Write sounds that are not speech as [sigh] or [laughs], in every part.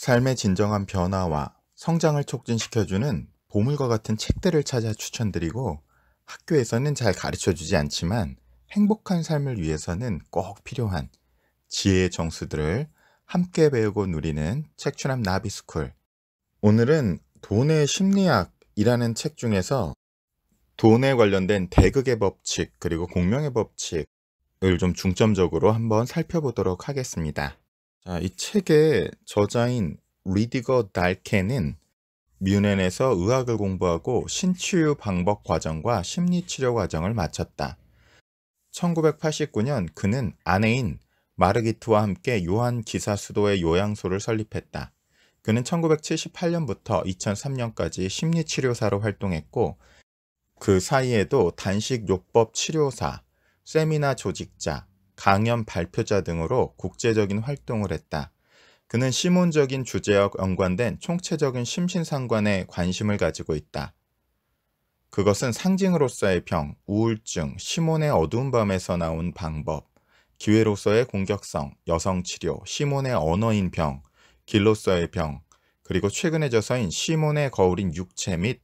삶의 진정한 변화와 성장을 촉진시켜주는 보물과 같은 책들을 찾아 추천드리고 학교에서는 잘 가르쳐주지 않지만 행복한 삶을 위해서는 꼭 필요한 지혜의 정수들을 함께 배우고 누리는 책추남 나비스쿨. 오늘은 돈의 심리학이라는 책 중에서 돈에 관련된 대극의 법칙 그리고 공명의 법칙을 좀 중점적으로 한번 살펴보도록 하겠습니다. 자, 이 책의 저자인 리디거 달케는 뮌헨에서 의학을 공부하고 신치유 방법 과정과 심리치료 과정을 마쳤다. 1989년 그는 아내인 마르기트와 함께 요한 기사 수도의 요양소를 설립했다. 그는 1978년부터 2003년까지 심리치료사로 활동했고 그 사이에도 단식 요법 치료사, 세미나 조직자, 강연 발표자 등으로 국제적인 활동을 했다. 그는 시몬적인 주제와 연관된 총체적인 심신상관에 관심을 가지고 있다. 그것은 상징으로서의 병, 우울증, 시몬의 어두운 밤에서 나온 방법, 기회로서의 공격성, 여성치료, 시몬의 언어인 병, 길로서의 병, 그리고 최근에 저서인 시몬의 거울인 육체 및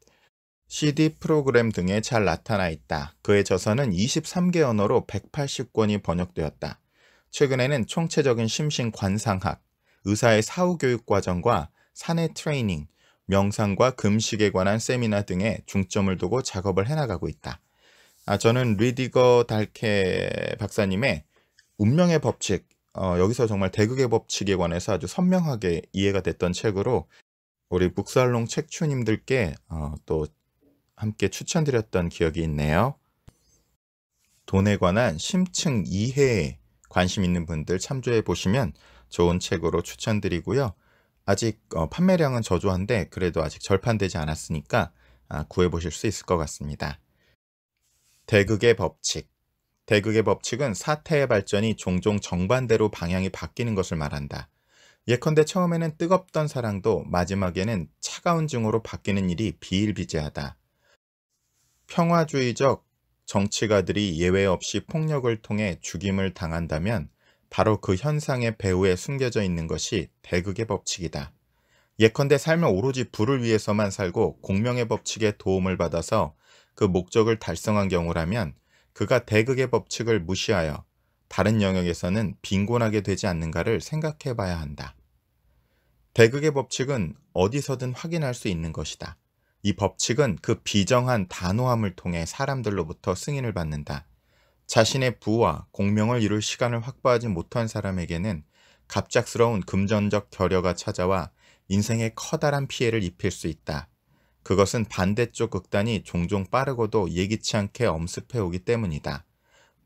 CD 프로그램 등에 잘 나타나 있다. 그의 저서는 23개 언어로 180권이 번역되었다. 최근에는 총체적인 심신 관상학, 의사의 사후 교육 과정과 사내 트레이닝, 명상과 금식에 관한 세미나 등에 중점을 두고 작업을 해나가고 있다. 아, 저는 리디거 달케 박사님의 운명의 법칙, 어, 여기서 정말 대극의 법칙에 관해서 아주 선명하게 이해가 됐던 책으로 우리 북살롱 책추님들께 어, 또 함께 추천드렸던 기억이 있네요. 돈에 관한 심층 이해에 관심 있는 분들 참조해 보시면 좋은 책으로 추천드리고요. 아직 어, 판매량은 저조한데 그래도 아직 절판되지 않았으니까 아, 구해보실 수 있을 것 같습니다. 대극의 법칙 대극의 법칙은 사태의 발전이 종종 정반대로 방향이 바뀌는 것을 말한다. 예컨대 처음에는 뜨겁던 사랑도 마지막에는 차가운 증오로 바뀌는 일이 비일비재하다. 평화주의적 정치가들이 예외 없이 폭력을 통해 죽임을 당한다면 바로 그 현상의 배후에 숨겨져 있는 것이 대극의 법칙이다. 예컨대 삶을 오로지 부를 위해서만 살고 공명의 법칙에 도움을 받아서 그 목적을 달성한 경우라면 그가 대극의 법칙을 무시하여 다른 영역에서는 빈곤하게 되지 않는가를 생각해 봐야 한다. 대극의 법칙은 어디서든 확인할 수 있는 것이다. 이 법칙은 그 비정한 단호함을 통해 사람들로부터 승인을 받는다. 자신의 부와 공명을 이룰 시간을 확보하지 못한 사람에게는 갑작스러운 금전적 결여가 찾아와 인생에 커다란 피해를 입힐 수 있다. 그것은 반대쪽 극단이 종종 빠르고도 예기치 않게 엄습해 오기 때문이다.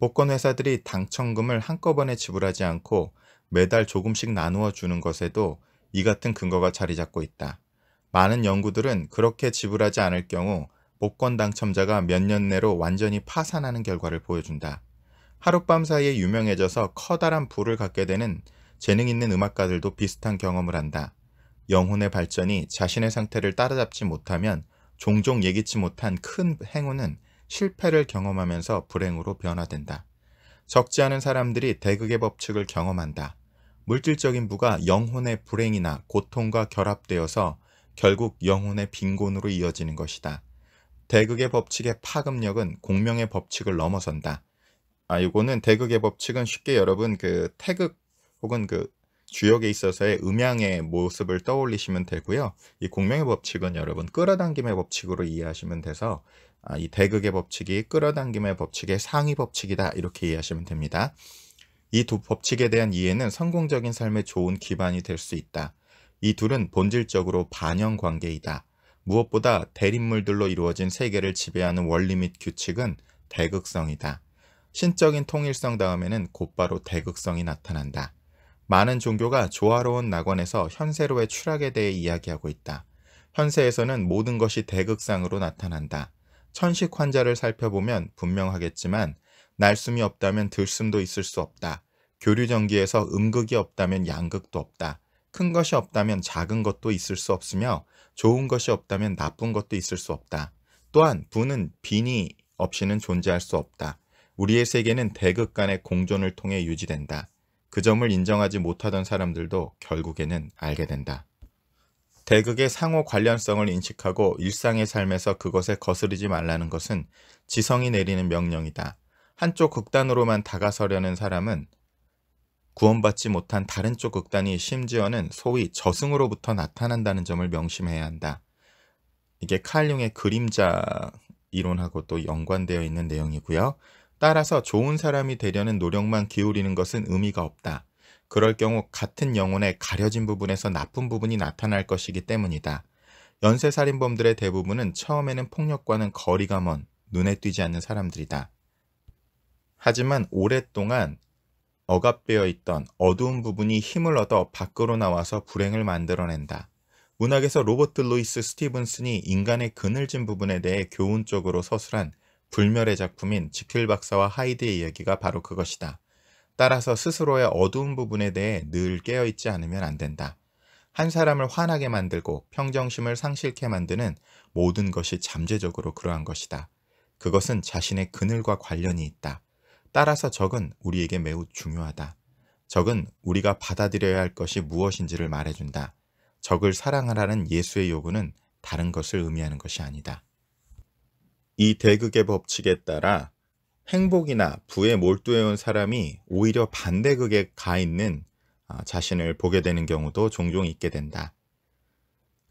복권회사들이 당첨금을 한꺼번에 지불하지 않고 매달 조금씩 나누어 주는 것에도 이 같은 근거가 자리 잡고 있다. 많은 연구들은 그렇게 지불하지 않을 경우 복권 당첨자가 몇 년 내로 완전히 파산하는 결과를 보여준다. 하룻밤 사이에 유명해져서 커다란 부를 갖게 되는 재능 있는 음악가들도 비슷한 경험을 한다. 영혼의 발전이 자신의 상태를 따라잡지 못하면 종종 예기치 못한 큰 행운은 실패를 경험하면서 불행으로 변화된다. 적지 않은 사람들이 대극의 법칙을 경험한다. 물질적인 부가 영혼의 불행이나 고통과 결합되어서 결국 영혼의 빈곤으로 이어지는 것이다. 대극의 법칙의 파급력은 공명의 법칙을 넘어선다. 아, 요거는 대극의 법칙은 쉽게 여러분 그 태극 혹은 그 주역에 있어서의 음양의 모습을 떠올리시면 되고요. 이 공명의 법칙은 여러분 끌어당김의 법칙으로 이해하시면 돼서 아, 이 대극의 법칙이 끌어당김의 법칙의 상위 법칙이다 이렇게 이해하시면 됩니다. 이 두 법칙에 대한 이해는 성공적인 삶에 좋은 기반이 될 수 있다. 이 둘은 본질적으로 반영 관계이다. 무엇보다 대립물들로 이루어진 세계를 지배하는 원리 및 규칙은 대극성이다. 신적인 통일성 다음에는 곧바로 대극성이 나타난다. 많은 종교가 조화로운 낙원에서 현세로의 추락에 대해 이야기하고 있다. 현세에서는 모든 것이 대극상으로 나타난다. 천식 환자를 살펴보면 분명하겠지만 날숨이 없다면 들숨도 있을 수 없다. 교류전기에서 음극이 없다면 양극도 없다. 큰 것이 없다면 작은 것도 있을 수 없으며 좋은 것이 없다면 나쁜 것도 있을 수 없다. 또한 부는 빈이 없이는 존재할 수 없다. 우리의 세계는 대극 간의 공존을 통해 유지된다. 그 점을 인정하지 못하던 사람들도 결국에는 알게 된다. 대극의 상호 관련성을 인식하고 일상의 삶에서 그것에 거스르지 말라는 것은 지성이 내리는 명령이다. 한쪽 극단으로만 다가서려는 사람은 구원받지 못한 다른 쪽 극단이 심지어는 소위 저승으로부터 나타난다는 점을 명심해야 한다. 이게 칼융의 그림자 이론하고 또 연관되어 있는 내용이고요. 따라서 좋은 사람이 되려는 노력만 기울이는 것은 의미가 없다. 그럴 경우 같은 영혼의 가려진 부분에서 나쁜 부분이 나타날 것이기 때문이다. 연쇄살인범들의 대부분은 처음에는 폭력과는 거리가 먼 눈에 띄지 않는 사람들이다. 하지만 오랫동안 억압되어 있던 어두운 부분이 힘을 얻어 밖으로 나와서 불행을 만들어낸다. 문학에서 로버트 루이스 스티븐슨이 인간의 그늘진 부분에 대해 교훈적으로 서술한 불멸의 작품인 지필 박사와 하이드의 이야기가 바로 그것이다. 따라서 스스로의 어두운 부분에 대해 늘 깨어있지 않으면 안 된다. 한 사람을 환하게 만들고 평정심을 상실케 만드는 모든 것이 잠재적으로 그러한 것이다. 그것은 자신의 그늘과 관련이 있다. 따라서 적은 우리에게 매우 중요하다. 적은 우리가 받아들여야 할 것이 무엇인지를 말해준다. 적을 사랑하라는 예수의 요구는 다른 것을 의미하는 것이 아니다. 이 대극의 법칙에 따라 행복이나 부에 몰두해온 사람이 오히려 반대극에 가 있는 아, 자신을 보게 되는 경우도 종종 있게 된다.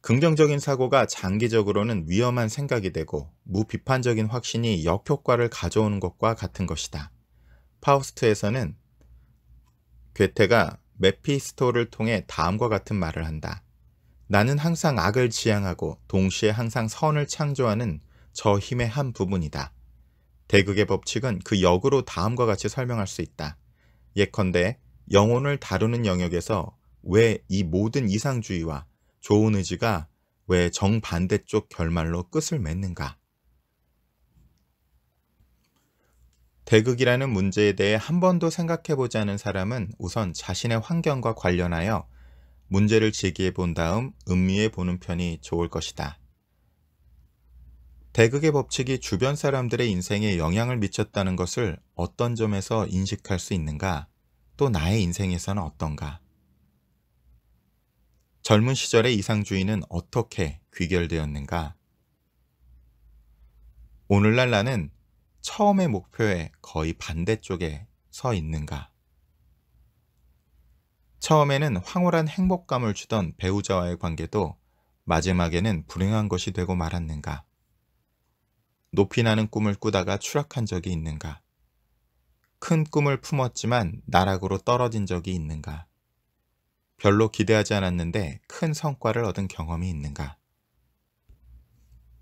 긍정적인 사고가 장기적으로는 위험한 생각이 되고 무비판적인 확신이 역효과를 가져오는 것과 같은 것이다. 파우스트에서는 괴테가 메피스토를 통해 다음과 같은 말을 한다. 나는 항상 악을 지향하고 동시에 항상 선을 창조하는 저 힘의 한 부분이다. 대극의 법칙은 그 역으로 다음과 같이 설명할 수 있다. 예컨대 영혼을 다루는 영역에서 왜 이 모든 이상주의와 좋은 의지가 왜 정반대쪽 결말로 끝을 맺는가? 대극이라는 문제에 대해 한 번도 생각해 보지 않은 사람은 우선 자신의 환경과 관련하여 문제를 제기해 본 다음 음미해 보는 편이 좋을 것이다. 대극의 법칙이 주변 사람들의 인생에 영향을 미쳤다는 것을 어떤 점에서 인식할 수 있는가? 또 나의 인생에서는 어떤가? 젊은 시절의 이상주의는 어떻게 귀결되었는가? 오늘날 나는 처음의 목표에 거의 반대쪽에 서 있는가? 처음에는 황홀한 행복감을 주던 배우자와의 관계도 마지막에는 불행한 것이 되고 말았는가? 높이 나는 꿈을 꾸다가 추락한 적이 있는가? 큰 꿈을 품었지만 나락으로 떨어진 적이 있는가? 별로 기대하지 않았는데 큰 성과를 얻은 경험이 있는가?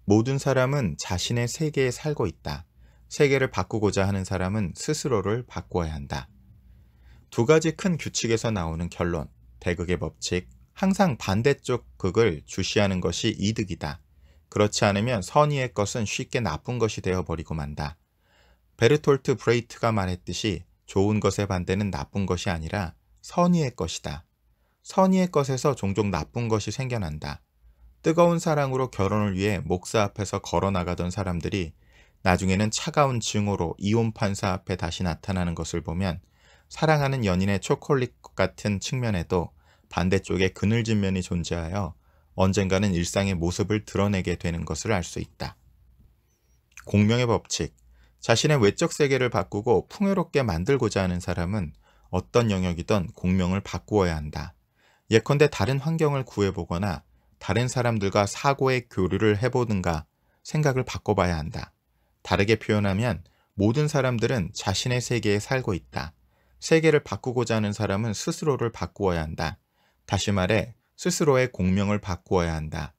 모든 사람은 자신의 세계에 살고 있다. 세계를 바꾸고자 하는 사람은 스스로를 바꿔야 한다. 두 가지 큰 규칙에서 나오는 결론, 대극의 법칙, 항상 반대쪽 극을 주시하는 것이 이득이다. 그렇지 않으면 선의의 것은 쉽게 나쁜 것이 되어버리고 만다. 베르톨트 브레이트가 말했듯이 좋은 것의 반대는 나쁜 것이 아니라 선의의 것이다. 선의의 것에서 종종 나쁜 것이 생겨난다. 뜨거운 사랑으로 결혼을 위해 목사 앞에서 걸어나가던 사람들이 나중에는 차가운 증오로 이혼 판사 앞에 다시 나타나는 것을 보면 사랑하는 연인의 초콜릿 같은 측면에도 반대쪽에 그늘진 면이 존재하여 언젠가는 일상의 모습을 드러내게 되는 것을 알 수 있다. 공명의 법칙 자신의 외적 세계를 바꾸고 풍요롭게 만들고자 하는 사람은 어떤 영역이든 공명을 바꾸어야 한다. 예컨대 다른 환경을 구해보거나 다른 사람들과 사고의 교류를 해보든가 생각을 바꿔봐야 한다. 다르게 표현하면 모든 사람들은 자신의 세계에 살고 있다. 세계를 바꾸고자 하는 사람은 스스로를 바꾸어야 한다. 다시 말해 스스로의 공명을 바꾸어야 한다.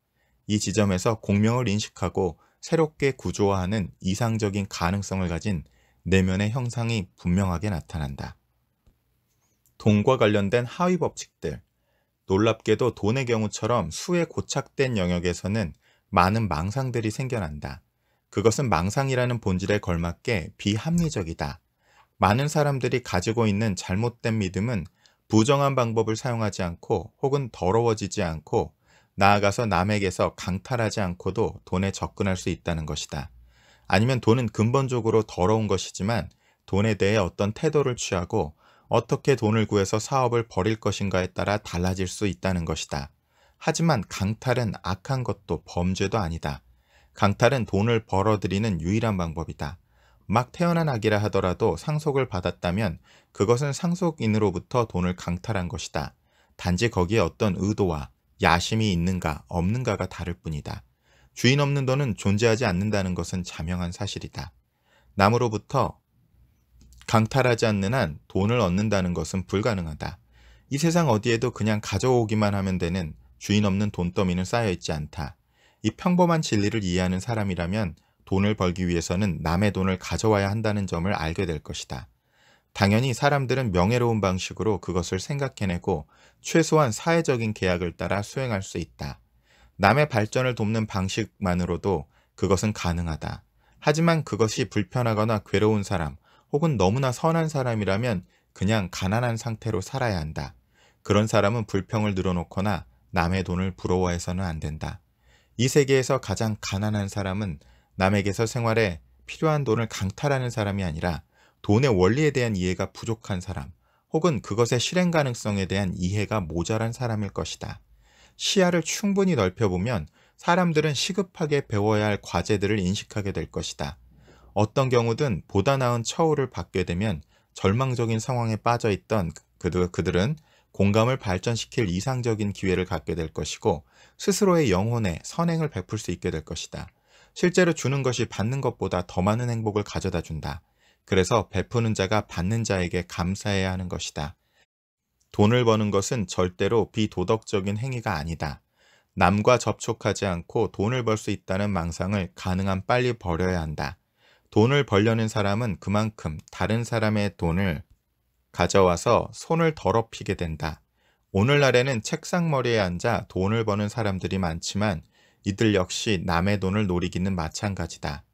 이 지점에서 공명을 인식하고 새롭게 구조화하는 이상적인 가능성을 가진 내면의 형상이 분명하게 나타난다. 돈과 관련된 하위 법칙들 놀랍게도 돈의 경우처럼 수에 고착된 영역에서는 많은 망상들이 생겨난다. 그것은 망상이라는 본질에 걸맞게 비합리적이다. 많은 사람들이 가지고 있는 잘못된 믿음은 부정한 방법을 사용하지 않고 혹은 더러워지지 않고 나아가서 남에게서 강탈하지 않고도 돈에 접근할 수 있다는 것이다. 아니면 돈은 근본적으로 더러운 것이지만 돈에 대해 어떤 태도를 취하고 어떻게 돈을 구해서 사업을 벌일 것인가에 따라 달라질 수 있다는 것이다. 하지만 강탈은 악한 것도 범죄도 아니다. 강탈은 돈을 벌어들이는 유일한 방법이다. 막 태어난 아기라 하더라도 상속을 받았다면 그것은 상속인으로부터 돈을 강탈한 것이다. 단지 거기에 어떤 의도와 야심이 있는가 없는가가 다를 뿐이다. 주인 없는 돈은 존재하지 않는다는 것은 자명한 사실이다. 남으로부터 강탈하지 않는 한 돈을 얻는다는 것은 불가능하다. 이 세상 어디에도 그냥 가져오기만 하면 되는 주인 없는 돈더미는 쌓여있지 않다. 이 평범한 진리를 이해하는 사람이라면 돈을 벌기 위해서는 남의 돈을 가져와야 한다는 점을 알게 될 것이다. 당연히 사람들은 명예로운 방식으로 그것을 생각해내고 최소한 사회적인 계약을 따라 수행할 수 있다. 남의 발전을 돕는 방식만으로도 그것은 가능하다. 하지만 그것이 불편하거나 괴로운 사람 혹은 너무나 선한 사람이라면 그냥 가난한 상태로 살아야 한다. 그런 사람은 불평을 늘어놓거나 남의 돈을 부러워해서는 안 된다. 이 세계에서 가장 가난한 사람은 남에게서 생활에 필요한 돈을 강탈하는 사람이 아니라 돈의 원리에 대한 이해가 부족한 사람 혹은 그것의 실행 가능성에 대한 이해가 모자란 사람일 것이다. 시야를 충분히 넓혀보면 사람들은 시급하게 배워야 할 과제들을 인식하게 될 것이다. 어떤 경우든 보다 나은 처우를 받게 되면 절망적인 상황에 빠져 있던 그, 그들, 은 공감을 발전시킬 이상적인 기회를 갖게 될 것이고 스스로의 영혼에 선행을 베풀 수 있게 될 것이다. 실제로 주는 것이 받는 것보다 더 많은 행복을 가져다 준다. 그래서 베푸는 자가 받는 자에게 감사해야 하는 것이다. 돈을 버는 것은 절대로 비도덕적인 행위가 아니다. 남과 접촉하지 않고 돈을 벌 수 있다는 망상을 가능한 빨리 버려야 한다. 돈을 벌려는 사람은 그만큼 다른 사람의 돈을 가져와서 손을 더럽히게 된다. 오늘날에는 책상머리에 앉아 돈을 버는 사람들이 많지만 이들 역시 남의 돈을 노리기는 마찬가지다.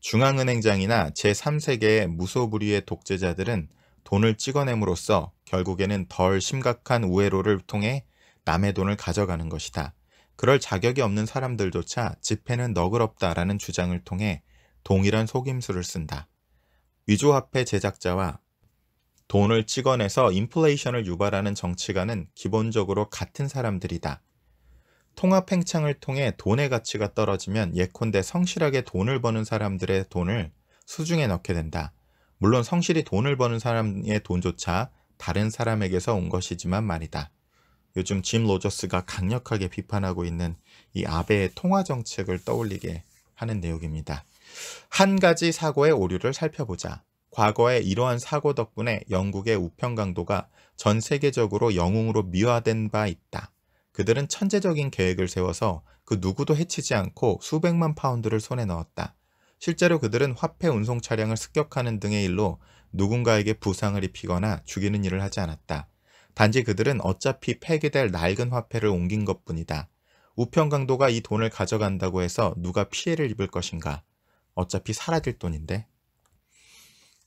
중앙은행장이나 제3세계의 무소불위의 독재자들은 돈을 찍어냄으로써 결국에는 덜 심각한 우회로를 통해 남의 돈을 가져가는 것이다. 그럴 자격이 없는 사람들조차 집회는 너그럽다라는 주장을 통해 동일한 속임수를 쓴다. 위조화폐 제작자와 돈을 찍어내서 인플레이션을 유발하는 정치가는 기본적으로 같은 사람들이다. 통합 팽창을 통해 돈의 가치가 떨어지면 예컨대 성실하게 돈을 버는 사람들의 돈을 수중에 넣게 된다. 물론 성실히 돈을 버는 사람의 돈조차 다른 사람에게서 온 것이지만 말이다. 요즘 짐 로저스가 강력하게 비판하고 있는 이 아베의 통화 정책을 떠올리게 하는 내용입니다. 한 가지 사고의 오류를 살펴보자. 과거의 이러한 사고 덕분에 영국의 우편 강도가 전 세계적으로 영웅으로 미화된 바 있다. 그들은 천재적인 계획을 세워서 그 누구도 해치지 않고 수백만 파운드를 손에 넣었다. 실제로 그들은 화폐 운송 차량을 습격하는 등의 일로 누군가에게 부상을 입히거나 죽이는 일을 하지 않았다. 단지 그들은 어차피 폐기될 낡은 화폐를 옮긴 것뿐이다. 우편 강도가 이 돈을 가져간다고 해서 누가 피해를 입을 것인가? 어차피 사라질 돈인데.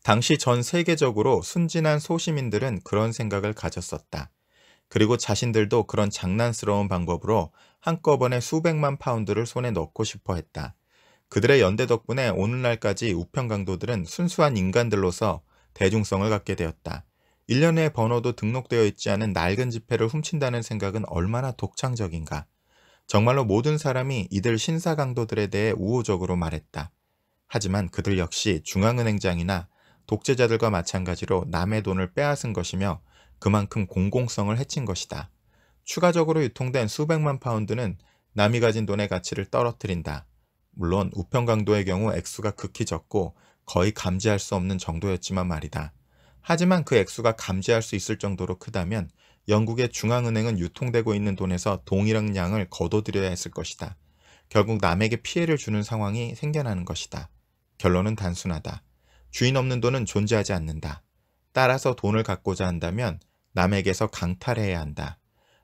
당시 전 세계적으로 순진한 소시민들은 그런 생각을 가졌었다. 그리고 자신들도 그런 장난스러운 방법으로 한꺼번에 수백만 파운드를 손에 넣고 싶어 했다. 그들의 연대 덕분에 오늘날까지 우편 강도들은 순수한 인간들로서 대중성을 갖게 되었다. 1년의 번호도 등록되어 있지 않은 낡은 지폐를 훔친다는 생각은 얼마나 독창적인가. 정말로 모든 사람이 이들 신사 강도들에 대해 우호적으로 말했다. 하지만 그들 역시 중앙은행장이나 독재자들과 마찬가지로 남의 돈을 빼앗은 것이며 그만큼 공공성을 해친 것이다. 추가적으로 유통된 수백만 파운드는 남이 가진 돈의 가치를 떨어뜨린다. 물론 우편강도의 경우 액수가 극히 적고 거의 감지할 수 없는 정도였지만 말이다. 하지만 그 액수가 감지할 수 있을 정도로 크다면 영국의 중앙은행은 유통되고 있는 돈에서 동일한 양을 거둬들여야 했을 것이다. 결국 남에게 피해를 주는 상황이 생겨나는 것이다. 결론은 단순하다. 주인 없는 돈은 존재하지 않는다. 따라서 돈을 갖고자 한다면 남에게서 강탈해야 한다.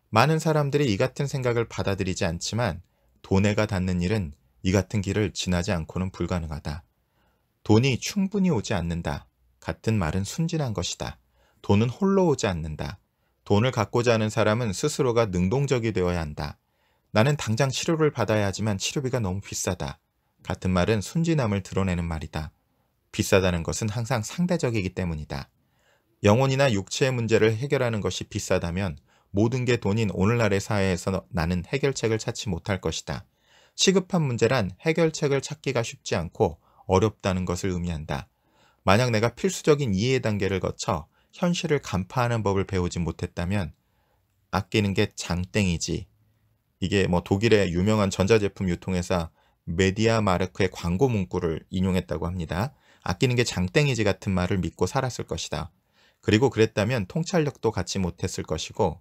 많은 사람들이 이 같은 생각을 받아들이지 않지만 돈에가 닿는 일은 이 같은 길을 지나지 않고는 불가능하다. 돈이 충분히 오지 않는다. 같은 말은 순진한 것이다. 돈은 홀로 오지 않는다. 돈을 갖고자 하는 사람은 스스로가 능동적이 되어야 한다. 나는 당장 치료를 받아야 하지만 치료비가 너무 비싸다. 같은 말은 순진함을 드러내는 말이다. 비싸다는 것은 항상 상대적이기 때문이다. 영혼이나 육체의 문제를 해결하는 것이 비싸다면 모든 게 돈인 오늘날의 사회에서 나는 해결책을 찾지 못할 것이다. 시급한 문제란 해결책을 찾기가 쉽지 않고 어렵다는 것을 의미한다. 만약 내가 필수적인 이해 단계를 거쳐 현실을 간파하는 법을 배우지 못했다면 아끼는 게 장땡이지. 이게 뭐 독일의 유명한 전자제품 유통회사 메디아 마르크의 광고 문구를 인용했다고 합니다. 아끼는 게 장땡이지 같은 말을 믿고 살았을 것이다. 그리고 그랬다면 통찰력도 갖지 못했을 것이고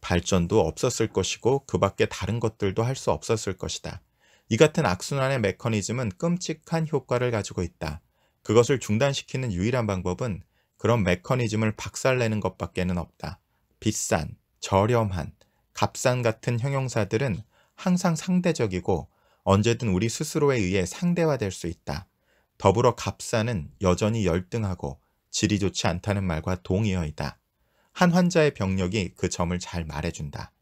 발전도 없었을 것이고 그 밖에 다른 것들도 할 수 없었을 것이다. 이 같은 악순환의 메커니즘은 끔찍한 효과를 가지고 있다. 그것을 중단시키는 유일한 방법은 그런 메커니즘을 박살내는 것밖에는 없다. 비싼, 저렴한, 값싼 같은 형용사들은 항상 상대적이고 언제든 우리 스스로에 의해 상대화될 수 있다. 더불어 갑사는 여전히 열등하고 질이 좋지 않다는 말과 동의어이다. 한 환자의 병력이 그 점을 잘 말해준다.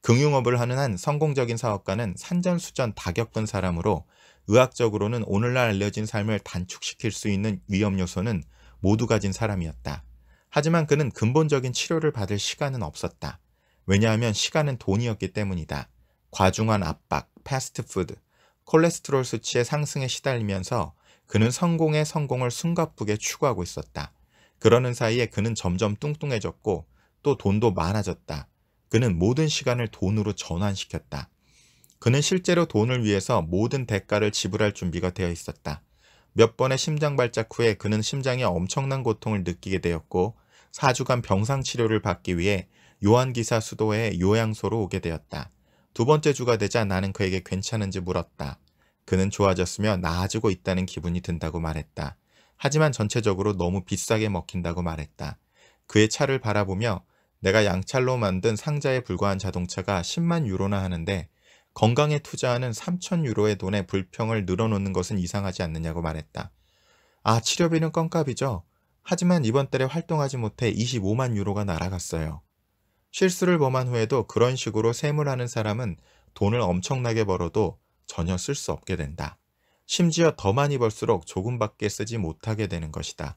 금융업을 하는 한 성공적인 사업가는 산전수전 다 겪은 사람으로 의학적으로는 오늘날 알려진 삶을 단축시킬 수 있는 위험 요소는 모두 가진 사람이었다. 하지만 그는 근본적인 치료를 받을 시간은 없었다. 왜냐하면 시간은 돈이었기 때문이다. 과중한 압박, 패스트푸드, 콜레스테롤 수치의 상승에 시달리면서 그는 성공의 성공을 숨가쁘게 추구하고 있었다. 그러는 사이에 그는 점점 뚱뚱해졌고 또 돈도 많아졌다. 그는 모든 시간을 돈으로 전환시켰다. 그는 실제로 돈을 위해서 모든 대가를 지불할 준비가 되어 있었다. 몇 번의 심장 발작 후에 그는 심장에 엄청난 고통을 느끼게 되었고 4주간 병상 치료를 받기 위해 요한기사 수도의 요양소로 오게 되었다. 두 번째 주가 되자 나는 그에게 괜찮은지 물었다. 그는 좋아졌으며 나아지고 있다는 기분이 든다고 말했다. 하지만 전체적으로 너무 비싸게 먹힌다고 말했다. 그의 차를 바라보며 내가 양찰로 만든 상자에 불과한 자동차가 10만 유로나 하는데 건강에 투자하는 3천 유로의 돈에 불평을 늘어놓는 것은 이상하지 않느냐고 말했다. 아, 치료비는 껌값이죠. 하지만 이번 달에 활동하지 못해 25만 유로가 날아갔어요. 실수를 범한 후에도 그런 식으로 세물 하는 사람은 돈을 엄청나게 벌어도 전혀 쓸 수 없게 된다. 심지어 더 많이 벌수록 조금밖에 쓰지 못하게 되는 것이다.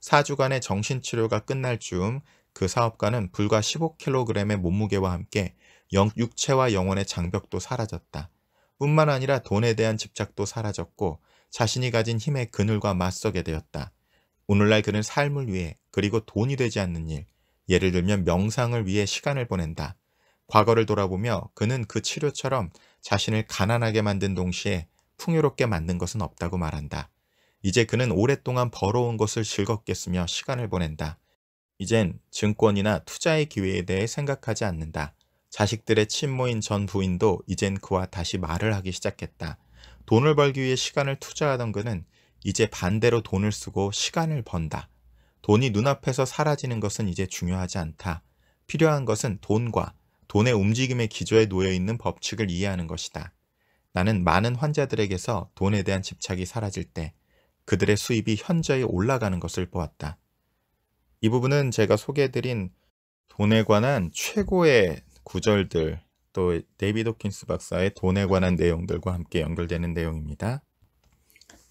4주간의 정신치료가 끝날 즈음 그 사업가는 불과 15kg의 몸무게와 함께 영, 육체와 영혼의 장벽도 사라졌다. 뿐만 아니라 돈에 대한 집착도 사라졌고 자신이 가진 힘의 그늘과 맞서게 되었다. 오늘날 그는 삶을 위해 그리고 돈이 되지 않는 일, 예를 들면 명상을 위해 시간을 보낸다. 과거를 돌아보며 그는 그 치료처럼 자신을 가난하게 만든 동시에 풍요롭게 만든 것은 없다고 말한다. 이제 그는 오랫동안 벌어온 것을 즐겁게 쓰며 시간을 보낸다. 이젠 증권이나 투자의 기회에 대해 생각하지 않는다. 자식들의 친모인 전 부인도 이젠 그와 다시 말을 하기 시작했다. 돈을 벌기 위해 시간을 투자하던 그는 이제 반대로 돈을 쓰고 시간을 번다. 돈이 눈앞에서 사라지는 것은 이제 중요하지 않다. 필요한 것은 돈과 돈의 움직임의 기조에 놓여있는 법칙을 이해하는 것이다. 나는 많은 환자들에게서 돈에 대한 집착이 사라질 때 그들의 수입이 현저히 올라가는 것을 보았다. 이 부분은 제가 소개해드린 돈에 관한 최고의 구절들, 또 데이비드 호킨스 박사의 돈에 관한 내용들과 함께 연결되는 내용입니다.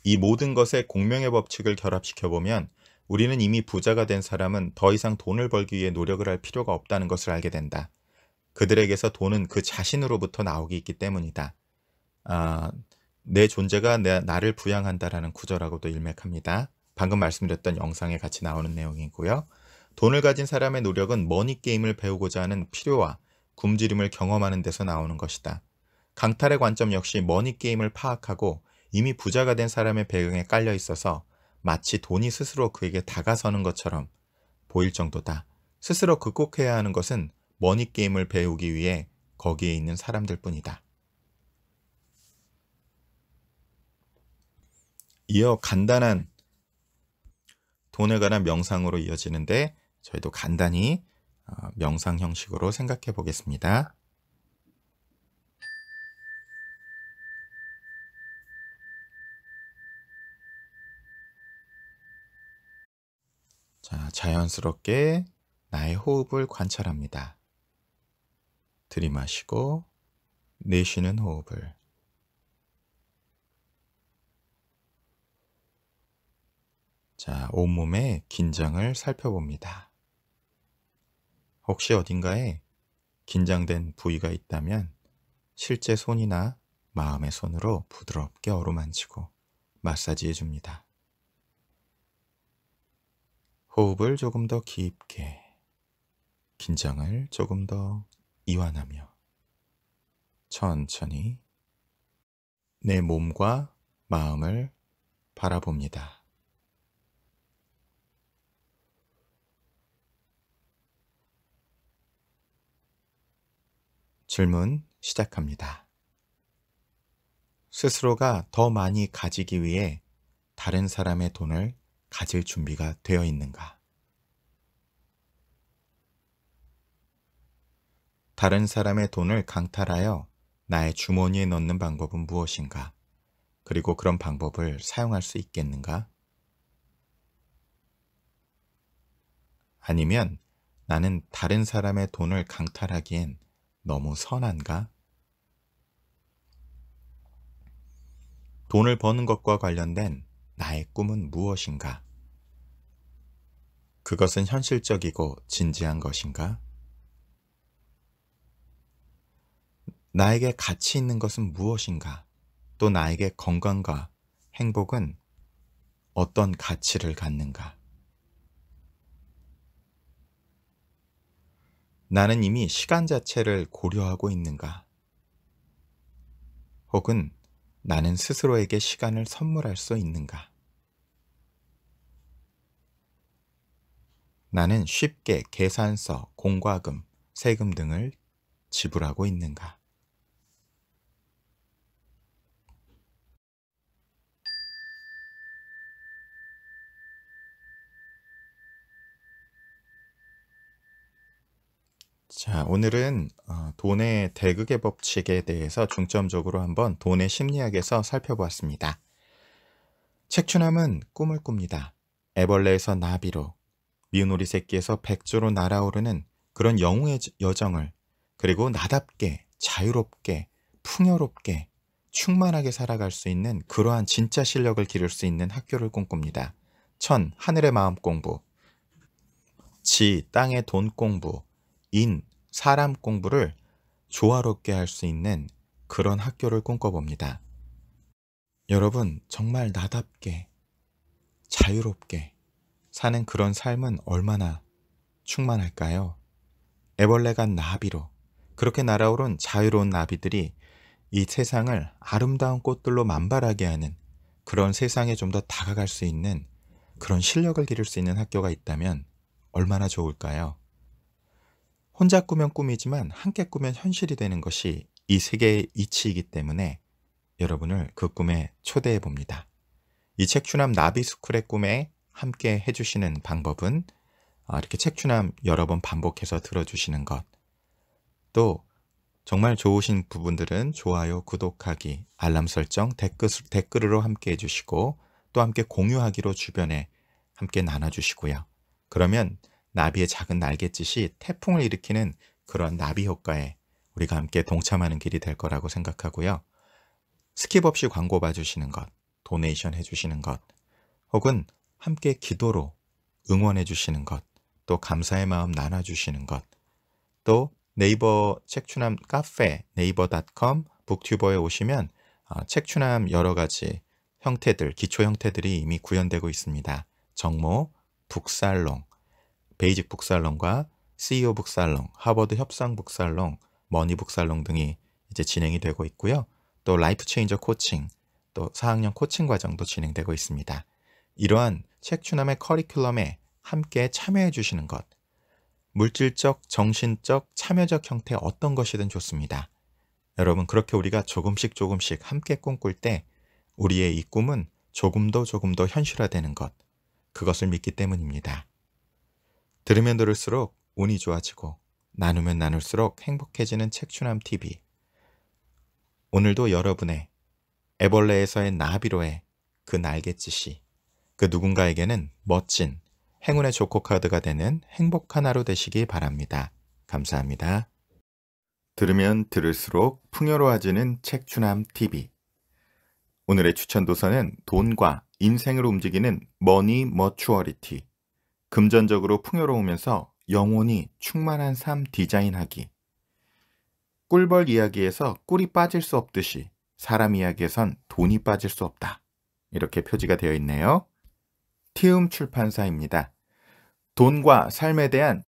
이 모든 것에 공명의 법칙을 결합시켜보면 우리는 이미 부자가 된 사람은 더 이상 돈을 벌기 위해 노력을 할 필요가 없다는 것을 알게 된다. 그들에게서 돈은 그 자신으로부터 나오기 있기 때문이다. 아, 내 존재가 내, 나를 부양한다라는 구절하고도 일맥합니다. 방금 말씀드렸던 영상에 같이 나오는 내용이고요. 돈을 가진 사람의 노력은 머니게임을 배우고자 하는 필요와 굶주림을 경험하는 데서 나오는 것이다. 강탈의 관점 역시 머니게임을 파악하고 이미 부자가 된 사람의 배경에 깔려 있어서 마치 돈이 스스로 그에게 다가서는 것처럼 보일 정도다. 스스로 극복해야 하는 것은 머니게임을 배우기 위해 거기에 있는 사람들 뿐이다. 이어 간단한 돈에 관한 명상으로 이어지는데 저희도 간단히 어, 명상 형식으로 생각해 보겠습니다. 자, 자연스럽게 나의 호흡을 관찰합니다. 들이마시고 내쉬는 호흡을 자, 온몸의 긴장을 살펴봅니다. 혹시 어딘가에 긴장된 부위가 있다면 실제 손이나 마음의 손으로 부드럽게 어루만지고 마사지 해줍니다. 호흡을 조금 더 깊게, 긴장을 조금 더 이완하며 천천히 내 몸과 마음을 바라봅니다. 질문 시작합니다. 스스로가 더 많이 가지기 위해 다른 사람의 돈을 가질 준비가 되어 있는가? 다른 사람의 돈을 강탈하여 나의 주머니에 넣는 방법은 무엇인가? 그리고 그런 방법을 사용할 수 있겠는가? 아니면 나는 다른 사람의 돈을 강탈하기엔 너무 선한가? 돈을 버는 것과 관련된 나의 꿈은 무엇인가? 그것은 현실적이고 진지한 것인가? 나에게 가치 있는 것은 무엇인가? 또 나에게 건강과 행복은 어떤 가치를 갖는가? 나는 이미 시간 자체를 고려하고 있는가? 혹은 나는 스스로에게 시간을 선물할 수 있는가? 나는 쉽게 계산서, 공과금, 세금 등을 지불하고 있는가? 자, 오늘은 돈의 어, 대극의 법칙에 대해서 중점적으로 한번 돈의 심리학에서 살펴보았습니다. 책추남은 꿈을 꿉니다. 애벌레에서 나비로, 미운오리 새끼에서 백조로 날아오르는 그런 영웅의 여정을 그리고 나답게, 자유롭게, 풍요롭게, 충만하게 살아갈 수 있는 그러한 진짜 실력을 기를 수 있는 학교를 꿈꿉니다. 천, 하늘의 마음 공부, 지, 땅의 돈 공부, 인, 사람 공부를 조화롭게 할 수 있는 그런 학교를 꿈꿔봅니다. 여러분, 정말 나답게, 자유롭게 사는 그런 삶은 얼마나 충만할까요? 애벌레가 나비로 그렇게 날아오른 자유로운 나비들이 이 세상을 아름다운 꽃들로 만발하게 하는 그런 세상에 좀 더 다가갈 수 있는 그런 실력을 기를 수 있는 학교가 있다면 얼마나 좋을까요? 혼자 꾸면 꿈이지만 함께 꾸면 현실이 되는 것이 이 세계의 이치이기 때문에 여러분을 그 꿈에 초대해 봅니다. 이 책추남 나비스쿨의 꿈에 함께 해주시는 방법은 아, 이렇게 책추남 여러 번 반복해서 들어주시는 것. 또 정말 좋으신 부분들은 좋아요, 구독하기, 알람 설정, 댓글, 댓글으로 함께 해주시고 또 함께 공유하기로 주변에 함께 나눠주시고요. 그러면 나비의 작은 날갯짓이 태풍을 일으키는 그런 나비 효과에 우리가 함께 동참하는 길이 될 거라고 생각하고요. 스킵 없이 광고 봐주시는 것, 도네이션 해주시는 것, 혹은 함께 기도로 응원해 주시는 것, 또 감사의 마음 나눠주시는 것, 또 네이버 책추남 카페 네이버 c o m 북튜버에 오시면 어, 책추남 여러 가지 형태들, 기초 형태들이 이미 구현되고 있습니다. 정모, 북살롱, 베이직 북살롱과 CEO 북살롱, 하버드 협상 북살롱, 머니 북살롱 등이 이제 진행이 되고 있고요. 또 라이프 체인저 코칭, 또 4학년 코칭 과정도 진행되고 있습니다. 이러한 책추남의 커리큘럼에 함께 참여해 주시는 것, 물질적, 정신적, 참여적 형태 어떤 것이든 좋습니다. 여러분 그렇게 우리가 조금씩 조금씩 함께 꿈꿀 때 우리의 이 꿈은 조금 더 조금 더 현실화되는 것, 그것을 믿기 때문입니다. 들으면 들을수록 운이 좋아지고 나누면 나눌수록 행복해지는 책추남 TV. 오늘도 여러분의 애벌레에서의 나비로의 그 날갯짓이 그 누군가에게는 멋진 행운의 조커 카드가 되는 행복한 하루 되시기 바랍니다. 감사합니다. 들으면 들을수록 풍요로워지는 책추남 TV. 오늘의 추천 도서는 돈과 인생을 움직이는 머니 머추어리티 금전적으로 풍요로우면서 영혼이 충만한 삶 디자인하기. 꿀벌 이야기에서 꿀이 빠질 수 없듯이 사람 이야기에선 돈이 빠질 수 없다. 이렇게 표지가 되어 있네요. 티움 출판사입니다. 돈과 삶에 대한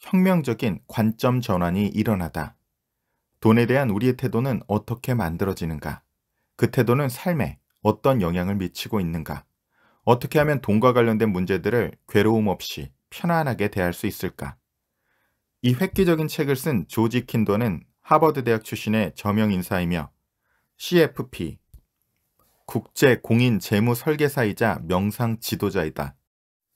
혁명적인 관점 전환이 일어나다. 돈에 대한 우리의 태도는 어떻게 만들어지는가? 그 태도는 삶에 어떤 영향을 미치고 있는가? 어떻게 하면 돈과 관련된 문제들을 괴로움 없이 편안하게 대할 수 있을까? 이 획기적인 책을 쓴 조지 킨도는 하버드 대학 출신의 저명 인사이며 CFP, 국제 공인 재무 설계사이자 명상 지도자이다.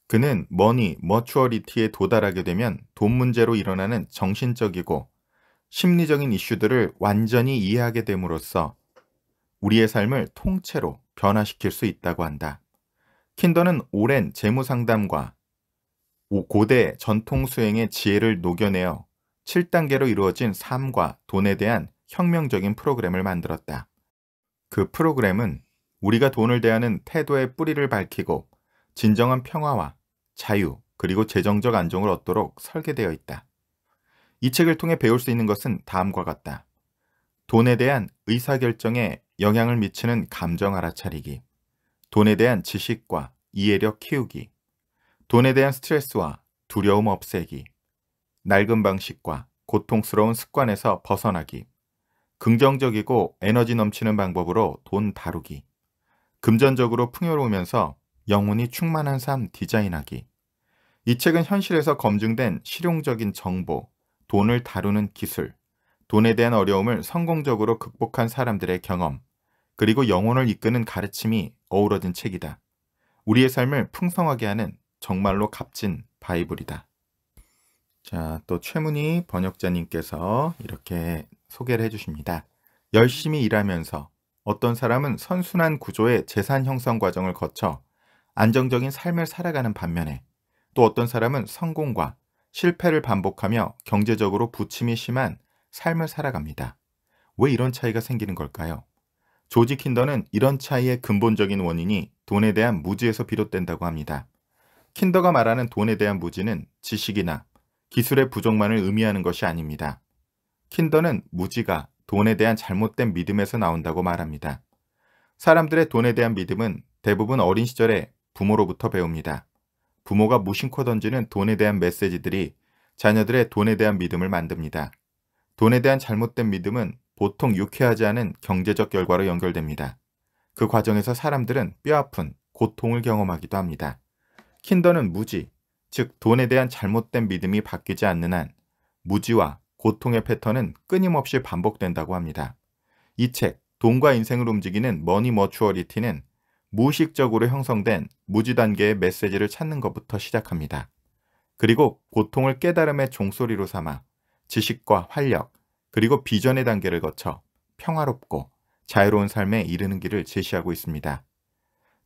그는 머니, 머추어리티에 도달하게 되면 돈 문제로 일어나는 정신적이고 심리적인 이슈들을 완전히 이해하게 됨으로써 우리의 삶을 통째로 변화시킬 수 있다고 한다. 킨더는 오랜 재무 상담과 고대 전통 수행의 지혜를 녹여내어 7단계로 이루어진 삶과 돈에 대한 혁명적인 프로그램을 만들었다. 그 프로그램은 우리가 돈을 대하는 태도의 뿌리를 밝히고 진정한 평화와 자유 그리고 재정적 안정을 얻도록 설계되어 있다. 이 책을 통해 배울 수 있는 것은 다음과 같다. 돈에 대한 의사결정에 영향을 미치는 감정 알아차리기, 돈에 대한 지식과 이해력 키우기, 돈에 대한 스트레스와 두려움 없애기, 낡은 방식과 고통스러운 습관에서 벗어나기, 긍정적이고 에너지 넘치는 방법으로 돈 다루기, 금전적으로 풍요로우면서 영혼이 충만한 삶 디자인하기. 이 책은 현실에서 검증된 실용적인 정보, 돈을 다루는 기술, 돈에 대한 어려움을 성공적으로 극복한 사람들의 경험, 그리고 영혼을 이끄는 가르침이 어우러진 책이다. 우리의 삶을 풍성하게 하는 정말로 값진 바이블이다. 자, 또 최문희 번역자님께서 이렇게 소개를 해주십니다. 열심히 일하면서 어떤 사람은 선순환 구조의 재산 형성 과정을 거쳐 안정적인 삶을 살아가는 반면에 또 어떤 사람은 성공과 실패를 반복하며 경제적으로 부침이 심한 삶을 살아갑니다. 왜 이런 차이가 생기는 걸까요? 조지 킨더는 이런 차이의 근본적인 원인이 돈에 대한 무지에서 비롯된다고 합니다. 킨더가 말하는 돈에 대한 무지는 지식이나 기술의 부족만을 의미하는 것이 아닙니다. 킨더는 무지가 돈에 대한 잘못된 믿음에서 나온다고 말합니다. 사람들의 돈에 대한 믿음은 대부분 어린 시절에 부모로부터 배웁니다. 부모가 무심코 던지는 돈에 대한 메시지들이 자녀들의 돈에 대한 믿음을 만듭니다. 돈에 대한 잘못된 믿음은 보통 유쾌하지 않은 경제적 결과로 연결됩니다. 그 과정에서 사람들은 뼈아픈 고통을 경험하기도 합니다. 킨더는 무지, 즉 돈에 대한 잘못된 믿음이 바뀌지 않는 한 무지와 고통의 패턴은 끊임없이 반복된다고 합니다. 이 책, 돈과 인생을 움직이는 머니 머추어리티는 무의식적으로 형성된 무지 단계의 메시지를 찾는 것부터 시작합니다. 그리고 고통을 깨달음의 종소리로 삼아 지식과 활력, 그리고 비전의 단계를 거쳐 평화롭고 자유로운 삶에 이르는 길을 제시하고 있습니다.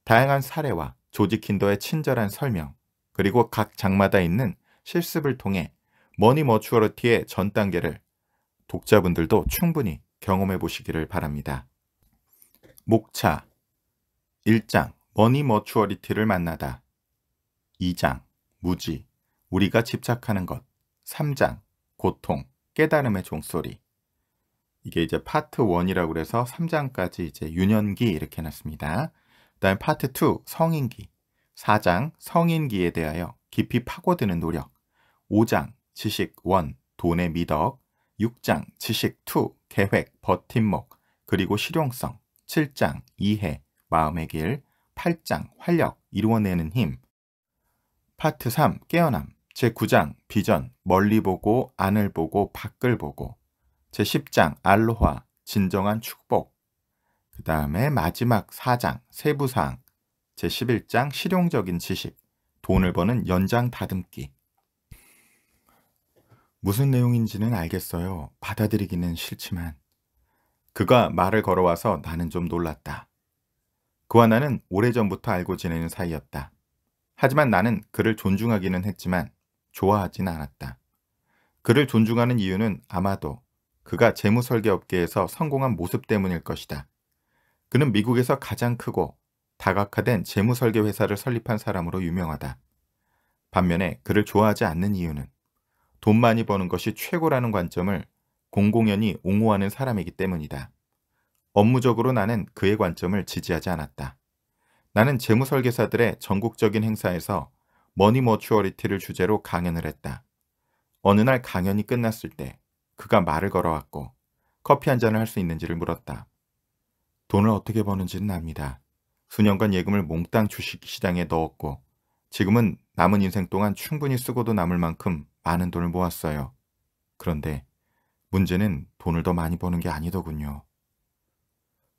다양한 사례와 조지 킨더의 친절한 설명, 그리고 각 장마다 있는 실습을 통해 머니 머추어리티의 전 단계를 독자분들도 충분히 경험해 보시기를 바랍니다. 목차 1장 머니 머추어리티를 만나다 2장 무지 우리가 집착하는 것 3장 고통 깨달음의 종소리 이게 이제 파트 1이라고 그래서 3장까지 이제 유년기 이렇게 해놨습니다. 그 다음에 파트 2 성인기, 4장 성인기에 대하여 깊이 파고드는 노력, 5장 지식 1 돈의 미덕, 6장 지식 2 계획 버팀목 그리고 실용성, 7장 이해 마음의 길, 8장 활력 이루어내는 힘, 파트 3 깨어남, 제9장 비전 멀리 보고 안을 보고 밖을 보고 제10장 알로하 진정한 축복 그 다음에 마지막 4장 세부사항 제11장 실용적인 지식 돈을 버는 연장 다듬기 무슨 내용인지는 알겠어요. 받아들이기는 싫지만 그가 말을 걸어와서 나는 좀 놀랐다. 그와 나는 오래전부터 알고 지내는 사이였다. 하지만 나는 그를 존중하기는 했지만 좋아하진 않았다. 그를 존중하는 이유는 아마도 그가 재무설계 업계에서 성공한 모습 때문일 것이다. 그는 미국에서 가장 크고 다각화된 재무설계 회사를 설립한 사람으로 유명하다. 반면에 그를 좋아하지 않는 이유는 돈 많이 버는 것이 최고라는 관점을 공공연히 옹호하는 사람이기 때문이다. 업무적으로 나는 그의 관점을 지지하지 않았다. 나는 재무설계사들의 전국적인 행사에서 머니 머추어리티를 주제로 강연을 했다. 어느 날 강연이 끝났을 때 그가 말을 걸어왔고 커피 한 잔을 할 수 있는지를 물었다. 돈을 어떻게 버는지는 압니다. 수년간 예금을 몽땅 주식시장에 넣었고 지금은 남은 인생 동안 충분히 쓰고도 남을 만큼 많은 돈을 모았어요. 그런데 문제는 돈을 더 많이 버는 게 아니더군요.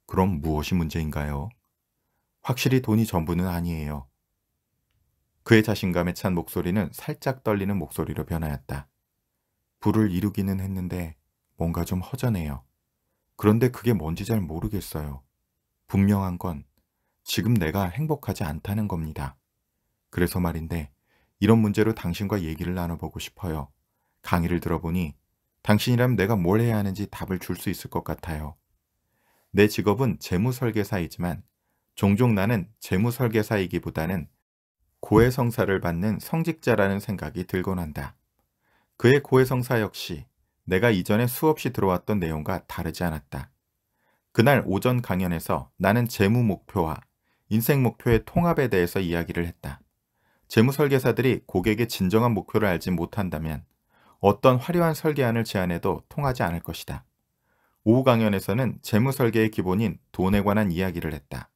그럼 무엇이 문제인가요? 확실히 돈이 전부는 아니에요. 그의 자신감에 찬 목소리는 살짝 떨리는 목소리로 변하였다. 불을 이루기는 했는데 뭔가 좀 허전해요. 그런데 그게 뭔지 잘 모르겠어요. 분명한 건 지금 내가 행복하지 않다는 겁니다. 그래서 말인데 이런 문제로 당신과 얘기를 나눠보고 싶어요. 강의를 들어보니 당신이라면 내가 뭘 해야 하는지 답을 줄 수 있을 것 같아요. 내 직업은 재무설계사이지만 종종 나는 재무설계사이기보다는 고해성사를 받는 성직자라는 생각이 들곤 한다. 그의 고해성사 역시 내가 이전에 수없이 들어왔던 내용과 다르지 않았다. 그날 오전 강연에서 나는 재무 목표와 인생 목표의 통합에 대해서 이야기를 했다. 재무 설계사들이 고객의 진정한 목표를 알지 못한다면 어떤 화려한 설계안을 제안해도 통하지 않을 것이다. 오후 강연에서는 재무 설계의 기본인 돈에 관한 이야기를 했다.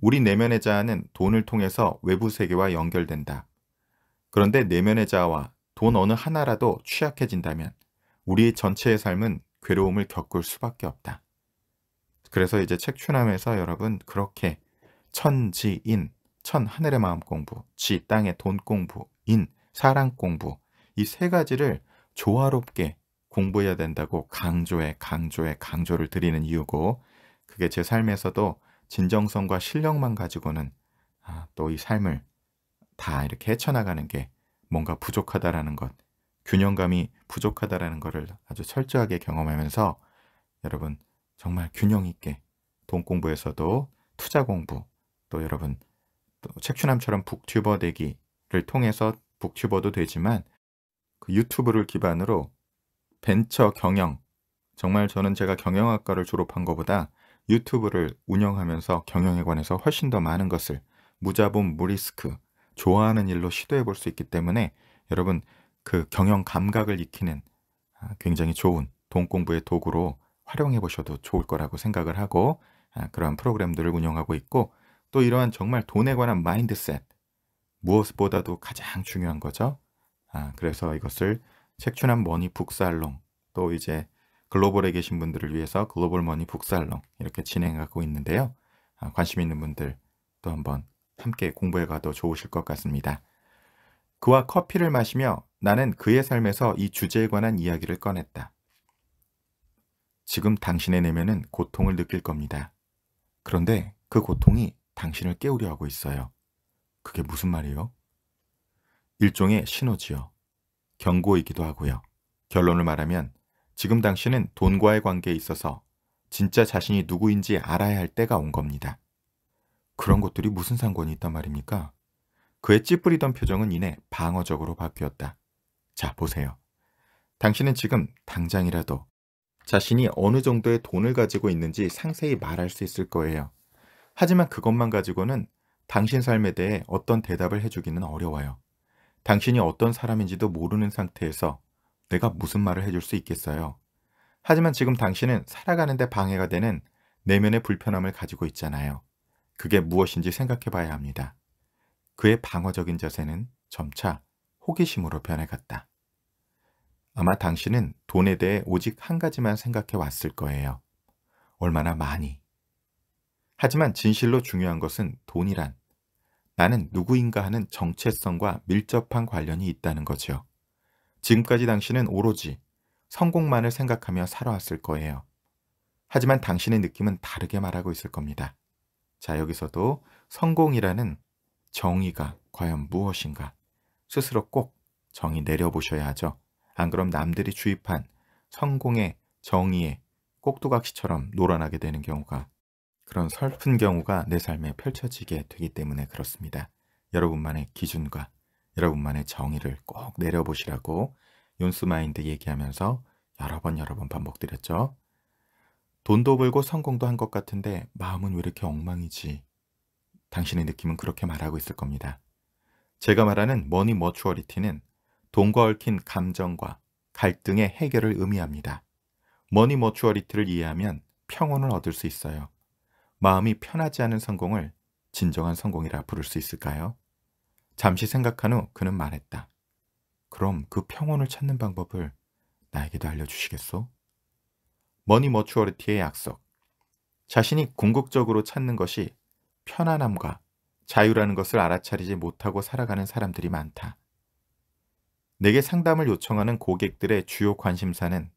우리 내면의 자아는 돈을 통해서 외부 세계와 연결된다. 그런데 내면의 자아와 돈 어느 하나라도 취약해진다면 우리 전체의 삶은 괴로움을 겪을 수밖에 없다. 그래서 이제 책추남에서 여러분 그렇게 천지인, 천 하늘의 마음 공부, 지 땅의 돈 공부, 인 사랑 공부 이 세 가지를 조화롭게 공부해야 된다고 강조에 강조에 강조를 드리는 이유고 그게 제 삶에서도 진정성과 실력만 가지고는 아, 또 이 삶을 다 이렇게 헤쳐나가는 게 뭔가 부족하다라는 것, 균형감이 부족하다라는 것을 아주 철저하게 경험하면서 여러분 정말 균형 있게 돈 공부에서도 투자 공부 또 여러분 또 책추남처럼 북튜버 되기를 통해서 북튜버도 되지만 그 유튜브를 기반으로 벤처 경영 정말 저는 제가 경영학과를 졸업한 것보다 유튜브를 운영하면서 경영에 관해서 훨씬 더 많은 것을 무자본 무리스크 좋아하는 일로 시도해 볼 수 있기 때문에 여러분 그 경영 감각을 익히는 아, 굉장히 좋은 돈 공부의 도구로 활용해 보셔도 좋을 거라고 생각을 하고 아, 그러한 프로그램들을 운영하고 있고 또 이러한 정말 돈에 관한 마인드셋 무엇보다도 가장 중요한 거죠. 아, 그래서 이것을 책추한 머니 북살롱 또 이제 글로벌에 계신 분들을 위해서 글로벌 머니 북살롱 이렇게 진행하고 있는데요. 아, 관심 있는 분들 또 한번 함께 공부해 가도 좋으실 것 같습니다. 그와 커피를 마시며 나는 그의 삶에서 이 주제에 관한 이야기를 꺼냈다. 지금 당신의 내면은 고통을 느낄 겁니다. 그런데 그 고통이 당신을 깨우려 하고 있어요. 그게 무슨 말이요? 일종의 신호지요. 경고이기도 하고요. 결론을 말하면 지금 당신은 돈과의 관계에 있어서 진짜 자신이 누구인지 알아야 할 때가 온 겁니다. 그런 것들이 무슨 상관이 있단 말입니까? 그의 찌푸리던 표정은 이내 방어적으로 바뀌었다. 자, 보세요. 당신은 지금 당장이라도 자신이 어느 정도의 돈을 가지고 있는지 상세히 말할 수 있을 거예요. 하지만 그것만 가지고는 당신 삶에 대해 어떤 대답을 해주기는 어려워요. 당신이 어떤 사람인지도 모르는 상태에서 내가 무슨 말을 해줄 수 있겠어요. 하지만 지금 당신은 살아가는데 방해가 되는 내면의 불편함을 가지고 있잖아요. 그게 무엇인지 생각해 봐야 합니다. 그의 방어적인 자세는 점차 호기심으로 변해갔다. 아마 당신은 돈에 대해 오직 한 가지만 생각해 왔을 거예요. 얼마나 많이. 하지만 진실로 중요한 것은 돈이란 나는 누구인가 하는 정체성과 밀접한 관련이 있다는 거지요. 지금까지 당신은 오로지 성공만을 생각하며 살아왔을 거예요. 하지만 당신의 느낌은 다르게 말하고 있을 겁니다. 자, 여기서도 성공이라는 정의가 과연 무엇인가 스스로 꼭 정의 내려보셔야 하죠. 안 그럼 남들이 주입한 성공의 정의에 꼭두각시처럼 놀아나게 되는 경우가 그런 슬픈 경우가 내 삶에 펼쳐지게 되기 때문에 그렇습니다. 여러분만의 기준과 여러분만의 정의를 꼭 내려보시라고 윤스마인드 얘기하면서 여러 번 여러 번 반복드렸죠. 돈도 벌고 성공도 한 것 같은데 마음은 왜 이렇게 엉망이지? 당신의 느낌은 그렇게 말하고 있을 겁니다. 제가 말하는 머니 머추어리티는 돈과 얽힌 감정과 갈등의 해결을 의미합니다. 머니 머추어리티를 이해하면 평온을 얻을 수 있어요. 마음이 편하지 않은 성공을 진정한 성공이라 부를 수 있을까요? 잠시 생각한 후 그는 말했다. 그럼 그 평온을 찾는 방법을 나에게도 알려주시겠소? 머니 머추어리티의 약속. 자신이 궁극적으로 찾는 것이 편안함과 자유라는 것을 알아차리지 못하고 살아가는 사람들이 많다. 내게 상담을 요청하는 고객들의 주요 관심사는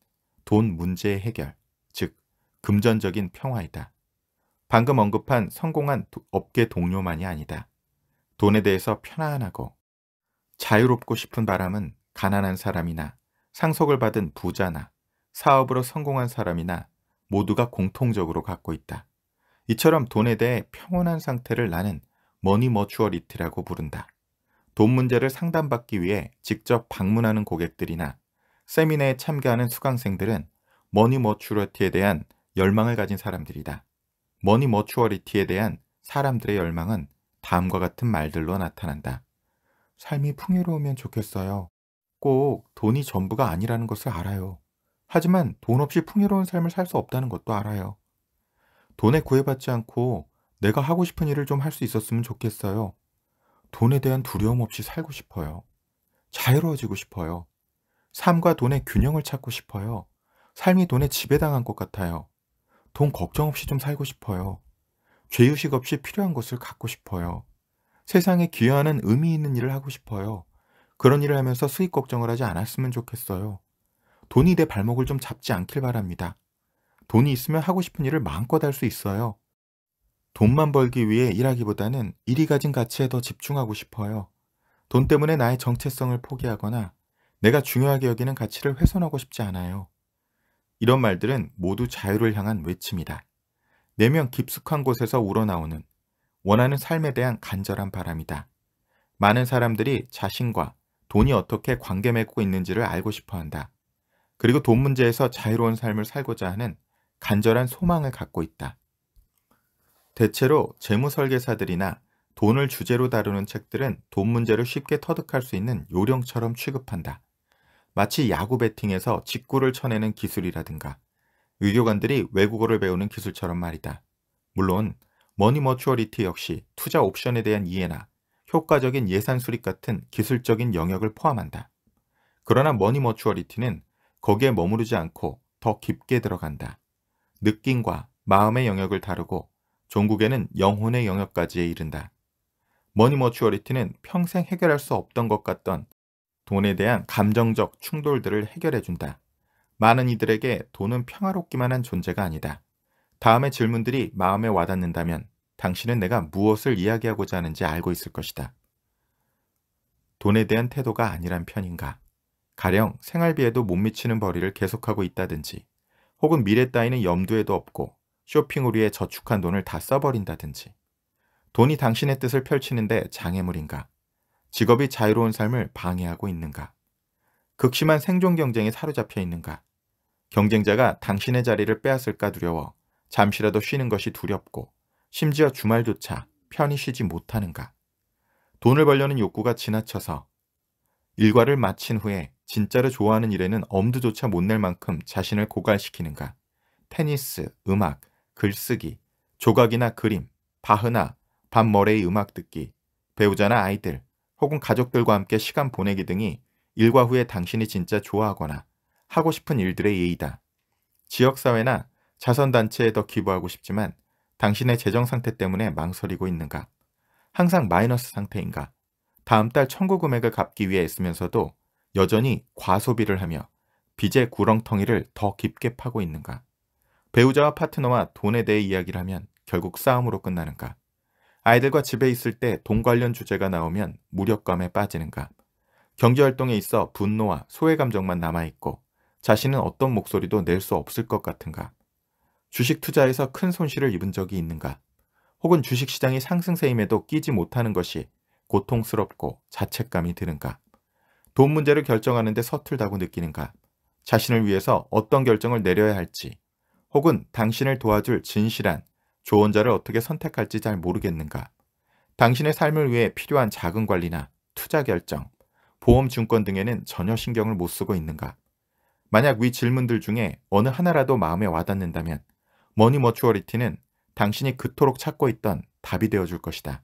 돈 문제의 해결, 즉 금전적인 평화이다. 방금 언급한 성공한 업계 동료만이 아니다. 돈에 대해서 편안하고 자유롭고 싶은 바람은 가난한 사람이나 상속을 받은 부자나 사업으로 성공한 사람이나 모두가 공통적으로 갖고 있다. 이처럼 돈에 대해 평온한 상태를 나는 머니 머추어리티라고 부른다. 돈 문제를 상담받기 위해 직접 방문하는 고객들이나 세미나에 참가하는 수강생들은 머니 머추어리티에 대한 열망을 가진 사람들이다. 머니 머추어리티에 대한 사람들의 열망은 다음과 같은 말들로 나타난다. 삶이 풍요로우면 좋겠어요. 꼭 돈이 전부가 아니라는 것을 알아요. 하지만 돈 없이 풍요로운 삶을 살 수 없다는 것도 알아요. 돈에 구애받지 않고 내가 하고 싶은 일을 좀 할 수 있었으면 좋겠어요. 돈에 대한 두려움 없이 살고 싶어요. 자유로워지고 싶어요. 삶과 돈의 균형을 찾고 싶어요. 삶이 돈에 지배당한 것 같아요. 돈 걱정 없이 좀 살고 싶어요. 죄의식 없이 필요한 것을 갖고 싶어요. 세상에 기여하는 의미 있는 일을 하고 싶어요. 그런 일을 하면서 수익 걱정을 하지 않았으면 좋겠어요. 돈이 내 발목을 좀 잡지 않길 바랍니다. 돈이 있으면 하고 싶은 일을 마음껏 할 수 있어요. 돈만 벌기 위해 일하기보다는 일이 가진 가치에 더 집중하고 싶어요. 돈 때문에 나의 정체성을 포기하거나 내가 중요하게 여기는 가치를 훼손하고 싶지 않아요. 이런 말들은 모두 자유를 향한 외침이다. 내면 깊숙한 곳에서 우러나오는 원하는 삶에 대한 간절한 바람이다. 많은 사람들이 자신과 돈이 어떻게 관계 맺고 있는지를 알고 싶어 한다. 그리고 돈 문제에서 자유로운 삶을 살고자 하는 간절한 소망을 갖고 있다. 대체로 재무설계사들이나 돈을 주제로 다루는 책들은 돈 문제를 쉽게 터득할 수 있는 요령처럼 취급한다. 마치 야구 배팅에서 직구를 쳐내는 기술이라든가 외교관들이 외국어를 배우는 기술처럼 말이다. 물론 머니 머추어리티 역시 투자 옵션에 대한 이해나 효과적인 예산 수립 같은 기술적인 영역을 포함한다. 그러나 머니 머추어리티는 거기에 머무르지 않고 더 깊게 들어간다. 느낌과 마음의 영역을 다루고 종국에는 영혼의 영역까지에 이른다. 머니머추어리티는 평생 해결할 수 없던 것 같던 돈에 대한 감정적 충돌들을 해결해준다. 많은 이들에게 돈은 평화롭기만 한 존재가 아니다. 다음의 질문들이 마음에 와닿는다면 당신은 내가 무엇을 이야기하고자 하는지 알고 있을 것이다. 돈에 대한 태도가 아니란 편인가? 가령 생활비에도 못 미치는 벌이를 계속하고 있다든지 혹은 미래 따위는 염두에도 없고 쇼핑을 위해 저축한 돈을 다 써버린다든지 돈이 당신의 뜻을 펼치는데 장애물인가 직업이 자유로운 삶을 방해하고 있는가 극심한 생존 경쟁에 사로잡혀 있는가 경쟁자가 당신의 자리를 빼앗을까 두려워 잠시라도 쉬는 것이 두렵고 심지어 주말조차 편히 쉬지 못하는가 돈을 벌려는 욕구가 지나쳐서 일과를 마친 후에 진짜로 좋아하는 일에는 엄두조차 못 낼 만큼 자신을 고갈시키는가. 테니스, 음악, 글쓰기, 조각이나 그림, 바흐나, 밤머레의 음악 듣기, 배우자나 아이들, 혹은 가족들과 함께 시간 보내기 등이 일과 후에 당신이 진짜 좋아하거나 하고 싶은 일들의 예의다. 지역사회나 자선단체에 더 기부하고 싶지만 당신의 재정 상태 때문에 망설이고 있는가? 항상 마이너스 상태인가? 다음 달 청구 금액을 갚기 위해 애쓰면서도 여전히 과소비를 하며 빚의 구렁텅이를 더 깊게 파고 있는가? 배우자와 파트너와 돈에 대해 이야기를 하면 결국 싸움으로 끝나는가? 아이들과 집에 있을 때 돈 관련 주제가 나오면 무력감에 빠지는가? 경제활동에 있어 분노와 소외감정만 남아있고 자신은 어떤 목소리도 낼 수 없을 것 같은가? 주식 투자에서 큰 손실을 입은 적이 있는가? 혹은 주식시장이 상승세임에도 끼지 못하는 것이 고통스럽고 자책감이 드는가? 돈 문제를 결정하는데 서툴다고 느끼는가? 자신을 위해서 어떤 결정을 내려야 할지, 혹은 당신을 도와줄 진실한 조언자를 어떻게 선택할지 잘 모르겠는가? 당신의 삶을 위해 필요한 자금 관리나 투자 결정, 보험 증권 등에는 전혀 신경을 못 쓰고 있는가? 만약 위 질문들 중에 어느 하나라도 마음에 와닿는다면 머니 머추어리티는 당신이 그토록 찾고 있던 답이 되어줄 것이다.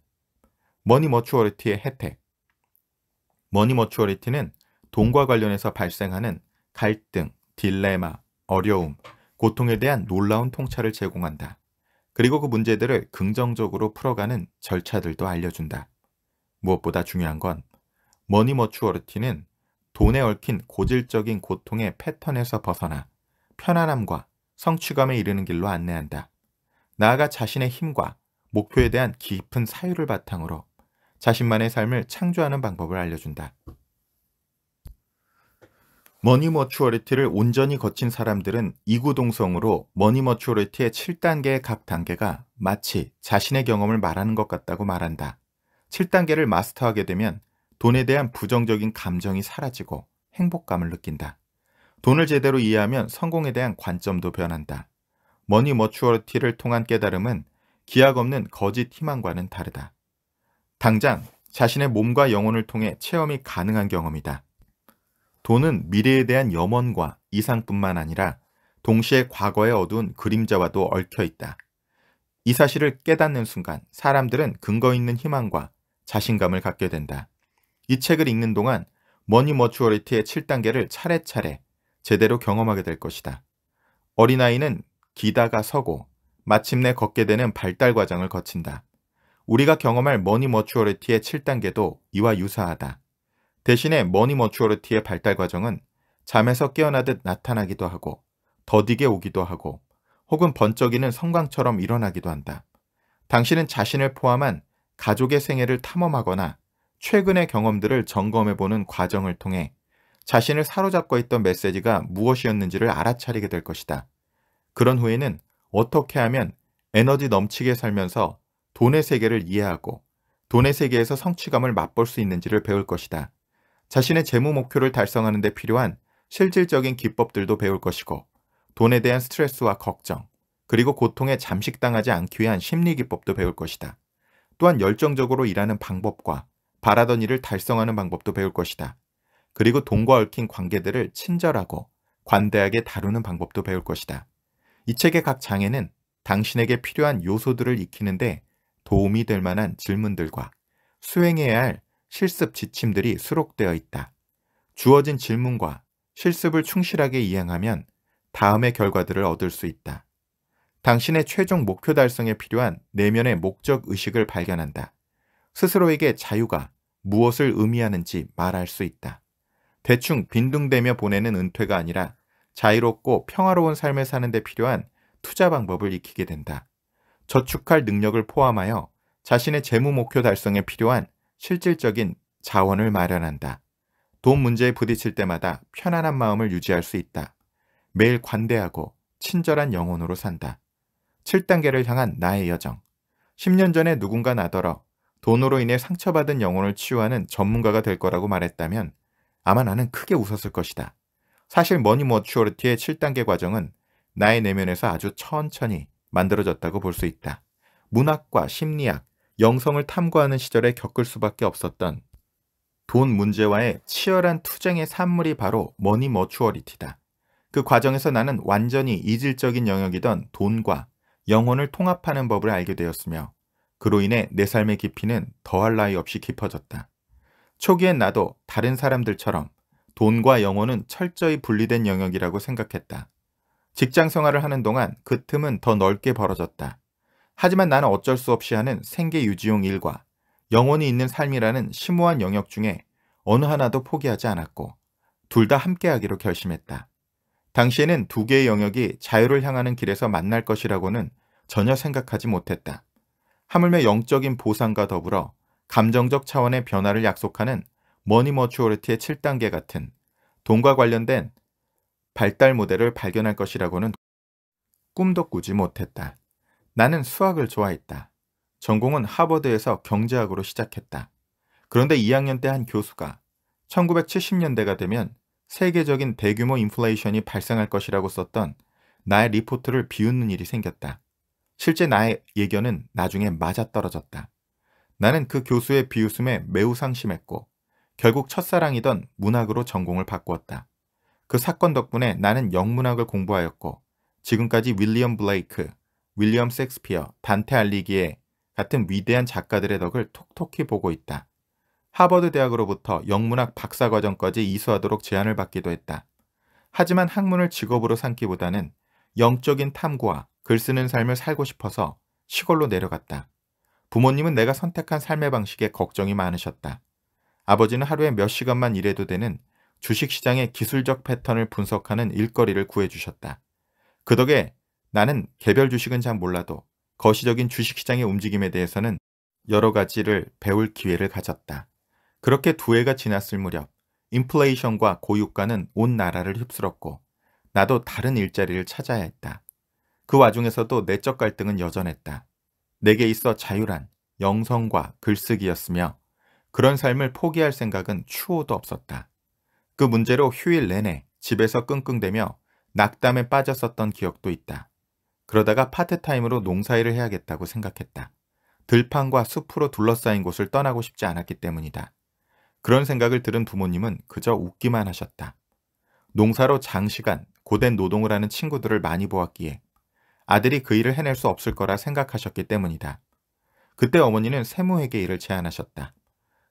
머니 머추어리티의 혜택. 머니 머추어리티는 돈과 관련해서 발생하는 갈등, 딜레마, 어려움, 고통에 대한 놀라운 통찰을 제공한다. 그리고 그 문제들을 긍정적으로 풀어가는 절차들도 알려준다. 무엇보다 중요한 건 머니 머추어리티는 돈에 얽힌 고질적인 고통의 패턴에서 벗어나 편안함과 성취감에 이르는 길로 안내한다. 나아가 자신의 힘과 목표에 대한 깊은 사유를 바탕으로 자신만의 삶을 창조하는 방법을 알려준다. 머니머추어리티를 온전히 거친 사람들은 이구동성으로 머니머추어리티의 7단계의 각 단계가 마치 자신의 경험을 말하는 것 같다고 말한다. 7단계를 마스터하게 되면 돈에 대한 부정적인 감정이 사라지고 행복감을 느낀다. 돈을 제대로 이해하면 성공에 대한 관점도 변한다. 머니머추어리티를 통한 깨달음은 기약 없는 거짓 희망과는 다르다. 당장 자신의 몸과 영혼을 통해 체험이 가능한 경험이다. 돈은 미래에 대한 염원과 이상뿐만 아니라 동시에 과거의 어두운 그림자와도 얽혀 있다. 이 사실을 깨닫는 순간 사람들은 근거 있는 희망과 자신감을 갖게 된다. 이 책을 읽는 동안 머니 머추어리티의 7단계를 차례차례 제대로 경험하게 될 것이다. 어린아이는 기다가 서고 마침내 걷게 되는 발달 과정을 거친다. 우리가 경험할 머니 머추어리티의 7단계도 이와 유사하다. 대신에 머니 머추어리티의 발달 과정은 잠에서 깨어나듯 나타나기도 하고 더디게 오기도 하고 혹은 번쩍이는 성광처럼 일어나기도 한다. 당신은 자신을 포함한 가족의 생애를 탐험하거나 최근의 경험들을 점검해보는 과정을 통해 자신을 사로잡고 있던 메시지가 무엇이었는지를 알아차리게 될 것이다. 그런 후에는 어떻게 하면 에너지 넘치게 살면서 돈의 세계를 이해하고 돈의 세계에서 성취감을 맛볼 수 있는지를 배울 것이다. 자신의 재무 목표를 달성하는 데 필요한 실질적인 기법들도 배울 것이고 돈에 대한 스트레스와 걱정, 그리고 고통에 잠식당하지 않기 위한 심리기법도 배울 것이다. 또한 열정적으로 일하는 방법과 바라던 일을 달성하는 방법도 배울 것이다. 그리고 돈과 얽힌 관계들을 친절하고 관대하게 다루는 방법도 배울 것이다. 이 책의 각 장에는 당신에게 필요한 요소들을 익히는데 도움이 될 만한 질문들과 수행해야 할 실습 지침들이 수록되어 있다. 주어진 질문과 실습을 충실하게 이행하면 다음의 결과들을 얻을 수 있다. 당신의 최종 목표 달성에 필요한 내면의 목적 의식을 발견한다. 스스로에게 자유가 무엇을 의미하는지 말할 수 있다. 대충 빈둥대며 보내는 은퇴가 아니라 자유롭고 평화로운 삶을 사는 데 필요한 투자 방법을 익히게 된다. 저축할 능력을 포함하여 자신의 재무 목표 달성에 필요한 실질적인 자원을 마련한다. 돈 문제에 부딪힐 때마다 편안한 마음을 유지할 수 있다. 매일 관대하고 친절한 영혼으로 산다. 7단계를 향한 나의 여정. 10년 전에 누군가 나더러 돈으로 인해 상처받은 영혼을 치유하는 전문가가 될 거라고 말했다면 아마 나는 크게 웃었을 것이다. 사실 머니 머추어리티의 7단계 과정은 나의 내면에서 아주 천천히 만들어졌다고 볼 수 있다. 문학과 심리학, 영성을 탐구하는 시절에 겪을 수밖에 없었던 돈 문제와의 치열한 투쟁의 산물이 바로 머니 머추어리티다. 그 과정에서 나는 완전히 이질적인 영역이던 돈과 영혼을 통합하는 법을 알게 되었으며 그로 인해 내 삶의 깊이는 더할 나위 없이 깊어졌다. 초기엔 나도 다른 사람들처럼 돈과 영혼은 철저히 분리된 영역이라고 생각했다. 직장 생활을 하는 동안 그 틈은 더 넓게 벌어졌다. 하지만 나는 어쩔 수 없이 하는 생계 유지용 일과 영혼이 있는 삶이라는 심오한 영역 중에 어느 하나도 포기하지 않았고 둘 다 함께하기로 결심했다. 당시에는 두 개의 영역이 자유를 향하는 길에서 만날 것이라고는 전혀 생각하지 못했다. 하물며 영적인 보상과 더불어 감정적 차원의 변화를 약속하는 머니머추어리티의 7단계 같은 돈과 관련된 발달 모델을 발견할 것이라고는 꿈도 꾸지 못했다. 나는 수학을 좋아했다. 전공은 하버드에서 경제학으로 시작했다. 그런데 2학년 때 한 교수가 1970년대가 되면 세계적인 대규모 인플레이션이 발생할 것이라고 썼던 나의 리포트를 비웃는 일이 생겼다. 실제 나의 예견은 나중에 맞아떨어졌다. 나는 그 교수의 비웃음에 매우 상심했고 결국 첫사랑이던 문학으로 전공을 바꾸었다. 그 사건 덕분에 나는 영문학을 공부하였고 지금까지 윌리엄 블레이크, 윌리엄 섹스피어, 단테 알리기에 같은 위대한 작가들의 덕을 톡톡히 보고 있다. 하버드 대학으로부터 영문학 박사과정까지 이수하도록 제안을 받기도 했다. 하지만 학문을 직업으로 삼기보다는 영적인 탐구와 글쓰는 삶을 살고 싶어서 시골로 내려갔다. 부모님은 내가 선택한 삶의 방식에 걱정이 많으셨다. 아버지는 하루에 몇 시간만 일해도 되는 주식시장의 기술적 패턴을 분석하는 일거리를 구해주셨다. 그 덕에 나는 개별 주식은 잘 몰라도 거시적인 주식시장의 움직임에 대해서는 여러 가지를 배울 기회를 가졌다. 그렇게 두 해가 지났을 무렵 인플레이션과 고유가는 온 나라를 휩쓸었고 나도 다른 일자리를 찾아야 했다. 그 와중에서도 내적 갈등은 여전했다. 내게 있어 자유란 영성과 글쓰기였으며 그런 삶을 포기할 생각은 추호도 없었다. 그 문제로 휴일 내내 집에서 끙끙대며 낙담에 빠졌었던 기억도 있다. 그러다가 파트타임으로 농사일을 해야겠다고 생각했다. 들판과 숲으로 둘러싸인 곳을 떠나고 싶지 않았기 때문이다. 그런 생각을 들은 부모님은 그저 웃기만 하셨다. 농사로 장시간 고된 노동을 하는 친구들을 많이 보았기에 아들이 그 일을 해낼 수 없을 거라 생각하셨기 때문이다. 그때 어머니는 세무회계 일을 제안하셨다.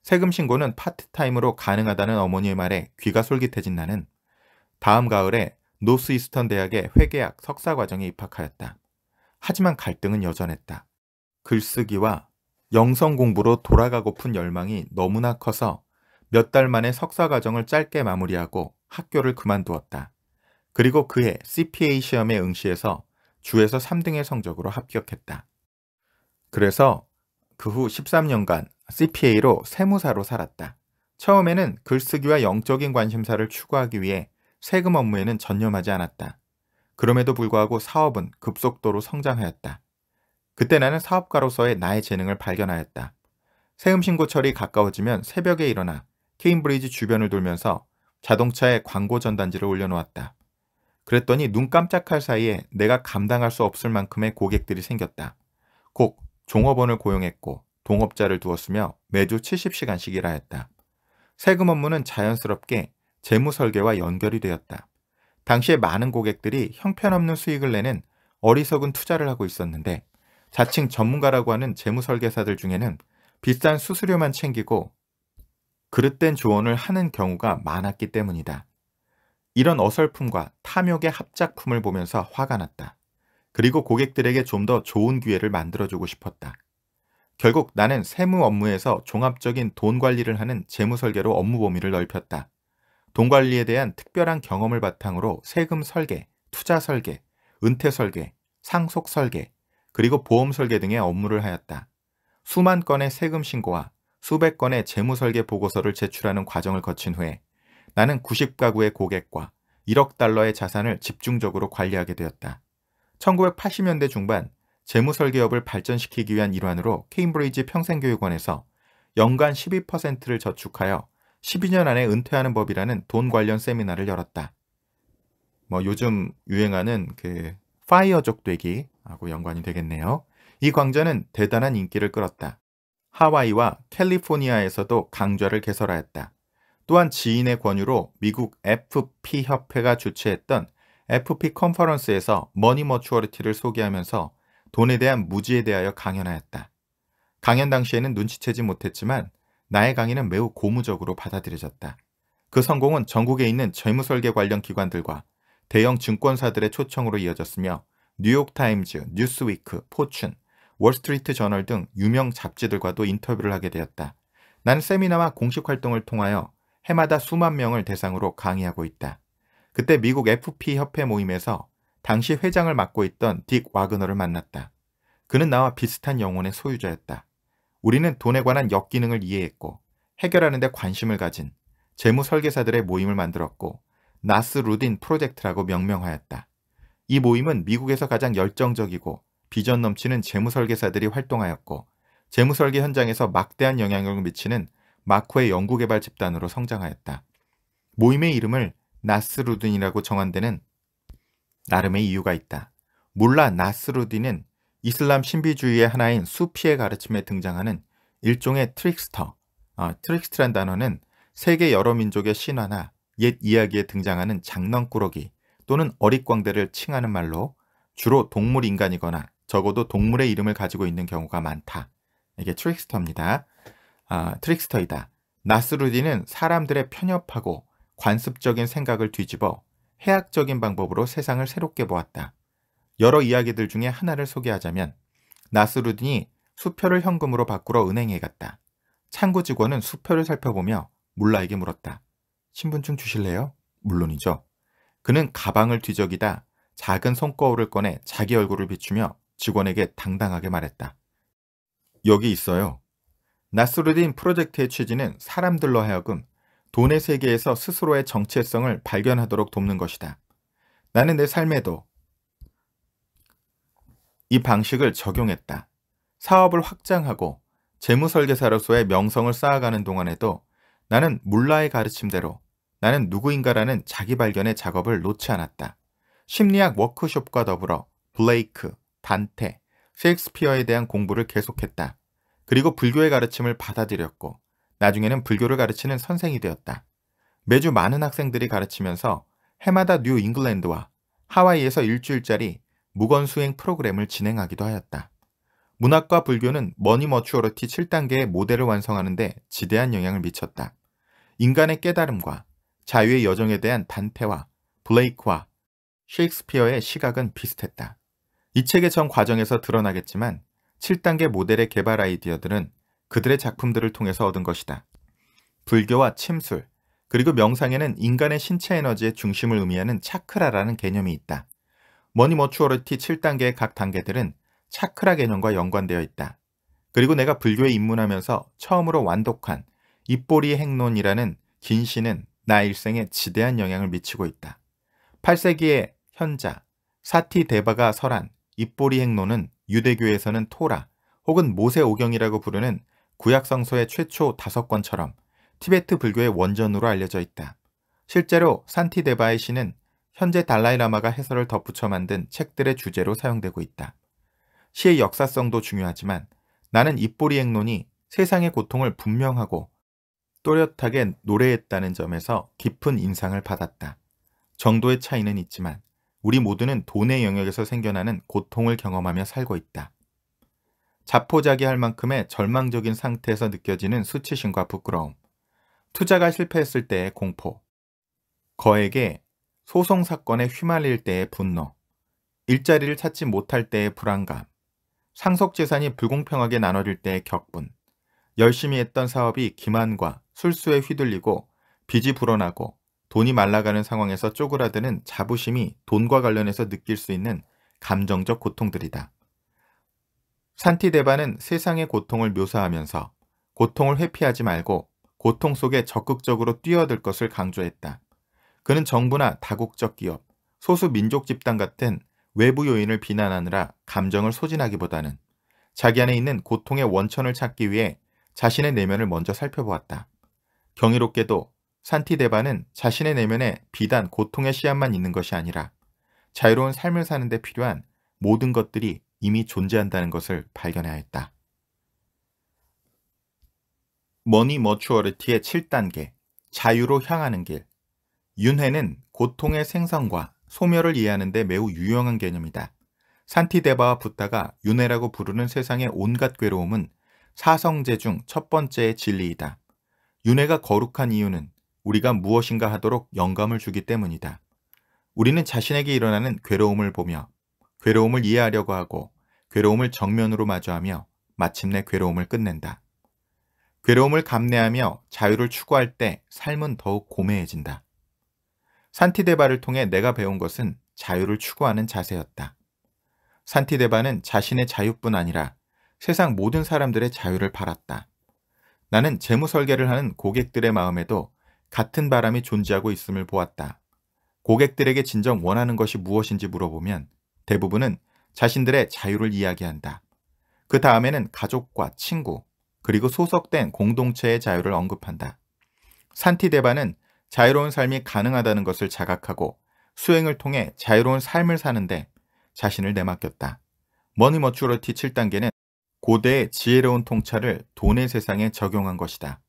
세금 신고는 파트타임으로 가능하다는 어머니의 말에 귀가 솔깃해진 나는 다음 가을에 노스이스턴 대학의 회계학 석사 과정에 입학하였다. 하지만 갈등은 여전했다. 글쓰기와 영성 공부로 돌아가고픈 열망이 너무나 커서 몇 달 만에 석사 과정을 짧게 마무리하고 학교를 그만두었다. 그리고 그해 CPA 시험에 응시해서 주에서 3등의 성적으로 합격했다. 그래서 그후 13년간 CPA로 세무사로 살았다. 처음에는 글쓰기와 영적인 관심사를 추구하기 위해 세금 업무에는 전념하지 않았다. 그럼에도 불구하고 사업은 급속도로 성장하였다. 그때 나는 사업가로서의 나의 재능을 발견하였다. 세금 신고철이 가까워지면 새벽에 일어나 케임브리지 주변을 돌면서 자동차에 광고 전단지를 올려놓았다. 그랬더니 눈 깜짝할 사이에 내가 감당할 수 없을 만큼의 고객들이 생겼다. 꼭 종업원을 고용했고 동업자를 두었으며 매주 70시간씩 일하였다. 세금 업무는 자연스럽게 재무 설계와 연결이 되었다. 당시에 많은 고객들이 형편없는 수익을 내는 어리석은 투자를 하고 있었는데 자칭 전문가라고 하는 재무 설계사들 중에는 비싼 수수료만 챙기고 그릇된 조언을 하는 경우가 많았기 때문이다. 이런 어설픔과 탐욕의 합작품을 보면서 화가 났다. 그리고 고객들에게 좀 더 좋은 기회를 만들어주고 싶었다. 결국 나는 세무 업무에서 종합적인 돈 관리를 하는 재무 설계로 업무 범위를 넓혔다. 돈 관리에 대한 특별한 경험을 바탕으로 세금 설계, 투자 설계, 은퇴 설계, 상속 설계, 그리고 보험 설계 등의 업무를 하였다. 수만 건의 세금 신고와 수백 건의 재무 설계 보고서를 제출하는 과정을 거친 후에 나는 90가구의 고객과 1억 달러의 자산을 집중적으로 관리하게 되었다. 1980년대 중반 재무설계업을 발전시키기 위한 일환으로 케임브리지 평생교육원에서 연간 12%를 저축하여 12년 안에 은퇴하는 법이라는 돈 관련 세미나를 열었다. 뭐 요즘 유행하는 그 파이어족 되기하고 연관이 되겠네요. 이 광자는 대단한 인기를 끌었다. 하와이와 캘리포니아에서도 강좌를 개설하였다. 또한 지인의 권유로 미국 FP협회가 주최했던 FP 컨퍼런스에서 머니 머추어리티를 소개하면서 돈에 대한 무지에 대하여 강연하였다. 강연 당시에는 눈치채지 못했지만 나의 강의는 매우 고무적으로 받아들여졌다. 그 성공은 전국에 있는 재무설계 관련 기관들과 대형 증권사들의 초청으로 이어졌으며 뉴욕타임즈, 뉴스위크, 포춘, 월스트리트 저널 등 유명 잡지들과도 인터뷰를 하게 되었다. 나는 세미나와 공식 활동을 통하여 해마다 수만 명을 대상으로 강의하고 있다. 그때 미국 FP 협회 모임에서 당시 회장을 맡고 있던 딕 와그너를 만났다. 그는 나와 비슷한 영혼의 소유자였다. 우리는 돈에 관한 역기능을 이해했고 해결하는 데 관심을 가진 재무 설계사들의 모임을 만들었고 나스 루딘 프로젝트라고 명명하였다. 이 모임은 미국에서 가장 열정적이고 비전 넘치는 재무 설계사들이 활동하였고 재무 설계 현장에서 막대한 영향력을 미치는 마코의 연구개발 집단으로 성장하였다. 모임의 이름을 나스루딘이라고 정한 데는 나름의 이유가 있다. 몰라 나스루딘은 이슬람 신비주의의 하나인 수피의 가르침에 등장하는 일종의 트릭스터. 어, 트릭스트란 단어는 세계 여러 민족의 신화나 옛 이야기에 등장하는 장난꾸러기 또는 어릿광대를 칭하는 말로 주로 동물 인간이거나 적어도 동물의 이름을 가지고 있는 경우가 많다. 이게 트릭스터입니다. 아, 트릭스터이다. 나스루딘은 사람들의 편협하고 관습적인 생각을 뒤집어 해학적인 방법으로 세상을 새롭게 보았다. 여러 이야기들 중에 하나를 소개하자면 나스루딘이 수표를 현금으로 바꾸러 은행에 갔다. 창구 직원은 수표를 살펴보며 물라에게 물었다. 신분증 주실래요? 물론이죠. 그는 가방을 뒤적이다 작은 손거울을 꺼내 자기 얼굴을 비추며 직원에게 당당하게 말했다. 여기 있어요. 나스루딘 프로젝트의 취지는 사람들로 하여금 돈의 세계에서 스스로의 정체성을 발견하도록 돕는 것이다. 나는 내 삶에도 이 방식을 적용했다. 사업을 확장하고 재무설계사로서의 명성을 쌓아가는 동안에도 나는 물라의 가르침대로 나는 누구인가라는 자기 발견의 작업을 놓지 않았다. 심리학 워크숍과 더불어 블레이크, 단테, 셰익스피어에 대한 공부를 계속했다. 그리고 불교의 가르침을 받아들였고 나중에는 불교를 가르치는 선생이 되었다. 매주 많은 학생들이 가르치면서 해마다 뉴 잉글랜드와 하와이에서 일주일짜리 무건수행 프로그램을 진행하기도 하였다. 문학과 불교는 머니 머추어러티 7단계의 모델을 완성하는데 지대한 영향을 미쳤다. 인간의 깨달음과 자유의 여정에 대한 단테와 블레이크와 셰익스피어의 시각은 비슷했다. 이 책의 전 과정에서 드러나겠지만 7단계 모델의 개발 아이디어들은 그들의 작품들을 통해서 얻은 것이다. 불교와 침술, 그리고 명상에는 인간의 신체 에너지의 중심을 의미하는 차크라라는 개념이 있다. 머니머추어리티 7단계의 각 단계들은 차크라 개념과 연관되어 있다. 그리고 내가 불교에 입문하면서 처음으로 완독한 입보리 행론이라는 긴 시는 나 일생에 지대한 영향을 미치고 있다. 8세기의 현자, 사티 대바가 설한 입보리 행론은 유대교에서는 토라 혹은 모세오경이라고 부르는 구약성서의 최초 다섯 권처럼 티베트 불교의 원전으로 알려져 있다. 실제로 산티데바의 시는 현재 달라이라마가 해설을 덧붙여 만든 책들의 주제로 사용되고 있다. 시의 역사성도 중요하지만 나는 입보리 행론이 세상의 고통을 분명하고 또렷하게 노래했다는 점에서 깊은 인상을 받았다. 정도의 차이는 있지만 우리 모두는 돈의 영역에서 생겨나는 고통을 경험하며 살고 있다. 자포자기할 만큼의 절망적인 상태에서 느껴지는 수치심과 부끄러움, 투자가 실패했을 때의 공포, 거액의 소송 사건에 휘말릴 때의 분노, 일자리를 찾지 못할 때의 불안감, 상속 재산이 불공평하게 나눠질 때의 격분, 열심히 했던 사업이 기만과 술수에 휘둘리고 빚이 불어나고 돈이 말라가는 상황에서 쪼그라드는 자부심이 돈과 관련해서 느낄 수 있는 감정적 고통들이다. 산티데바는 세상의 고통을 묘사하면서 고통을 회피하지 말고 고통 속에 적극적으로 뛰어들 것을 강조했다. 그는 정부나 다국적 기업, 소수 민족 집단 같은 외부 요인을 비난하느라 감정을 소진하기보다는 자기 안에 있는 고통의 원천을 찾기 위해 자신의 내면을 먼저 살펴보았다. 경이롭게도 산티데바는 자신의 내면에 비단 고통의 씨앗만 있는 것이 아니라 자유로운 삶을 사는 데 필요한 모든 것들이 이미 존재한다는 것을 발견하였다. 머니 머추어리티의 7단계 자유로 향하는 길 윤회는 고통의 생성과 소멸을 이해하는 데 매우 유용한 개념이다. 산티데바와 부타가 윤회라고 부르는 세상의 온갖 괴로움은 사성제 중 첫 번째의 진리이다. 윤회가 거룩한 이유는 우리가 무엇인가 하도록 영감을 주기 때문이다. 우리는 자신에게 일어나는 괴로움을 보며 괴로움을 이해하려고 하고 괴로움을 정면으로 마주하며 마침내 괴로움을 끝낸다. 괴로움을 감내하며 자유를 추구할 때 삶은 더욱 고매해진다. 산티데바를 통해 내가 배운 것은 자유를 추구하는 자세였다. 산티데바는 자신의 자유뿐 아니라 세상 모든 사람들의 자유를 바랐다. 나는 재무 설계를 하는 고객들의 마음에도 같은 바람이 존재하고 있음을 보았다. 고객들에게 진정 원하는 것이 무엇인지 물어보면 대부분은 자신들의 자유를 이야기한다. 그 다음에는 가족과 친구, 그리고 소속된 공동체의 자유를 언급한다. 산티데바는 자유로운 삶이 가능하다는 것을 자각하고 수행을 통해 자유로운 삶을 사는데 자신을 내맡겼다. 머니 머추러티 7단계는 고대의 지혜로운 통찰을 돈의 세상에 적용한 것이다.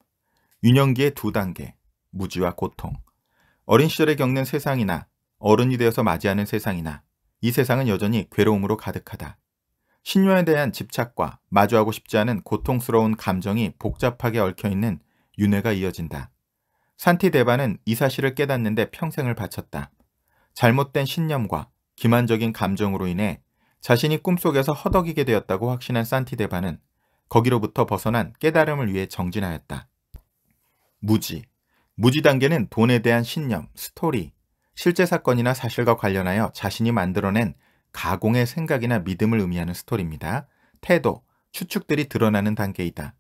유년기의 두 단계, 무지와 고통. 어린 시절에 겪는 세상이나 어른이 되어서 맞이하는 세상이나 이 세상은 여전히 괴로움으로 가득하다. 신녀에 대한 집착과 마주하고 싶지 않은 고통스러운 감정이 복잡하게 얽혀있는 윤회가 이어진다. 산티데바는 이 사실을 깨닫는데 평생을 바쳤다. 잘못된 신념과 기만적인 감정으로 인해 자신이 꿈속에서 허덕이게 되었다고 확신한 산티데바는 거기로부터 벗어난 깨달음을 위해 정진하였다. 무지. 무지 단계는 돈에 대한 신념, 스토리, 실제 사건이나 사실과 관련하여 자신이 만들어낸 가공의 생각이나 믿음을 의미하는 스토리입니다. 태도, 추측들이 드러나는 단계이다.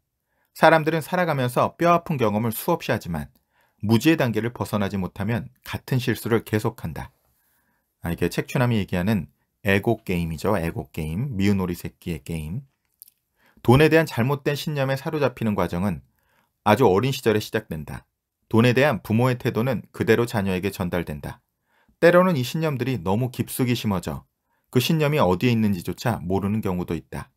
사람들은 살아가면서 뼈아픈 경험을 수없이 하지만 무지의 단계를 벗어나지 못하면 같은 실수를 계속한다. 아, 이게 책추남이 얘기하는 에고 게임이죠. 에고 게임, 미운 오리 새끼의 게임. 돈에 대한 잘못된 신념에 사로잡히는 과정은 아주 어린 시절에 시작된다. 돈에 대한 부모의 태도는 그대로 자녀에게 전달된다. 때로는 이 신념들이 너무 깊숙이 심어져 그 신념이 어디에 있는지조차 모르는 경우도 있다.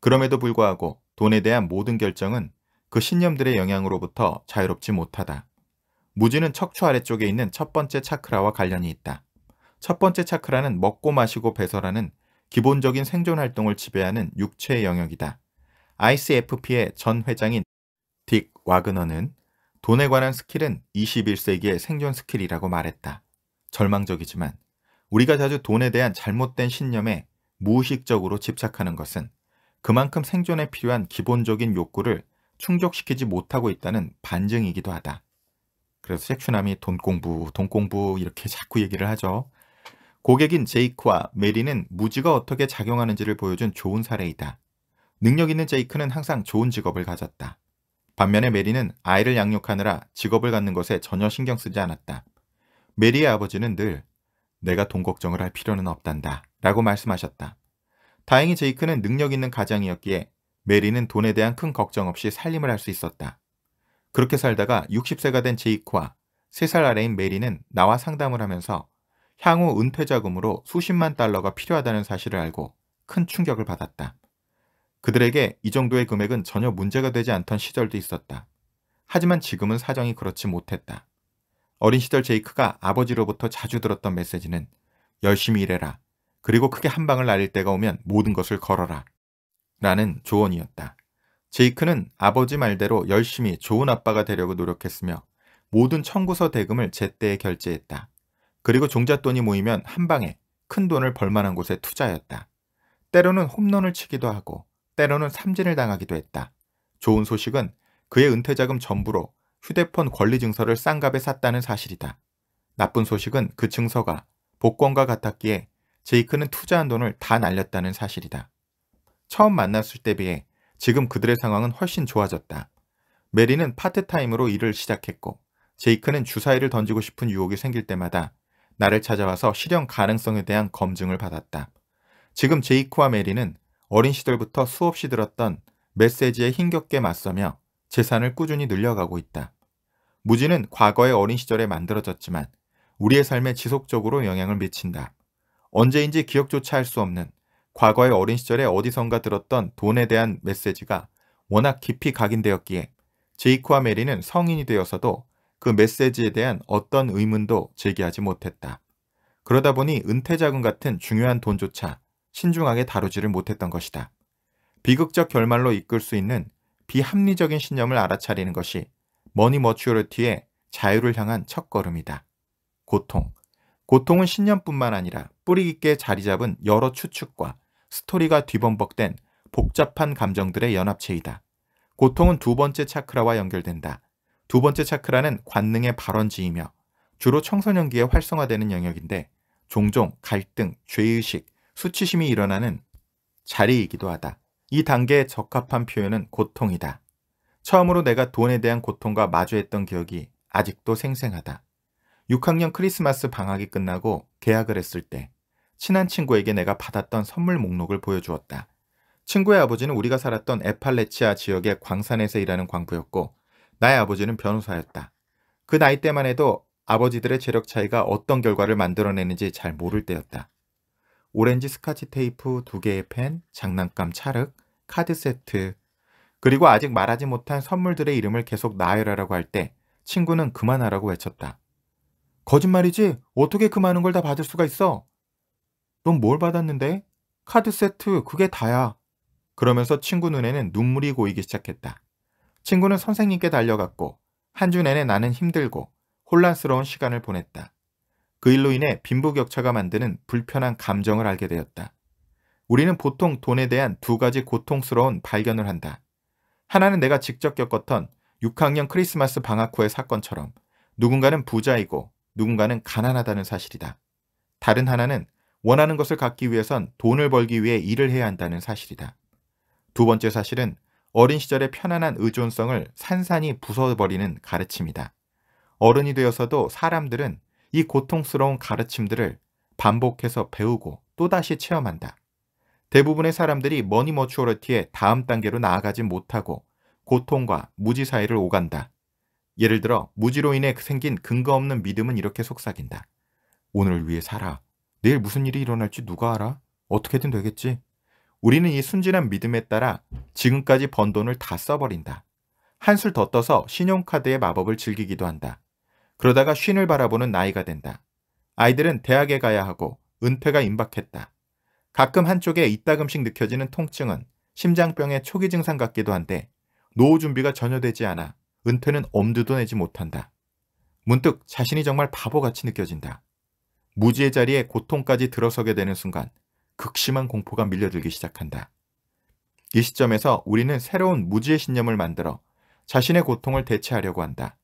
그럼에도 불구하고 돈에 대한 모든 결정은 그 신념들의 영향으로부터 자유롭지 못하다. 무지는 척추 아래쪽에 있는 첫 번째 차크라와 관련이 있다. 첫 번째 차크라는 먹고 마시고 배설하는 기본적인 생존 활동을 지배하는 육체의 영역이다. ICFP의 전 회장인 딕 와그너는 돈에 관한 스킬은 21세기의 생존 스킬이라고 말했다. 절망적이지만 우리가 자주 돈에 대한 잘못된 신념에 무의식적으로 집착하는 것은 그만큼 생존에 필요한 기본적인 욕구를 충족시키지 못하고 있다는 반증이기도 하다. 그래서 섹슈남이 돈 공부, 돈 공부 이렇게 자꾸 얘기를 하죠. 고객인 제이크와 메리는 무지가 어떻게 작용하는지를 보여준 좋은 사례이다. 능력 있는 제이크는 항상 좋은 직업을 가졌다. 반면에 메리는 아이를 양육하느라 직업을 갖는 것에 전혀 신경 쓰지 않았다. 메리의 아버지는 늘 내가 돈 걱정을 할 필요는 없단다 라고 말씀하셨다. 다행히 제이크는 능력 있는 가장이었기에 메리는 돈에 대한 큰 걱정 없이 살림을 할 수 있었다. 그렇게 살다가 60세가 된 제이크와 3살 아래인 메리는 나와 상담을 하면서 향후 은퇴 자금으로 수십만 달러가 필요하다는 사실을 알고 큰 충격을 받았다. 그들에게 이 정도의 금액은 전혀 문제가 되지 않던 시절도 있었다. 하지만 지금은 사정이 그렇지 못했다. 어린 시절 제이크가 아버지로부터 자주 들었던 메시지는 열심히 일해라. 그리고 크게 한 방을 날릴 때가 오면 모든 것을 걸어라. 라는 조언이었다. 제이크는 아버지 말대로 열심히 좋은 아빠가 되려고 노력했으며 모든 청구서 대금을 제때 에 결제했다. 그리고 종잣돈이 모이면 한 방에 큰 돈을 벌만한 곳에 투자였다. 때로는 홈런을 치기도 하고 때로는 삼진을 당하기도 했다. 좋은 소식은 그의 은퇴자금 전부로 휴대폰 권리 증서를 싼 값에 샀다는 사실이다. 나쁜 소식은 그 증서가 복권과 같았기에 제이크는 투자한 돈을 다 날렸다는 사실이다. 처음 만났을 때 비해 지금 그들의 상황은 훨씬 좋아졌다. 메리는 파트타임으로 일을 시작했고 제이크는 주사위를 던지고 싶은 유혹이 생길 때마다 나를 찾아와서 실현 가능성에 대한 검증을 받았다. 지금 제이크와 메리는 어린 시절부터 수없이 들었던 메시지에 힘겹게 맞서며 재산을 꾸준히 늘려가고 있다. 무지는 과거의 어린 시절에 만들어졌지만 우리의 삶에 지속적으로 영향을 미친다. 언제인지 기억조차 할 수 없는 과거의 어린 시절에 어디선가 들었던 돈에 대한 메시지가 워낙 깊이 각인되었기에 제이크와 메리는 성인이 되어서도 그 메시지에 대한 어떤 의문도 제기하지 못했다. 그러다 보니 은퇴자금 같은 중요한 돈조차 신중하게 다루지를 못했던 것이다. 비극적 결말로 이끌 수 있는 비합리적인 신념을 알아차리는 것이 머니 머추어리티의 자유를 향한 첫걸음이다. 고통. 고통은 신념뿐만 아니라 뿌리 깊게 자리 잡은 여러 추측과 스토리가 뒤범벅된 복잡한 감정들의 연합체이다. 고통은 두 번째 차크라와 연결된다. 두 번째 차크라는 관능의 발원지이며 주로 청소년기에 활성화되는 영역인데 종종 갈등, 죄의식, 수치심이 일어나는 자리이기도 하다. 이 단계에 적합한 표현은 고통이다. 처음으로 내가 돈에 대한 고통과 마주했던 기억이 아직도 생생하다. 6학년 크리스마스 방학이 끝나고 계약을 했을 때 친한 친구에게 내가 받았던 선물 목록을 보여주었다. 친구의 아버지는 우리가 살았던 에팔레치아 지역의 광산에서 일하는 광부였고 나의 아버지는 변호사였다. 그 나이 때만 해도 아버지들의 재력 차이가 어떤 결과를 만들어내는지 잘 모를 때였다. 오렌지 스카치 테이프 두개의 펜, 장난감 찰흙, 카드 세트, 그리고 아직 말하지 못한 선물들의 이름을 계속 나열하라고 할 때 친구는 그만하라고 외쳤다. 거짓말이지? 어떻게 그 많은 걸 다 받을 수가 있어? 넌 뭘 받았는데? 카드 세트, 그게 다야. 그러면서 친구 눈에는 눈물이 고이기 시작했다. 친구는 선생님께 달려갔고 한 주 내내 나는 힘들고 혼란스러운 시간을 보냈다. 그 일로 인해 빈부격차가 만드는 불편한 감정을 알게 되었다. 우리는 보통 돈에 대한 두 가지 고통스러운 발견을 한다. 하나는 내가 직접 겪었던 6학년 크리스마스 방학 후의 사건처럼 누군가는 부자이고 누군가는 가난하다는 사실이다. 다른 하나는 원하는 것을 갖기 위해선 돈을 벌기 위해 일을 해야 한다는 사실이다. 두 번째 사실은 어린 시절의 편안한 의존성을 산산히 부숴버리는 가르침이다. 어른이 되어서도 사람들은 이 고통스러운 가르침들을 반복해서 배우고 또다시 체험한다. 대부분의 사람들이 머니 머추어리티의 다음 단계로 나아가지 못하고 고통과 무지 사이를 오간다. 예를 들어 무지로 인해 그 생긴 근거 없는 믿음은 이렇게 속삭인다. 오늘을 위해 살아. 내일 무슨 일이 일어날지 누가 알아? 어떻게든 되겠지. 우리는 이 순진한 믿음에 따라 지금까지 번 돈을 다 써버린다. 한술 더 떠서 신용카드의 마법을 즐기기도 한다. 그러다가 쉰을 바라보는 나이가 된다. 아이들은 대학에 가야 하고 은퇴가 임박했다. 가끔 한쪽에 이따금씩 느껴지는 통증은 심장병의 초기 증상 같기도 한데 노후 준비가 전혀 되지 않아 은퇴는 엄두도 내지 못한다. 문득 자신이 정말 바보같이 느껴진다. 무지의 자리에 고통까지 들어서게 되는 순간 극심한 공포가 밀려들기 시작한다. 이 시점에서 우리는 새로운 무지의 신념을 만들어 자신의 고통을 대체하려고 한다.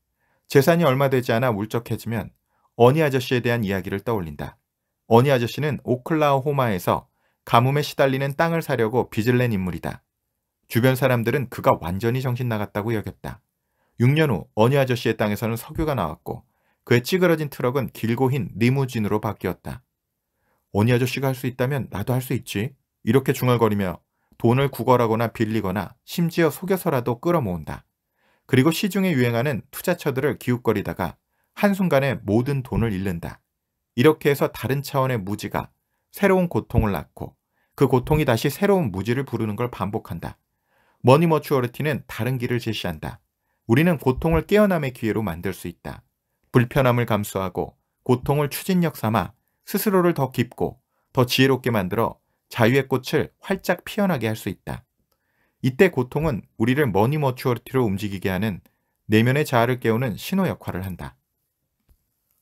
재산이 얼마 되지 않아 울적해지면 어니 아저씨에 대한 이야기를 떠올린다. 어니 아저씨는 오클라호마에서 가뭄에 시달리는 땅을 사려고 빚을 낸 인물이다. 주변 사람들은 그가 완전히 정신 나갔다고 여겼다. 6년 후 어니 아저씨의 땅에서는 석유가 나왔고 그의 찌그러진 트럭은 길고 흰 리무진으로 바뀌었다. 어니 아저씨가 할 수 있다면 나도 할 수 있지. 이렇게 중얼거리며 돈을 구걸하거나 빌리거나 심지어 속여서라도 끌어모은다. 그리고 시중에 유행하는 투자처들을 기웃거리다가 한순간에 모든 돈을 잃는다. 이렇게 해서 다른 차원의 무지가 새로운 고통을 낳고 그 고통이 다시 새로운 무지를 부르는 걸 반복한다. 머니 머추어리티는 다른 길을 제시한다. 우리는 고통을 깨어남의 기회로 만들 수 있다. 불편함을 감수하고 고통을 추진력 삼아 스스로를 더 깊고 더 지혜롭게 만들어 자유의 꽃을 활짝 피어나게 할 수 있다. 이때 고통은 우리를 머니 머추어리티로 움직이게 하는 내면의 자아를 깨우는 신호 역할을 한다.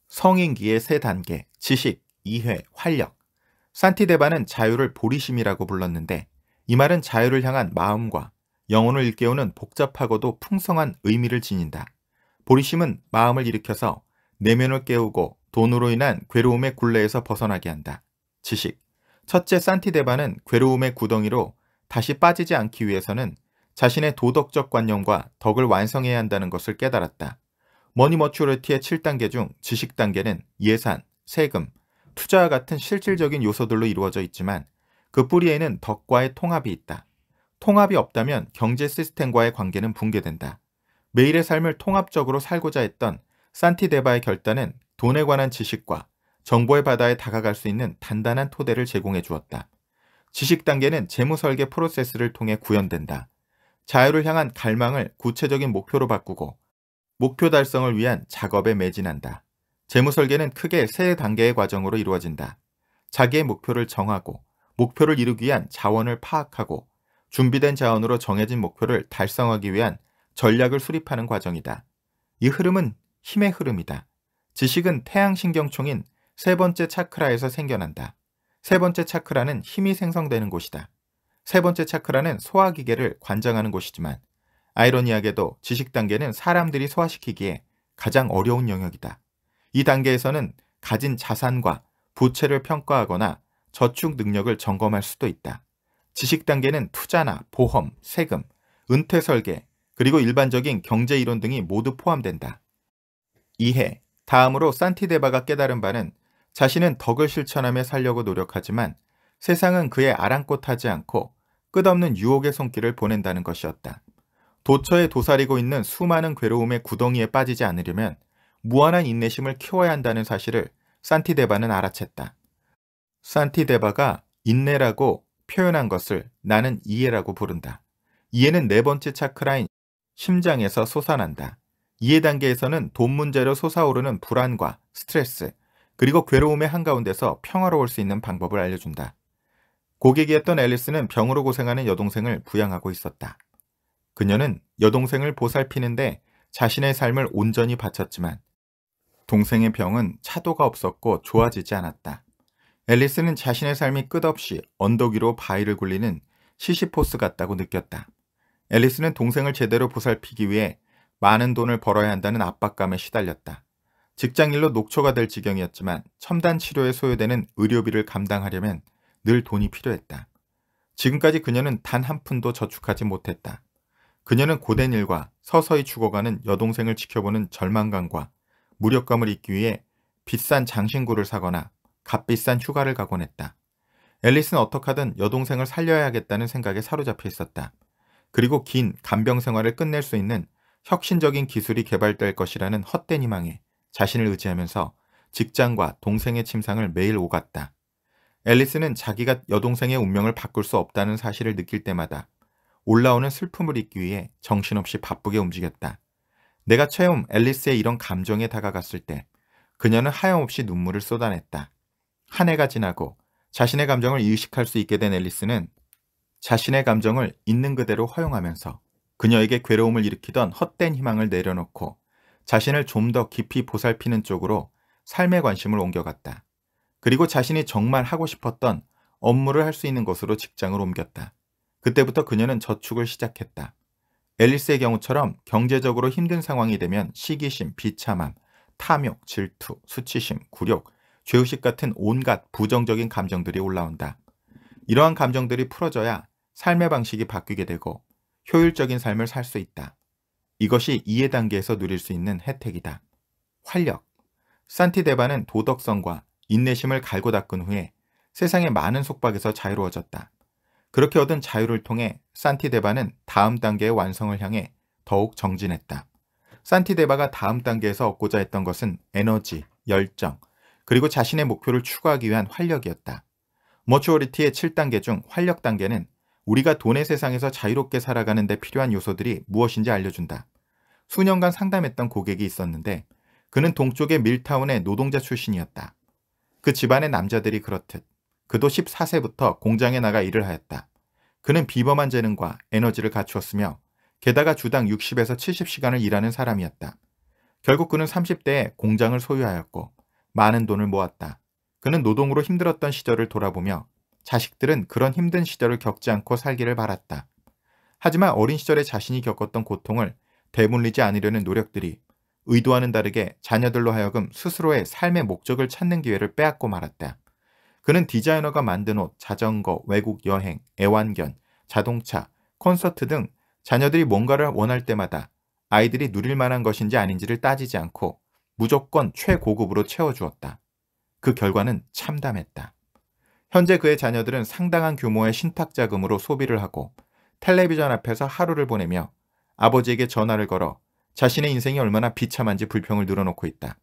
성인기의 세 단계, 지식, 이해, 활력. 산티데바는 자유를 보리심이라고 불렀는데 이 말은 자유를 향한 마음과 영혼을 일깨우는 복잡하고도 풍성한 의미를 지닌다. 보리심은 마음을 일으켜서 내면을 깨우고 돈으로 인한 괴로움의 굴레에서 벗어나게 한다. 지식. 첫째 산티데바는 괴로움의 구덩이로 다시 빠지지 않기 위해서는 자신의 도덕적 관념과 덕을 완성해야 한다는 것을 깨달았다. 머니 머추리티의 7단계 중 지식 단계는 예산, 세금, 투자와 같은 실질적인 요소들로 이루어져 있지만 그 뿌리에는 덕과의 통합이 있다. 통합이 없다면 경제 시스템과의 관계는 붕괴된다. 매일의 삶을 통합적으로 살고자 했던 산티데바의 결단은 돈에 관한 지식과 정보의 바다에 다가갈 수 있는 단단한 토대를 제공해 주었다. 지식 단계는 재무 설계 프로세스를 통해 구현된다. 자유를 향한 갈망을 구체적인 목표로 바꾸고 목표 달성을 위한 작업에 매진한다. 재무 설계는 크게 세 단계의 과정으로 이루어진다. 자기의 목표를 정하고 목표를 이루기 위한 자원을 파악하고 준비된 자원으로 정해진 목표를 달성하기 위한 전략을 수립하는 과정이다. 이 흐름은 힘의 흐름이다. 지식은 태양신경총인 세 번째 차크라에서 생겨난다. 세 번째 차크라는 힘이 생성되는 곳이다. 세 번째 차크라는 소화기계를 관장하는 곳이지만 아이러니하게도 지식 단계는 사람들이 소화시키기에 가장 어려운 영역이다. 이 단계에서는 가진 자산과 부채를 평가하거나 저축 능력을 점검할 수도 있다. 지식 단계는 투자나 보험, 세금, 은퇴 설계, 그리고 일반적인 경제 이론 등이 모두 포함된다. 이해, 다음으로 산티데바가 깨달은 바는 자신은 덕을 실천하며 살려고 노력하지만 세상은 그에 아랑곳하지 않고 끝없는 유혹의 손길을 보낸다는 것이었다. 도처에 도사리고 있는 수많은 괴로움의 구덩이에 빠지지 않으려면 무한한 인내심을 키워야 한다는 사실을 산티데바는 알아챘다. 산티데바가 인내라고 표현한 것을 나는 이해라고 부른다. 이해는 네 번째 차크라인 심장에서 솟아난다. 이해 단계에서는 돈 문제로 솟아오르는 불안과 스트레스, 그리고 괴로움의 한가운데서 평화로울 수 있는 방법을 알려준다. 고객이었던 앨리스는 병으로 고생하는 여동생을 부양하고 있었다. 그녀는 여동생을 보살피는데 자신의 삶을 온전히 바쳤지만 동생의 병은 차도가 없었고 좋아지지 않았다. 앨리스는 자신의 삶이 끝없이 언덕 위로 바위를 굴리는 시시포스 같다고 느꼈다. 앨리스는 동생을 제대로 보살피기 위해 많은 돈을 벌어야 한다는 압박감에 시달렸다. 직장일로 녹초가 될 지경이었지만 첨단 치료에 소요되는 의료비를 감당하려면 늘 돈이 필요했다. 지금까지 그녀는 단 한 푼도 저축하지 못했다. 그녀는 고된 일과 서서히 죽어가는 여동생을 지켜보는 절망감과 무력감을 잊기 위해 비싼 장신구를 사거나 값비싼 휴가를 가곤 했다. 앨리스는 어떻게든 여동생을 살려야겠다는 생각에 사로잡혀 있었다. 그리고 긴 간병 생활을 끝낼 수 있는 혁신적인 기술이 개발될 것이라는 헛된 희망에 자신을 의지하면서 직장과 동생의 침상을 매일 오갔다. 앨리스는 자기가 여동생의 운명을 바꿀 수 없다는 사실을 느낄 때마다 올라오는 슬픔을 잊기 위해 정신없이 바쁘게 움직였다. 내가 처음 앨리스의 이런 감정에 다가갔을 때 그녀는 하염없이 눈물을 쏟아냈다. 한 해가 지나고 자신의 감정을 의식할 수 있게 된 앨리스는 자신의 감정을 있는 그대로 허용하면서 그녀에게 괴로움을 일으키던 헛된 희망을 내려놓고 자신을 좀 더 깊이 보살피는 쪽으로 삶의 관심을 옮겨갔다. 그리고 자신이 정말 하고 싶었던 업무를 할 수 있는 것으로 직장을 옮겼다. 그때부터 그녀는 저축을 시작했다. 앨리스의 경우처럼 경제적으로 힘든 상황이 되면 시기심, 비참함, 탐욕, 질투, 수치심, 굴욕, 죄의식 같은 온갖 부정적인 감정들이 올라온다. 이러한 감정들이 풀어져야 삶의 방식이 바뀌게 되고 효율적인 삶을 살 수 있다. 이것이 이해 단계에서 누릴 수 있는 혜택이다. 활력. 산티데바는 도덕성과 인내심을 갈고 닦은 후에 세상의 많은 속박에서 자유로워졌다. 그렇게 얻은 자유를 통해 산티데바는 다음 단계의 완성을 향해 더욱 정진했다. 산티데바가 다음 단계에서 얻고자 했던 것은 에너지, 열정, 그리고 자신의 목표를 추구하기 위한 활력이었다. 머추어리티의 7단계 중 활력 단계는 우리가 돈의 세상에서 자유롭게 살아가는 데 필요한 요소들이 무엇인지 알려준다. 수년간 상담했던 고객이 있었는데 그는 동쪽의 밀타운의 노동자 출신이었다. 그 집안의 남자들이 그렇듯 그도 14세부터 공장에 나가 일을 하였다. 그는 비범한 재능과 에너지를 갖추었으며 게다가 주당 60에서 70시간을 일하는 사람이었다. 결국 그는 30대에 공장을 소유하였고 많은 돈을 모았다. 그는 노동으로 힘들었던 시절을 돌아보며 자식들은 그런 힘든 시절을 겪지 않고 살기를 바랐다. 하지만 어린 시절에 자신이 겪었던 고통을 대물리지 않으려는 노력들이 의도와는 다르게 자녀들로 하여금 스스로의 삶의 목적을 찾는 기회를 빼앗고 말았다. 그는 디자이너가 만든 옷, 자전거, 외국 여행, 애완견, 자동차, 콘서트 등 자녀들이 뭔가를 원할 때마다 아이들이 누릴 만한 것인지 아닌지를 따지지 않고 무조건 최고급으로 채워주었다. 그 결과는 참담했다. 현재 그의 자녀들은 상당한 규모의 신탁 자금으로 소비를 하고 텔레비전 앞에서 하루를 보내며 아버지에게 전화를 걸어 자신의 인생이 얼마나 비참한지 불평을 늘어놓고 있다.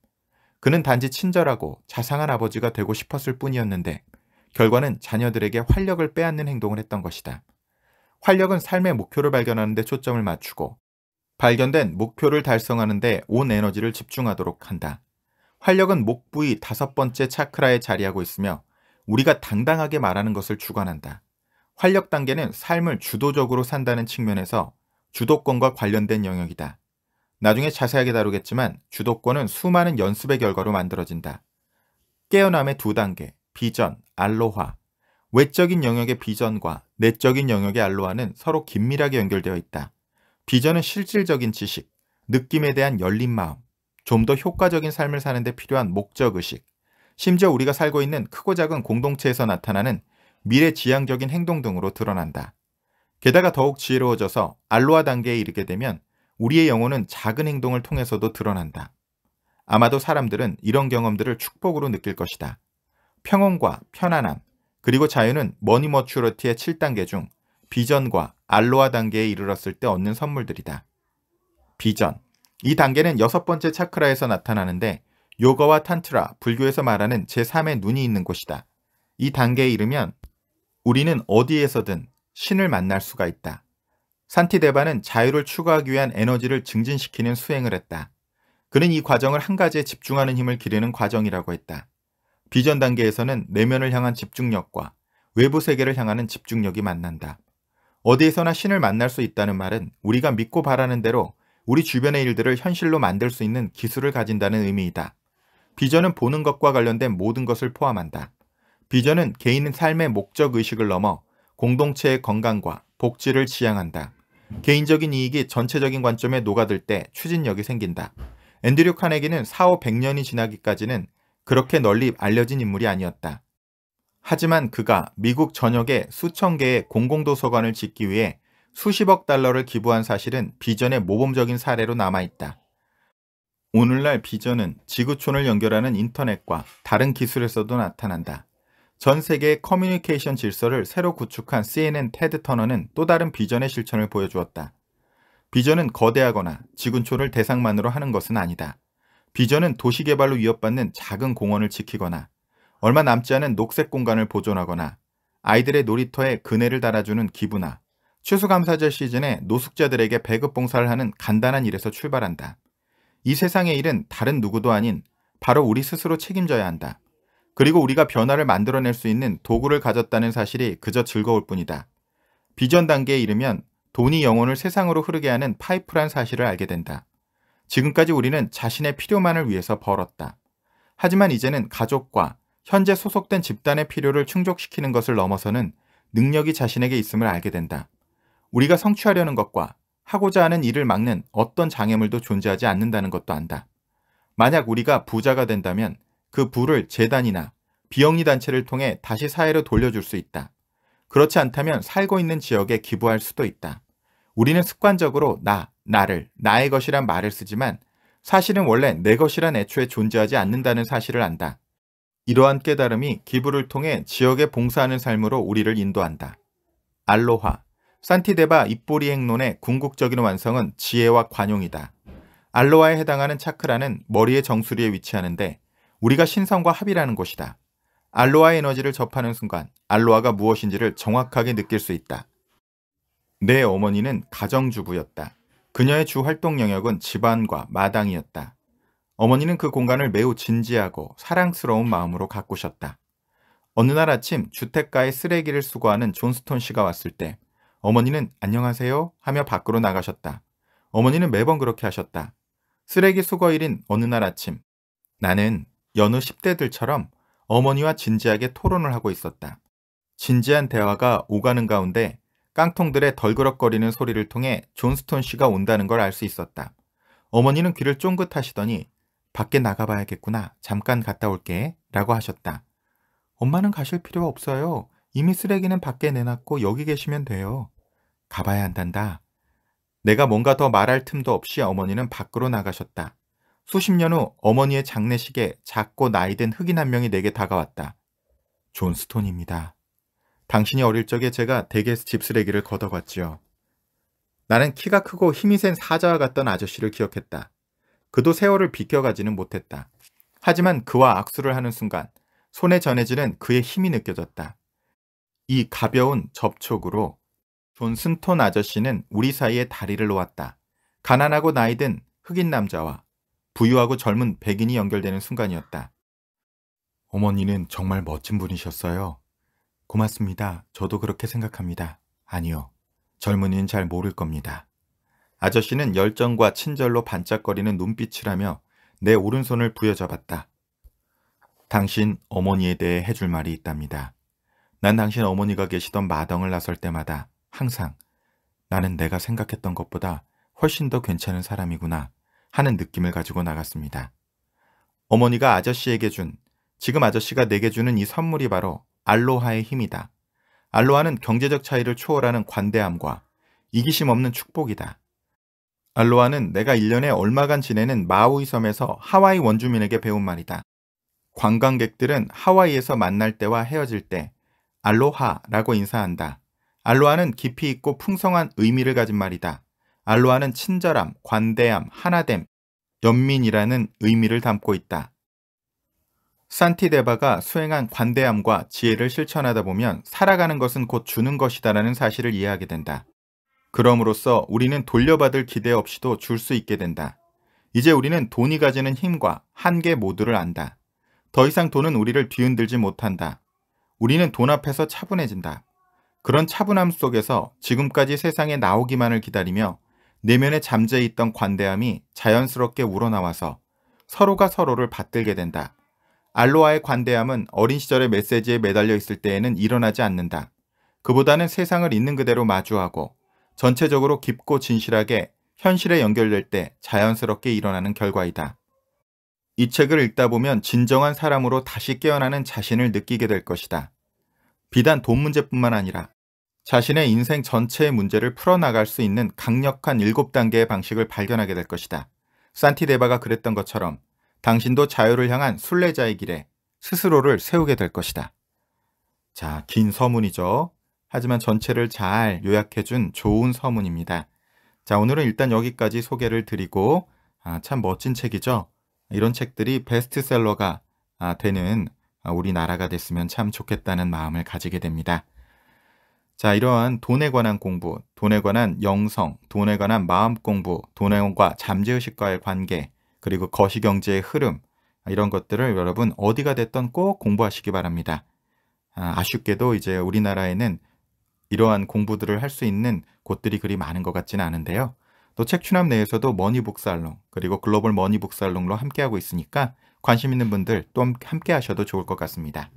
그는 단지 친절하고 자상한 아버지가 되고 싶었을 뿐이었는데 결과는 자녀들에게 활력을 빼앗는 행동을 했던 것이다. 활력은 삶의 목표를 발견하는 데 초점을 맞추고 발견된 목표를 달성하는 데 온 에너지를 집중하도록 한다. 활력은 목 부위 다섯 번째 차크라에 자리하고 있으며 우리가 당당하게 말하는 것을 주관한다. 활력 단계는 삶을 주도적으로 산다는 측면에서 주도권과 관련된 영역이다. 나중에 자세하게 다루겠지만 주도권은 수많은 연습의 결과로 만들어진다. 깨어남의 두 단계, 비전, 알로화 외적인 영역의 비전과 내적인 영역의 알로화는 서로 긴밀하게 연결되어 있다. 비전은 실질적인 지식, 느낌에 대한 열린 마음, 좀 더 효과적인 삶을 사는데 필요한 목적의식, 심지어 우리가 살고 있는 크고 작은 공동체에서 나타나는 미래지향적인 행동 등으로 드러난다. 게다가 더욱 지혜로워져서 알로하 단계에 이르게 되면 우리의 영혼은 작은 행동을 통해서도 드러난다. 아마도 사람들은 이런 경험들을 축복으로 느낄 것이다. 평온과 편안함, 그리고 자유는 머니 머추러티의 7단계 중 비전과 알로하 단계에 이르렀을 때 얻는 선물들이다. 비전. 이 단계는 여섯 번째 차크라에서 나타나는데 요거와 탄트라, 불교에서 말하는 제3의 눈이 있는 곳이다. 이 단계에 이르면 우리는 어디에서든 신을 만날 수가 있다. 산티데바는 자유를 추구하기 위한 에너지를 증진시키는 수행을 했다. 그는 이 과정을 한 가지에 집중하는 힘을 기르는 과정이라고 했다. 비전 단계에서는 내면을 향한 집중력과 외부 세계를 향하는 집중력이 만난다. 어디에서나 신을 만날 수 있다는 말은 우리가 믿고 바라는 대로 우리 주변의 일들을 현실로 만들 수 있는 기술을 가진다는 의미이다. 비전은 보는 것과 관련된 모든 것을 포함한다. 비전은 개인의 삶의 목적 의식을 넘어 공동체의 건강과 복지를 지향한다. 개인적인 이익이 전체적인 관점에 녹아들 때 추진력이 생긴다. 앤드류 칸에게는 4, 5, 100년이 지나기까지는 그렇게 널리 알려진 인물이 아니었다. 하지만 그가 미국 전역에 수천 개의 공공도서관을 짓기 위해 수십억 달러를 기부한 사실은 비전의 모범적인 사례로 남아있다. 오늘날 비전은 지구촌을 연결하는 인터넷과 다른 기술에서도 나타난다. 전 세계의 커뮤니케이션 질서를 새로 구축한 CNN 테드 터너는 또 다른 비전의 실천을 보여주었다. 비전은 거대하거나 지군촌을 대상만으로 하는 것은 아니다. 비전은 도시개발로 위협받는 작은 공원을 지키거나 얼마 남지 않은 녹색 공간을 보존하거나 아이들의 놀이터에 그네를 달아주는 기부나 추수감사절 시즌에 노숙자들에게 배급봉사를 하는 간단한 일에서 출발한다. 이 세상의 일은 다른 누구도 아닌 바로 우리 스스로 책임져야 한다. 그리고 우리가 변화를 만들어낼 수 있는 도구를 가졌다는 사실이 그저 즐거울 뿐이다. 비전 단계에 이르면 돈이 영혼을 세상으로 흐르게 하는 파이프란 사실을 알게 된다. 지금까지 우리는 자신의 필요만을 위해서 벌었다. 하지만 이제는 가족과 현재 소속된 집단의 필요를 충족시키는 것을 넘어서는 능력이 자신에게 있음을 알게 된다. 우리가 성취하려는 것과 하고자 하는 일을 막는 어떤 장애물도 존재하지 않는다는 것도 안다. 만약 우리가 부자가 된다면 그 부를 재단이나 비영리 단체를 통해 다시 사회로 돌려줄 수 있다. 그렇지 않다면 살고 있는 지역에 기부할 수도 있다. 우리는 습관적으로 나, 나를, 나의 것이란 말을 쓰지만 사실은 원래 내 것이란 애초에 존재하지 않는다는 사실을 안다. 이러한 깨달음이 기부를 통해 지역에 봉사하는 삶으로 우리를 인도한다. 알로하, 산티데바 입보리 행론의 궁극적인 완성은 지혜와 관용이다. 알로하에 해당하는 차크라는 머리의 정수리에 위치하는데 우리가 신성과 합이라는 것이다. 알로아 에너지를 접하는 순간 알로아가 무엇인지를 정확하게 느낄 수 있다. 내 어머니는 가정주부였다. 그녀의 주 활동 영역은 집안과 마당이었다. 어머니는 그 공간을 매우 진지하고 사랑스러운 마음으로 가꾸셨다. 어느 날 아침 주택가에 쓰레기를 수거하는 존스톤 씨가 왔을 때 어머니는 안녕하세요 하며 밖으로 나가셨다. 어머니는 매번 그렇게 하셨다. 쓰레기 수거일인 어느 날 아침 나는 여느 10대들처럼 어머니와 진지하게 토론을 하고 있었다. 진지한 대화가 오가는 가운데 깡통들의 덜그럭거리는 소리를 통해 존스톤 씨가 온다는 걸 알 수 있었다. 어머니는 귀를 쫑긋하시더니 밖에 나가봐야겠구나. 잠깐 갔다 올게. 라고 하셨다. 엄마는 가실 필요 없어요. 이미 쓰레기는 밖에 내놨고 여기 계시면 돼요. 가봐야 한단다. 내가 뭔가 더 말할 틈도 없이 어머니는 밖으로 나가셨다. 수십 년 후 어머니의 장례식에 작고 나이든 흑인 한 명이 내게 다가왔다. 존 스톤입니다. 당신이 어릴 적에 제가 댁에서 집쓰레기를 걷어갔지요. 나는 키가 크고 힘이 센 사자와 같던 아저씨를 기억했다. 그도 세월을 비껴가지는 못했다. 하지만 그와 악수를 하는 순간 손에 전해지는 그의 힘이 느껴졌다. 이 가벼운 접촉으로 존 스톤 아저씨는 우리 사이에 다리를 놓았다. 가난하고 나이든 흑인 남자와 부유하고 젊은 백인이 연결되는 순간이었다. 어머니는 정말 멋진 분이셨어요. 고맙습니다. 저도 그렇게 생각합니다. 아니요. 젊은이는 잘 모를 겁니다. 아저씨는 열정과 친절로 반짝거리는 눈빛이라며 내 오른손을 부여잡았다. 당신 어머니에 대해 해줄 말이 있답니다. 난 당신 어머니가 계시던 마당을 나설 때마다 항상 나는 내가 생각했던 것보다 훨씬 더 괜찮은 사람이구나. 하는 느낌을 가지고 나갔습니다. 어머니가 아저씨에게 준, 지금 아저씨가 내게 주는 이 선물이 바로 알로하의 힘이다. 알로하는 경제적 차이를 초월하는 관대함과 이기심 없는 축복이다. 알로하는 내가 1년에 얼마간 지내는 마우이 섬에서 하와이 원주민에게 배운 말이다. 관광객들은 하와이에서 만날 때와 헤어질 때 알로하라고 인사한다. 알로하는 깊이 있고 풍성한 의미를 가진 말이다. 알로아는 친절함, 관대함, 하나됨, 연민이라는 의미를 담고 있다. 산티데바가 수행한 관대함과 지혜를 실천하다 보면 살아가는 것은 곧 주는 것이다라는 사실을 이해하게 된다. 그럼으로써 우리는 돌려받을 기대 없이도 줄 수 있게 된다. 이제 우리는 돈이 가지는 힘과 한계 모두를 안다. 더 이상 돈은 우리를 뒤흔들지 못한다. 우리는 돈 앞에서 차분해진다. 그런 차분함 속에서 지금까지 세상에 나오기만을 기다리며 내면에 잠재 있던 관대함이 자연스럽게 우러나와서 서로가 서로를 받들게 된다. 알로아의 관대함은 어린 시절의 메시지에 매달려 있을 때에는 일어나지 않는다. 그보다는 세상을 있는 그대로 마주하고 전체적으로 깊고 진실하게 현실에 연결될 때 자연스럽게 일어나는 결과이다. 이 책을 읽다 보면 진정한 사람으로 다시 깨어나는 자신을 느끼게 될 것이다. 비단 돈 문제뿐만 아니라 자신의 인생 전체의 문제를 풀어나갈 수 있는 강력한 7단계의 방식을 발견하게 될 것이다. 산티데바가 그랬던 것처럼 당신도 자유를 향한 순례자의 길에 스스로를 세우게 될 것이다. 자, 긴 서문이죠. 하지만 전체를 잘 요약해준 좋은 서문입니다. 자, 오늘은 일단 여기까지 소개를 드리고 아, 참 멋진 책이죠. 이런 책들이 베스트셀러가 아, 되는 아, 우리나라가 됐으면 참 좋겠다는 마음을 가지게 됩니다. 자, 이러한 돈에 관한 공부, 돈에 관한 영성, 돈에 관한 마음 공부, 돈과 의 잠재의식과의 관계, 그리고 거시경제의 흐름, 이런 것들을 여러분 어디가 됐던 꼭 공부하시기 바랍니다. 아, 쉽게도 이제 우리나라에는 이러한 공부들을 할 수 있는 곳들이 그리 많은 것 같지는 않은데요. 또 책추남 내에서도 머니북살롱 그리고 글로벌 머니북살롱로 함께하고 있으니까 관심 있는 분들 또 함께 하셔도 좋을 것 같습니다.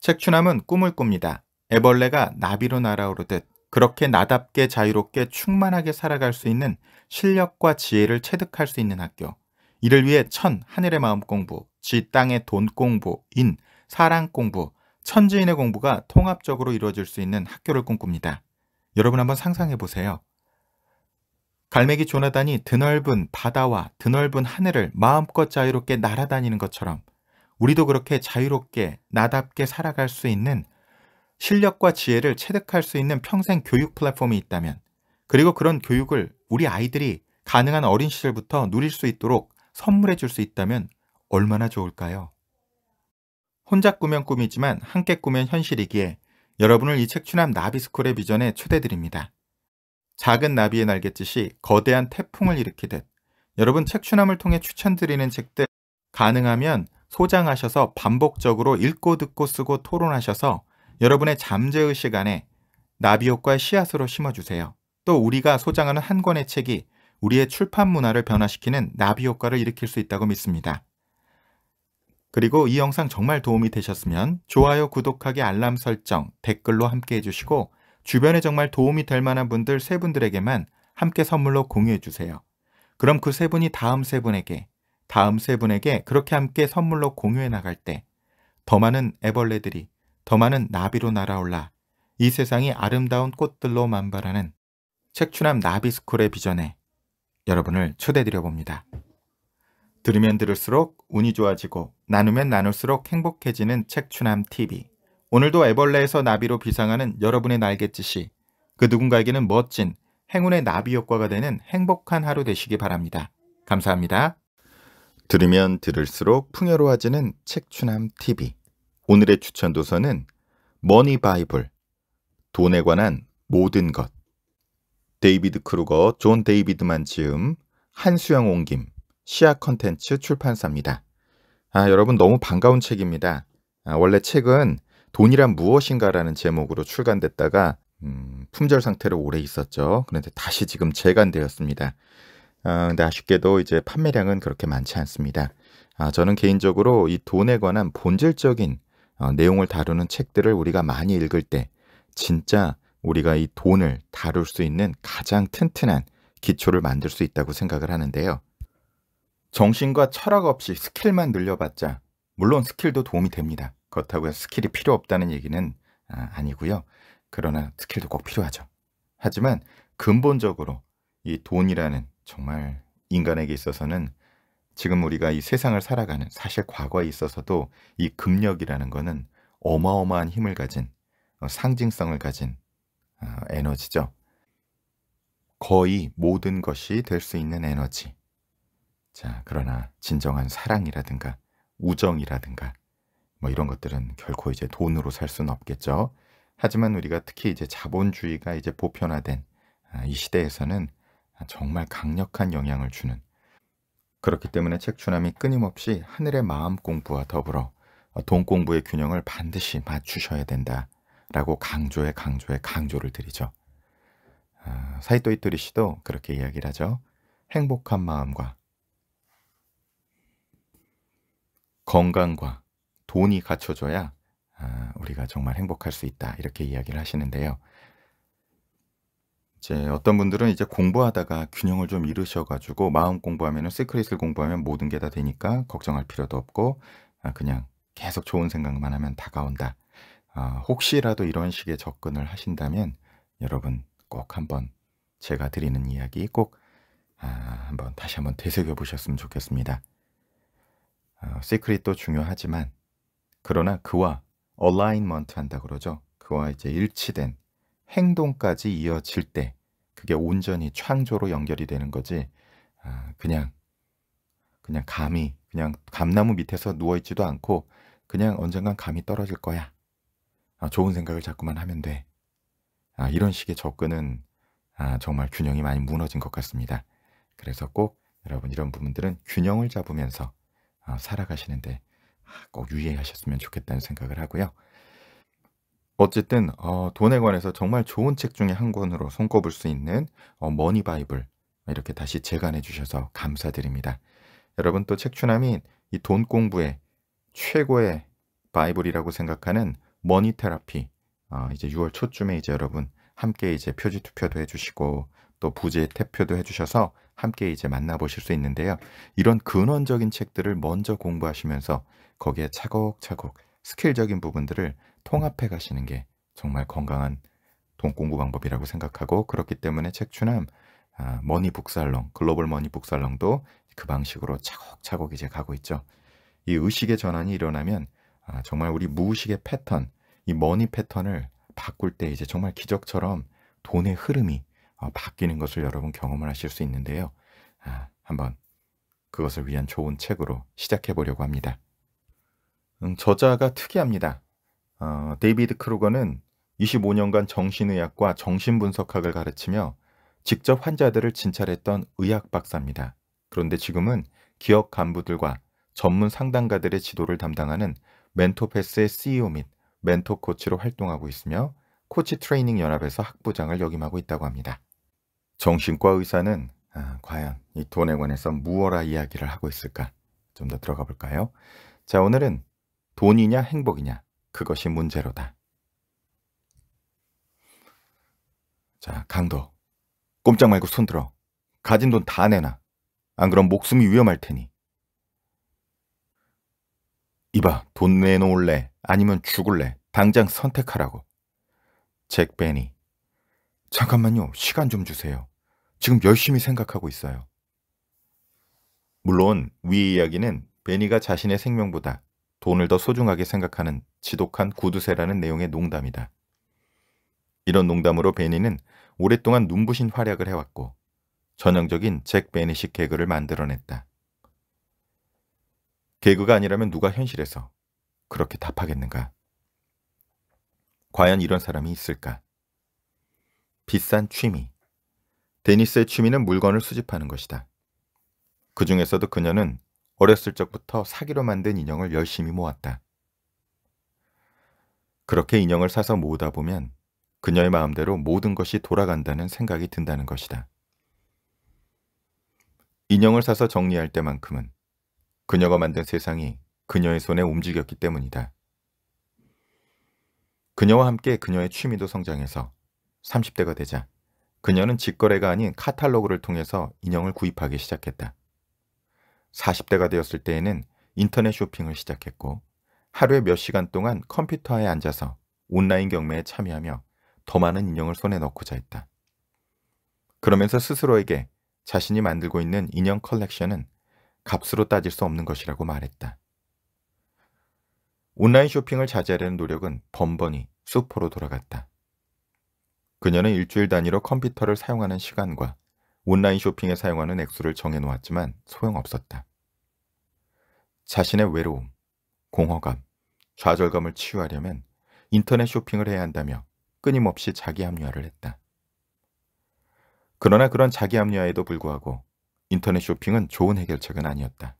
책추남은 꿈을 꿉니다. 애벌레가 나비로 날아오르듯 그렇게 나답게 자유롭게 충만하게 살아갈 수 있는 실력과 지혜를 체득할 수 있는 학교. 이를 위해 천, 하늘의 마음 공부, 지, 땅의 돈 공부, 인, 사랑 공부, 천지인의 공부가 통합적으로 이루어질 수 있는 학교를 꿈꿉니다. 여러분 한번 상상해 보세요. 갈매기 조나단이 드넓은 바다와 드넓은 하늘을 마음껏 자유롭게 날아다니는 것처럼 우리도 그렇게 자유롭게 나답게 살아갈 수 있는 실력과 지혜를 체득할 수 있는 평생 교육 플랫폼이 있다면 그리고 그런 교육을 우리 아이들이 가능한 어린 시절부터 누릴 수 있도록 선물해 줄 수 있다면 얼마나 좋을까요? 혼자 꾸면 꿈이지만 함께 꾸면 현실이기에 여러분을 이책 추남 나비스쿨의 비전에 초대드립니다. 작은 나비의 날갯짓이 거대한 태풍을 일으키듯 여러분 책 추남을 통해 추천드리는 책들 가능하면 소장하셔서 반복적으로 읽고 듣고 쓰고 토론하셔서 여러분의 잠재의 시간에 나비효과 씨앗으로 심어주세요. 또 우리가 소장하는 한 권의 책이 우리의 출판 문화를 변화시키는 나비 효과를 일으킬 수 있다고 믿습니다. 그리고 이 영상 정말 도움이 되셨으면 좋아요, 구독하기, 알람 설정, 댓글로 함께 해주시고 주변에 정말 도움이 될 만한 분들 세 분들에게만 함께 선물로 공유해주세요. 그럼 그 세 분이 다음 세 분에게, 다음 세 분에게 그렇게 함께 선물로 공유해 나갈 때 더 많은 애벌레들이 더 많은 나비로 날아올라 이 세상이 아름다운 꽃들로 만발하는 책추남 나비스쿨의 비전에 여러분을 초대드려 봅니다. 들으면 들을수록 운이 좋아지고 나누면 나눌수록 행복해지는 책추남 TV. 오늘도 애벌레에서 나비로 비상하는 여러분의 날갯짓이 그 누군가에게는 멋진 행운의 나비 효과가 되는 행복한 하루 되시기 바랍니다. 감사합니다. 들으면 들을수록 풍요로워지는 책추남 TV. 오늘의 추천 도서는 머니 바이블 돈에 관한 모든 것 데이비드 크루거, 존 데이비드만 지음, 한수영 옹김, 시아 컨텐츠 출판사입니다. 아, 여러분 너무 반가운 책입니다. 아, 원래 책은 돈이란 무엇인가라는 제목으로 출간됐다가 음, 품절 상태로 오래 있었죠. 그런데 다시 지금 재간되었습니다. 아, 근데 아쉽게도 이제 판매량은 그렇게 많지 않습니다. 아, 저는 개인적으로 이 돈에 관한 본질적인 어, 내용을 다루는 책들을 우리가 많이 읽을 때 진짜 우리가 이 돈을 다룰 수 있는 가장 튼튼한 기초를 만들 수 있다고 생각을 하는데요. 정신과 철학 없이 스킬만 늘려봤자 물론 스킬도 도움이 됩니다. 그렇다고 해서 스킬이 필요 없다는 얘기는 아, 아니고요. 그러나 스킬도 꼭 필요하죠. 하지만 근본적으로 이 돈이라는 정말 인간에게 있어서는 지금 우리가 이 세상을 살아가는 사실 과거에 있어서도 이 금력이라는 거는 어마어마한 힘을 가진 어, 상징성을 가진 어, 에너지죠. 거의 모든 것이 될 수 있는 에너지. 자, 그러나 진정한 사랑이라든가 우정이라든가 뭐 이런 것들은 결코 이제 돈으로 살 수는 없겠죠. 하지만 우리가 특히 이제 자본주의가 이제 보편화된 아, 이 시대에서는 정말 강력한 영향을 주는 그렇기 때문에 책추남이 끊임없이 하늘의 마음 공부와 더불어 돈 공부의 균형을 반드시 맞추셔야 된다라고 강조에 강조에 강조를 드리죠. 아, 사이토 이토리 씨도 그렇게 이야기를 하죠. 행복한 마음과 건강과 돈이 갖춰져야 아, 우리가 정말 행복할 수 있다 이렇게 이야기를 하시는데요. 이제 어떤 분들은 이제 공부하다가 균형을 좀 잃으셔가지고 마음 공부하면 시크릿을 공부하면 모든 게 다 되니까 걱정할 필요도 없고 아, 그냥 계속 좋은 생각만 하면 다가온다. 아, 혹시라도 이런 식의 접근을 하신다면 여러분 꼭 한번 제가 드리는 이야기 꼭 아, 한번 다시 한번 되새겨 보셨으면 좋겠습니다. 어, 시크릿도 중요하지만 그러나 그와 얼라인먼트 한다 그러죠. 그와 이제 일치된 행동까지 이어질 때 그게 온전히 창조로 연결이 되는 거지 아, 그냥 그냥 감이 그냥 감나무 밑에서 누워 있지도 않고 그냥 언젠간 감이 떨어질 거야. 아, 좋은 생각을 자꾸만 하면 돼. 아, 이런 식의 접근은 정말 균형이 많이 무너진 것 같습니다. 그래서 꼭 여러분 이런 부분들은 균형을 잡으면서 살아가시는데 꼭 유의하셨으면 좋겠다는 생각을 하고요. 어쨌든 어, 돈에 관해서 정말 좋은 책 중에 한 권으로 손꼽을 수 있는 어, 머니 바이블 이렇게 다시 재간해 주셔서 감사드립니다. 여러분 또 책추남이 이 돈공부에 최고의 바이블이라고 생각하는 머니 테라피 어, 이제 6월 초쯤에 이제 여러분 함께 이제 표지 투표도 해주시고 또 부재 태표도 해주셔서 함께 이제 만나보실 수 있는데요. 이런 근원적인 책들을 먼저 공부하시면서 거기에 차곡차곡 스킬적인 부분들을 통합해 가시는 게 정말 건강한 돈 공부 방법이라고 생각하고 그렇기 때문에 책추남 아, 머니 북살롱, 글로벌 머니 북살롱도 그 방식으로 차곡차곡 이제 가고 있죠. 이 의식의 전환이 일어나면 아, 정말 우리 무의식의 패턴, 이 머니 패턴을 바꿀 때 이제 정말 기적처럼 돈의 흐름이 어, 바뀌는 것을 여러분 경험을 하실 수 있는데요. 아, 한번 그것을 위한 좋은 책으로 시작해 보려고 합니다. 음, 저자가 특이합니다. 어, 데이비드 크루거는 25년간 정신의학과 정신분석학을 가르치며 직접 환자들을 진찰했던 의학 박사입니다. 그런데 지금은 기업 간부들과 전문 상담가들의 지도를 담당하는 멘토패스의 CEO 및 멘토 코치로 활동하고 있으며 코치 트레이닝 연합에서 학부장을 역임하고 있다고 합니다. 정신과 의사는 아, 과연 이 돈에 관해서 무어라 이야기를 하고 있을까? 좀 더 들어가 볼까요? 자, 오늘은 돈이냐 행복이냐 그것이 문제로다. 자, 강도. 꼼짝 말고 손 들어. 가진 돈 다 내놔. 안 그럼 목숨이 위험할 테니. 이봐, 돈 내놓을래? 아니면 죽을래? 당장 선택하라고. 잭 베니. 잠깐만요. 시간 좀 주세요. 지금 열심히 생각하고 있어요. 물론 위 이야기는 베니가 자신의 생명보다 돈을 더 소중하게 생각하는 지독한 구두쇠라는 내용의 농담이다. 이런 농담으로 베니는 오랫동안 눈부신 활약을 해왔고 전형적인 잭 베니식 개그를 만들어냈다. 개그가 아니라면 누가 현실에서 그렇게 답하겠는가? 과연 이런 사람이 있을까? 비싼 취미. 데니스의 취미는 물건을 수집하는 것이다. 그 중에서도 그녀는 어렸을 적부터 사기로 만든 인형을 열심히 모았다. 그렇게 인형을 사서 모으다 보면 그녀의 마음대로 모든 것이 돌아간다는 생각이 든다는 것이다. 인형을 사서 정리할 때만큼은 그녀가 만든 세상이 그녀의 손에 움직였기 때문이다. 그녀와 함께 그녀의 취미도 성장해서 30대가 되자 그녀는 직거래가 아닌 카탈로그를 통해서 인형을 구입하기 시작했다. 40대가 되었을 때에는 인터넷 쇼핑을 시작했고 하루에 몇 시간 동안 컴퓨터에 앉아서 온라인 경매에 참여하며 더 많은 인형을 손에 넣고자 했다. 그러면서 스스로에게 자신이 만들고 있는 인형 컬렉션은 값으로 따질 수 없는 것이라고 말했다. 온라인 쇼핑을 자제하려는 노력은 번번이 수포로 돌아갔다. 그녀는 일주일 단위로 컴퓨터를 사용하는 시간과 온라인 쇼핑에 사용하는 액수를 정해놓았지만 소용없었다. 자신의 외로움, 공허감, 좌절감을 치유하려면 인터넷 쇼핑을 해야 한다며 끊임없이 자기 합리화를 했다. 그러나 그런 자기 합리화에도 불구하고 인터넷 쇼핑은 좋은 해결책은 아니었다.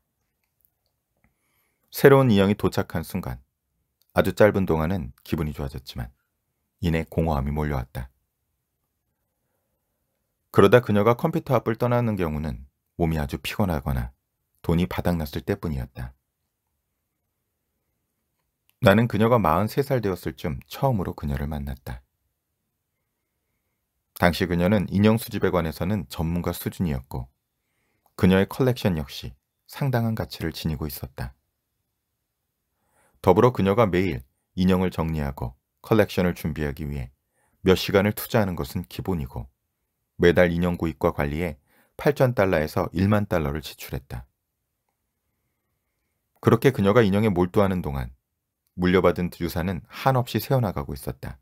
새로운 이형이 도착한 순간 아주 짧은 동안은 기분이 좋아졌지만 이내 공허함이 몰려왔다. 그러다 그녀가 컴퓨터 앞을 떠나는 경우는 몸이 아주 피곤하거나 돈이 바닥났을 때뿐이었다. 나는 그녀가 43살 되었을 쯤 처음으로 그녀를 만났다. 당시 그녀는 인형 수집에 관해서는 전문가 수준이었고 그녀의 컬렉션 역시 상당한 가치를 지니고 있었다. 더불어 그녀가 매일 인형을 정리하고 컬렉션을 준비하기 위해 몇 시간을 투자하는 것은 기본이고 매달 인형 구입과 관리에 8천 달러에서 1만 달러를 지출했다. 그렇게 그녀가 인형에 몰두하는 동안 물려받은 유산은 한없이 새어나가고 있었다.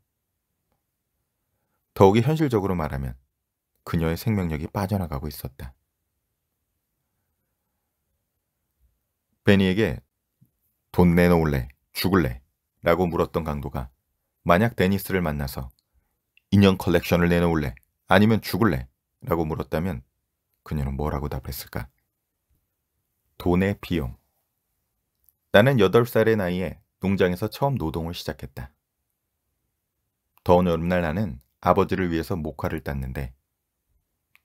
더욱이 현실적으로 말하면 그녀의 생명력이 빠져나가고 있었다. 베니에게 돈 내놓을래, 죽을래 라고 물었던 강도가 만약 데니스를 만나서 인형 컬렉션을 내놓을래 아니면 죽을래? 라고 물었다면 그녀는 뭐라고 답했을까? 돈의 비용. 나는 8살의 나이에 농장에서 처음 노동을 시작했다. 더운 여름날 나는 아버지를 위해서 목화를 땄는데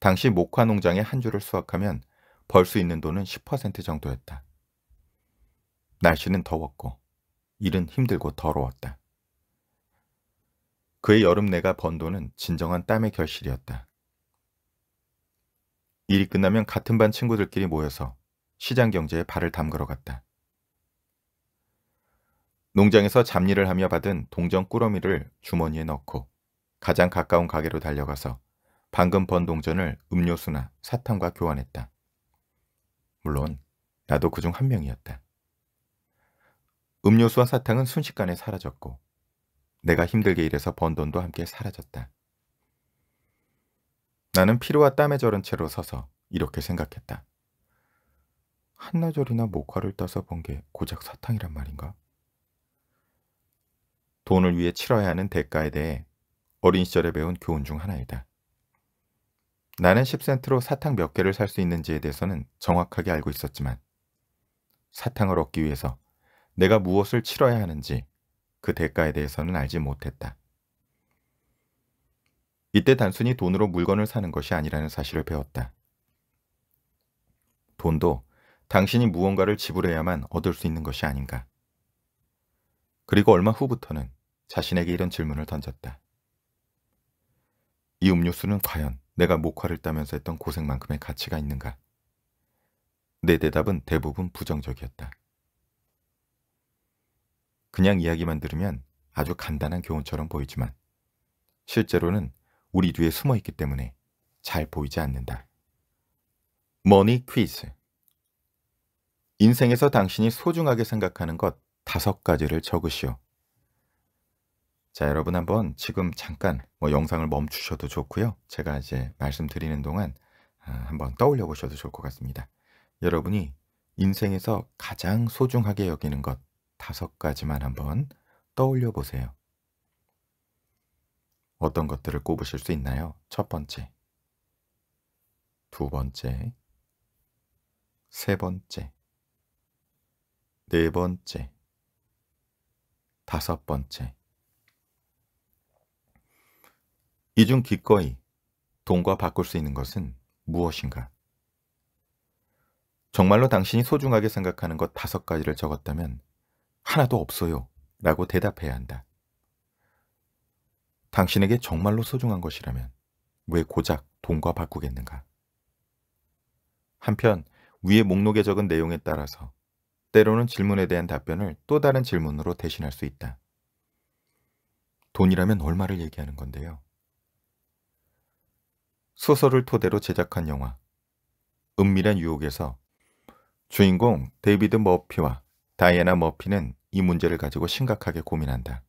당시 목화 농장의 한 줄을 수확하면 벌 수 있는 돈은 10% 정도였다. 날씨는 더웠고 일은 힘들고 더러웠다. 그의 여름 내가 번 돈은 진정한 땀의 결실이었다. 일이 끝나면 같은 반 친구들끼리 모여서 시장 경제에 발을 담그러 갔다. 농장에서 잡일을 하며 받은 동전 꾸러미를 주머니에 넣고 가장 가까운 가게로 달려가서 방금 번 동전을 음료수나 사탕과 교환했다. 물론 나도 그 중 한 명이었다. 음료수와 사탕은 순식간에 사라졌고 내가 힘들게 일해서 번 돈도 함께 사라졌다. 나는 피로와 땀에 절은 채로 서서 이렇게 생각했다. 한나절이나 목화를 따서 번 게 고작 사탕이란 말인가? 돈을 위해 치러야 하는 대가에 대해 어린 시절에 배운 교훈 중 하나이다. 나는 10센트로 사탕 몇 개를 살 수 있는지에 대해서는 정확하게 알고 있었지만 사탕을 얻기 위해서 내가 무엇을 치러야 하는지 그 대가에 대해서는 알지 못했다. 이때 단순히 돈으로 물건을 사는 것이 아니라는 사실을 배웠다. 돈도 당신이 무언가를 지불해야만 얻을 수 있는 것이 아닌가. 그리고 얼마 후부터는 자신에게 이런 질문을 던졌다. 이 음료수는 과연 내가 목화를 따면서 했던 고생만큼의 가치가 있는가? 내 대답은 대부분 부정적이었다. 그냥 이야기만 들으면 아주 간단한 교훈처럼 보이지만 실제로는 우리 뒤에 숨어 있기 때문에 잘 보이지 않는다. 머니 퀴즈 인생에서 당신이 소중하게 생각하는 것 다섯 가지를 적으시오. 자 여러분 한번 지금 잠깐 뭐 영상을 멈추셔도 좋고요. 제가 이제 말씀드리는 동안 아, 한번 떠올려 보셔도 좋을 것 같습니다. 여러분이 인생에서 가장 소중하게 여기는 것 다섯 가지만 한번 떠올려 보세요. 어떤 것들을 꼽으실 수 있나요? 첫 번째, 두 번째, 세 번째, 네 번째, 다섯 번째. 이 중 기꺼이 돈과 바꿀 수 있는 것은 무엇인가? 정말로 당신이 소중하게 생각하는 것 다섯 가지를 적었다면 하나도 없어요. 라고 대답해야 한다. 당신에게 정말로 소중한 것이라면 왜 고작 돈과 바꾸겠는가? 한편 위의 목록에 적은 내용에 따라서 때로는 질문에 대한 답변을 또 다른 질문으로 대신할 수 있다. 돈이라면 얼마를 얘기하는 건데요. 소설을 토대로 제작한 영화 은밀한 유혹에서 주인공 데이비드 머피와 다이애나 머피는 이 문제를 가지고 심각하게 고민한다.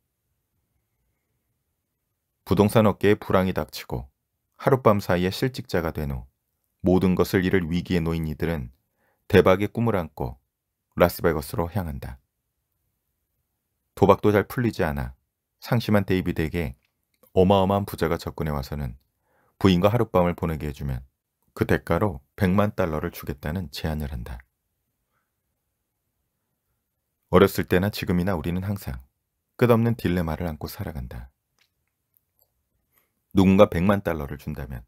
부동산 업계에 불황이 닥치고 하룻밤 사이에 실직자가 된 후 모든 것을 잃을 위기에 놓인 이들은 대박의 꿈을 안고 라스베거스로 향한다. 도박도 잘 풀리지 않아 상심한 데이비드에게 어마어마한 부자가 접근해 와서는 부인과 하룻밤을 보내게 해주면 그 대가로 100만 달러를 주겠다는 제안을 한다. 어렸을 때나 지금이나 우리는 항상 끝없는 딜레마를 안고 살아간다. 누군가 100만 달러를 준다면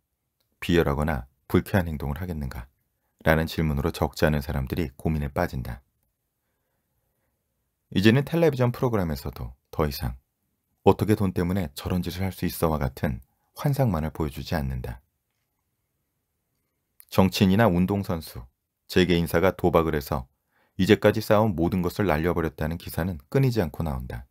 비열하거나 불쾌한 행동을 하겠는가? 라는 질문으로 적지 않은 사람들이 고민에 빠진다. 이제는 텔레비전 프로그램에서도 더 이상 어떻게 돈 때문에 저런 짓을 할 수 있어와 같은 환상만을 보여주지 않는다. 정치인이나 운동선수, 재계인사가 도박을 해서 이제까지 쌓아온 모든 것을 날려버렸다는 기사는 끊이지 않고 나온다.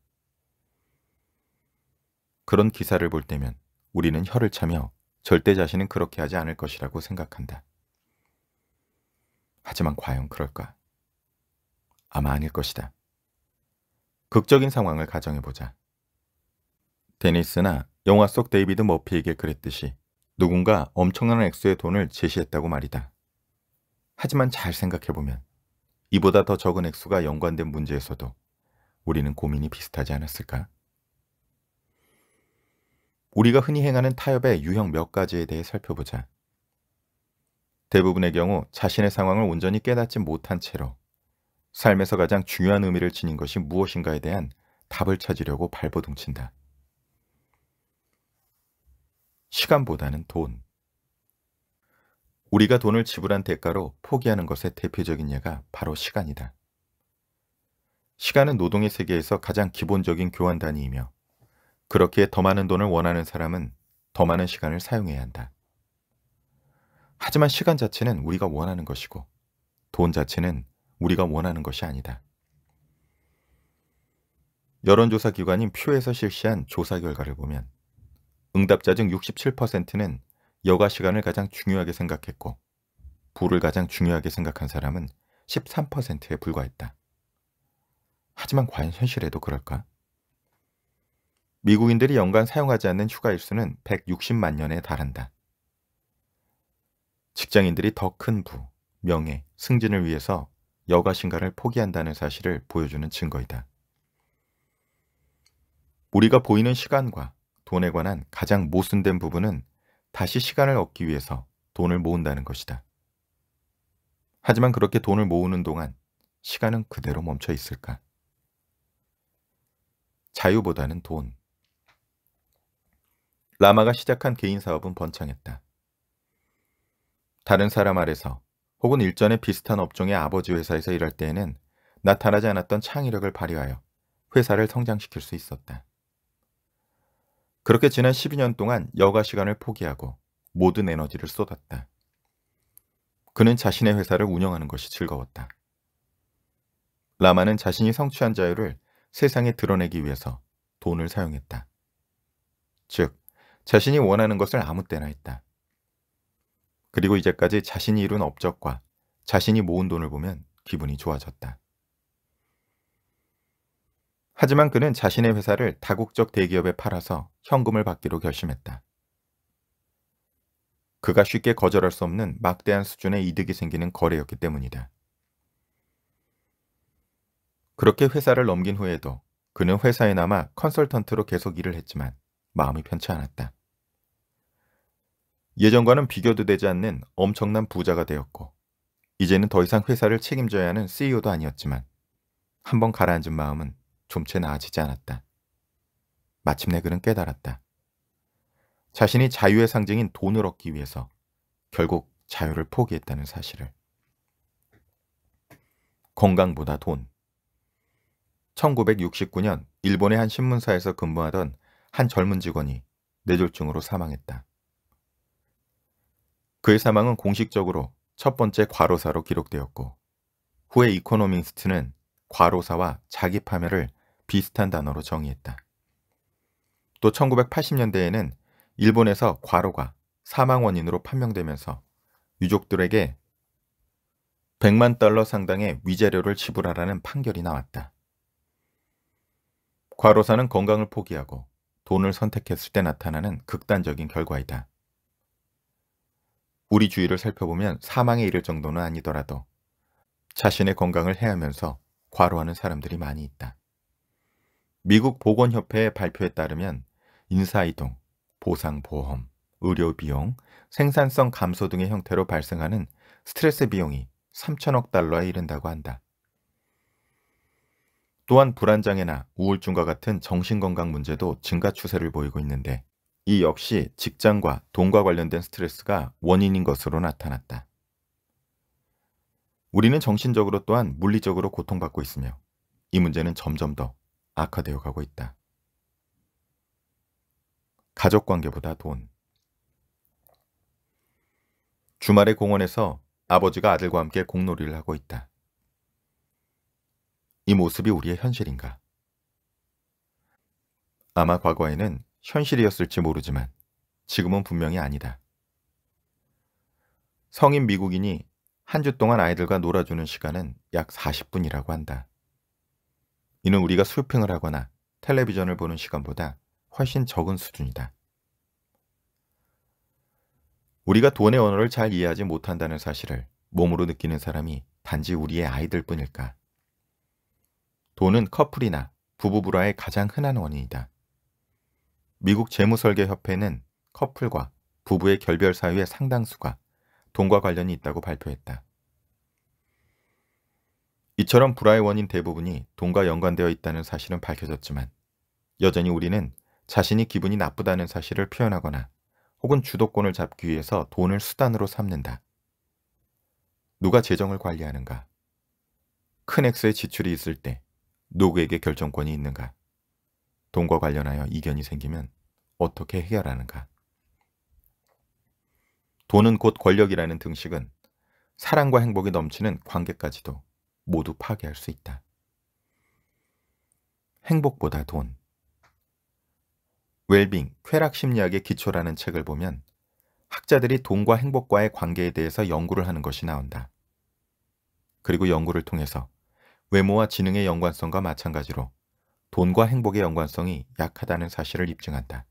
그런 기사를 볼 때면 우리는 혀를 차며 절대 자신은 그렇게 하지 않을 것이라고 생각한다. 하지만 과연 그럴까? 아마 아닐 것이다. 극적인 상황을 가정해보자. 데니스나 영화 속 데이비드 머피에게 그랬듯이 누군가 엄청난 액수의 돈을 제시했다고 말이다. 하지만 잘 생각해보면 이보다 더 적은 액수가 연관된 문제에서도 우리는 고민이 비슷하지 않았을까? 우리가 흔히 행하는 타협의 유형 몇 가지에 대해 살펴보자. 대부분의 경우 자신의 상황을 온전히 깨닫지 못한 채로 삶에서 가장 중요한 의미를 지닌 것이 무엇인가에 대한 답을 찾으려고 발버둥친다. 시간보다는 돈, 우리가 돈을 지불한 대가로 포기하는 것의 대표적인 예가 바로 시간이다. 시간은 노동의 세계에서 가장 기본적인 교환 단위이며 그렇게더 많은 돈을 원하는 사람은 더 많은 시간을 사용해야 한다. 하지만 시간 자체는 우리가 원하는 것이고 돈 자체는 우리가 원하는 것이 아니다. 여론조사 기관인 퓨에서 실시한 조사 결과를 보면 응답자 중 67%는 여가 시간을 가장 중요하게 생각했고 부를 가장 중요하게 생각한 사람은 13%에 불과했다. 하지만 과연 현실에도 그럴까? 미국인들이 연간 사용하지 않는 휴가 일수는 160만 년에 달한다. 직장인들이 더 큰 부, 명예, 승진을 위해서 여가 신가를 포기한다는 사실을 보여주는 증거이다. 우리가 보이는 시간과 돈에 관한 가장 모순된 부분은 다시 시간을 얻기 위해서 돈을 모은다는 것이다. 하지만 그렇게 돈을 모으는 동안 시간은 그대로 멈춰 있을까? 자유보다는 돈. 라마가 시작한 개인 사업은 번창했다. 다른 사람 아래서 혹은 일전에 비슷한 업종의 아버지 회사에서 일할 때에는 나타나지 않았던 창의력을 발휘하여 회사를 성장시킬 수 있었다. 그렇게 지난 12년 동안 여가 시간을 포기하고 모든 에너지를 쏟았다. 그는 자신의 회사를 운영하는 것이 즐거웠다. 라마는 자신이 성취한 자유를 세상에 드러내기 위해서 돈을 사용했다. 즉, 자신이 원하는 것을 아무 때나 했다. 그리고 이제까지 자신이 이룬 업적과 자신이 모은 돈을 보면 기분이 좋아졌다. 하지만 그는 자신의 회사를 다국적 대기업에 팔아서 현금을 받기로 결심했다. 그가 쉽게 거절할 수 없는 막대한 수준의 이득이 생기는 거래였기 때문이다. 그렇게 회사를 넘긴 후에도 그는 회사에 남아 컨설턴트로 계속 일을 했지만 마음이 편치 않았다. 예전과는 비교도 되지 않는 엄청난 부자가 되었고 이제는 더 이상 회사를 책임져야 하는 CEO도 아니었지만 한번 가라앉은 마음은 좀채 나아지지 않았다. 마침내 그는 깨달았다. 자신이 자유의 상징인 돈을 얻기 위해서 결국 자유를 포기했다는 사실을. 건강보다 돈. 1969년 일본의 한 신문사에서 근무하던 한 젊은 직원이 뇌졸중으로 사망했다. 그의 사망은 공식적으로 첫 번째 과로사로 기록되었고 후에 이코노미스트는 과로사와 자기 파멸을 비슷한 단어로 정의했다. 또 1980년대에는 일본에서 과로가 사망 원인으로 판명되면서 유족들에게 100만 달러 상당의 위자료를 지불하라는 판결이 나왔다. 과로사는 건강을 포기하고 돈을 선택했을 때 나타나는 극단적인 결과이다. 우리 주위를 살펴보면 사망에 이를 정도는 아니더라도 자신의 건강을 해하면서 과로하는 사람들이 많이 있다. 미국 보건협회의 발표에 따르면 인사이동, 보상보험, 의료비용, 생산성 감소 등의 형태로 발생하는 스트레스 비용이 3천억 달러에 이른다고 한다. 또한 불안장애나 우울증과 같은 정신건강 문제도 증가 추세를 보이고 있는데 이 역시 직장과 돈과 관련된 스트레스가 원인인 것으로 나타났다. 우리는 정신적으로 또한 물리적으로 고통받고 있으며 이 문제는 점점 더 악화되어 가고 있다. 가족 관계보다 돈. 주말에 공원에서 아버지가 아들과 함께 공놀이를 하고 있다. 이 모습이 우리의 현실인가? 아마 과거에는 현실이었을지 모르지만 지금은 분명히 아니다. 성인 미국인이 한 주 동안 아이들과 놀아주는 시간은 약 40분이라고 한다. 이는 우리가 쇼핑을 하거나 텔레비전을 보는 시간보다 훨씬 적은 수준이다. 우리가 돈의 언어를 잘 이해하지 못한다는 사실을 몸으로 느끼는 사람이 단지 우리의 아이들 뿐일까? 돈은 커플이나 부부 불화의 가장 흔한 원인이다. 미국 재무설계협회는 커플과 부부의 결별 사유의 상당수가 돈과 관련이 있다고 발표했다. 이처럼 불화의 원인 대부분이 돈과 연관되어 있다는 사실은 밝혀졌지만 여전히 우리는 자신이 기분이 나쁘다는 사실을 표현하거나 혹은 주도권을 잡기 위해서 돈을 수단으로 삼는다. 누가 재정을 관리하는가? 큰 액수의 지출이 있을 때 누구에게 결정권이 있는가? 돈과 관련하여 이견이 생기면 어떻게 해결하는가? 돈은 곧 권력이라는 등식은 사랑과 행복이 넘치는 관계까지도 모두 파괴할 수 있다. 행복보다 돈. 웰빙, 쾌락 심리학의 기초라는 책을 보면 학자들이 돈과 행복과의 관계에 대해서 연구를 하는 것이 나온다. 그리고 연구를 통해서 외모와 지능의 연관성과 마찬가지로 돈과 행복의 연관성이 약하다는 사실을 입증한다.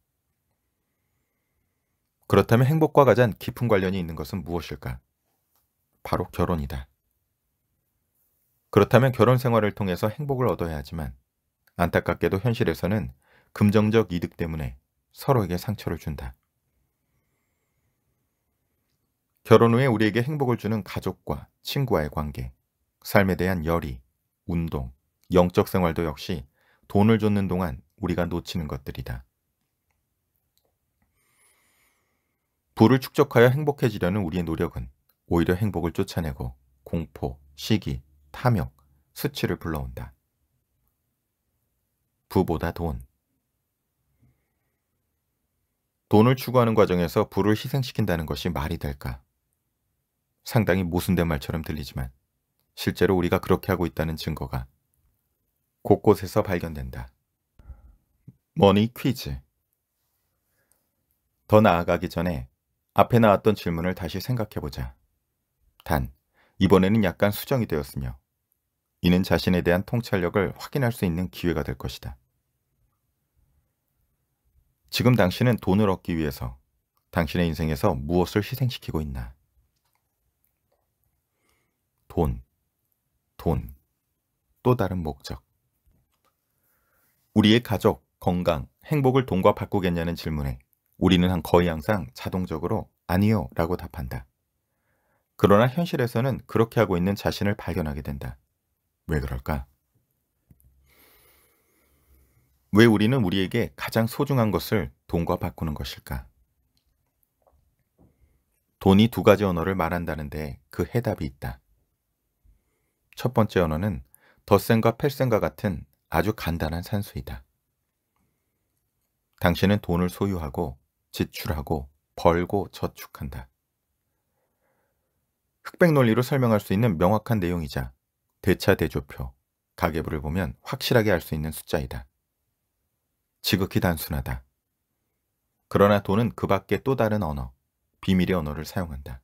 그렇다면 행복과 가장 깊은 관련이 있는 것은 무엇일까? 바로 결혼이다. 그렇다면 결혼 생활을 통해서 행복을 얻어야 하지만 안타깝게도 현실에서는 금정적 이득 때문에 서로에게 상처를 준다. 결혼 후에 우리에게 행복을 주는 가족과 친구와의 관계, 삶에 대한 열의, 운동, 영적 생활도 역시 돈을 줬는 동안 우리가 놓치는 것들이다. 부를 축적하여 행복해지려는 우리의 노력은 오히려 행복을 쫓아내고 공포, 시기, 탐욕, 수치를 불러온다. 부보다 돈. 돈을 추구하는 과정에서 부를 희생시킨다는 것이 말이 될까? 상당히 모순된 말처럼 들리지만 실제로 우리가 그렇게 하고 있다는 증거가 곳곳에서 발견된다. 머니 퀴즈 더 나아가기 전에 앞에 나왔던 질문을 다시 생각해보자. 단, 이번에는 약간 수정이 되었으며 이는 자신에 대한 통찰력을 확인할 수 있는 기회가 될 것이다. 지금 당신은 돈을 얻기 위해서 당신의 인생에서 무엇을 희생시키고 있나? 돈, 돈, 또 다른 목적. 우리의 가족, 건강, 행복을 돈과 바꾸겠냐는 질문에 우리는 한 거의 항상 자동적으로 아니요 라고 답한다. 그러나 현실에서는 그렇게 하고 있는 자신을 발견하게 된다. 왜 그럴까? 왜 우리는 우리에게 가장 소중한 것을 돈과 바꾸는 것일까? 돈이 두 가지 언어를 말한다는데 그 해답이 있다. 첫 번째 언어는 덧셈과 펠셈과 같은 아주 간단한 산수이다. 당신은 돈을 소유하고 지출하고 벌고 저축한다. 흑백 논리로 설명할 수 있는 명확한 내용이자 대차대조표, 가계부를 보면 확실하게 알 수 있는 숫자이다. 지극히 단순하다. 그러나 돈은 그 밖에 또 다른 언어, 비밀의 언어를 사용한다.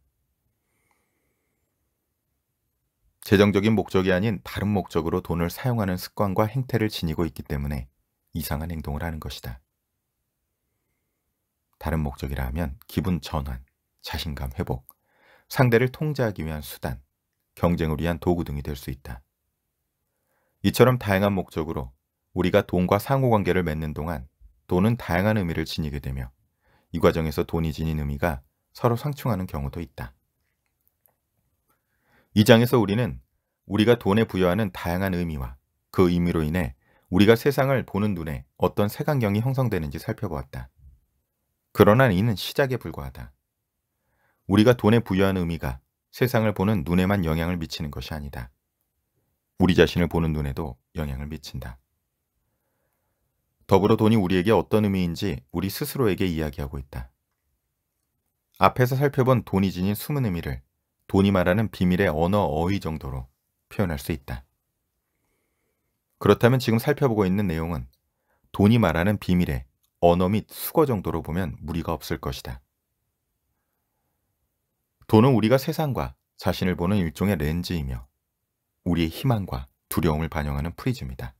재정적인 목적이 아닌 다른 목적으로 돈을 사용하는 습관과 행태를 지니고 있기 때문에 이상한 행동을 하는 것이다. 다른 목적이라 하면 기분 전환, 자신감 회복, 상대를 통제하기 위한 수단, 경쟁을 위한 도구 등이 될 수 있다. 이처럼 다양한 목적으로 우리가 돈과 상호관계를 맺는 동안 돈은 다양한 의미를 지니게 되며 이 과정에서 돈이 지닌 의미가 서로 상충하는 경우도 있다. 이 장에서 우리는 우리가 돈에 부여하는 다양한 의미와 그 의미로 인해 우리가 세상을 보는 눈에 어떤 색안경이 형성되는지 살펴보았다. 그러나 이는 시작에 불과하다. 우리가 돈에 부여한 의미가 세상을 보는 눈에만 영향을 미치는 것이 아니다. 우리 자신을 보는 눈에도 영향을 미친다. 더불어 돈이 우리에게 어떤 의미인지 우리 스스로에게 이야기하고 있다. 앞에서 살펴본 돈이 지닌 숨은 의미를 돈이 말하는 비밀의 언어 어휘 정도로 표현할 수 있다. 그렇다면 지금 살펴보고 있는 내용은 돈이 말하는 비밀의 언어 및 수거 정도로 보면 무리가 없을 것이다. 돈은 우리가 세상과 자신을 보는 일종의 렌즈이며 우리의 희망과 두려움을 반영하는 프리즘이다.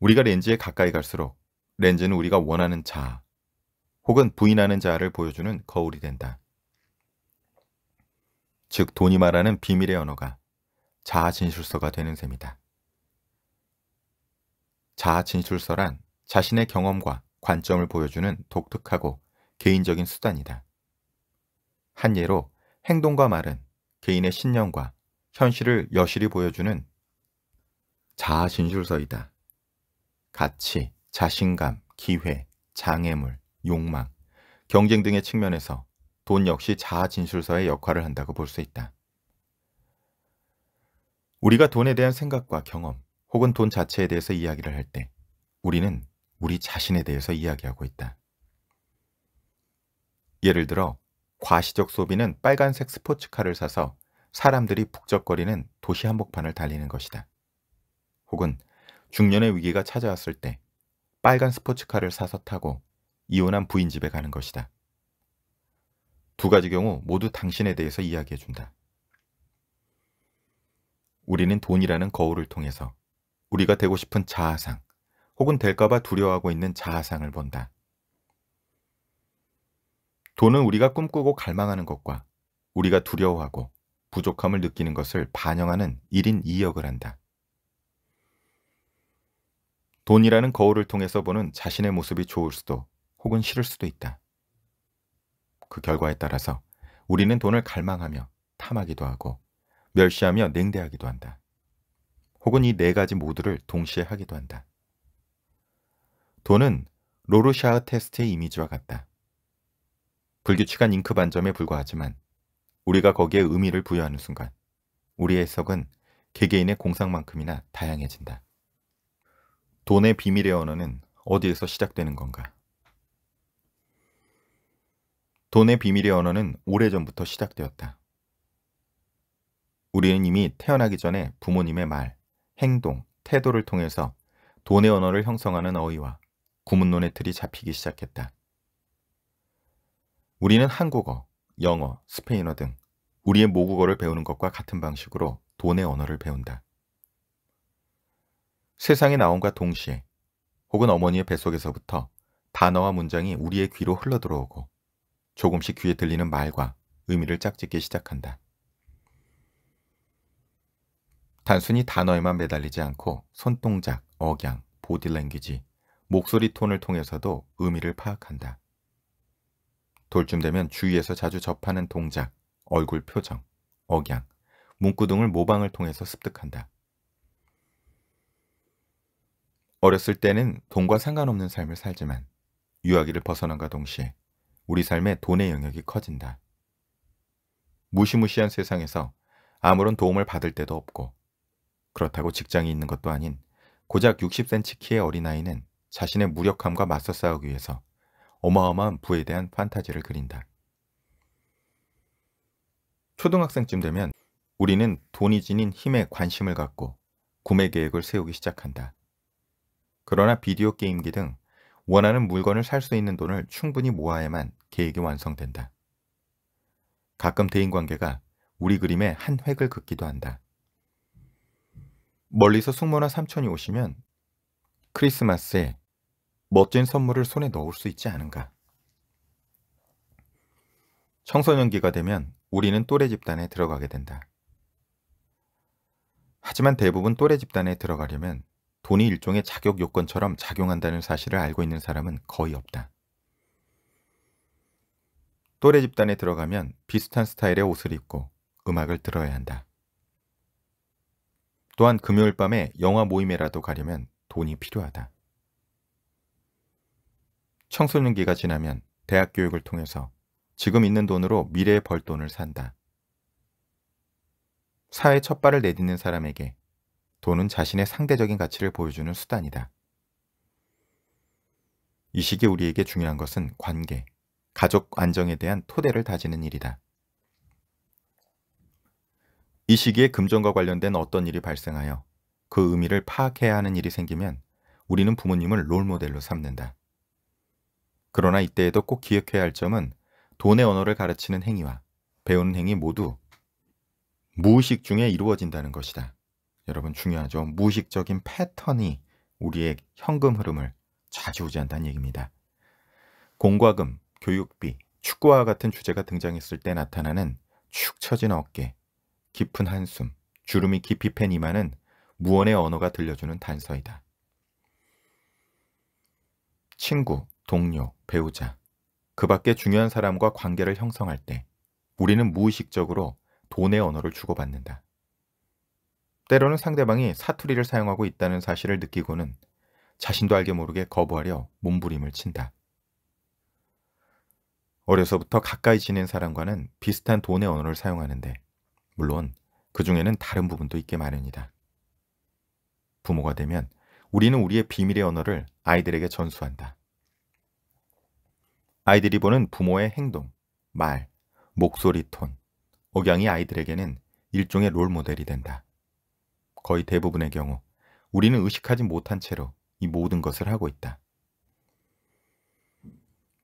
우리가 렌즈에 가까이 갈수록 렌즈는 우리가 원하는 자아 혹은 부인하는 자아를 보여주는 거울이 된다. 즉 돈이 말하는 비밀의 언어가 자아 진술서가 되는 셈이다. 자아 진술서란 자신의 경험과 관점을 보여주는 독특하고 개인적인 수단이다. 한 예로 행동과 말은 개인의 신념과 현실을 여실히 보여주는 자아 진술서이다. 가치, 자신감, 기회, 장애물, 욕망, 경쟁 등의 측면에서 돈 역시 자아 진술서의 역할을 한다고 볼 수 있다. 우리가 돈에 대한 생각과 경험 혹은 돈 자체에 대해서 이야기를 할 때 우리는 우리 자신에 대해서 이야기하고 있다. 예를 들어 과시적 소비는 빨간색 스포츠카를 사서 사람들이 북적거리는 도시 한복판을 달리는 것이다. 혹은 중년의 위기가 찾아왔을 때 빨간 스포츠카를 사서 타고 이혼한 부인 집에 가는 것이다. 두 가지 경우 모두 당신에 대해서 이야기해 준다. 우리는 돈이라는 거울을 통해서 우리가 되고 싶은 자아상 혹은 될까봐 두려워하고 있는 자아상을 본다. 돈은 우리가 꿈꾸고 갈망하는 것과 우리가 두려워하고 부족함을 느끼는 것을 반영하는 1인 2역을 한다. 돈이라는 거울을 통해서 보는 자신의 모습이 좋을 수도 혹은 싫을 수도 있다. 그 결과에 따라서 우리는 돈을 갈망하며 탐하기도 하고 멸시하며 냉대하기도 한다. 혹은 이 네 가지 모두를 동시에 하기도 한다. 돈은 로르샤흐 테스트의 이미지와 같다. 불규칙한 잉크 반점에 불과하지만 우리가 거기에 의미를 부여하는 순간 우리의 해석은 개개인의 공상만큼이나 다양해진다. 돈의 비밀의 언어는 어디에서 시작되는 건가? 돈의 비밀의 언어는 오래전부터 시작되었다. 우리는 이미 태어나기 전에 부모님의 말, 행동, 태도를 통해서 돈의 언어를 형성하는 어휘와 구문론의 틀이 잡히기 시작했다. 우리는 한국어, 영어, 스페인어 등 우리의 모국어를 배우는 것과 같은 방식으로 돈의 언어를 배운다. 세상에 나온과 동시에 혹은 어머니의 뱃속에서부터 단어와 문장이 우리의 귀로 흘러들어오고 조금씩 귀에 들리는 말과 의미를 짝짓기 시작한다. 단순히 단어에만 매달리지 않고 손동작, 억양, 보디랭귀지, 목소리 톤을 통해서도 의미를 파악한다. 돌쯤 되면 주위에서 자주 접하는 동작, 얼굴 표정, 억양, 문구 등을 모방을 통해서 습득한다. 어렸을 때는 돈과 상관없는 삶을 살지만 유아기를 벗어난과 동시에 우리 삶의 돈의 영역이 커진다. 무시무시한 세상에서 아무런 도움을 받을 때도 없고 그렇다고 직장이 있는 것도 아닌 고작 60cm 키의 어린아이는 자신의 무력함과 맞서 싸우기 위해서 어마어마한 부에 대한 판타지를 그린다. 초등학생쯤 되면 우리는 돈이 지닌 힘에 관심을 갖고 구매 계획을 세우기 시작한다. 그러나 비디오 게임기 등 원하는 물건을 살 수 있는 돈을 충분히 모아야만 계획이 완성된다. 가끔 대인관계가 우리 그림의 한 획을 긋기도 한다. 멀리서 숙모나 삼촌이 오시면 크리스마스에 멋진 선물을 손에 넣을 수 있지 않은가. 청소년기가 되면 우리는 또래 집단에 들어가게 된다. 하지만 대부분 또래 집단에 들어가려면 돈이 일종의 자격 요건처럼 작용한다는 사실을 알고 있는 사람은 거의 없다. 또래 집단에 들어가면 비슷한 스타일의 옷을 입고 음악을 들어야 한다. 또한 금요일 밤에 영화 모임에라도 가려면 돈이 필요하다. 청소년기가 지나면 대학 교육을 통해서 지금 있는 돈으로 미래에 벌 돈을 산다. 사회 첫 발을 내딛는 사람에게 돈은 자신의 상대적인 가치를 보여주는 수단이다. 이 시기 우리에게 중요한 것은 관계, 가족 안정에 대한 토대를 다지는 일이다. 이 시기에 금전과 관련된 어떤 일이 발생하여 그 의미를 파악해야 하는 일이 생기면 우리는 부모님을 롤모델로 삼는다. 그러나 이때에도 꼭 기억해야 할 점은 돈의 언어를 가르치는 행위와 배우는 행위 모두 무의식 중에 이루어진다는 것이다. 여러분 중요하죠. 무의식적인 패턴이 우리의 현금 흐름을 좌지우지한다는 얘기입니다. 공과금, 교육비, 축구와 같은 주제가 등장했을 때 나타나는 축 처진 어깨, 깊은 한숨, 주름이 깊이 팬 이마는 무언의 언어가 들려주는 단서이다. 친구, 동료, 배우자, 그밖의 중요한 사람과 관계를 형성할 때 우리는 무의식적으로 돈의 언어를 주고받는다. 때로는 상대방이 사투리를 사용하고 있다는 사실을 느끼고는 자신도 알게 모르게 거부하려 몸부림을 친다. 어려서부터 가까이 지낸 사람과는 비슷한 돈의 언어를 사용하는데 물론 그 중에는 다른 부분도 있게 마련이다. 부모가 되면 우리는 우리의 비밀의 언어를 아이들에게 전수한다. 아이들이 보는 부모의 행동, 말, 목소리 톤, 억양이 아이들에게는 일종의 롤모델이 된다. 거의 대부분의 경우 우리는 의식하지 못한 채로 이 모든 것을 하고 있다.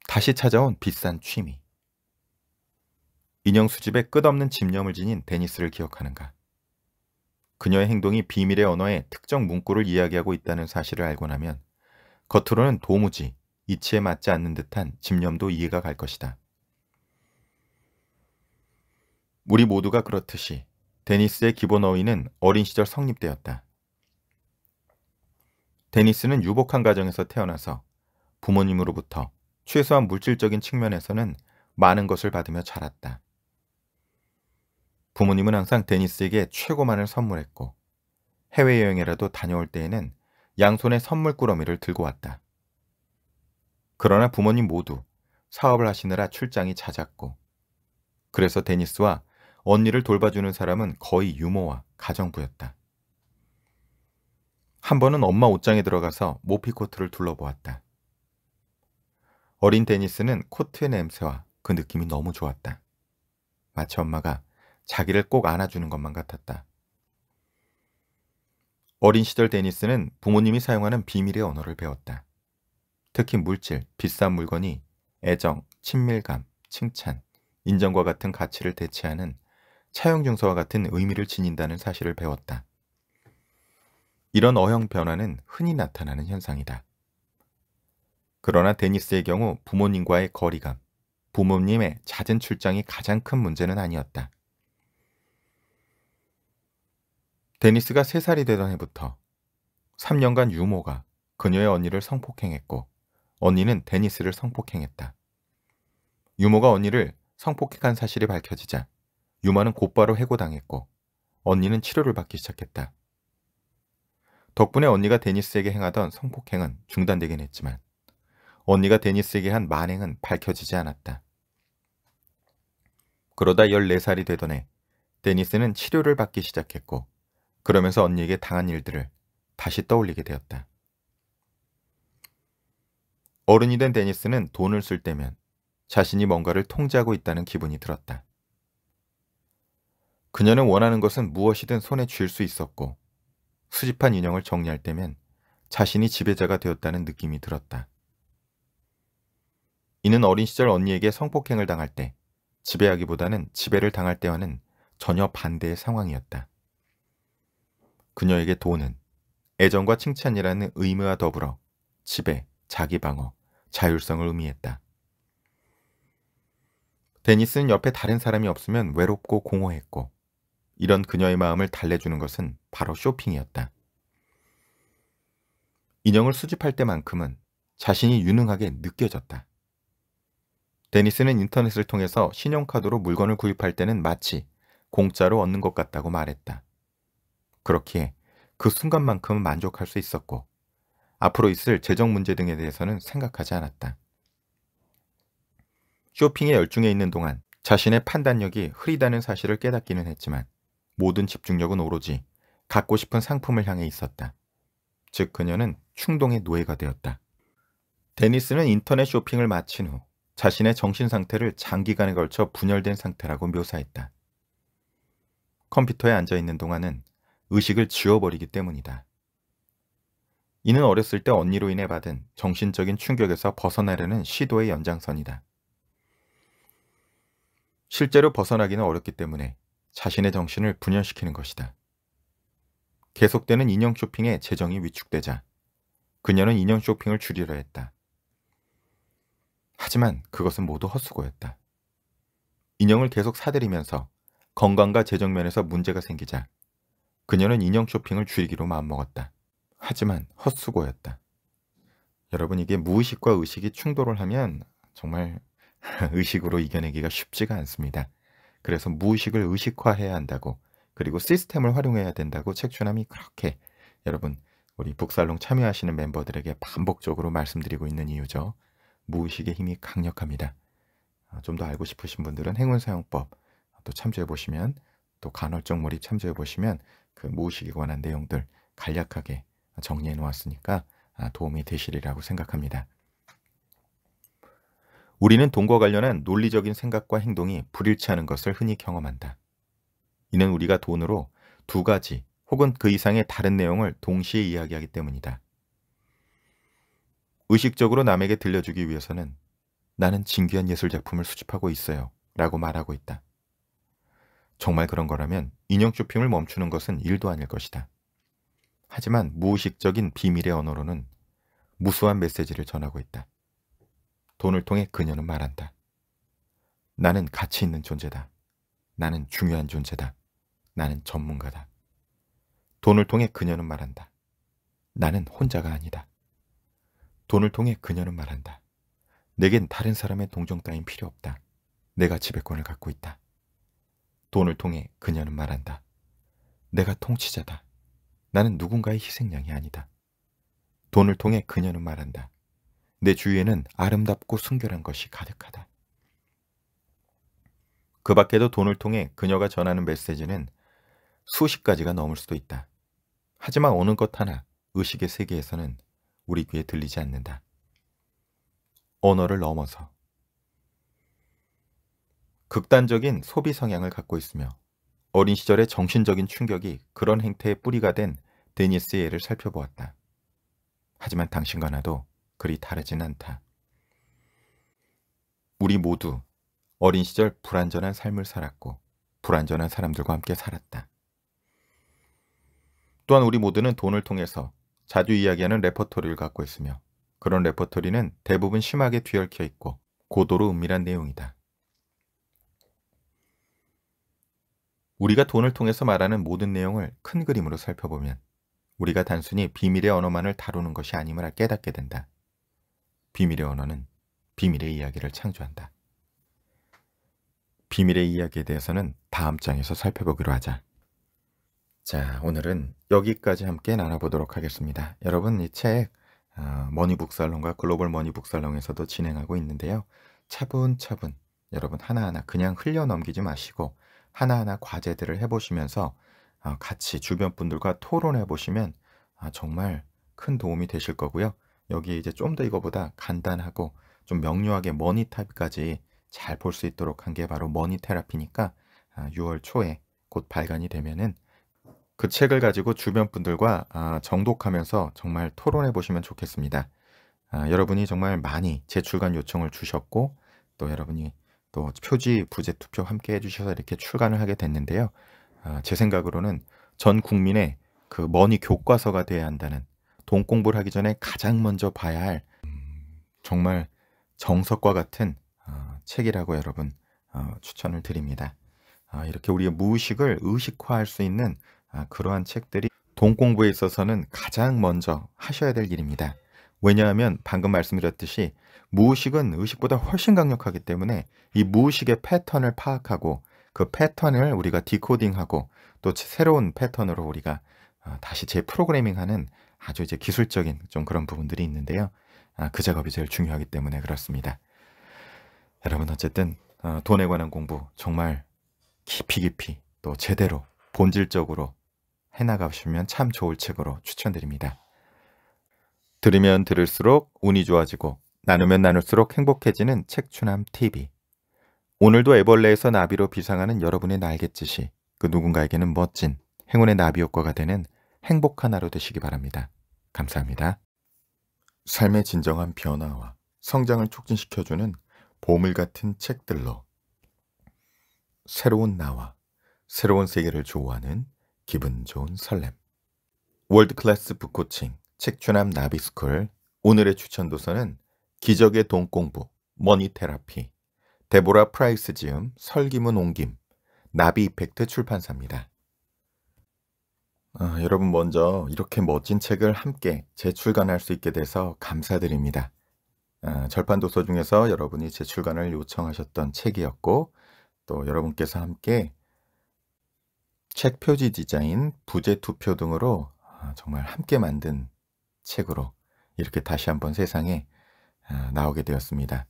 다시 찾아온 비싼 취미. 인형 수집에 끝없는 집념을 지닌 데니스를 기억하는가. 그녀의 행동이 비밀의 언어에 특정 문구를 이야기하고 있다는 사실을 알고 나면 겉으로는 도무지 이치에 맞지 않는 듯한 집념도 이해가 갈 것이다. 우리 모두가 그렇듯이 데니스의 기본 어휘는 어린 시절 성립되었다. 데니스는 유복한 가정에서 태어나서 부모님으로부터 최소한 물질적인 측면에서는 많은 것을 받으며 자랐다. 부모님은 항상 데니스에게 최고만을 선물했고 해외여행이라도 다녀올 때에는 양손에 선물 꾸러미를 들고 왔다. 그러나 부모님 모두 사업을 하시느라 출장이 잦았고 그래서 데니스와 언니를 돌봐주는 사람은 거의 유모와 가정부였다. 한 번은 엄마 옷장에 들어가서 모피코트를 둘러보았다. 어린 데니스는 코트의 냄새와 그 느낌이 너무 좋았다. 마치 엄마가 자기를 꼭 안아주는 것만 같았다. 어린 시절 데니스는 부모님이 사용하는 비밀의 언어를 배웠다. 특히 물질, 비싼 물건이 애정, 친밀감, 칭찬, 인정과 같은 가치를 대체하는 차용증서와 같은 의미를 지닌다는 사실을 배웠다. 이런 어형 변화는 흔히 나타나는 현상이다. 그러나 데니스의 경우 부모님과의 거리감, 부모님의 잦은 출장이 가장 큰 문제는 아니었다. 데니스가 3살이 되던 해부터 3년간 유모가 그녀의 언니를 성폭행했고 언니는 데니스를 성폭행했다. 유모가 언니를 성폭행한 사실이 밝혀지자 유마는 곧바로 해고당했고 언니는 치료를 받기 시작했다. 덕분에 언니가 데니스에게 행하던 성폭행은 중단되긴 했지만 언니가 데니스에게 한 만행은 밝혀지지 않았다. 그러다 14살이 되던 해 데니스는 치료를 받기 시작했고 그러면서 언니에게 당한 일들을 다시 떠올리게 되었다. 어른이 된 데니스는 돈을 쓸 때면 자신이 뭔가를 통제하고 있다는 기분이 들었다. 그녀는 원하는 것은 무엇이든 손에 쥘 수 있었고 수집한 인형을 정리할 때면 자신이 지배자가 되었다는 느낌이 들었다. 이는 어린 시절 언니에게 성폭행을 당할 때 지배하기보다는 지배를 당할 때와는 전혀 반대의 상황이었다. 그녀에게 돈은 애정과 칭찬이라는 의무와 더불어 지배, 자기방어, 자율성을 의미했다. 데니스는 옆에 다른 사람이 없으면 외롭고 공허했고 이런 그녀의 마음을 달래주는 것은 바로 쇼핑이었다. 인형을 수집할 때만큼은 자신이 유능하게 느껴졌다. 데니스는 인터넷을 통해서 신용카드로 물건을 구입할 때는 마치 공짜로 얻는 것 같다고 말했다. 그렇기에 그 순간만큼 은 만족할 수 있었고 앞으로 있을 재정 문제 등에 대해서는 생각하지 않았다. 쇼핑에 열중해 있는 동안 자신의 판단력이 흐리다는 사실을 깨닫기는 했지만 모든 집중력은 오로지 갖고 싶은 상품을 향해 있었다. 즉 그녀는 충동의 노예가 되었다. 데니스는 인터넷 쇼핑을 마친 후 자신의 정신 상태를 장기간에 걸쳐 분열된 상태라고 묘사했다. 컴퓨터에 앉아 있는 동안은 의식을 지워버리기 때문이다. 이는 어렸을 때 언니로 인해 받은 정신적인 충격에서 벗어나려는 시도의 연장선이다. 실제로 벗어나기는 어렵기 때문에 자신의 정신을 분열시키는 것이다. 계속되는 인형 쇼핑에 재정이 위축되자 그녀는 인형 쇼핑을 줄이려 했다. 하지만 그것은 모두 헛수고였다. 인형을 계속 사들이면서 건강과 재정면에서 문제가 생기자 그녀는 인형 쇼핑을 줄이기로 마음먹었다. 하지만 헛수고였다. 여러분 이게 무의식과 의식이 충돌을 하면 정말 [laughs] 의식으로 이겨내기가 쉽지가 않습니다. 그래서 무의식을 의식화해야 한다고 그리고 시스템을 활용해야 된다고 책추남이 그렇게 여러분 우리 북살롱 참여하시는 멤버들에게 반복적으로 말씀드리고 있는 이유죠. 무의식의 힘이 강력합니다. 어, 좀더 알고 싶으신 분들은 행운 사용법 또 참조해 보시면 또 간헐적 몰입 참조해 보시면 그 무의식에 관한 내용들 간략하게 정리해 놓았으니까 아, 도움이 되시리라고 생각합니다. 우리는 돈과 관련한 논리적인 생각과 행동이 불일치하는 것을 흔히 경험한다. 이는 우리가 돈으로 두 가지 혹은 그 이상의 다른 내용을 동시에 이야기하기 때문이다. 의식적으로 남에게 들려주기 위해서는 나는 진귀한 예술 작품을 수집하고 있어요 라고 말하고 있다. 정말 그런 거라면 인형 쇼핑을 멈추는 것은 일도 아닐 것이다. 하지만 무의식적인 비밀의 언어로는 무수한 메시지를 전하고 있다. 돈을 통해 그녀는 말한다. 나는 가치 있는 존재다. 나는 중요한 존재다. 나는 전문가다. 돈을 통해 그녀는 말한다. 나는 혼자가 아니다. 돈을 통해 그녀는 말한다. 내겐 다른 사람의 동정 따윈 필요 없다. 내가 지배권을 갖고 있다. 돈을 통해 그녀는 말한다. 내가 통치자다. 나는 누군가의 희생양이 아니다. 돈을 통해 그녀는 말한다. 내 주위에는 아름답고 순결한 것이 가득하다. 그 밖에도 돈을 통해 그녀가 전하는 메시지는 수십 가지가 넘을 수도 있다. 하지만 어느 것 하나 의식의 세계에서는 우리 귀에 들리지 않는다. 언어를 넘어서 극단적인 소비 성향을 갖고 있으며 어린 시절의 정신적인 충격이 그런 행태의 뿌리가 된 데니스의 애를 살펴보았다. 하지만 당신과 나도 그리 다르진 않다. 우리 모두 어린 시절 불완전한 삶을 살았고 불완전한 사람들과 함께 살았다. 또한 우리 모두는 돈을 통해서 자주 이야기하는 레퍼토리를 갖고 있으며 그런 레퍼토리는 대부분 심하게 뒤얽혀 있고 고도로 은밀한 내용이다. 우리가 돈을 통해서 말하는 모든 내용을 큰 그림으로 살펴보면 우리가 단순히 비밀의 언어만을 다루는 것이 아님을 깨닫게 된다. 비밀의 언어는 비밀의 이야기를 창조한다. 비밀의 이야기에 대해서는 다음 장에서 살펴보기로 하자. 자, 오늘은 여기까지 함께 나눠보도록 하겠습니다. 여러분, 이 책, 어, 머니북살롱과 글로벌 머니북살롱에서도 진행하고 있는데요. 차분차분, 여러분 하나하나 그냥 흘려넘기지 마시고 하나하나 과제들을 해보시면서 아, 같이 주변 분들과 토론해 보시면 아, 정말 큰 도움이 되실 거고요. 여기 이제 좀 더 이거보다 간단하고 좀 명료하게 머니 탑까지 잘 볼 수 있도록 한 게 바로 머니 테라피니까 6월 아, 초에 곧 발간이 되면은 그 책을 가지고 주변 분들과 정독하면서 정말 토론해 보시면 좋겠습니다. 여러분이 정말 많이 재출간 요청을 주셨고 또 여러분이 또 표지 부재 투표 함께 해주셔서 이렇게 출간을 하게 됐는데요. 아, 제 생각으로는 전 국민의 그 머니 교과서가 돼야 한다는 돈 공부를 하기 전에 가장 먼저 봐야 할 음, 정말 정석과 같은 어, 책이라고 여러분 어, 추천을 드립니다. 아, 이렇게 우리의 무의식을 의식화할 수 있는 아, 그러한 책들이 돈 공부에 있어서는 가장 먼저 하셔야 될 일입니다. 왜냐하면 방금 말씀드렸듯이 무의식은 의식보다 훨씬 강력하기 때문에 이 무의식의 패턴을 파악하고 그 패턴을 우리가 디코딩하고 또 새로운 패턴으로 우리가 어, 다시 재프로그래밍하는 아주 이제 기술적인 좀 그런 부분들이 있는데요. 아, 그 작업이 제일 중요하기 때문에 그렇습니다. 여러분 어쨌든 어, 돈에 관한 공부 정말 깊이 깊이 또 제대로 본질적으로 해나가시면 참 좋을 책으로 추천드립니다. 들으면 들을수록 운이 좋아지고 나누면 나눌수록 행복해지는 책추남 TV. 오늘도 애벌레에서 나비로 비상하는 여러분의 날갯짓이 그 누군가에게는 멋진 행운의 나비 효과가 되는 행복한 하루 되시기 바랍니다. 감사합니다. 삶의 진정한 변화와 성장을 촉진시켜주는 보물 같은 책들로 새로운 나와 새로운 세계를 좋아하는 기분 좋은 설렘 월드클래스 북코칭 책추남 나비스쿨 오늘의 추천 도서는 기적의 돈공부 머니테라피 데보라 프라이스 지음, 설기문 옹김, 나비 이펙트 출판사입니다. 아, 여러분 먼저 이렇게 멋진 책을 함께 재출간할 수 있게 돼서 감사드립니다. 아, 절판도서 중에서 여러분이 재출간을 요청하셨던 책이었고 또 여러분께서 함께 책 표지 디자인, 부재 투표 등으로 아, 정말 함께 만든 책으로 이렇게 다시 한번 세상에 아, 나오게 되었습니다.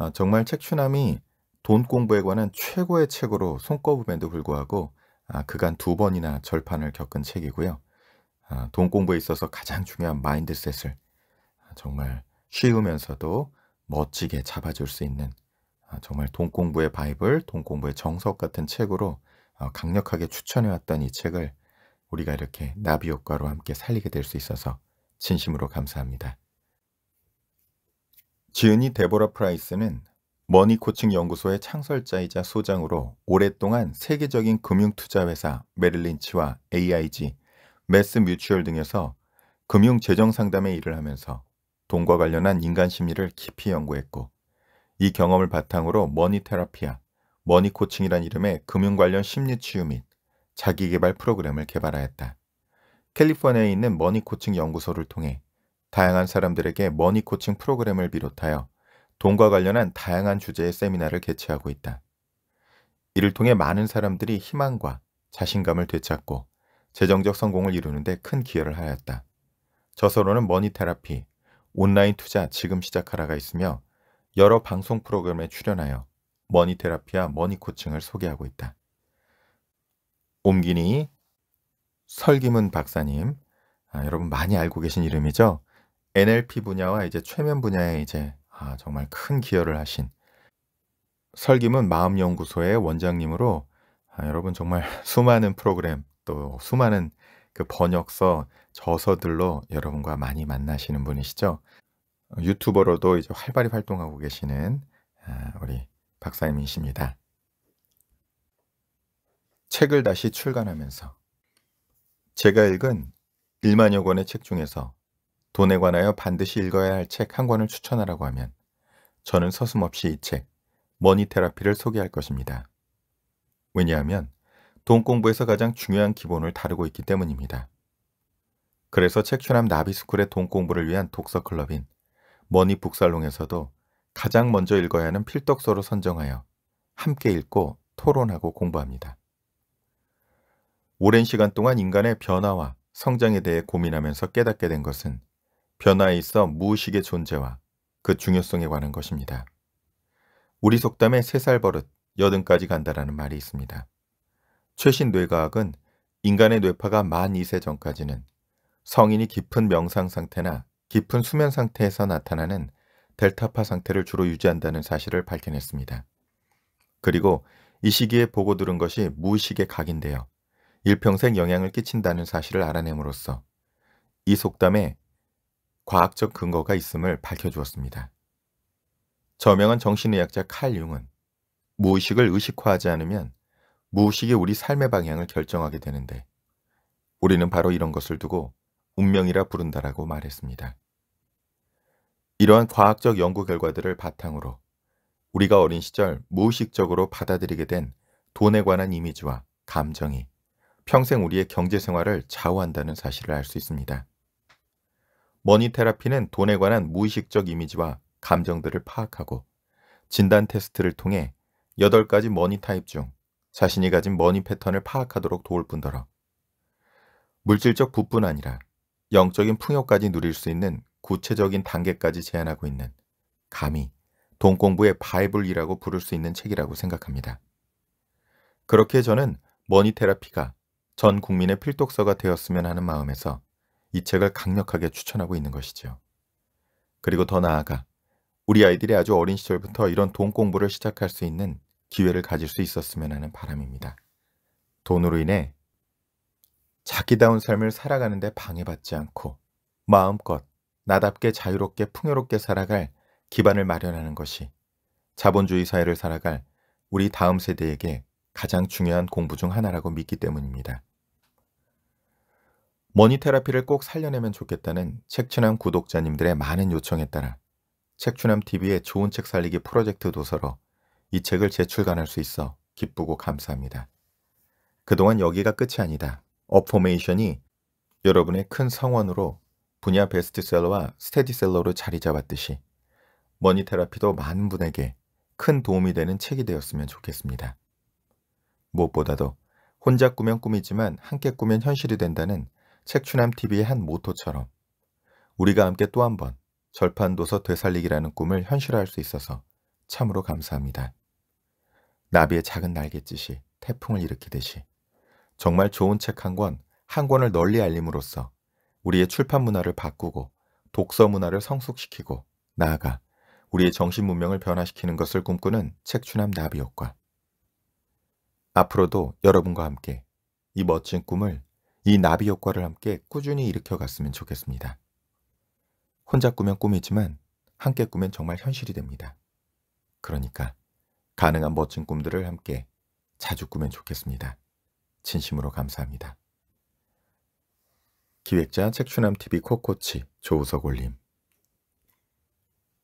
아, 정말 책추남이 돈 공부에 관한 최고의 책으로 손꼽음에도 불구하고 아, 그간 두 번이나 절판을 겪은 책이고요. 아, 돈 공부에 있어서 가장 중요한 마인드셋을 아, 정말 쉬우면서도 멋지게 잡아줄 수 있는 아, 정말 돈 공부의 바이블, 돈 공부의 정석 같은 책으로 아, 강력하게 추천해왔던 이 책을 우리가 이렇게 나비 효과로 함께 살리게 될 수 있어서 진심으로 감사합니다. 지은이 데보라 프라이스는 머니코칭 연구소의 창설자이자 소장으로 오랫동안 세계적인 금융투자회사 메릴린치와 AIG, 메스뮤추얼 등에서 금융재정상담의 일을 하면서 돈과 관련한 인간 심리를 깊이 연구했고 이 경험을 바탕으로 머니테라피아, 머니코칭이란 이름의 금융 관련 심리치유 및 자기개발 프로그램을 개발하였다. 캘리포니아에 있는 머니코칭 연구소를 통해 다양한 사람들에게 머니 코칭 프로그램을 비롯하여 돈과 관련한 다양한 주제의 세미나를 개최하고 있다. 이를 통해 많은 사람들이 희망과 자신감을 되찾고 재정적 성공을 이루는데 큰 기여를 하였다. 저서로는 머니 테라피, 온라인 투자 지금 시작하라가 있으며 여러 방송 프로그램에 출연하여 머니 테라피와 머니 코칭을 소개하고 있다. 옴기니 설기문 박사님, 아, 여러분 많이 알고 계신 이름이죠? NLP 분야와 이제 최면 분야에 이제 아, 정말 큰 기여를 하신 설김은 마음연구소의 원장님으로 아, 여러분 정말 [laughs] 수많은 프로그램 또 수많은 그 번역서 저서들로 여러분과 많이 만나시는 분이시죠. 유튜버로도 이제 활발히 활동하고 계시는 아, 우리 박사님이십니다. 책을 다시 출간하면서 제가 읽은 1만여 권의 책 중에서 돈에 관하여 반드시 읽어야 할 책 한 권을 추천하라고 하면 저는 서슴없이 이 책, 머니 테라피를 소개할 것입니다. 왜냐하면 돈 공부에서 가장 중요한 기본을 다루고 있기 때문입니다. 그래서 책추남 나비스쿨의 돈 공부를 위한 독서 클럽인 머니 북살롱에서도 가장 먼저 읽어야 하는 필독서로 선정하여 함께 읽고 토론하고 공부합니다. 오랜 시간 동안 인간의 변화와 성장에 대해 고민하면서 깨닫게 된 것은 변화에 있어 무의식의 존재와 그 중요성에 관한 것입니다. 우리 속담에 세 살 버릇, 여든까지 간다라는 말이 있습니다. 최신 뇌과학은 인간의 뇌파가 만 2세 전까지는 성인이 깊은 명상 상태나 깊은 수면 상태에서 나타나는 델타파 상태를 주로 유지한다는 사실을 밝혀냈습니다. 그리고 이 시기에 보고 들은 것이 무의식의 각인되어 일평생 영향을 끼친다는 사실을 알아냄으로써 이 속담에 과학적 근거가 있음을 밝혀주었습니다. 저명한 정신의학자 칼 융은 무의식을 의식화하지 않으면 무의식이 우리 삶의 방향을 결정하게 되는데 우리는 바로 이런 것을 두고 운명이라 부른다라고 말했습니다. 이러한 과학적 연구 결과들을 바탕으로 우리가 어린 시절 무의식적으로 받아들이게 된 돈에 관한 이미지와 감정이 평생 우리의 경제 생활을 좌우한다는 사실을 알 수 있습니다. 머니 테라피는 돈에 관한 무의식적 이미지와 감정들을 파악하고 진단 테스트를 통해 8가지 머니 타입 중 자신이 가진 머니 패턴을 파악하도록 도울 뿐더러 물질적 부뿐 아니라 영적인 풍요까지 누릴 수 있는 구체적인 단계까지 제안하고 있는 감히 돈공부의 바이블이라고 부를 수 있는 책이라고 생각합니다. 그렇게 저는 머니 테라피가 전 국민의 필독서가 되었으면 하는 마음에서 이 책을 강력하게 추천하고 있는 것이지요. 그리고 더 나아가 우리 아이들이 아주 어린 시절부터 이런 돈 공부를 시작할 수 있는 기회를 가질 수 있었으면 하는 바람입니다. 돈으로 인해 자기다운 삶을 살아가는데 방해받지 않고 마음껏 나답게 자유롭게 풍요롭게 살아갈 기반을 마련하는 것이 자본주의 사회를 살아갈 우리 다음 세대에게 가장 중요한 공부 중 하나라고 믿기 때문입니다. 머니테라피를 꼭 살려내면 좋겠다는 책추남 구독자님들의 많은 요청에 따라 책추남TV의 좋은 책 살리기 프로젝트 도서로 이 책을 재출간할 수 있어 기쁘고 감사합니다. 그동안 여기가 끝이 아니다. 어포메이션이 여러분의 큰 성원으로 분야 베스트셀러와 스테디셀러로 자리 잡았듯이 머니테라피도 많은 분에게 큰 도움이 되는 책이 되었으면 좋겠습니다. 무엇보다도 혼자 꾸면 꿈이지만 함께 꾸면 현실이 된다는 책추남TV의 한 모토처럼 우리가 함께 또 한 번 절판도서 되살리기라는 꿈을 현실화할 수 있어서 참으로 감사합니다. 나비의 작은 날갯짓이 태풍을 일으키듯이 정말 좋은 책 한 권, 한 권을 널리 알림으로써 우리의 출판 문화를 바꾸고 독서 문화를 성숙시키고 나아가 우리의 정신 문명을 변화시키는 것을 꿈꾸는 책추남 나비 효과. 앞으로도 여러분과 함께 이 멋진 꿈을 이 나비 효과를 함께 꾸준히 일으켜갔으면 좋겠습니다. 혼자 꾸면 꿈이지만 함께 꾸면 정말 현실이 됩니다. 그러니까 가능한 멋진 꿈들을 함께 자주 꾸면 좋겠습니다. 진심으로 감사합니다. 기획자 책추남TV 코코치 조우석 올림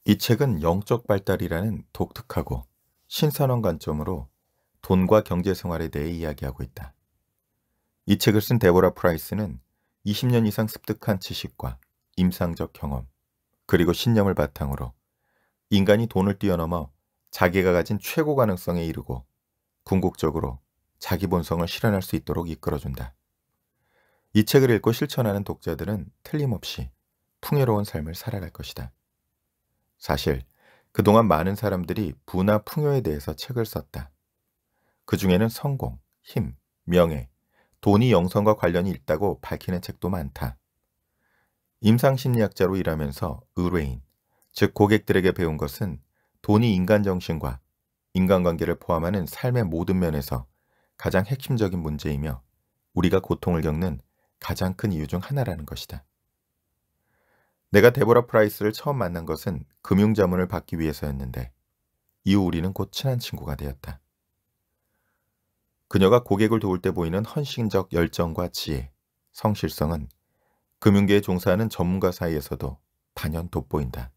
이 책은 영적 발달이라는 독특하고 신선한 관점으로 돈과 경제 생활에 대해 이야기하고 있다. 이 책을 쓴 데보라 프라이스는 20년 이상 습득한 지식과 임상적 경험, 그리고 신념을 바탕으로 인간이 돈을 뛰어넘어 자기가 가진 최고 가능성에 이르고 궁극적으로 자기 본성을 실현할 수 있도록 이끌어준다. 이 책을 읽고 실천하는 독자들은 틀림없이 풍요로운 삶을 살아갈 것이다. 사실 그동안 많은 사람들이 부나 풍요에 대해서 책을 썼다. 그 중에는 성공, 힘, 명예, 돈이 영성과 관련이 있다고 밝히는 책도 많다. 임상심리학자로 일하면서 의뢰인, 즉 고객들에게 배운 것은 돈이 인간 정신과 인간관계를 포함하는 삶의 모든 면에서 가장 핵심적인 문제이며 우리가 고통을 겪는 가장 큰 이유 중 하나라는 것이다. 내가 데보라 프라이스를 처음 만난 것은 금융자문을 받기 위해서였는데 이후 우리는 곧 친한 친구가 되었다. 그녀가 고객을 도울 때 보이는 헌신적 열정과 지혜, 성실성은 금융계에 종사하는 전문가 사이에서도 단연 돋보인다.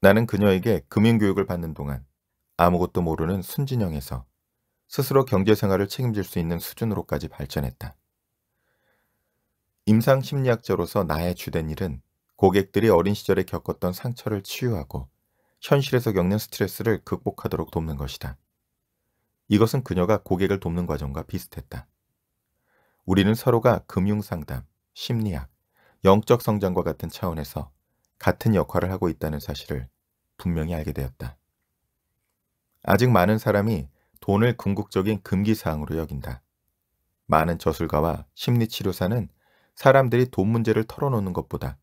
나는 그녀에게 금융교육을 받는 동안 아무것도 모르는 순진형에서 스스로 경제생활을 책임질 수 있는 수준으로까지 발전했다. 임상 심리학자로서 나의 주된 일은 고객들이 어린 시절에 겪었던 상처를 치유하고 현실에서 겪는 스트레스를 극복하도록 돕는 것이다. 이것은 그녀가 고객을 돕는 과정과 비슷했다. 우리는 서로가 금융상담, 심리학, 영적 성장과 같은 차원에서 같은 역할을 하고 있다는 사실을 분명히 알게 되었다. 아직 많은 사람이 돈을 궁극적인 금기사항으로 여긴다. 많은 저술가와 심리치료사는 사람들이 돈 문제를 털어놓는 것보다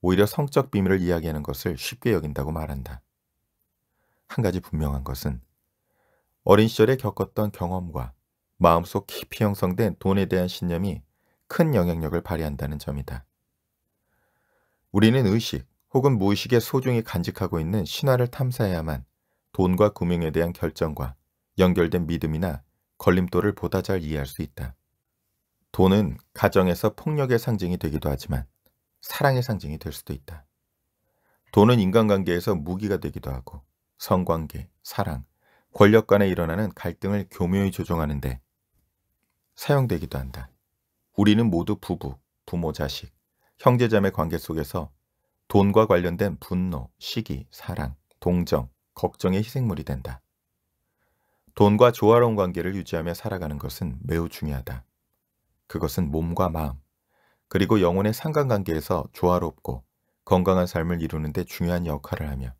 오히려 성적 비밀을 이야기하는 것을 쉽게 여긴다고 말한다. 한 가지 분명한 것은 어린 시절에 겪었던 경험과 마음속 깊이 형성된 돈에 대한 신념이 큰 영향력을 발휘한다는 점이다. 우리는 의식 혹은 무의식의 소중히 간직하고 있는 신화를 탐사해야만 돈과 금융에 대한 결정과 연결된 믿음이나 걸림돌을 보다 잘 이해할 수 있다. 돈은 가정에서 폭력의 상징이 되기도 하지만 사랑의 상징이 될 수도 있다. 돈은 인간관계에서 무기가 되기도 하고 성관계, 사랑, 권력 간에 일어나는 갈등을 교묘히 조정하는데 사용되기도 한다. 우리는 모두 부부, 부모, 자식, 형제자매 관계 속에서 돈과 관련된 분노, 시기, 사랑, 동정, 걱정의 희생물이 된다. 돈과 조화로운 관계를 유지하며 살아가는 것은 매우 중요하다. 그것은 몸과 마음, 그리고 영혼의 상관관계에서 조화롭고 건강한 삶을 이루는 데 중요한 역할을 하며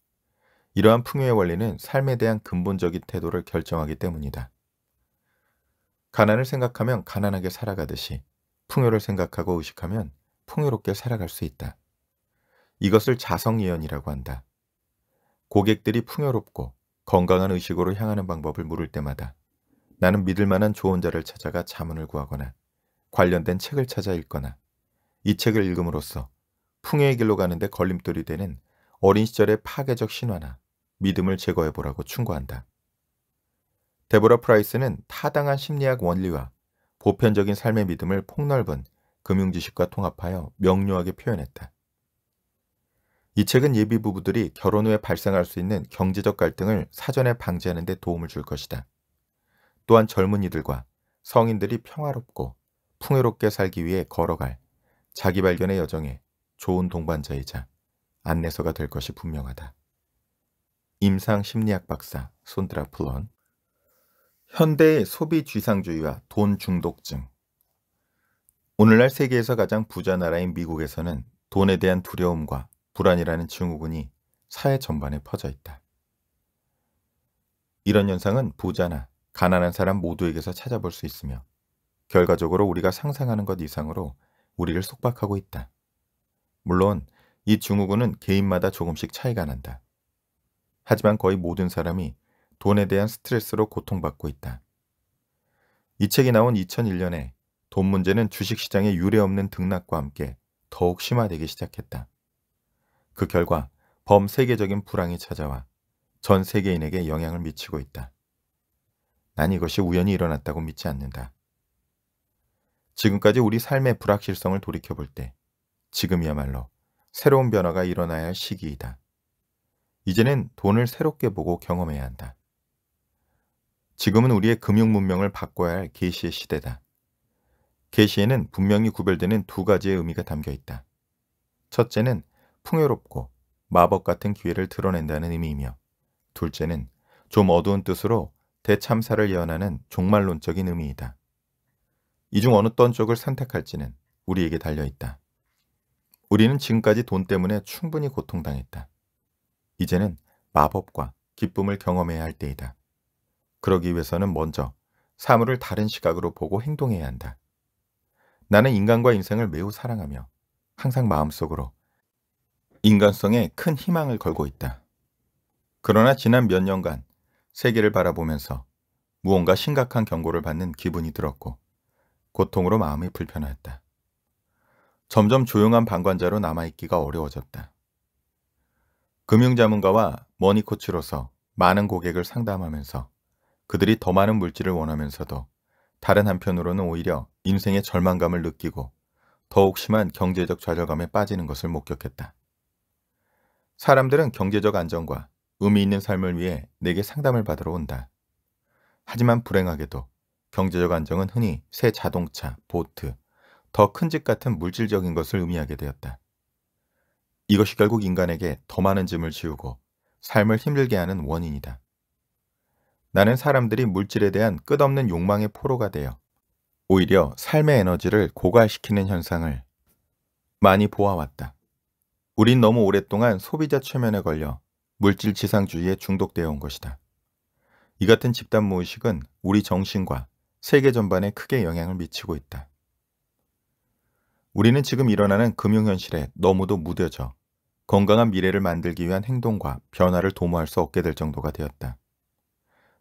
이러한 풍요의 원리는 삶에 대한 근본적인 태도를 결정하기 때문이다. 가난을 생각하면 가난하게 살아가듯이 풍요를 생각하고 의식하면 풍요롭게 살아갈 수 있다. 이것을 자성예언이라고 한다. 고객들이 풍요롭고 건강한 의식으로 향하는 방법을 물을 때마다 나는 믿을 만한 조언자를 찾아가 자문을 구하거나 관련된 책을 찾아 읽거나 이 책을 읽음으로써 풍요의 길로 가는데 걸림돌이 되는 어린 시절의 파괴적 신화나 믿음을 제거해 보라고 충고한다. 데보라 프라이스는 타당한 심리학 원리와 보편적인 삶의 믿음을 폭넓은 금융 지식과 통합하여 명료하게 표현했다. 이 책은 예비 부부들이 결혼 후에 발생할 수 있는 경제적 갈등을 사전에 방지하는 데 도움을 줄 것이다. 또한 젊은이들과 성인들이 평화롭고 풍요롭게 살기 위해 걸어갈 자기 발견의 여정에 좋은 동반자이자 안내서가 될 것이 분명하다. 임상 심리학 박사 손드라 플론 현대의 소비 쥐상주의와 돈 중독증 오늘날 세계에서 가장 부자 나라인 미국에서는 돈에 대한 두려움과 불안이라는 증후군이 사회 전반에 퍼져 있다. 이런 현상은 부자나 가난한 사람 모두에게서 찾아볼 수 있으며 결과적으로 우리가 상상하는 것 이상으로 우리를 속박하고 있다. 물론 이 증후군은 개인마다 조금씩 차이가 난다. 하지만 거의 모든 사람이 돈에 대한 스트레스로 고통받고 있다. 이 책이 나온 2001년에 돈 문제는 주식시장의 유례없는 등락과 함께 더욱 심화되기 시작했다. 그 결과 범세계적인 불황이 찾아와 전 세계인에게 영향을 미치고 있다. 난 이것이 우연히 일어났다고 믿지 않는다. 지금까지 우리 삶의 불확실성을 돌이켜볼 때 지금이야말로 새로운 변화가 일어나야 할 시기이다. 이제는 돈을 새롭게 보고 경험해야 한다. 지금은 우리의 금융 문명을 바꿔야 할 계시의 시대다. 계시에는 분명히 구별되는 두 가지의 의미가 담겨 있다. 첫째는 풍요롭고 마법 같은 기회를 드러낸다는 의미이며 둘째는 좀 어두운 뜻으로 대참사를 예언하는 종말론적인 의미이다. 이 중 어느 떤 쪽을 선택할지는 우리에게 달려있다. 우리는 지금까지 돈 때문에 충분히 고통당했다. 이제는 마법과 기쁨을 경험해야 할 때이다. 그러기 위해서는 먼저 사물을 다른 시각으로 보고 행동해야 한다. 나는 인간과 인생을 매우 사랑하며 항상 마음속으로 인간성에 큰 희망을 걸고 있다. 그러나 지난 몇 년간 세계를 바라보면서 무언가 심각한 경고를 받는 기분이 들었고 고통으로 마음이 불편하였다. 점점 조용한 방관자로 남아있기가 어려워졌다. 금융자문가와 머니코치로서 많은 고객을 상담하면서 그들이 더 많은 물질을 원하면서도 다른 한편으로는 오히려 인생의 절망감을 느끼고 더욱 심한 경제적 좌절감에 빠지는 것을 목격했다. 사람들은 경제적 안정과 의미 있는 삶을 위해 내게 상담을 받으러 온다. 하지만 불행하게도 경제적 안정은 흔히 새 자동차, 보트, 더큰집 같은 물질적인 것을 의미하게 되었다. 이것이 결국 인간에게 더 많은 짐을 지우고 삶을 힘들게 하는 원인이다. 나는 사람들이 물질에 대한 끝없는 욕망의 포로가 되어 오히려 삶의 에너지를 고갈시키는 현상을 많이 보아왔다. 우린 너무 오랫동안 소비자 최면에 걸려 물질 지상주의에 중독되어 온 것이다. 이 같은 집단 무의식은 우리 정신과 세계 전반에 크게 영향을 미치고 있다. 우리는 지금 일어나는 금융현실에 너무도 무뎌져 건강한 미래를 만들기 위한 행동과 변화를 도모할 수 없게 될 정도가 되었다.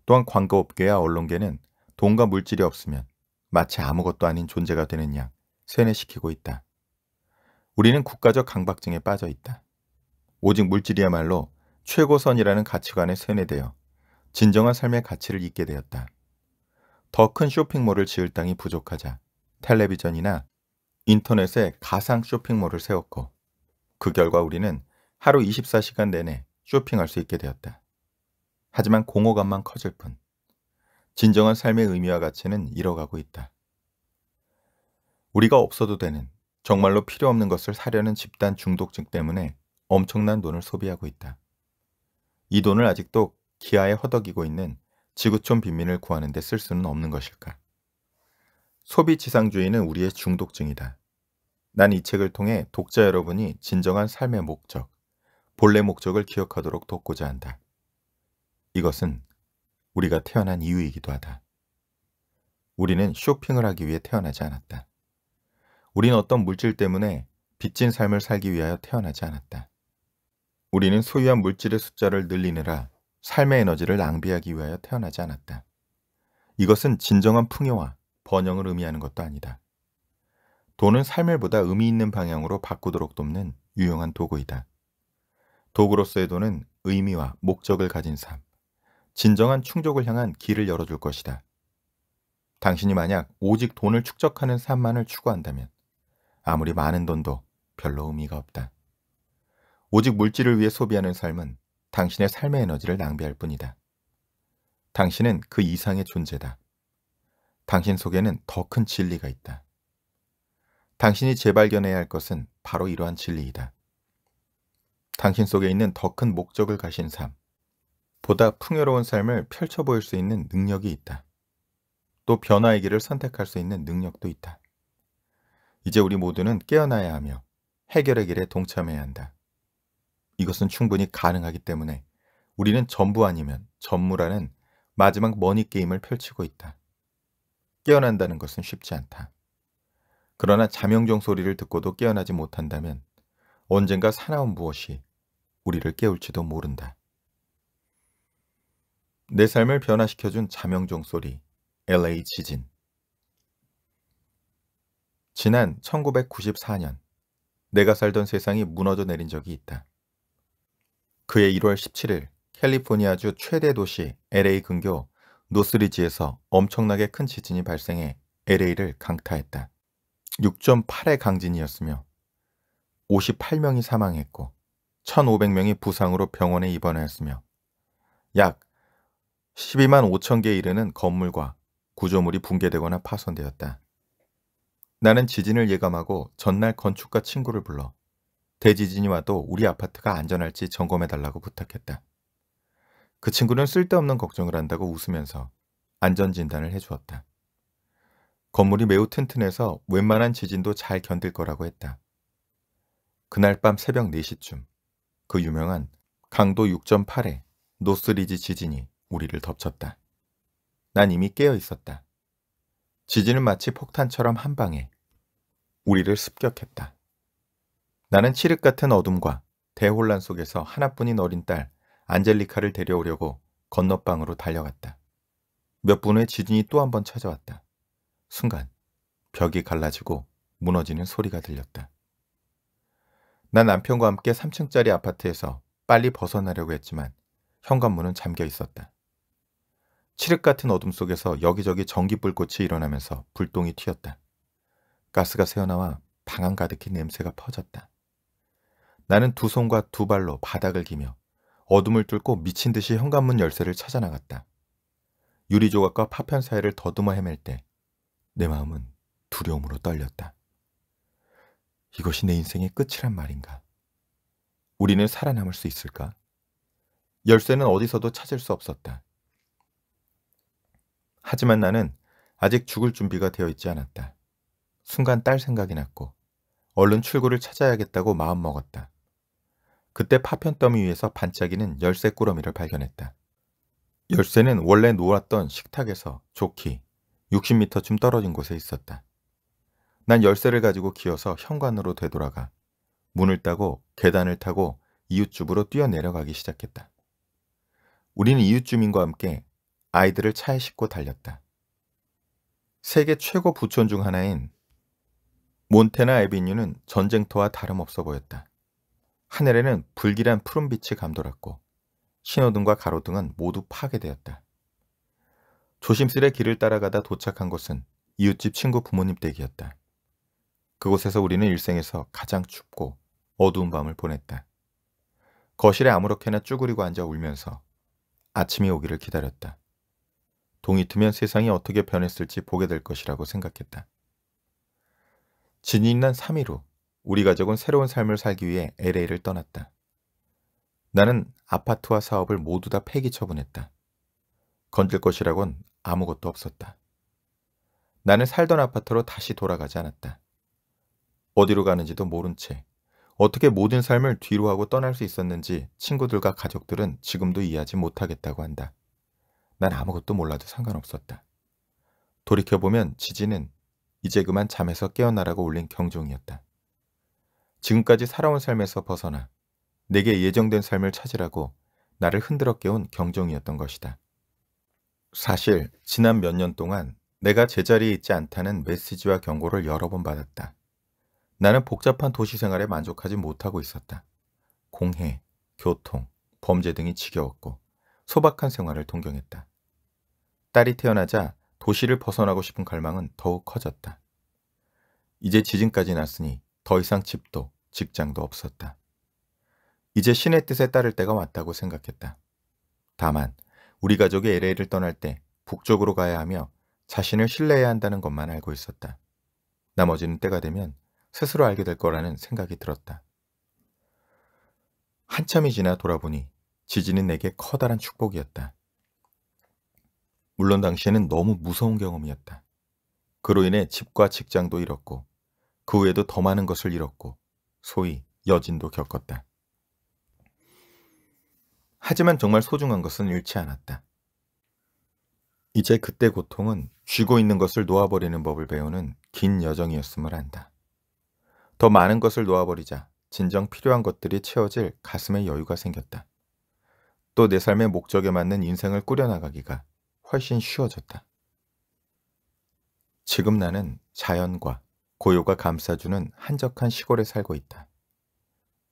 또한 광고업계와 언론계는 돈과 물질이 없으면 마치 아무것도 아닌 존재가 되는 양 세뇌시키고 있다. 우리는 국가적 강박증에 빠져 있다. 오직 물질이야말로 최고선이라는 가치관에 세뇌되어 진정한 삶의 가치를 잊게 되었다. 더 큰 쇼핑몰을 지을 땅이 부족하자 텔레비전이나 인터넷에 가상 쇼핑몰을 세웠고 그 결과 우리는 하루 24시간 내내 쇼핑할 수 있게 되었다. 하지만 공허감만 커질 뿐 진정한 삶의 의미와 가치는 잃어가고 있다. 우리가 없어도 되는 정말로 필요 없는 것을 사려는 집단 중독증 때문에 엄청난 돈을 소비하고 있다. 이 돈을 아직도 기아에 허덕이고 있는 지구촌 빈민을 구하는 데 쓸 수는 없는 것일까? 소비 지상주의는 우리의 중독증이다. 난이 책을 통해 독자 여러분이 진정한 삶의 목적, 본래 목적을 기억하도록 돕고자 한다. 이것은 우리가 태어난 이유이기도 하다. 우리는 쇼핑을 하기 위해 태어나지 않았다. 우리는 어떤 물질 때문에 빚진 삶을 살기 위하여 태어나지 않았다. 우리는 소유한 물질의 숫자를 늘리느라 삶의 에너지를 낭비하기 위하여 태어나지 않았다. 이것은 진정한 풍요와 번영을 의미하는 것도 아니다. 돈은 삶을 보다 의미 있는 방향으로 바꾸도록 돕는 유용한 도구이다. 도구로서의 돈은 의미와 목적을 가진 삶, 진정한 충족을 향한 길을 열어줄 것이다. 당신이 만약 오직 돈을 축적하는 삶만을 추구한다면 아무리 많은 돈도 별로 의미가 없다. 오직 물질을 위해 소비하는 삶은 당신의 삶의 에너지를 낭비할 뿐이다. 당신은 그 이상의 존재다. 당신 속에는 더 큰 진리가 있다. 당신이 재발견해야 할 것은 바로 이러한 진리이다. 당신 속에 있는 더 큰 목적을 가신 삶, 보다 풍요로운 삶을 펼쳐 보일 수 있는 능력이 있다. 또 변화의 길을 선택할 수 있는 능력도 있다. 이제 우리 모두는 깨어나야 하며 해결의 길에 동참해야 한다. 이것은 충분히 가능하기 때문에 우리는 전부 아니면 전무라는 마지막 머니 게임을 펼치고 있다. 깨어난다는 것은 쉽지 않다. 그러나 자명종 소리를 듣고도 깨어나지 못한다면 언젠가 사나운 무엇이 우리를 깨울지도 모른다. 내 삶을 변화시켜준 자명종 소리, LA 지진. 지난 1994년, 내가 살던 세상이 무너져 내린 적이 있다. 그해 1월 17일, 캘리포니아주 최대 도시 LA 근교 노스리지에서 엄청나게 큰 지진이 발생해 LA를 강타했다. 6.8의 강진이었으며 58명이 사망했고 1,500명이 부상으로 병원에 입원하였으며 약 12만 5천 개에 이르는 건물과 구조물이 붕괴되거나 파손되었다. 나는 지진을 예감하고 전날 건축가 친구를 불러 대지진이 와도 우리 아파트가 안전할지 점검해달라고 부탁했다. 그 친구는 쓸데없는 걱정을 한다고 웃으면서 안전진단을 해주었다. 건물이 매우 튼튼해서 웬만한 지진도 잘 견딜 거라고 했다. 그날 밤 새벽 4시쯤 그 유명한 강도 6.8의 노스리지 지진이 우리를 덮쳤다. 난 이미 깨어 있었다. 지진은 마치 폭탄처럼 한 방에 우리를 습격했다. 나는 칠흑 같은 어둠과 대혼란 속에서 하나뿐인 어린 딸 안젤리카를 데려오려고 건너방으로 달려갔다. 몇 분 후에 지진이 또 한 번 찾아왔다. 순간 벽이 갈라지고 무너지는 소리가 들렸다. 난 남편과 함께 3층짜리 아파트에서 빨리 벗어나려고 했지만 현관문은 잠겨 있었다. 칠흑 같은 어둠 속에서 여기저기 전기불꽃이 일어나면서 불똥이 튀었다. 가스가 새어나와 방안 가득히 냄새가 퍼졌다. 나는 두 손과 두 발로 바닥을 기며 어둠을 뚫고 미친 듯이 현관문 열쇠를 찾아 나갔다. 유리 조각과 파편 사이를 더듬어 헤맬 때내 마음은 두려움으로 떨렸다. 이것이 내 인생의 끝이란 말인가? 우리는 살아남을 수 있을까? 열쇠는 어디서도 찾을 수 없었다. 하지만 나는 아직 죽을 준비가 되어 있지 않았다. 순간 딸 생각이 났고 얼른 출구를 찾아야겠다고 마음먹었다. 그때 파편 더미 위에서 반짝이는 열쇠 꾸러미를 발견했다. 열쇠는 원래 놓았던 식탁에서 좋기 60미터쯤 떨어진 곳에 있었다. 난 열쇠를 가지고 기어서 현관으로 되돌아가 문을 따고 계단을 타고 이웃집으로 뛰어내려가기 시작했다. 우리는 이웃 주민과 함께 아이들을 차에 싣고 달렸다. 세계 최고 부촌 중 하나인 몬테나 에비뉴는 전쟁터와 다름없어 보였다. 하늘에는 불길한 푸른빛이 감돌았고 신호등과 가로등은 모두 파괴되었다. 조심스레 길을 따라가다 도착한 곳은 이웃집 친구 부모님 댁이었다. 그곳에서 우리는 일생에서 가장 춥고 어두운 밤을 보냈다. 거실에 아무렇게나 쭈그리고 앉아 울면서 아침이 오기를 기다렸다. 동이 트면 세상이 어떻게 변했을지 보게 될 것이라고 생각했다. 진이 난 3일 후 우리 가족은 새로운 삶을 살기 위해 LA를 떠났다. 나는 아파트와 사업을 모두 다 폐기 처분했다. 건들 것이라곤 아무것도 없었다. 나는 살던 아파트로 다시 돌아가지 않았다. 어디로 가는지도 모른 채 어떻게 모든 삶을 뒤로 하고 떠날 수 있었는지 친구들과 가족들은 지금도 이해하지 못하겠다고 한다. 난 아무것도 몰라도 상관없었다. 돌이켜보면 지진은 이제 그만 잠에서 깨어나라고 울린 경종이었다. 지금까지 살아온 삶에서 벗어나 내게 예정된 삶을 찾으라고 나를 흔들어 깨운 경종이었던 것이다. 사실 지난 몇 년 동안 내가 제자리에 있지 않다는 메시지와 경고를 여러 번 받았다. 나는 복잡한 도시 생활에 만족하지 못하고 있었다. 공해, 교통, 범죄 등이 지겨웠고 소박한 생활을 동경했다. 딸이 태어나자 도시를 벗어나고 싶은 갈망은 더욱 커졌다. 이제 지진까지 났으니 더 이상 집도 직장도 없었다. 이제 신의 뜻에 따를 때가 왔다고 생각했다. 다만 우리 가족이 LA를 떠날 때 북쪽으로 가야 하며 자신을 신뢰해야 한다는 것만 알고 있었다. 나머지는 때가 되면 스스로 알게 될 거라는 생각이 들었다. 한참이 지나 돌아보니 지진은 내게 커다란 축복이었다. 물론 당시에는 너무 무서운 경험이었다. 그로 인해 집과 직장도 잃었고 그 외에도 더 많은 것을 잃었고 소위 여진도 겪었다. 하지만 정말 소중한 것은 잃지 않았다. 이제 그때 고통은 쥐고 있는 것을 놓아버리는 법을 배우는 긴 여정이었음을 안다. 더 많은 것을 놓아버리자 진정 필요한 것들이 채워질 가슴의 여유가 생겼다. 또 내 삶의 목적에 맞는 인생을 꾸려나가기가 훨씬 쉬워졌다. 지금 나는 자연과 고요가 감싸주는 한적한 시골에 살고 있다.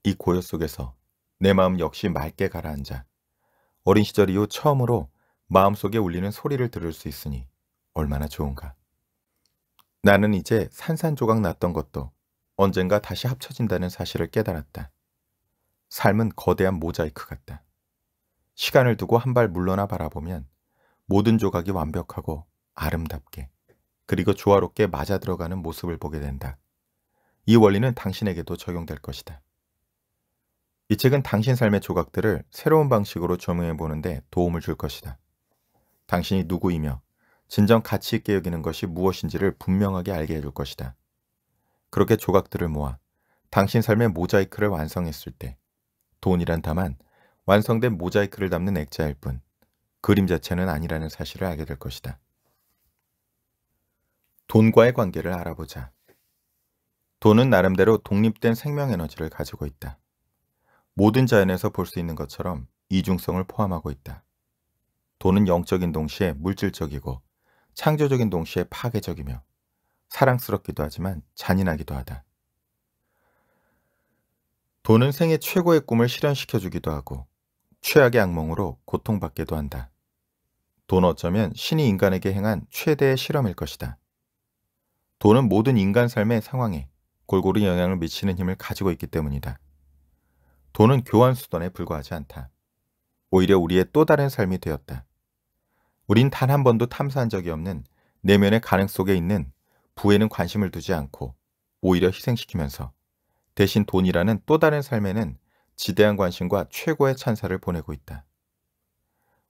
이 고요 속에서 내 마음 역시 맑게 가라앉아 어린 시절 이후 처음으로 마음속에 울리는 소리를 들을 수 있으니 얼마나 좋은가. 나는 이제 산산조각 났던 것도 언젠가 다시 합쳐진다는 사실을 깨달았다. 삶은 거대한 모자이크 같다. 시간을 두고 한 발 물러나 바라보면 모든 조각이 완벽하고 아름답게 그리고 조화롭게 맞아 들어가는 모습을 보게 된다. 이 원리는 당신에게도 적용될 것이다. 이 책은 당신 삶의 조각들을 새로운 방식으로 조명해 보는데 도움을 줄 것이다. 당신이 누구이며 진정 가치 있게 여기는 것이 무엇인지를 분명하게 알게 해줄 것이다. 그렇게 조각들을 모아 당신 삶의 모자이크를 완성했을 때 돈이란 다만 완성된 모자이크를 담는 액자일 뿐 그림 자체는 아니라는 사실을 알게 될 것이다. 돈과의 관계를 알아보자. 돈은 나름대로 독립된 생명에너지를 가지고 있다. 모든 자연에서 볼 수 있는 것처럼 이중성을 포함하고 있다. 돈은 영적인 동시에 물질적이고 창조적인 동시에 파괴적이며 사랑스럽기도 하지만 잔인하기도 하다. 돈은 생애 최고의 꿈을 실현시켜주기도 하고 최악의 악몽으로 고통받기도 한다. 돈 어쩌면 신이 인간에게 행한 최대의 실험일 것이다. 돈은 모든 인간 삶의 상황에 골고루 영향을 미치는 힘을 가지고 있기 때문이다. 돈은 교환 수단에 불과하지 않다. 오히려 우리의 또 다른 삶이 되었다. 우린 단 한 번도 탐사한 적이 없는 내면의 가능 속에 있는 부에는 관심을 두지 않고 오히려 희생시키면서 대신 돈이라는 또 다른 삶에는 지대한 관심과 최고의 찬사를 보내고 있다.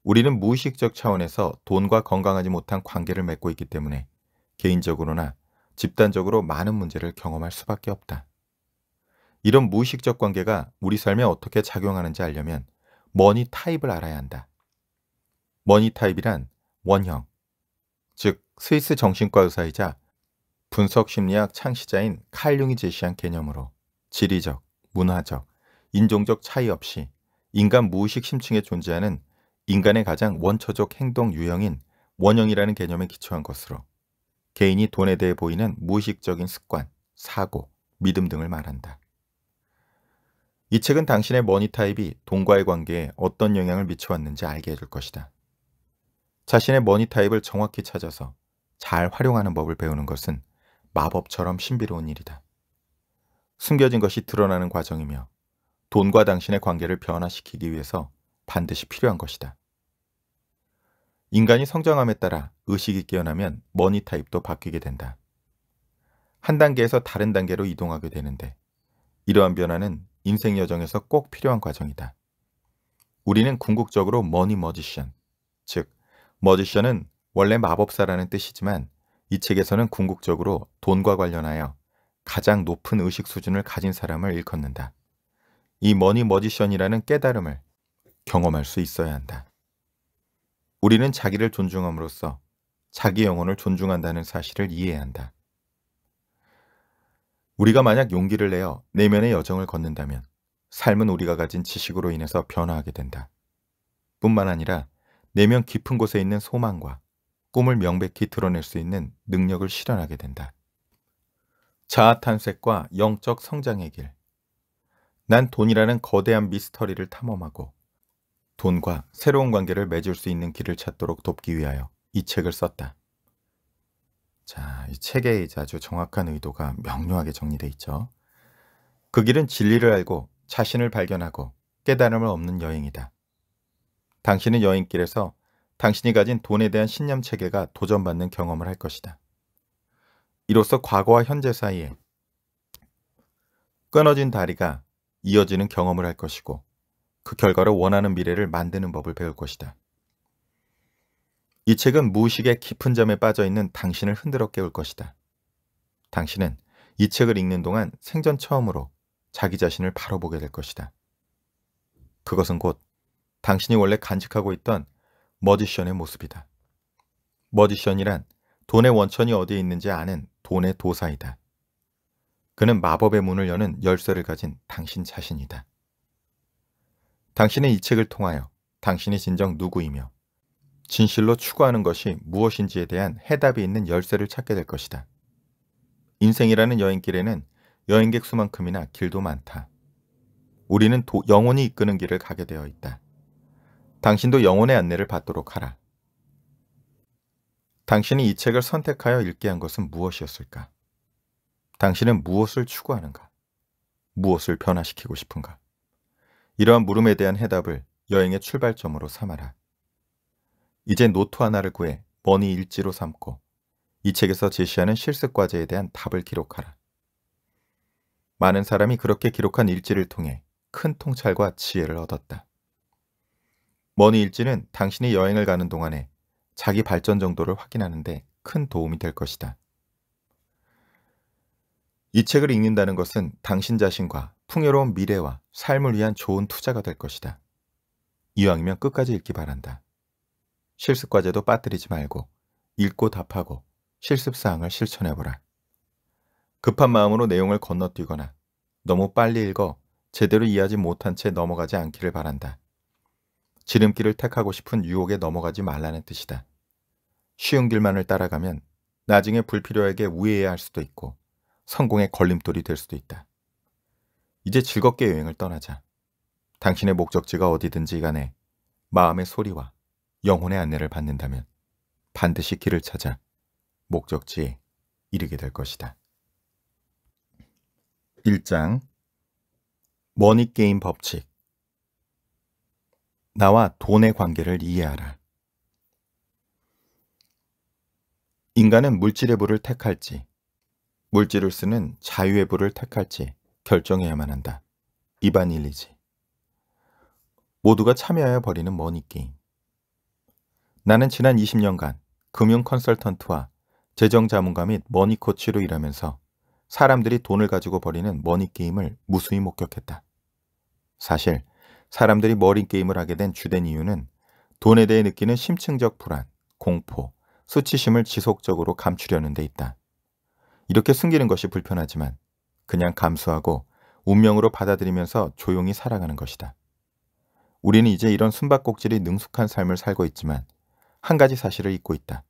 우리는 무의식적 차원에서 돈과 건강하지 못한 관계를 맺고 있기 때문에 개인적으로나 집단적으로 많은 문제를 경험할 수밖에 없다. 이런 무의식적 관계가 우리 삶에 어떻게 작용하는지 알려면 머니 타입을 알아야 한다. 머니 타입이란 원형, 즉 스위스 정신과 의사이자 분석심리학 창시자인 칼 융이 제시한 개념으로 지리적, 문화적, 인종적 차이 없이 인간 무의식 심층에 존재하는 인간의 가장 원초적 행동 유형인 원형이라는 개념에 기초한 것으로 개인이 돈에 대해 보이는 무의식적인 습관, 사고, 믿음 등을 말한다. 이 책은 당신의 머니 타입이 돈과의 관계에 어떤 영향을 미쳐왔는지 알게 해줄 것이다. 자신의 머니 타입을 정확히 찾아서 잘 활용하는 법을 배우는 것은 마법처럼 신비로운 일이다. 숨겨진 것이 드러나는 과정이며 돈과 당신의 관계를 변화시키기 위해서 반드시 필요한 것이다. 인간이 성장함에 따라 의식이 깨어나면 머니 타입도 바뀌게 된다. 한 단계에서 다른 단계로 이동하게 되는데 이러한 변화는 인생 여정에서 꼭 필요한 과정이다. 우리는 궁극적으로 머니 머지션, 즉 머지션은 원래 마법사라는 뜻이지만 이 책에서는 궁극적으로 돈과 관련하여 가장 높은 의식 수준을 가진 사람을 일컫는다. 이 머니 머지션이라는 깨달음을 경험할 수 있어야 한다. 우리는 자기를 존중함으로써 자기 영혼을 존중한다는 사실을 이해한다. 우리가 만약 용기를 내어 내면의 여정을 걷는다면 삶은 우리가 가진 지식으로 인해서 변화하게 된다. 뿐만 아니라 내면 깊은 곳에 있는 소망과 꿈을 명백히 드러낼 수 있는 능력을 실현하게 된다. 자아 탄색과 영적 성장의 길. 난 돈이라는 거대한 미스터리를 탐험하고 돈과 새로운 관계를 맺을 수 있는 길을 찾도록 돕기 위하여 이 책을 썼다. 자, 이 책의 이제 아주 정확한 의도가 명료하게 정리돼 있죠. 그 길은 진리를 알고 자신을 발견하고 깨달음을 얻는 여행이다. 당신은 여행길에서 당신이 가진 돈에 대한 신념 체계가 도전받는 경험을 할 것이다. 이로써 과거와 현재 사이에 끊어진 다리가 이어지는 경험을 할 것이고 그 결과로 원하는 미래를 만드는 법을 배울 것이다. 이 책은 무의식의 깊은 점에 빠져 있는 당신을 흔들어 깨울 것이다. 당신은 이 책을 읽는 동안 생전 처음으로 자기 자신을 바로 보게 될 것이다. 그것은 곧 당신이 원래 간직하고 있던 머지션의 모습이다. 머지션이란 돈의 원천이 어디에 있는지 아는 돈의 도사이다. 그는 마법의 문을 여는 열쇠를 가진 당신 자신이다. 당신의이 책을 통하여 당신이 진정 누구이며 진실로 추구하는 것이 무엇인지에 대한 해답이 있는 열쇠를 찾게 될 것이다. 인생이라는 여행길에는 여행객 수만큼이나 길도 많다. 우리는 도, 영혼이 이끄는 길을 가게 되어 있다. 당신도 영혼의 안내를 받도록 하라. 당신이 이 책을 선택하여 읽게 한 것은 무엇이었을까? 당신은 무엇을 추구하는가? 무엇을 변화시키고 싶은가? 이러한 물음에 대한 해답을 여행의 출발점으로 삼아라. 이제 노트 하나를 구해 머니 일지로 삼고 이 책에서 제시하는 실습 과제에 대한 답을 기록하라. 많은 사람이 그렇게 기록한 일지를 통해 큰 통찰과 지혜를 얻었다. 머니 일지는 당신이 여행을 가는 동안에 자기 발전 정도를 확인하는데 큰 도움이 될 것이다. 이 책을 읽는다는 것은 당신 자신과 풍요로운 미래와 삶을 위한 좋은 투자가 될 것이다. 이왕이면 끝까지 읽기 바란다. 실습 과제도 빠뜨리지 말고 읽고 답하고 실습 사항을 실천해보라. 급한 마음으로 내용을 건너뛰거나 너무 빨리 읽어 제대로 이해하지 못한 채 넘어가지 않기를 바란다. 지름길을 택하고 싶은 유혹에 넘어가지 말라는 뜻이다. 쉬운 길만을 따라가면 나중에 불필요하게 우회해야 할 수도 있고 성공의 걸림돌이 될 수도 있다. 이제 즐겁게 여행을 떠나자. 당신의 목적지가 어디든지 간에 마음의 소리와 영혼의 안내를 받는다면 반드시 길을 찾아 목적지에 이르게 될 것이다. 1장 머니게임 법칙 나와 돈의 관계를 이해하라. 인간은 물질의 부를 택할지, 물질을 쓰는 자유의 부를 택할지 결정해야만 한다. 이반일리지. 모두가 참여하여 버리는 머니게임. 나는 지난 20년간 금융 컨설턴트와 재정 자문가 및 머니 코치로 일하면서 사람들이 돈을 가지고 벌이는 머니 게임을 무수히 목격했다. 사실 사람들이 머리 게임을 하게 된 주된 이유는 돈에 대해 느끼는 심층적 불안, 공포, 수치심을 지속적으로 감추려는 데 있다. 이렇게 숨기는 것이 불편하지만 그냥 감수하고 운명으로 받아들이면서 조용히 살아가는 것이다. 우리는 이제 이런 숨바꼭질이 능숙한 삶을 살고 있지만 한 가지 사실을 잊고 있다.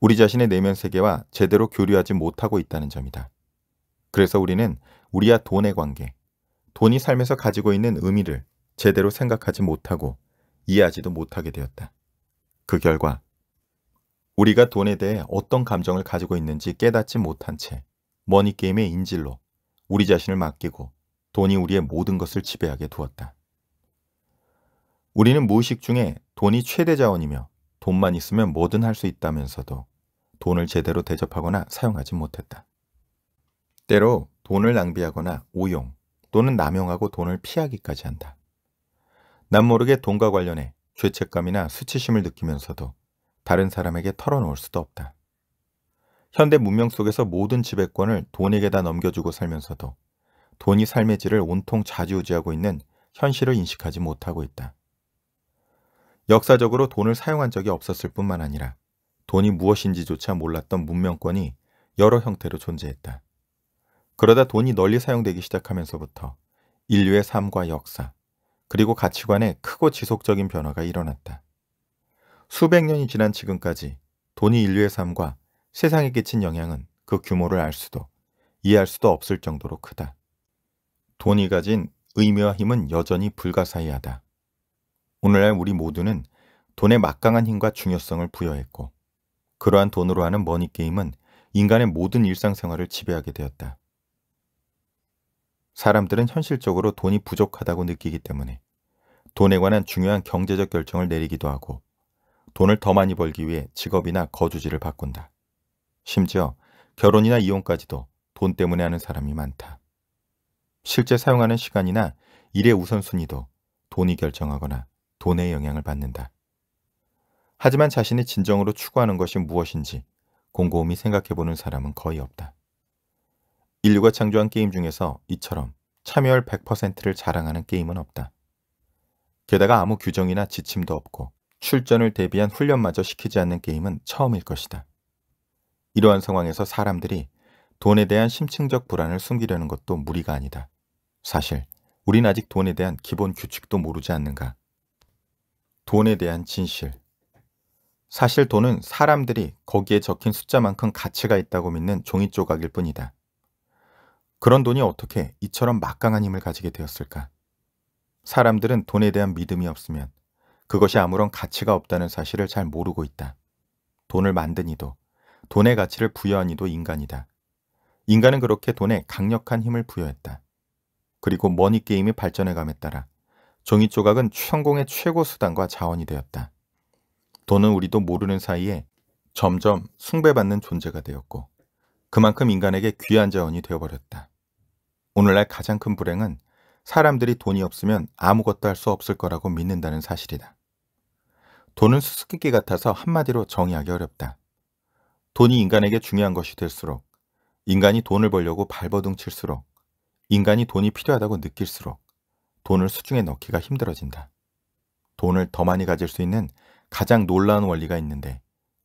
우리 자신의 내면 세계와 제대로 교류하지 못하고 있다는 점이다. 그래서 우리는 우리와 돈의 관계, 돈이 삶에서 가지고 있는 의미를 제대로 생각하지 못하고 이해하지도 못하게 되었다. 그 결과 우리가 돈에 대해 어떤 감정을 가지고 있는지 깨닫지 못한 채 머니게임의 인질로 우리 자신을 맡기고 돈이 우리의 모든 것을 지배하게 두었다. 우리는 무의식 중에 돈이 최대 자원이며 돈만 있으면 뭐든 할 수 있다면서도 돈을 제대로 대접하거나 사용하지 못했다. 때로 돈을 낭비하거나 오용 또는 남용하고 돈을 피하기까지 한다. 남모르게 돈과 관련해 죄책감이나 수치심을 느끼면서도 다른 사람에게 털어놓을 수도 없다. 현대 문명 속에서 모든 지배권을 돈에게다 넘겨주고 살면서도 돈이 삶의 질을 온통 좌지우지하고 있는 현실을 인식하지 못하고 있다. 역사적으로 돈을 사용한 적이 없었을 뿐만 아니라 돈이 무엇인지조차 몰랐던 문명권이 여러 형태로 존재했다. 그러다 돈이 널리 사용되기 시작하면서부터 인류의 삶과 역사, 그리고 가치관에 크고 지속적인 변화가 일어났다. 수백 년이 지난 지금까지 돈이 인류의 삶과 세상에 끼친 영향은 그 규모를 알 수도, 이해할 수도 없을 정도로 크다. 돈이 가진 의미와 힘은 여전히 불가사의하다. 오늘날 우리 모두는 돈의 막강한 힘과 중요성을 부여했고 그러한 돈으로 하는 머니게임은 인간의 모든 일상생활을 지배하게 되었다. 사람들은 현실적으로 돈이 부족하다고 느끼기 때문에 돈에 관한 중요한 경제적 결정을 내리기도 하고 돈을 더 많이 벌기 위해 직업이나 거주지를 바꾼다. 심지어 결혼이나 이혼까지도 돈 때문에 하는 사람이 많다. 실제 사용하는 시간이나 일의 우선순위도 돈이 결정하거나 돈의 영향을 받는다. 하지만 자신이 진정으로 추구하는 것이 무엇인지 곰곰이 생각해보는 사람은 거의 없다. 인류가 창조한 게임 중에서 이처럼 참여율 100%를 자랑하는 게임은 없다. 게다가 아무 규정이나 지침도 없고 출전을 대비한 훈련마저 시키지 않는 게임은 처음일 것이다. 이러한 상황에서 사람들이 돈에 대한 심층적 불안을 숨기려는 것도 무리가 아니다. 사실 우린 아직 돈에 대한 기본 규칙도 모르지 않는가 돈에 대한 진실. 사실 돈은 사람들이 거기에 적힌 숫자만큼 가치가 있다고 믿는 종이 조각일 뿐이다. 그런 돈이 어떻게 이처럼 막강한 힘을 가지게 되었을까? 사람들은 돈에 대한 믿음이 없으면 그것이 아무런 가치가 없다는 사실을 잘 모르고 있다. 돈을 만든 이도, 돈의 가치를 부여한 이도 인간이다. 인간은 그렇게 돈에 강력한 힘을 부여했다. 그리고 머니게임이 발전해감에 따라 종이 조각은 성공의 최고 수단과 자원이 되었다. 돈은 우리도 모르는 사이에 점점 숭배받는 존재가 되었고 그만큼 인간에게 귀한 자원이 되어버렸다. 오늘날 가장 큰 불행은 사람들이 돈이 없으면 아무것도 할 수 없을 거라고 믿는다는 사실이다. 돈은 수수께끼 같아서 한마디로 정의하기 어렵다. 돈이 인간에게 중요한 것이 될수록 인간이 돈을 벌려고 발버둥 칠수록 인간이 돈이 필요하다고 느낄수록 돈을 수중에 넣기가 힘들어진다. 돈을 더 많이 가질 수 있는 가장 놀라운 원리가 있는데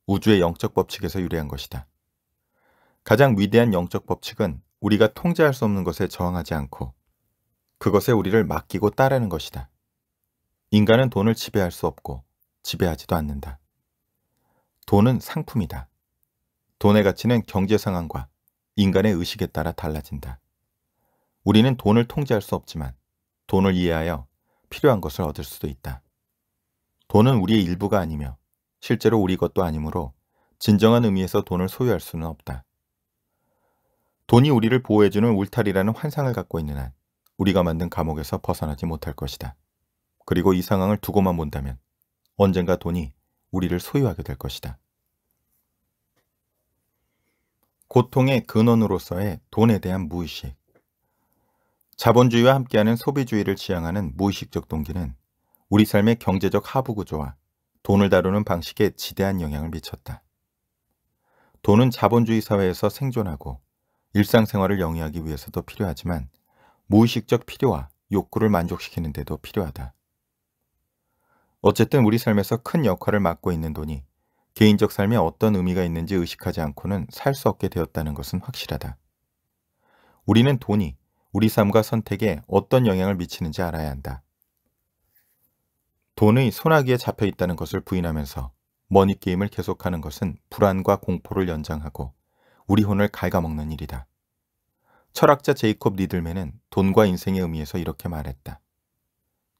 우주의 영적 법칙에서 유래한 것이다. 가장 위대한 영적 법칙은 우리가 통제할 수 없는 것에 저항하지 않고 그것에 우리를 맡기고 따르는 것이다. 인간은 돈을 지배할 수 없고 지배하지도 않는다. 돈은 상품이다. 돈의 가치는 경제 상황과 인간의 의식에 따라 달라진다. 우리는 돈을 통제할 수 없지만 돈을 이해하여 필요한 것을 얻을 수도 있다. 돈은 우리의 일부가 아니며 실제로 우리 것도 아니므로 진정한 의미에서 돈을 소유할 수는 없다. 돈이 우리를 보호해주는 울타리라는 환상을 갖고 있는 한 우리가 만든 감옥에서 벗어나지 못할 것이다. 그리고 이 상황을 두고만 본다면 언젠가 돈이 우리를 소유하게 될 것이다. 고통의 근원으로서의 돈에 대한 무의식 자본주의와 함께하는 소비주의를 지향하는 무의식적 동기는 우리 삶의 경제적 하부 구조와 돈을 다루는 방식에 지대한 영향을 미쳤다. 돈은 자본주의 사회에서 생존하고 일상생활을 영위하기 위해서도 필요하지만 무의식적 필요와 욕구를 만족시키는 데도 필요하다. 어쨌든 우리 삶에서 큰 역할을 맡고 있는 돈이 개인적 삶에 어떤 의미가 있는지 의식하지 않고는 살 수 없게 되었다는 것은 확실하다. 우리는 돈이 우리 삶과 선택에 어떤 영향을 미치는지 알아야 한다. 돈의 소나기에 잡혀 있다는 것을 부인하면서 머니게임을 계속하는 것은 불안과 공포를 연장하고 우리 혼을 갉아먹는 일이다. 철학자 제이콥 니들맨은 돈과 인생의 의미에서 이렇게 말했다.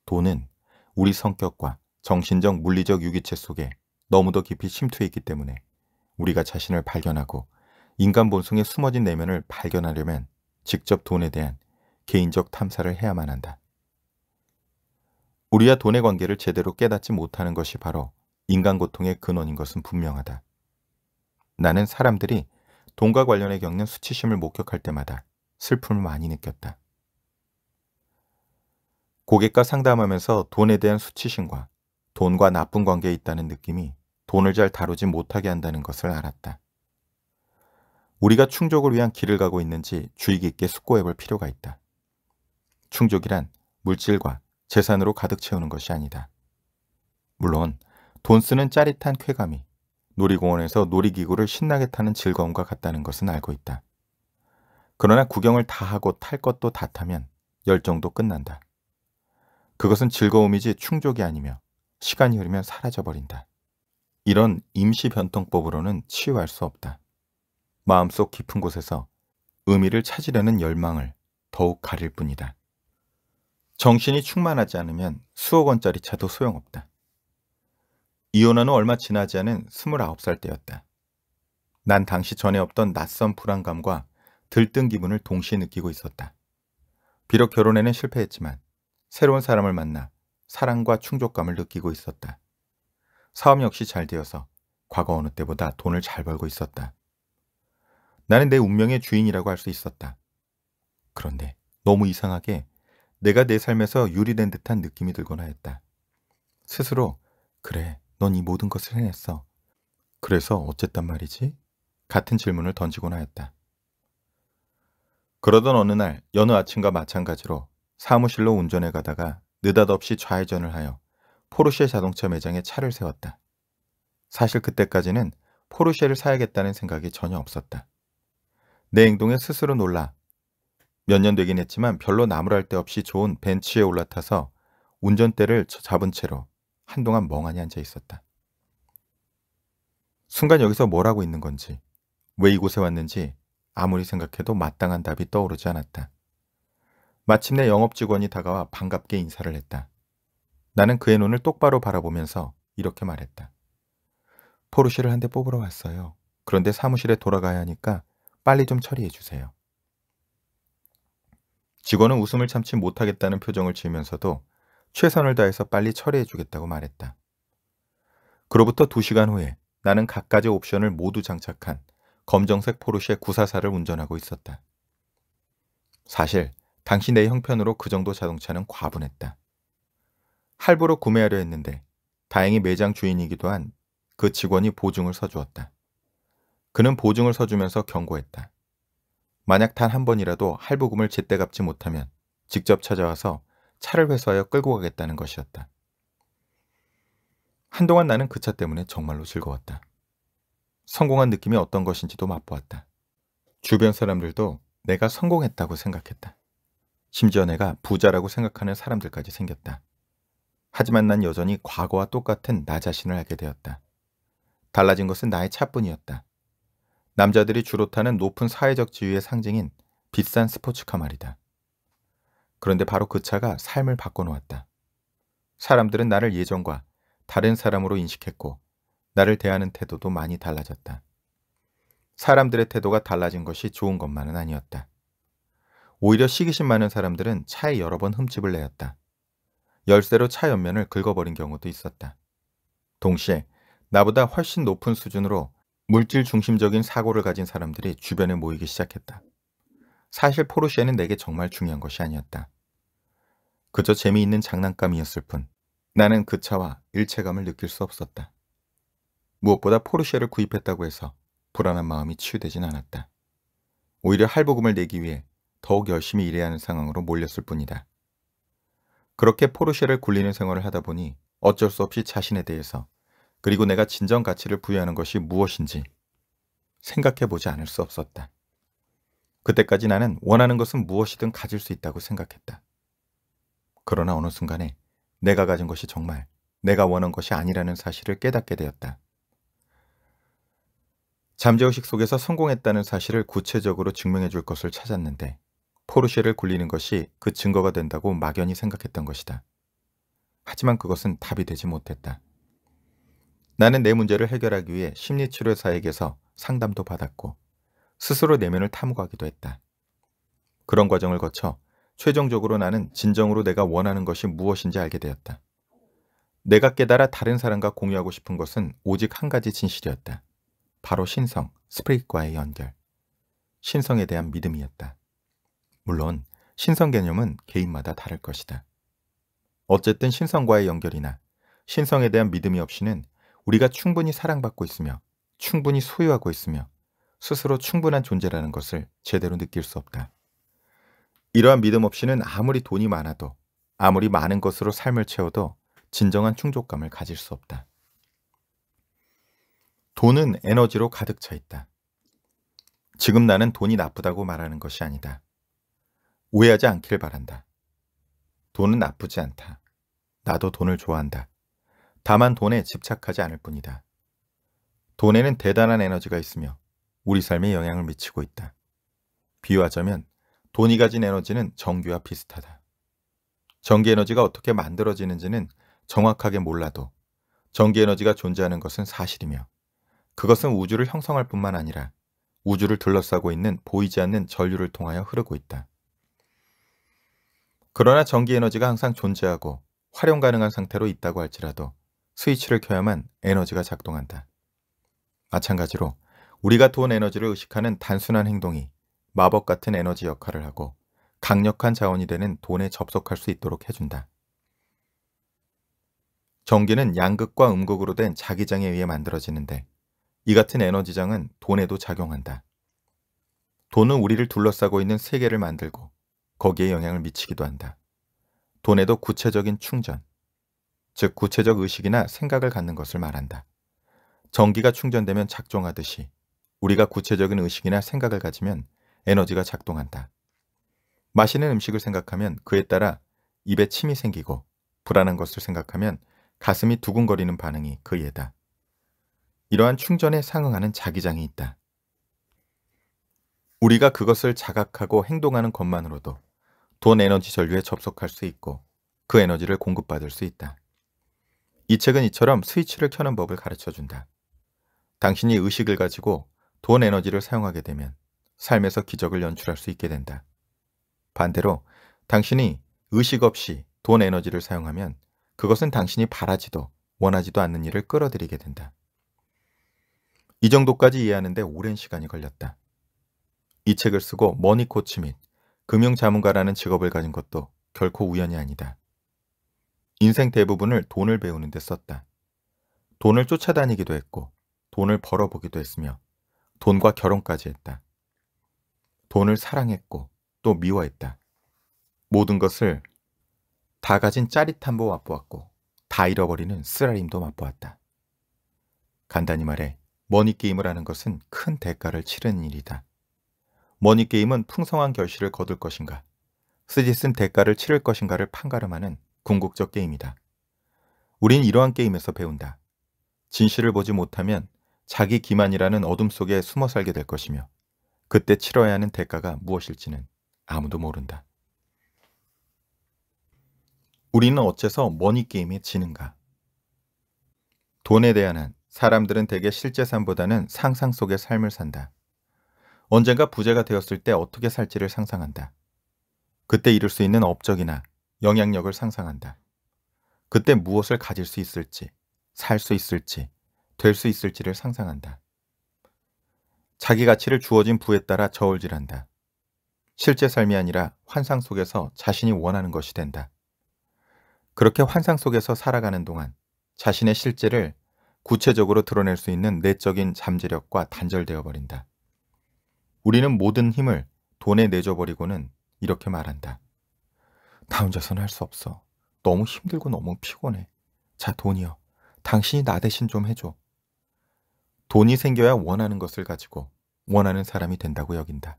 돈은 우리 성격과 정신적 물리적 유기체 속에 너무도 깊이 침투해 있기 때문에 우리가 자신을 발견하고 인간 본성의 숨어진 내면을 발견하려면 직접 돈에 대한 개인적 탐사를 해야만 한다. 우리와 돈의 관계를 제대로 깨닫지 못하는 것이 바로 인간 고통의 근원인 것은 분명하다. 나는 사람들이 돈과 관련해 겪는 수치심을 목격할 때마다 슬픔을 많이 느꼈다. 고객과 상담하면서 돈에 대한 수치심과 돈과 나쁜 관계에 있다는 느낌이 돈을 잘 다루지 못하게 한다는 것을 알았다. 우리가 충족을 위한 길을 가고 있는지 주의 깊게 숙고해 볼 필요가 있다. 충족이란 물질과 재산으로 가득 채우는 것이 아니다. 물론 돈 쓰는 짜릿한 쾌감이 놀이공원에서 놀이기구를 신나게 타는 즐거움과 같다는 것은 알고 있다. 그러나 구경을 다 하고 탈 것도 다 타면 열정도 끝난다. 그것은 즐거움이지 충족이 아니며 시간이 흐르면 사라져버린다. 이런 임시변통법으로는 치유할 수 없다. 마음속 깊은 곳에서 의미를 찾으려는 열망을 더욱 가릴 뿐이다. 정신이 충만하지 않으면 수억 원짜리 차도 소용없다. 이혼한후 얼마 지나지 않은 29살 때였다. 난 당시 전에 없던 낯선 불안감과 들뜬 기분을 동시에 느끼고 있었다. 비록 결혼에는 실패했지만 새로운 사람을 만나 사랑과 충족감을 느끼고 있었다. 사업 역시 잘 되어서 과거 어느 때보다 돈을 잘 벌고 있었다. 나는 내 운명의 주인이라고 할 수 있었다. 그런데 너무 이상하게 내가 내 삶에서 유리된 듯한 느낌이 들곤 하였다. 스스로 그래, 넌 이 모든 것을 해냈어. 그래서 어쨌단 말이지? 같은 질문을 던지곤 하였다. 그러던 어느 날 여느 아침과 마찬가지로 사무실로 운전해 가다가 느닷없이 좌회전을 하여 포르쉐 자동차 매장에 차를 세웠다. 사실 그때까지는 포르쉐를 사야겠다는 생각이 전혀 없었다. 내 행동에 스스로 놀라 몇년 되긴 했지만 별로 나무랄 데 없이 좋은 벤치에 올라타서 운전대를 잡은 채로 한동안 멍하니 앉아 있었다. 순간 여기서 뭘 하고 있는 건지, 왜 이곳에 왔는지 아무리 생각해도 마땅한 답이 떠오르지 않았다. 마침내 영업 직원이 다가와 반갑게 인사를 했다. 나는 그의 눈을 똑바로 바라보면서 이렇게 말했다. 포르쉐를 한 대 뽑으러 왔어요. 그런데 사무실에 돌아가야 하니까 빨리 좀 처리해 주세요. 직원은 웃음을 참지 못하겠다는 표정을 지으면서도 최선을 다해서 빨리 처리해 주겠다고 말했다. 그로부터 2시간 후에 나는 각가지 옵션을 모두 장착한 검정색 포르쉐 944를 운전하고 있었다. 사실 당시 내 형편으로 그 정도 자동차는 과분했다. 할부로 구매하려 했는데 다행히 매장 주인이기도 한 그 직원이 보증을 서주었다. 그는 보증을 서주면서 경고했다. 만약 단 한 번이라도 할부금을 제때 갚지 못하면 직접 찾아와서 차를 회수하여 끌고 가겠다는 것이었다. 한동안 나는 그 차 때문에 정말로 즐거웠다. 성공한 느낌이 어떤 것인지도 맛보았다. 주변 사람들도 내가 성공했다고 생각했다. 심지어 내가 부자라고 생각하는 사람들까지 생겼다. 하지만 난 여전히 과거와 똑같은 나 자신을 알게 되었다. 달라진 것은 나의 차뿐이었다. 남자들이 주로 타는 높은 사회적 지위의 상징인 비싼 스포츠카 말이다. 그런데 바로 그 차가 삶을 바꿔놓았다. 사람들은 나를 예전과 다른 사람으로 인식했고 나를 대하는 태도도 많이 달라졌다. 사람들의 태도가 달라진 것이 좋은 것만은 아니었다. 오히려 시기심 많은 사람들은 차에 여러 번 흠집을 내었다. 열쇠로 차 옆면을 긁어버린 경우도 있었다. 동시에 나보다 훨씬 높은 수준으로 물질 중심적인 사고를 가진 사람들이 주변에 모이기 시작했다. 사실 포르쉐는 내게 정말 중요한 것이 아니었다. 그저 재미있는 장난감이었을 뿐 나는 그 차와 일체감을 느낄 수 없었다. 무엇보다 포르쉐를 구입했다고 해서 불안한 마음이 치유되진 않았다. 오히려 할부금을 내기 위해 더욱 열심히 일해야 하는 상황으로 몰렸을 뿐이다. 그렇게 포르쉐를 굴리는 생활을 하다 보니 어쩔 수 없이 자신에 대해서 그리고 내가 진정 가치를 부여하는 것이 무엇인지 생각해 보지 않을 수 없었다. 그때까지 나는 원하는 것은 무엇이든 가질 수 있다고 생각했다. 그러나 어느 순간에 내가 가진 것이 정말 내가 원한 것이 아니라는 사실을 깨닫게 되었다. 잠재의식 속에서 성공했다는 사실을 구체적으로 증명해 줄 것을 찾았는데 포르쉐를 굴리는 것이 그 증거가 된다고 막연히 생각했던 것이다. 하지만 그것은 답이 되지 못했다. 나는 내 문제를 해결하기 위해 심리치료사에게서 상담도 받았고 스스로 내면을 탐구하기도 했다. 그런 과정을 거쳐 최종적으로 나는 진정으로 내가 원하는 것이 무엇인지 알게 되었다. 내가 깨달아 다른 사람과 공유하고 싶은 것은 오직 한 가지 진실이었다. 바로 신성, 스프릿과의 연결. 신성에 대한 믿음이었다. 물론 신성 개념은 개인마다 다를 것이다. 어쨌든 신성과의 연결이나 신성에 대한 믿음이 없이는 우리가 충분히 사랑받고 있으며 충분히 소유하고 있으며 스스로 충분한 존재라는 것을 제대로 느낄 수 없다. 이러한 믿음 없이는 아무리 돈이 많아도 아무리 많은 것으로 삶을 채워도 진정한 충족감을 가질 수 없다. 돈은 에너지로 가득 차 있다. 지금 나는 돈이 나쁘다고 말하는 것이 아니다. 오해하지 않길 바란다. 돈은 나쁘지 않다. 나도 돈을 좋아한다. 다만 돈에 집착하지 않을 뿐이다. 돈에는 대단한 에너지가 있으며 우리 삶에 영향을 미치고 있다. 비유하자면 돈이 가진 에너지는 정규와 비슷하다. 전기 에너지가 어떻게 만들어지는지는 정확하게 몰라도 전기 에너지가 존재하는 것은 사실이며 그것은 우주를 형성할 뿐만 아니라 우주를 둘러싸고 있는 보이지 않는 전류를 통하여 흐르고 있다. 그러나 전기 에너지가 항상 존재하고 활용 가능한 상태로 있다고 할지라도 스위치를 켜야만 에너지가 작동한다. 마찬가지로 우리가 돈 에너지를 의식하는 단순한 행동이 마법 같은 에너지 역할을 하고 강력한 자원이 되는 돈에 접속할 수 있도록 해준다. 전기는 양극과 음극으로 된 자기장에 의해 만들어지는데 이 같은 에너지장은 돈에도 작용한다. 돈은 우리를 둘러싸고 있는 세계를 만들고 거기에 영향을 미치기도 한다. 돈에도 구체적인 충전, 즉 구체적 의식이나 생각을 갖는 것을 말한다. 전기가 충전되면 작동하듯이 우리가 구체적인 의식이나 생각을 가지면 에너지가 작동한다. 맛있는 음식을 생각하면 그에 따라 입에 침이 생기고 불안한 것을 생각하면 가슴이 두근거리는 반응이 그 예다. 이러한 충전에 상응하는 자기장이 있다. 우리가 그것을 자각하고 행동하는 것만으로도 돈 에너지 전류에 접속할 수 있고 그 에너지를 공급받을 수 있다. 이 책은 이처럼 스위치를 켜는 법을 가르쳐 준다. 당신이 의식을 가지고 돈 에너지를 사용하게 되면 삶에서 기적을 연출할 수 있게 된다. 반대로 당신이 의식 없이 돈 에너지를 사용하면 그것은 당신이 바라지도 원하지도 않는 일을 끌어들이게 된다. 이 정도까지 이해하는데 오랜 시간이 걸렸다. 이 책을 쓰고 머니코치 및 금융자문가라는 직업을 가진 것도 결코 우연이 아니다. 인생 대부분을 돈을 배우는 데 썼다. 돈을 쫓아다니기도 했고 돈을 벌어보기도 했으며 돈과 결혼까지 했다. 돈을 사랑했고 또 미워했다. 모든 것을 다 가진 짜릿함도 맛보았고 다 잃어버리는 쓰라림도 맛보았다. 간단히 말해 머니게임을 하는 것은 큰 대가를 치르는 일이다. 머니게임은 풍성한 결실을 거둘 것인가 쓰디쓴 대가를 치를 것인가를 판가름하는 궁극적 게임이다. 우린 이러한 게임에서 배운다. 진실을 보지 못하면 자기 기만이라는 어둠 속에 숨어 살게 될 것이며 그때 치러야 하는 대가가 무엇일지는 아무도 모른다. 우리는 어째서 머니게임에 지는가? 돈에 대한 한 사람들은 대개 실제삶보다는 상상 속의 삶을 산다. 언젠가 부재가 되었을 때 어떻게 살지를 상상한다. 그때 이룰 수 있는 업적이나 영향력을 상상한다. 그때 무엇을 가질 수 있을지, 살 수 있을지, 될 수 있을지를 상상한다. 자기 가치를 주어진 부에 따라 저울질한다. 실제 삶이 아니라 환상 속에서 자신이 원하는 것이 된다. 그렇게 환상 속에서 살아가는 동안 자신의 실제를 구체적으로 드러낼 수 있는 내적인 잠재력과 단절되어 버린다. 우리는 모든 힘을 돈에 내줘버리고는 이렇게 말한다. 나 혼자서는 할 수 없어. 너무 힘들고 너무 피곤해. 자, 돈이요. 당신이 나 대신 좀 해줘. 돈이 생겨야 원하는 것을 가지고 원하는 사람이 된다고 여긴다.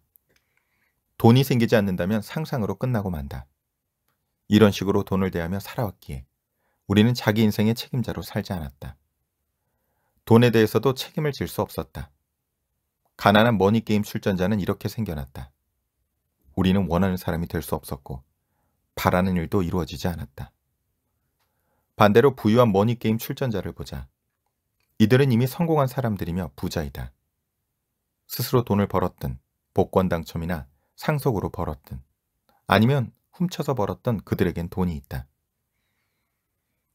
돈이 생기지 않는다면 상상으로 끝나고 만다. 이런 식으로 돈을 대하며 살아왔기에 우리는 자기 인생의 책임자로 살지 않았다. 돈에 대해서도 책임을 질 수 없었다. 가난한 머니게임 출전자는 이렇게 생겨났다. 우리는 원하는 사람이 될 수 없었고 바라는 일도 이루어지지 않았다. 반대로 부유한 머니게임 출전자를 보자. 이들은 이미 성공한 사람들이며 부자이다. 스스로 돈을 벌었든 복권 당첨이나 상속으로 벌었든 아니면 훔쳐서 벌었던 그들에겐 돈이 있다.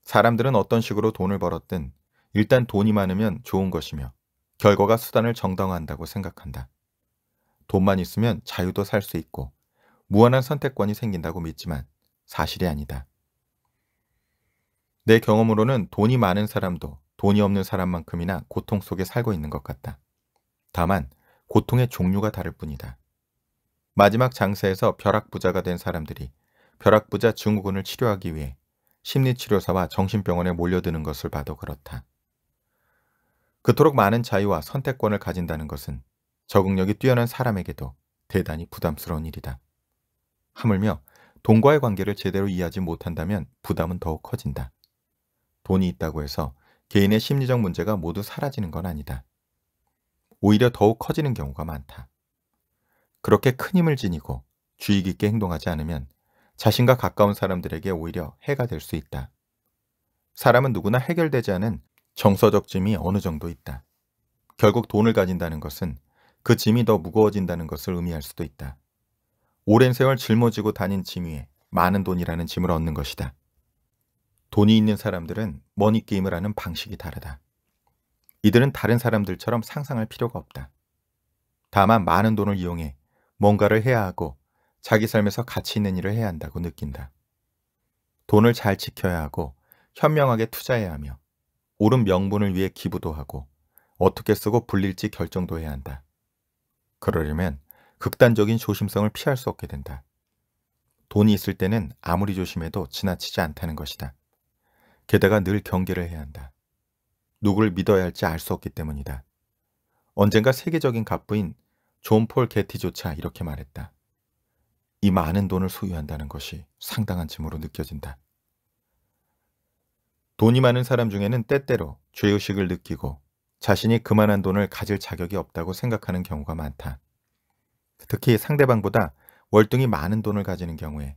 사람들은 어떤 식으로 돈을 벌었든 일단 돈이 많으면 좋은 것이며 결과가 수단을 정당화한다고 생각한다. 돈만 있으면 자유도 살 수 있고 무한한 선택권이 생긴다고 믿지만 사실이 아니다. 내 경험으로는 돈이 많은 사람도 돈이 없는 사람만큼이나 고통 속에 살고 있는 것 같다. 다만 고통의 종류가 다를 뿐이다. 마지막 장세에서 벼락부자가 된 사람들이 벼락부자 증후군을 치료하기 위해 심리치료사와 정신병원에 몰려드는 것을 봐도 그렇다. 그토록 많은 자유와 선택권을 가진다는 것은 적응력이 뛰어난 사람에게도 대단히 부담스러운 일이다. 하물며 돈과의 관계를 제대로 이해하지 못한다면 부담은 더욱 커진다. 돈이 있다고 해서 개인의 심리적 문제가 모두 사라지는 건 아니다. 오히려 더욱 커지는 경우가 많다. 그렇게 큰 힘을 지니고 주의 깊게 행동하지 않으면 자신과 가까운 사람들에게 오히려 해가 될 수 있다. 사람은 누구나 해결되지 않은 정서적 짐이 어느 정도 있다. 결국 돈을 가진다는 것은 그 짐이 더 무거워진다는 것을 의미할 수도 있다. 오랜 세월 짊어지고 다닌 짐 위에 많은 돈이라는 짐을 얻는 것이다. 돈이 있는 사람들은 머니게임을 하는 방식이 다르다. 이들은 다른 사람들처럼 상상할 필요가 없다. 다만 많은 돈을 이용해 뭔가를 해야 하고 자기 삶에서 가치 있는 일을 해야 한다고 느낀다. 돈을 잘 지켜야 하고 현명하게 투자해야 하며 옳은 명분을 위해 기부도 하고 어떻게 쓰고 불릴지 결정도 해야 한다. 그러려면 극단적인 조심성을 피할 수 없게 된다. 돈이 있을 때는 아무리 조심해도 지나치지 않다는 것이다. 게다가 늘 경계를 해야 한다. 누구를 믿어야 할지 알 수 없기 때문이다. 언젠가 세계적인 갑부인 존 폴 게티조차 이렇게 말했다. 이 많은 돈을 소유한다는 것이 상당한 짐으로 느껴진다. 돈이 많은 사람 중에는 때때로 죄의식을 느끼고 자신이 그만한 돈을 가질 자격이 없다고 생각하는 경우가 많다. 특히 상대방보다 월등히 많은 돈을 가지는 경우에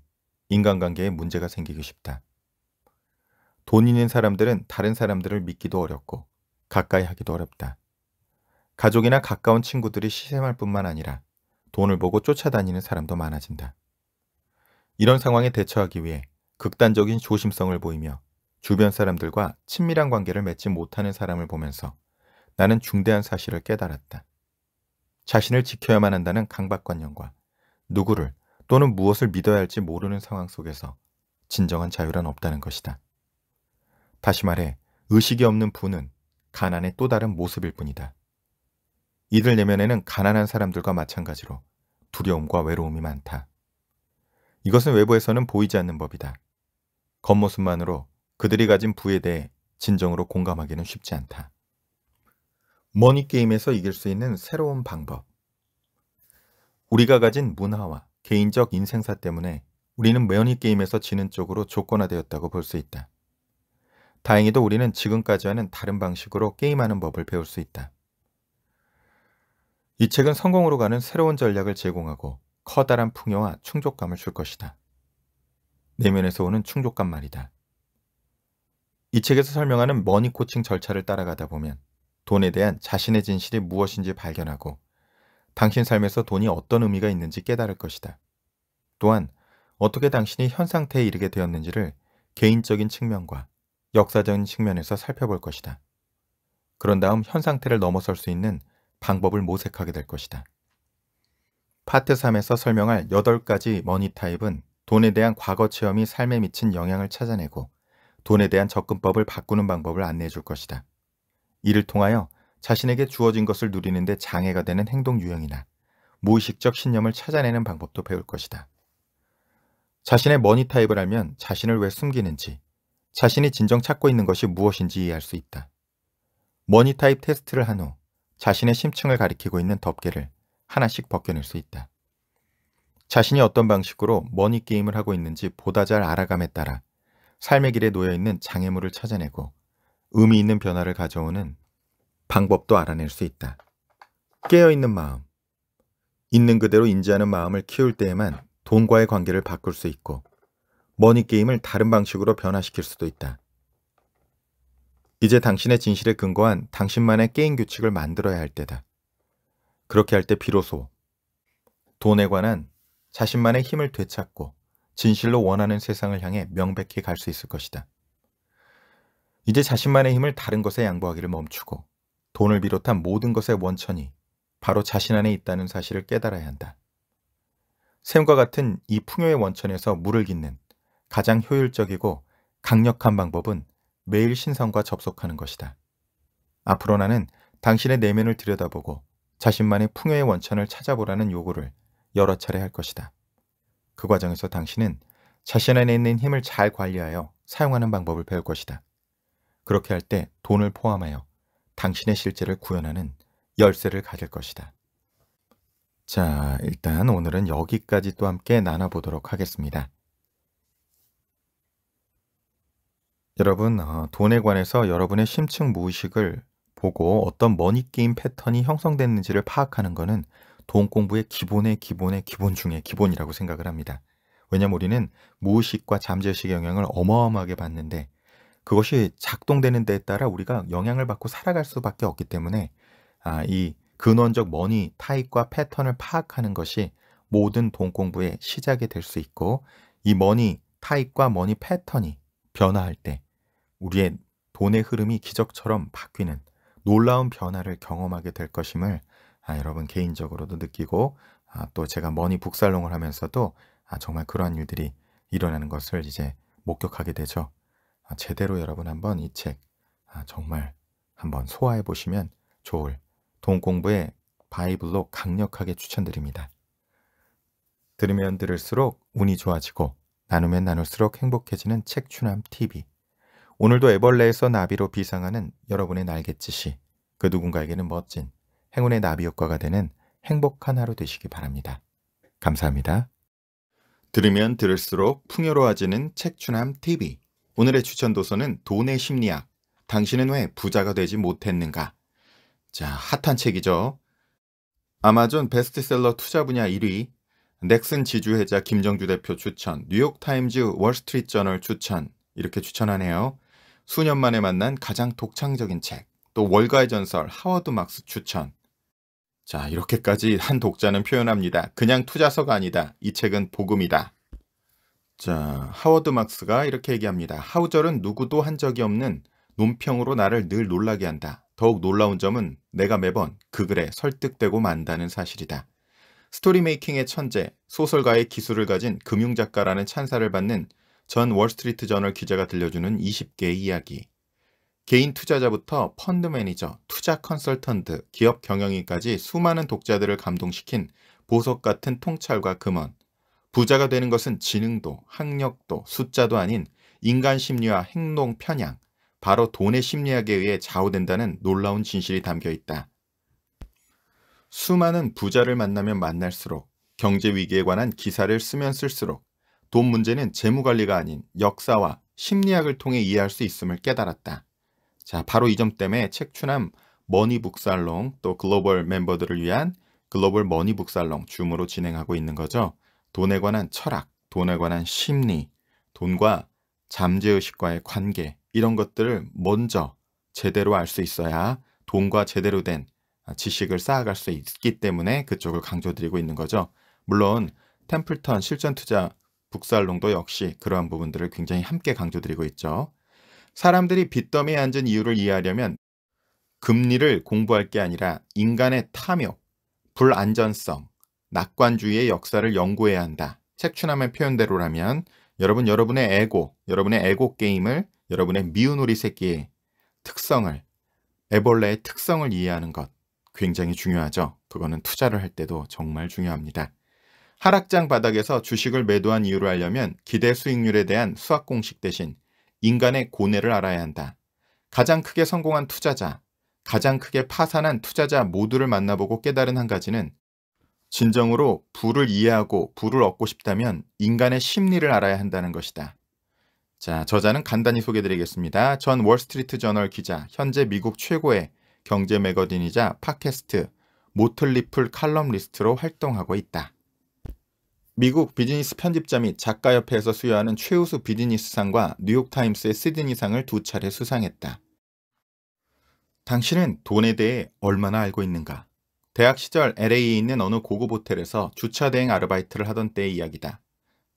인간관계에 문제가 생기기 쉽다. 돈 있는 사람들은 다른 사람들을 믿기도 어렵고 가까이 하기도 어렵다. 가족이나 가까운 친구들이 시샘할 뿐만 아니라 돈을 보고 쫓아다니는 사람도 많아진다. 이런 상황에 대처하기 위해 극단적인 조심성을 보이며 주변 사람들과 친밀한 관계를 맺지 못하는 사람을 보면서 나는 중대한 사실을 깨달았다. 자신을 지켜야만 한다는 강박관념과 누구를 또는 무엇을 믿어야 할지 모르는 상황 속에서 진정한 자유란 없다는 것이다. 다시 말해 의식이 없는 부는 가난의 또 다른 모습일 뿐이다. 이들 내면에는 가난한 사람들과 마찬가지로 두려움과 외로움이 많다. 이것은 외부에서는 보이지 않는 법이다. 겉모습만으로 그들이 가진 부에 대해 진정으로 공감하기는 쉽지 않다. 머니게임에서 이길 수 있는 새로운 방법. 우리가 가진 문화와 개인적 인생사 때문에 우리는 머니게임에서 지는 쪽으로 조건화되었다고 볼 수 있다. 다행히도 우리는 지금까지와는 다른 방식으로 게임하는 법을 배울 수 있다. 이 책은 성공으로 가는 새로운 전략을 제공하고 커다란 풍요와 충족감을 줄 것이다. 내면에서 오는 충족감 말이다. 이 책에서 설명하는 머니 코칭 절차를 따라가다 보면 돈에 대한 자신의 진실이 무엇인지 발견하고 당신 삶에서 돈이 어떤 의미가 있는지 깨달을 것이다. 또한 어떻게 당신이 현 상태에 이르게 되었는지를 개인적인 측면과 역사적인 측면에서 살펴볼 것이다. 그런 다음 현 상태를 넘어설 수 있는 방법을 모색하게 될 것이다. 파트 3에서 설명할 8가지 머니 타입은 돈에 대한 과거 체험이 삶에 미친 영향을 찾아내고 돈에 대한 접근법을 바꾸는 방법을 안내해 줄 것이다. 이를 통하여 자신에게 주어진 것을 누리는데 장애가 되는 행동 유형이나 무의식적 신념을 찾아내는 방법도 배울 것이다. 자신의 머니 타입을 알면 자신을 왜 숨기는지, 자신이 진정 찾고 있는 것이 무엇인지 이해할 수 있다. 머니 타입 테스트를 한 후 자신의 심층을 가리키고 있는 덮개를 하나씩 벗겨낼 수 있다. 자신이 어떤 방식으로 머니 게임을 하고 있는지 보다 잘 알아감에 따라 삶의 길에 놓여있는 장애물을 찾아내고 의미 있는 변화를 가져오는 방법도 알아낼 수 있다. 깨어있는 마음. 있는 그대로 인지하는 마음을 키울 때에만 돈과의 관계를 바꿀 수 있고 머니게임을 다른 방식으로 변화시킬 수도 있다. 이제 당신의 진실에 근거한 당신만의 게임 규칙을 만들어야 할 때다. 그렇게 할 때 비로소 돈에 관한 자신만의 힘을 되찾고 진실로 원하는 세상을 향해 명백히 갈 수 있을 것이다. 이제 자신만의 힘을 다른 것에 양보하기를 멈추고 돈을 비롯한 모든 것의 원천이 바로 자신 안에 있다는 사실을 깨달아야 한다. 샘과 같은 이 풍요의 원천에서 물을 긷는 가장 효율적이고 강력한 방법은 매일 신성과 접속하는 것이다. 앞으로 나는 당신의 내면을 들여다보고 자신만의 풍요의 원천을 찾아보라는 요구를 여러 차례 할 것이다. 그 과정에서 당신은 자신 안에 있는 힘을 잘 관리하여 사용하는 방법을 배울 것이다. 그렇게 할 때 돈을 포함하여 당신의 실제를 구현하는 열쇠를 가질 것이다. 자, 일단 오늘은 여기까지 또 함께 나눠보도록 하겠습니다. 여러분, 어, 돈에 관해서 여러분의 심층 무의식을 보고 어떤 머니게임 패턴이 형성됐는지를 파악하는 것은 돈 공부의 기본의 기본의 기본 중의 기본이라고 생각을 합니다. 왜냐면 하 우리는 무의식과 잠재의식 의 영향을 어마어마하게 받는데 그것이 작동되는 데에 따라 우리가 영향을 받고 살아갈 수밖에 없기 때문에 아, 이 근원적 머니 타입과 패턴을 파악하는 것이 모든 돈 공부의 시작이 될 수 있고 이 머니 타입과 머니 패턴이 변화할 때 우리의 돈의 흐름이 기적처럼 바뀌는 놀라운 변화를 경험하게 될 것임을 아, 여러분 개인적으로도 느끼고 아, 또 제가 머니 북살롱을 하면서도 아, 정말 그러한 일들이 일어나는 것을 이제 목격하게 되죠. 아, 제대로 여러분 한번 이책 아, 정말 한번 소화해 보시면 좋을 동공부의 바이블로 강력하게 추천드립니다. 들으면 들을수록 운이 좋아지고 나누면 나눌수록 행복해지는 책추남 TV 오늘도 애벌레에서 나비로 비상하는 여러분의 날갯짓이 그 누군가에게는 멋진 행운의 나비 효과가 되는 행복한 하루 되시기 바랍니다. 감사합니다. 들으면 들을수록 풍요로워지는 책추남 TV 오늘의 추천 도서는 돈의 심리학. 당신은 왜 부자가 되지 못했는가? 자, 핫한 책이죠. 아마존 베스트셀러 투자 분야 1위, 넥슨 지주회자 김정주 대표 추천, 뉴욕타임즈 월스트리트 저널 추천 이렇게 추천하네요. 수년 만에 만난 가장 독창적인 책, 또 월가의 전설 하워드 막스 추천. 자, 이렇게까지 한 독자는 표현합니다. 그냥 투자서가 아니다. 이 책은 복음이다. 자, 하워드 막스가 이렇게 얘기합니다. 하우절은 누구도 한 적이 없는 논평으로 나를 늘 놀라게 한다. 더욱 놀라운 점은 내가 매번 그 글에 설득되고 만다는 사실이다. 스토리메이킹의 천재, 소설가의 기술을 가진 금융작가라는 찬사를 받는 전 월스트리트 저널 기자가 들려주는 20개의 이야기. 개인 투자자부터 펀드 매니저, 투자 컨설턴트, 기업 경영인까지 수많은 독자들을 감동시킨 보석 같은 통찰과 금언. 부자가 되는 것은 지능도 학력도 숫자도 아닌 인간 심리와 행동 편향, 바로 돈의 심리학에 의해 좌우된다는 놀라운 진실이 담겨 있다. 수많은 부자를 만나면 만날수록 경제 위기에 관한 기사를 쓰면 쓸수록 돈 문제는 재무관리가 아닌 역사와 심리학을 통해 이해할 수 있음을 깨달았다. 자, 바로 이 점 때문에 책추남 머니북살롱 또 글로벌 멤버들을 위한 글로벌 머니북살롱 줌으로 진행하고 있는 거죠. 돈에 관한 철학, 돈에 관한 심리, 돈과 잠재의식과의 관계 이런 것들을 먼저 제대로 알 수 있어야 돈과 제대로 된 지식을 쌓아갈 수 있기 때문에 그쪽을 강조드리고 있는 거죠. 물론 템플턴 실전투자 북살롱도 역시 그러한 부분들을 굉장히 함께 강조드리고 있죠. 사람들이 빚더미에 앉은 이유를 이해하려면 금리를 공부할 게 아니라 인간의 탐욕, 불안전성, 낙관주의의 역사를 연구해야 한다. 책추함의 표현대로라면 여러분 여러분의 에고, 여러분의 에고 게임을 여러분의 미운 우리 새끼의 특성을 애벌레의 특성을 이해하는 것 굉장히 중요하죠. 그거는 투자를 할 때도 정말 중요합니다. 하락장 바닥에서 주식을 매도한 이유를 알려면 기대 수익률에 대한 수학 공식 대신 인간의 고뇌를 알아야 한다. 가장 크게 성공한 투자자, 가장 크게 파산한 투자자 모두를 만나보고 깨달은 한 가지는 진정으로 부를 이해하고 부를 얻고 싶다면 인간의 심리를 알아야 한다는 것이다. 자, 저자는 간단히 소개드리겠습니다. 전 월스트리트 저널 기자, 현재 미국 최고의 경제 매거진이자 팟캐스트 모틀리플 칼럼리스트로 활동하고 있다. 미국 비즈니스 편집자 및 작가협회에서 수여하는 최우수 비즈니스상과 뉴욕타임스의 시드니상을 두 차례 수상했다. 당신은 돈에 대해 얼마나 알고 있는가? 대학 시절 LA에 있는 어느 고급 호텔에서 주차 대행 아르바이트를 하던 때의 이야기다.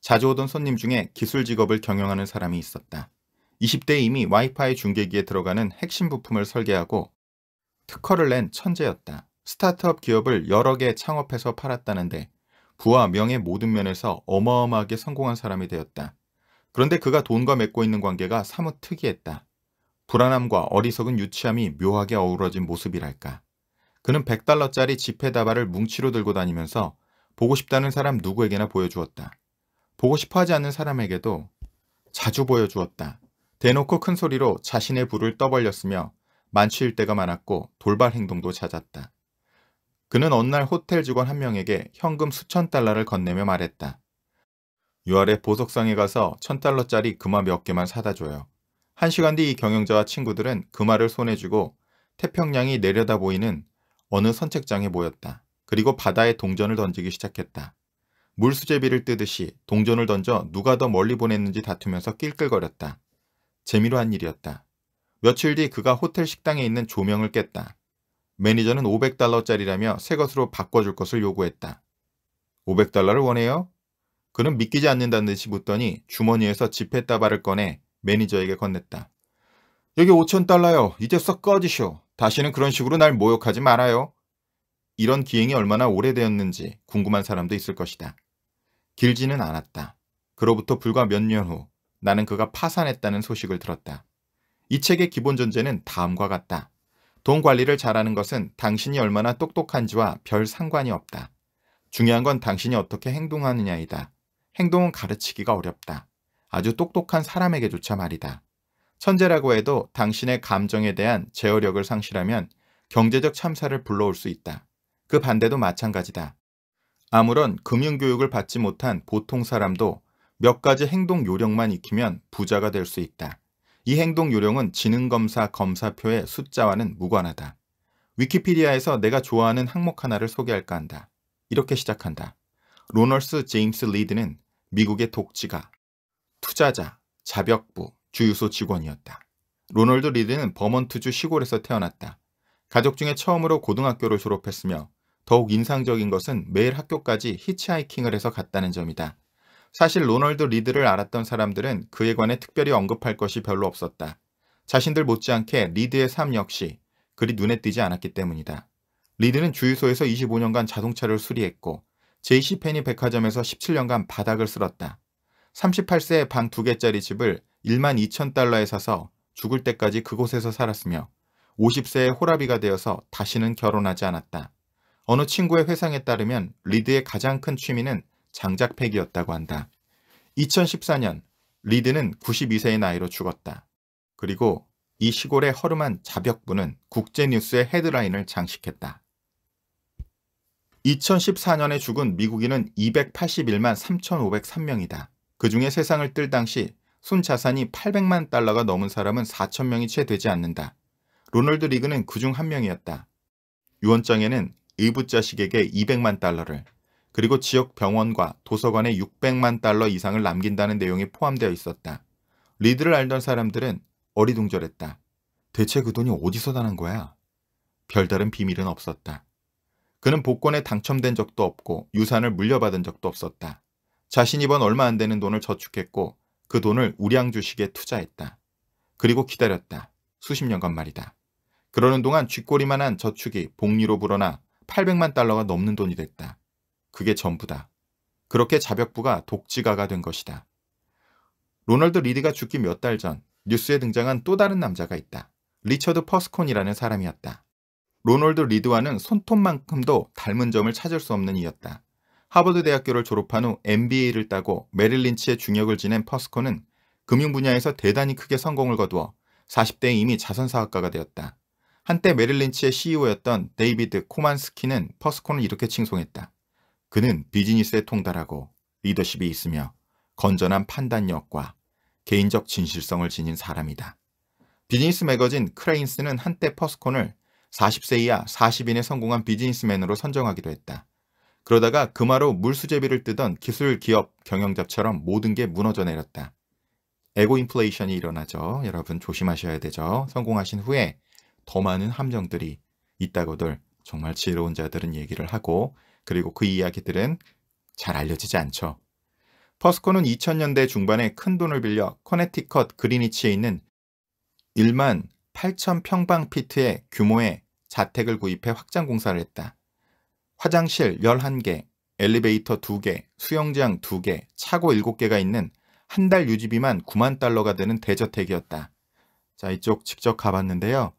자주 오던 손님 중에 기술 직업을 경영하는 사람이 있었다. 20대에 이미 와이파이 중계기에 들어가는 핵심 부품을 설계하고 특허를 낸 천재였다. 스타트업 기업을 여러 개 창업해서 팔았다는데 부와 명의 모든 면에서 어마어마하게 성공한 사람이 되었다. 그런데 그가 돈과 맺고 있는 관계가 사뭇 특이했다. 불안함과 어리석은 유치함이 묘하게 어우러진 모습이랄까. 그는 100달러짜리 지폐 다발을 뭉치로 들고 다니면서 보고 싶다는 사람 누구에게나 보여주었다. 보고 싶어하지 않는 사람에게도 자주 보여주었다. 대놓고 큰 소리로 자신의 부를 떠벌렸으며 만취일 때가 많았고 돌발 행동도 잦았다. 그는 어느 날 호텔 직원 한 명에게 현금 수천 달러를 건네며 말했다. 6월에 보석상에 가서 천 달러짜리 금화 몇 개만 사다 줘요. 한 시간 뒤 이 경영자와 친구들은 금화를 손에 쥐고 태평양이 내려다 보이는 어느 선책장에 모였다. 그리고 바다에 동전을 던지기 시작했다. 물수제비를 뜨듯이 동전을 던져 누가 더 멀리 보냈는지 다투면서 낄낄거렸다. 재미로 한 일이었다. 며칠 뒤 그가 호텔 식당에 있는 조명을 깼다. 매니저는 500달러짜리라며 새 것으로 바꿔줄 것을 요구했다. 500달러를 원해요? 그는 믿기지 않는다는 듯이 묻더니 주머니에서 지폐 따발을 꺼내 매니저에게 건넸다. 여기 5천 달러요. 이제 썩 꺼지쇼. 다시는 그런 식으로 날 모욕하지 말아요. 이런 기행이 얼마나 오래되었는지 궁금한 사람도 있을 것이다. 길지는 않았다. 그로부터 불과 몇 년 후 나는 그가 파산했다는 소식을 들었다. 이 책의 기본 전제는 다음과 같다. 돈 관리를 잘하는 것은 당신이 얼마나 똑똑한지와 별 상관이 없다. 중요한 건 당신이 어떻게 행동하느냐이다. 행동은 가르치기가 어렵다. 아주 똑똑한 사람에게조차 말이다. 천재라고 해도 당신의 감정에 대한 제어력을 상실하면 경제적 참사를 불러올 수 있다. 그 반대도 마찬가지다. 아무런 금융교육을 받지 못한 보통 사람도 몇 가지 행동 요령만 익히면 부자가 될 수 있다. 이 행동 요령은 지능검사 검사표의 숫자와는 무관하다. 위키피디아에서 내가 좋아하는 항목 하나를 소개할까 한다. 이렇게 시작한다. 로널스 제임스 리드는 미국의 독지가, 투자자, 자벽부, 주유소 직원이었다. 로널드 리드는 버먼트주 시골에서 태어났다. 가족 중에 처음으로 고등학교를 졸업했으며 더욱 인상적인 것은 매일 학교까지 히치하이킹을 해서 갔다는 점이다. 사실 로널드 리드를 알았던 사람들은 그에 관해 특별히 언급할 것이 별로 없었다. 자신들 못지않게 리드의 삶 역시 그리 눈에 띄지 않았기 때문이다. 리드는 주유소에서 25년간 자동차를 수리했고 제이시페니 백화점에서 17년간 바닥을 쓸었다. 38세의 방두개짜리 집을 1만 2천 달러에 사서 죽을 때까지 그곳에서 살았으며 50세의 호라비가 되어서 다시는 결혼하지 않았다. 어느 친구의 회상에 따르면 리드의 가장 큰 취미는 장작팩이었다고 한다. 2014년 리드는 92세의 나이로 죽었다. 그리고 이 시골의 허름한 자벽부는 국제뉴스의 헤드라인을 장식했다. 2014년에 죽은 미국인은 281만 3,503명이다. 그 중에 세상을 뜰 당시 순자산이 800만 달러가 넘은 사람은 4천 명이 채 되지 않는다. 로널드 리그는 그 중 한 명이었다. 유언장에는 의부 자식에게 200만 달러를 그리고 지역 병원과 도서관에 600만 달러 이상을 남긴다는 내용이 포함되어 있었다. 리드를 알던 사람들은 어리둥절했다. 대체 그 돈이 어디서 나는 거야? 별다른 비밀은 없었다. 그는 복권에 당첨된 적도 없고 유산을 물려받은 적도 없었다. 자신이 번 얼마 안 되는 돈을 저축했고 그 돈을 우량 주식에 투자했다. 그리고 기다렸다. 수십 년간 말이다. 그러는 동안 쥐꼬리만한 저축이 복리로 불어나 800만 달러가 넘는 돈이 됐다. 그게 전부다. 그렇게 자벽부가 독지가가 된 것이다. 로널드 리드가 죽기 몇 달 전 뉴스에 등장한 또 다른 남자가 있다. 리처드 퍼스콘이라는 사람이었다. 로널드 리드와는 손톱만큼도 닮은 점을 찾을 수 없는 이였다. 하버드 대학교를 졸업한 후 MBA를 따고 메릴린치의 중역을 지낸 퍼스코는 금융 분야에서 대단히 크게 성공을 거두어 40대에 이미 자선사업가가 되었다. 한때 메릴린치의 CEO였던 데이비드 코만스키는 퍼스코는 이렇게 칭송했다. 그는 비즈니스에 통달하고 리더십이 있으며 건전한 판단력과 개인적 진실성을 지닌 사람이다. 비즈니스 매거진 크레인스는 한때 퍼스콘을 40세 이하 4 0인에 성공한 비즈니스맨으로 선정하기도 했다. 그러다가 그마로 물수제비를 뜨던 기술 기업 경영자처럼 모든 게 무너져 내렸다. 에고 인플레이션이 일어나죠. 여러분 조심하셔야 되죠. 성공하신 후에 더 많은 함정들이 있다고들 정말 지혜로운 자들은 얘기를 하고 그리고 그 이야기들은 잘 알려지지 않죠. 퍼스코는 2000년대 중반에 큰 돈을 빌려 커네티컷 그리니치에 있는 1만 8천 평방피트의 규모의 자택을 구입해 확장 공사를 했다. 화장실 11개, 엘리베이터 2개, 수영장 2개, 차고 7개가 있는 한 달 유지비만 9만 달러가 되는 대저택이었다. 자, 이쪽 직접 가봤는데요.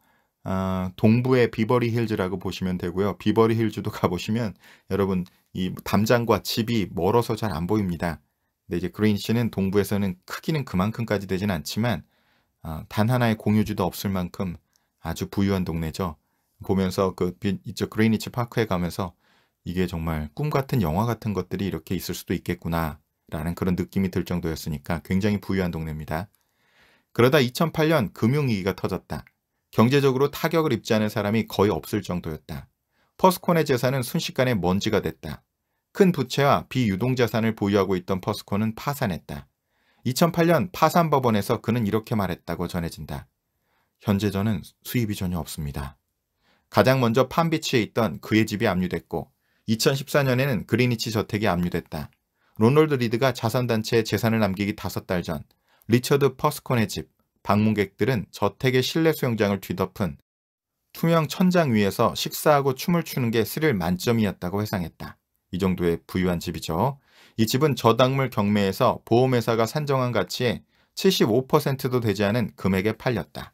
어, 동부의 비버리 힐즈라고 보시면 되고요. 비버리 힐즈도 가보시면 여러분 이 담장과 집이 멀어서 잘 안 보입니다. 근데 이제 그린 시는 동부에서는 크기는 그만큼까지 되진 않지만 어, 단 하나의 공유지도 없을 만큼 아주 부유한 동네죠. 보면서 그 이쪽 그린이치 파크에 가면서 이게 정말 꿈 같은 영화 같은 것들이 이렇게 있을 수도 있겠구나라는 그런 느낌이 들 정도였으니까 굉장히 부유한 동네입니다. 그러다 2008년 금융위기가 터졌다. 경제적으로 타격을 입지 않은 사람이 거의 없을 정도였다. 퍼스콘의 재산은 순식간에 먼지가 됐다. 큰 부채와 비유동 자산을 보유하고 있던 퍼스콘은 파산했다. 2008년 파산 법원에서 그는 이렇게 말했다고 전해진다. 현재 저는 수입이 전혀 없습니다. 가장 먼저 판비치에 있던 그의 집이 압류됐고 2014년에는 그리니치 저택이 압류됐다. 로널드 리드가 자산단체에 재산을 남기기 5달 전 리처드 퍼스콘의 집, 방문객들은 저택의 실내 수영장을 뒤덮은 투명 천장 위에서 식사하고 춤을 추는 게 스릴 만점이었다고 회상했다. 이 정도의 부유한 집이죠. 이 집은 저당물 경매에서 보험회사가 산정한 가치에 75%도 되지 않은 금액에 팔렸다.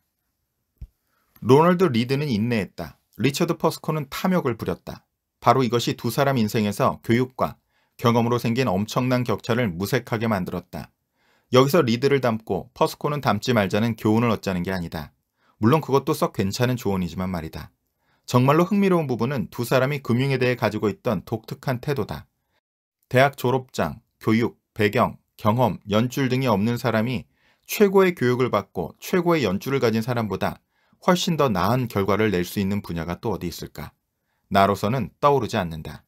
로널드 리드는 인내했다. 리처드 퍼스콘은 탐욕을 부렸다. 바로 이것이 두 사람 인생에서 교육과 경험으로 생긴 엄청난 격차를 무색하게 만들었다. 여기서 리드를 담고 퍼스코는 담지 말자는 교훈을 얻자는 게 아니다. 물론 그것도 썩 괜찮은 조언이지만 말이다. 정말로 흥미로운 부분은 두 사람이 금융에 대해 가지고 있던 독특한 태도다. 대학 졸업장, 교육, 배경, 경험, 연줄 등이 없는 사람이 최고의 교육을 받고 최고의 연줄을 가진 사람보다 훨씬 더 나은 결과를 낼 수 있는 분야가 또 어디 있을까? 나로서는 떠오르지 않는다.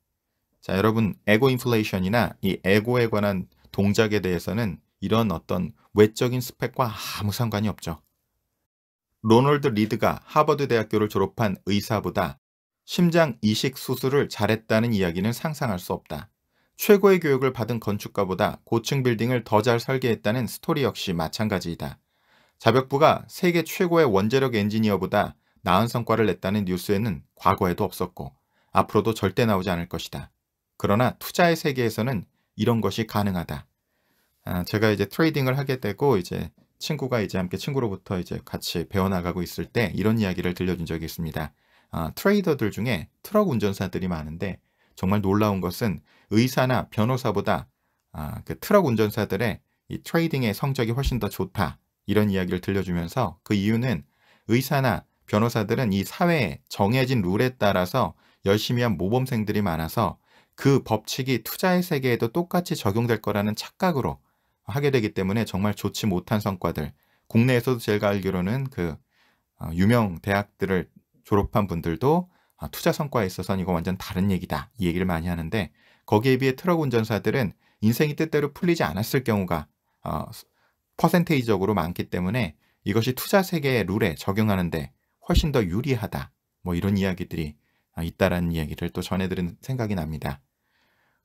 자, 여러분 에고 인플레이션이나 이 에고에 관한 동작에 대해서는 이런 어떤 외적인 스펙과 아무 상관이 없죠. 로널드 리드가 하버드 대학교를 졸업한 의사보다 심장 이식 수술을 잘했다는 이야기는 상상할 수 없다. 최고의 교육을 받은 건축가보다 고층 빌딩을 더 잘 설계했다는 스토리 역시 마찬가지이다. 자벽부가 세계 최고의 원자력 엔지니어보다 나은 성과를 냈다는 뉴스에는 과거에도 없었고 앞으로도 절대 나오지 않을 것이다. 그러나 투자의 세계에서는 이런 것이 가능하다. 아, 제가 이제 트레이딩을 하게 되고 이제 친구가 이제 함께 친구로부터 이제 같이 배워나가고 있을 때 이런 이야기를 들려준 적이 있습니다. 아, 트레이더들 중에 트럭 운전사들이 많은데 정말 놀라운 것은 의사나 변호사보다 아, 그 트럭 운전사들의 이 트레이딩의 성적이 훨씬 더 좋다 이런 이야기를 들려주면서 그 이유는 의사나 변호사들은 이 사회에 정해진 룰에 따라서 열심히 한 모범생들이 많아서 그 법칙이 투자의 세계에도 똑같이 적용될 거라는 착각으로 하게 되기 때문에 정말 좋지 못한 성과들 국내에서도 제가 알기로는 그 어, 유명 대학들을 졸업한 분들도 아, 투자 성과에 있어서는 이거 완전 다른 얘기다 이 얘기를 많이 하는데 거기에 비해 트럭 운전사들은 인생이 뜻대로 풀리지 않았을 경우가 어, 퍼센테이적으로 지 많기 때문에 이것이 투자 세계의 룰에 적용하는데 훨씬 더 유리하다. 뭐 이런 이야기들이 아, 있다라는 이야기를 또 전해드리는 생각이 납니다.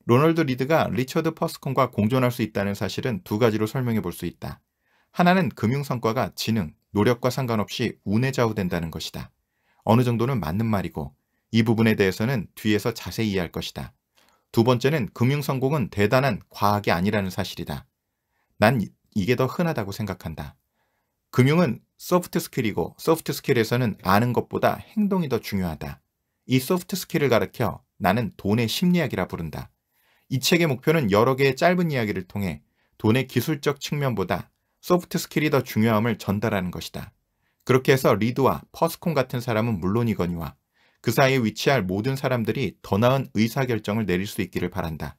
로널드 리드가 리처드 퍼스콘과 공존할 수 있다는 사실은 두 가지로 설명해 볼 수 있다. 하나는 금융 성과가 지능, 노력과 상관없이 운에 좌우된다는 것이다. 어느 정도는 맞는 말이고 이 부분에 대해서는 뒤에서 자세히 이해할 것이다. 두 번째는 금융 성공은 대단한 과학이 아니라는 사실이다. 난 이게 더 흔하다고 생각한다. 금융은 소프트 스킬이고 소프트 스킬에서는 아는 것보다 행동이 더 중요하다. 이 소프트 스킬을 가르켜 나는 돈의 심리학이라 부른다. 이 책의 목표는 여러 개의 짧은 이야기를 통해 돈의 기술적 측면보다 소프트 스킬이 더 중요함을 전달하는 것이다. 그렇게 해서 리드와 퍼스콘 같은 사람은 물론이거니와 그 사이에 위치할 모든 사람들이 더 나은 의사결정을 내릴 수 있기를 바란다.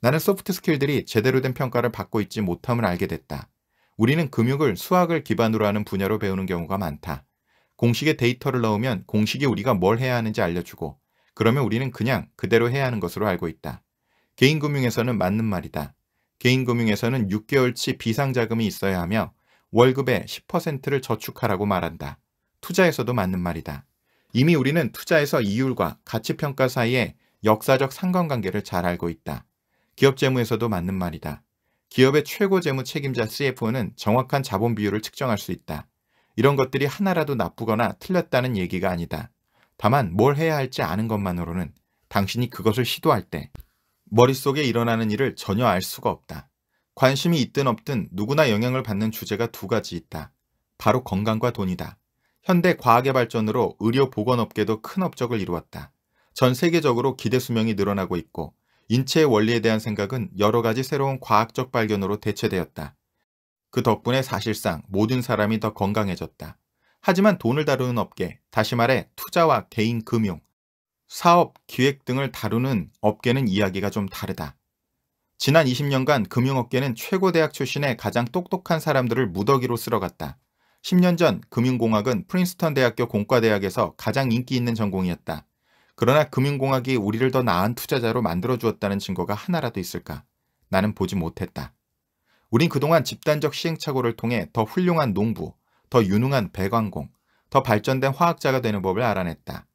나는 소프트 스킬들이 제대로 된 평가를 받고 있지 못함을 알게 됐다. 우리는 금융을 수학을 기반으로 하는 분야로 배우는 경우가 많다. 공식에 데이터를 넣으면 공식이 우리가 뭘 해야 하는지 알려주고 그러면 우리는 그냥 그대로 해야 하는 것으로 알고 있다. 개인금융에서는 맞는 말이다. 개인금융에서는 6개월치 비상자금이 있어야 하며 월급의 10%를 저축하라고 말한다. 투자에서도 맞는 말이다. 이미 우리는 투자에서 이율과 가치평가 사이에 역사적 상관관계를 잘 알고 있다. 기업재무에서도 맞는 말이다. 기업의 최고 재무 책임자 CFO는 정확한 자본 비율을 측정할 수 있다. 이런 것들이 하나라도 나쁘거나 틀렸다는 얘기가 아니다. 다만 뭘 해야 할지 아는 것만으로는 당신이 그것을 시도할 때 머릿속에 일어나는 일을 전혀 알 수가 없다. 관심이 있든 없든 누구나 영향을 받는 주제가 두 가지 있다. 바로 건강과 돈이다. 현대 과학의 발전으로 의료 보건업계도 큰 업적을 이루었다. 전 세계적으로 기대 수명이 늘어나고 있고 인체의 원리에 대한 생각은 여러 가지 새로운 과학적 발견으로 대체되었다. 그 덕분에 사실상 모든 사람이 더 건강해졌다. 하지만 돈을 다루는 업계, 다시 말해 투자와 개인 금융, 사업, 기획 등을 다루는 업계는 이야기가 좀 다르다. 지난 20년간 금융업계는 최고 대학 출신의 가장 똑똑한 사람들을 무더기로 쓸어갔다. 10년 전 금융공학은 프린스턴 대학교 공과대학에서 가장 인기 있는 전공이었다. 그러나 금융공학이 우리를 더 나은 투자자로 만들어 주었다는 증거가 하나라도 있을까? 나는 보지 못했다. 우린 그동안 집단적 시행착오를 통해 더 훌륭한 농부, 더 유능한 배관공, 더 발전된 화학자가 되는 법을 알아냈다.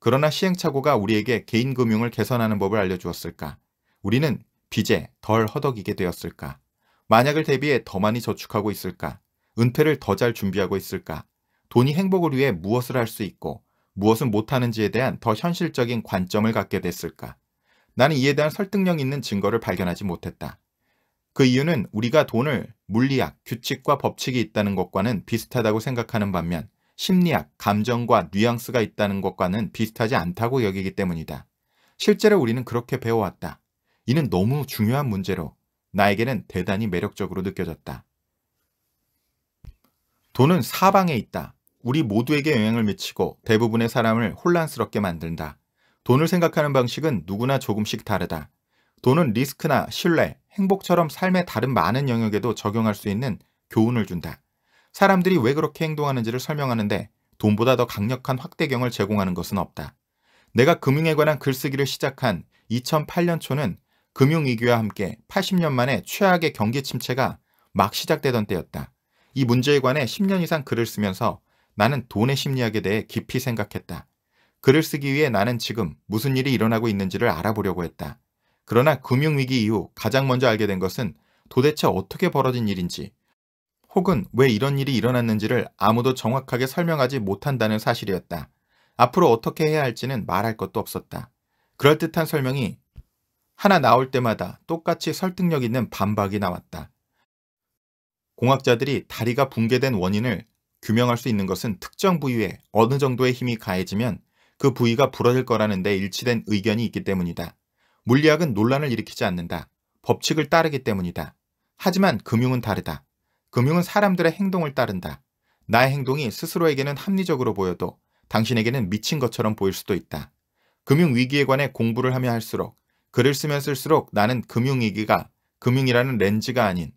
그러나 시행착오가 우리에게 개인 금융을 개선하는 법을 알려주었을까? 우리는 빚에 덜 허덕이게 되었을까? 만약을 대비해 더 많이 저축하고 있을까? 은퇴를 더 잘 준비하고 있을까? 돈이 행복을 위해 무엇을 할 수 있고 무엇은 못하는지에 대한 더 현실적인 관점을 갖게 됐을까? 나는 이에 대한 설득력 있는 증거를 발견하지 못했다. 그 이유는 우리가 돈을 물리학, 규칙과 법칙이 있다는 것과는 비슷하다고 생각하는 반면 심리학, 감정과 뉘앙스가 있다는 것과는 비슷하지 않다고 여기기 때문이다. 실제로 우리는 그렇게 배워왔다. 이는 너무 중요한 문제로 나에게는 대단히 매력적으로 느껴졌다. 돈은 사방에 있다. 우리 모두에게 영향을 미치고 대부분의 사람을 혼란스럽게 만든다. 돈을 생각하는 방식은 누구나 조금씩 다르다. 돈은 리스크나 신뢰, 행복처럼 삶의 다른 많은 영역에도 적용할 수 있는 교훈을 준다. 사람들이 왜 그렇게 행동하는지를 설명하는데 돈보다 더 강력한 확대경을 제공하는 것은 없다. 내가 금융에 관한 글쓰기를 시작한 2008년 초는 금융위기와 함께 80년 만에 최악의 경기 침체가 막 시작되던 때였다. 이 문제에 관해 10년 이상 글을 쓰면서 나는 돈의 심리학에 대해 깊이 생각했다. 글을 쓰기 위해 나는 지금 무슨 일이 일어나고 있는지를 알아보려고 했다. 그러나 금융위기 이후 가장 먼저 알게 된 것은 도대체 어떻게 벌어진 일인지 혹은 왜 이런 일이 일어났는지를 아무도 정확하게 설명하지 못한다는 사실이었다. 앞으로 어떻게 해야 할지는 말할 것도 없었다. 그럴듯한 설명이 하나 나올 때마다 똑같이 설득력 있는 반박이 나왔다. 공학자들이 다리가 붕괴된 원인을 규명할 수 있는 것은 특정 부위에 어느 정도의 힘이 가해지면 그 부위가 부러질 거라는 데 일치된 의견이 있기 때문이다. 물리학은 논란을 일으키지 않는다. 법칙을 따르기 때문이다. 하지만 금융은 다르다. 금융은 사람들의 행동을 따른다. 나의 행동이 스스로에게는 합리적으로 보여도 당신에게는 미친 것처럼 보일 수도 있다. 금융 위기에 관해 공부를 하며 할수록 글을 쓰면 쓸수록 나는 금융 위기가 금융이라는 렌즈가 아닌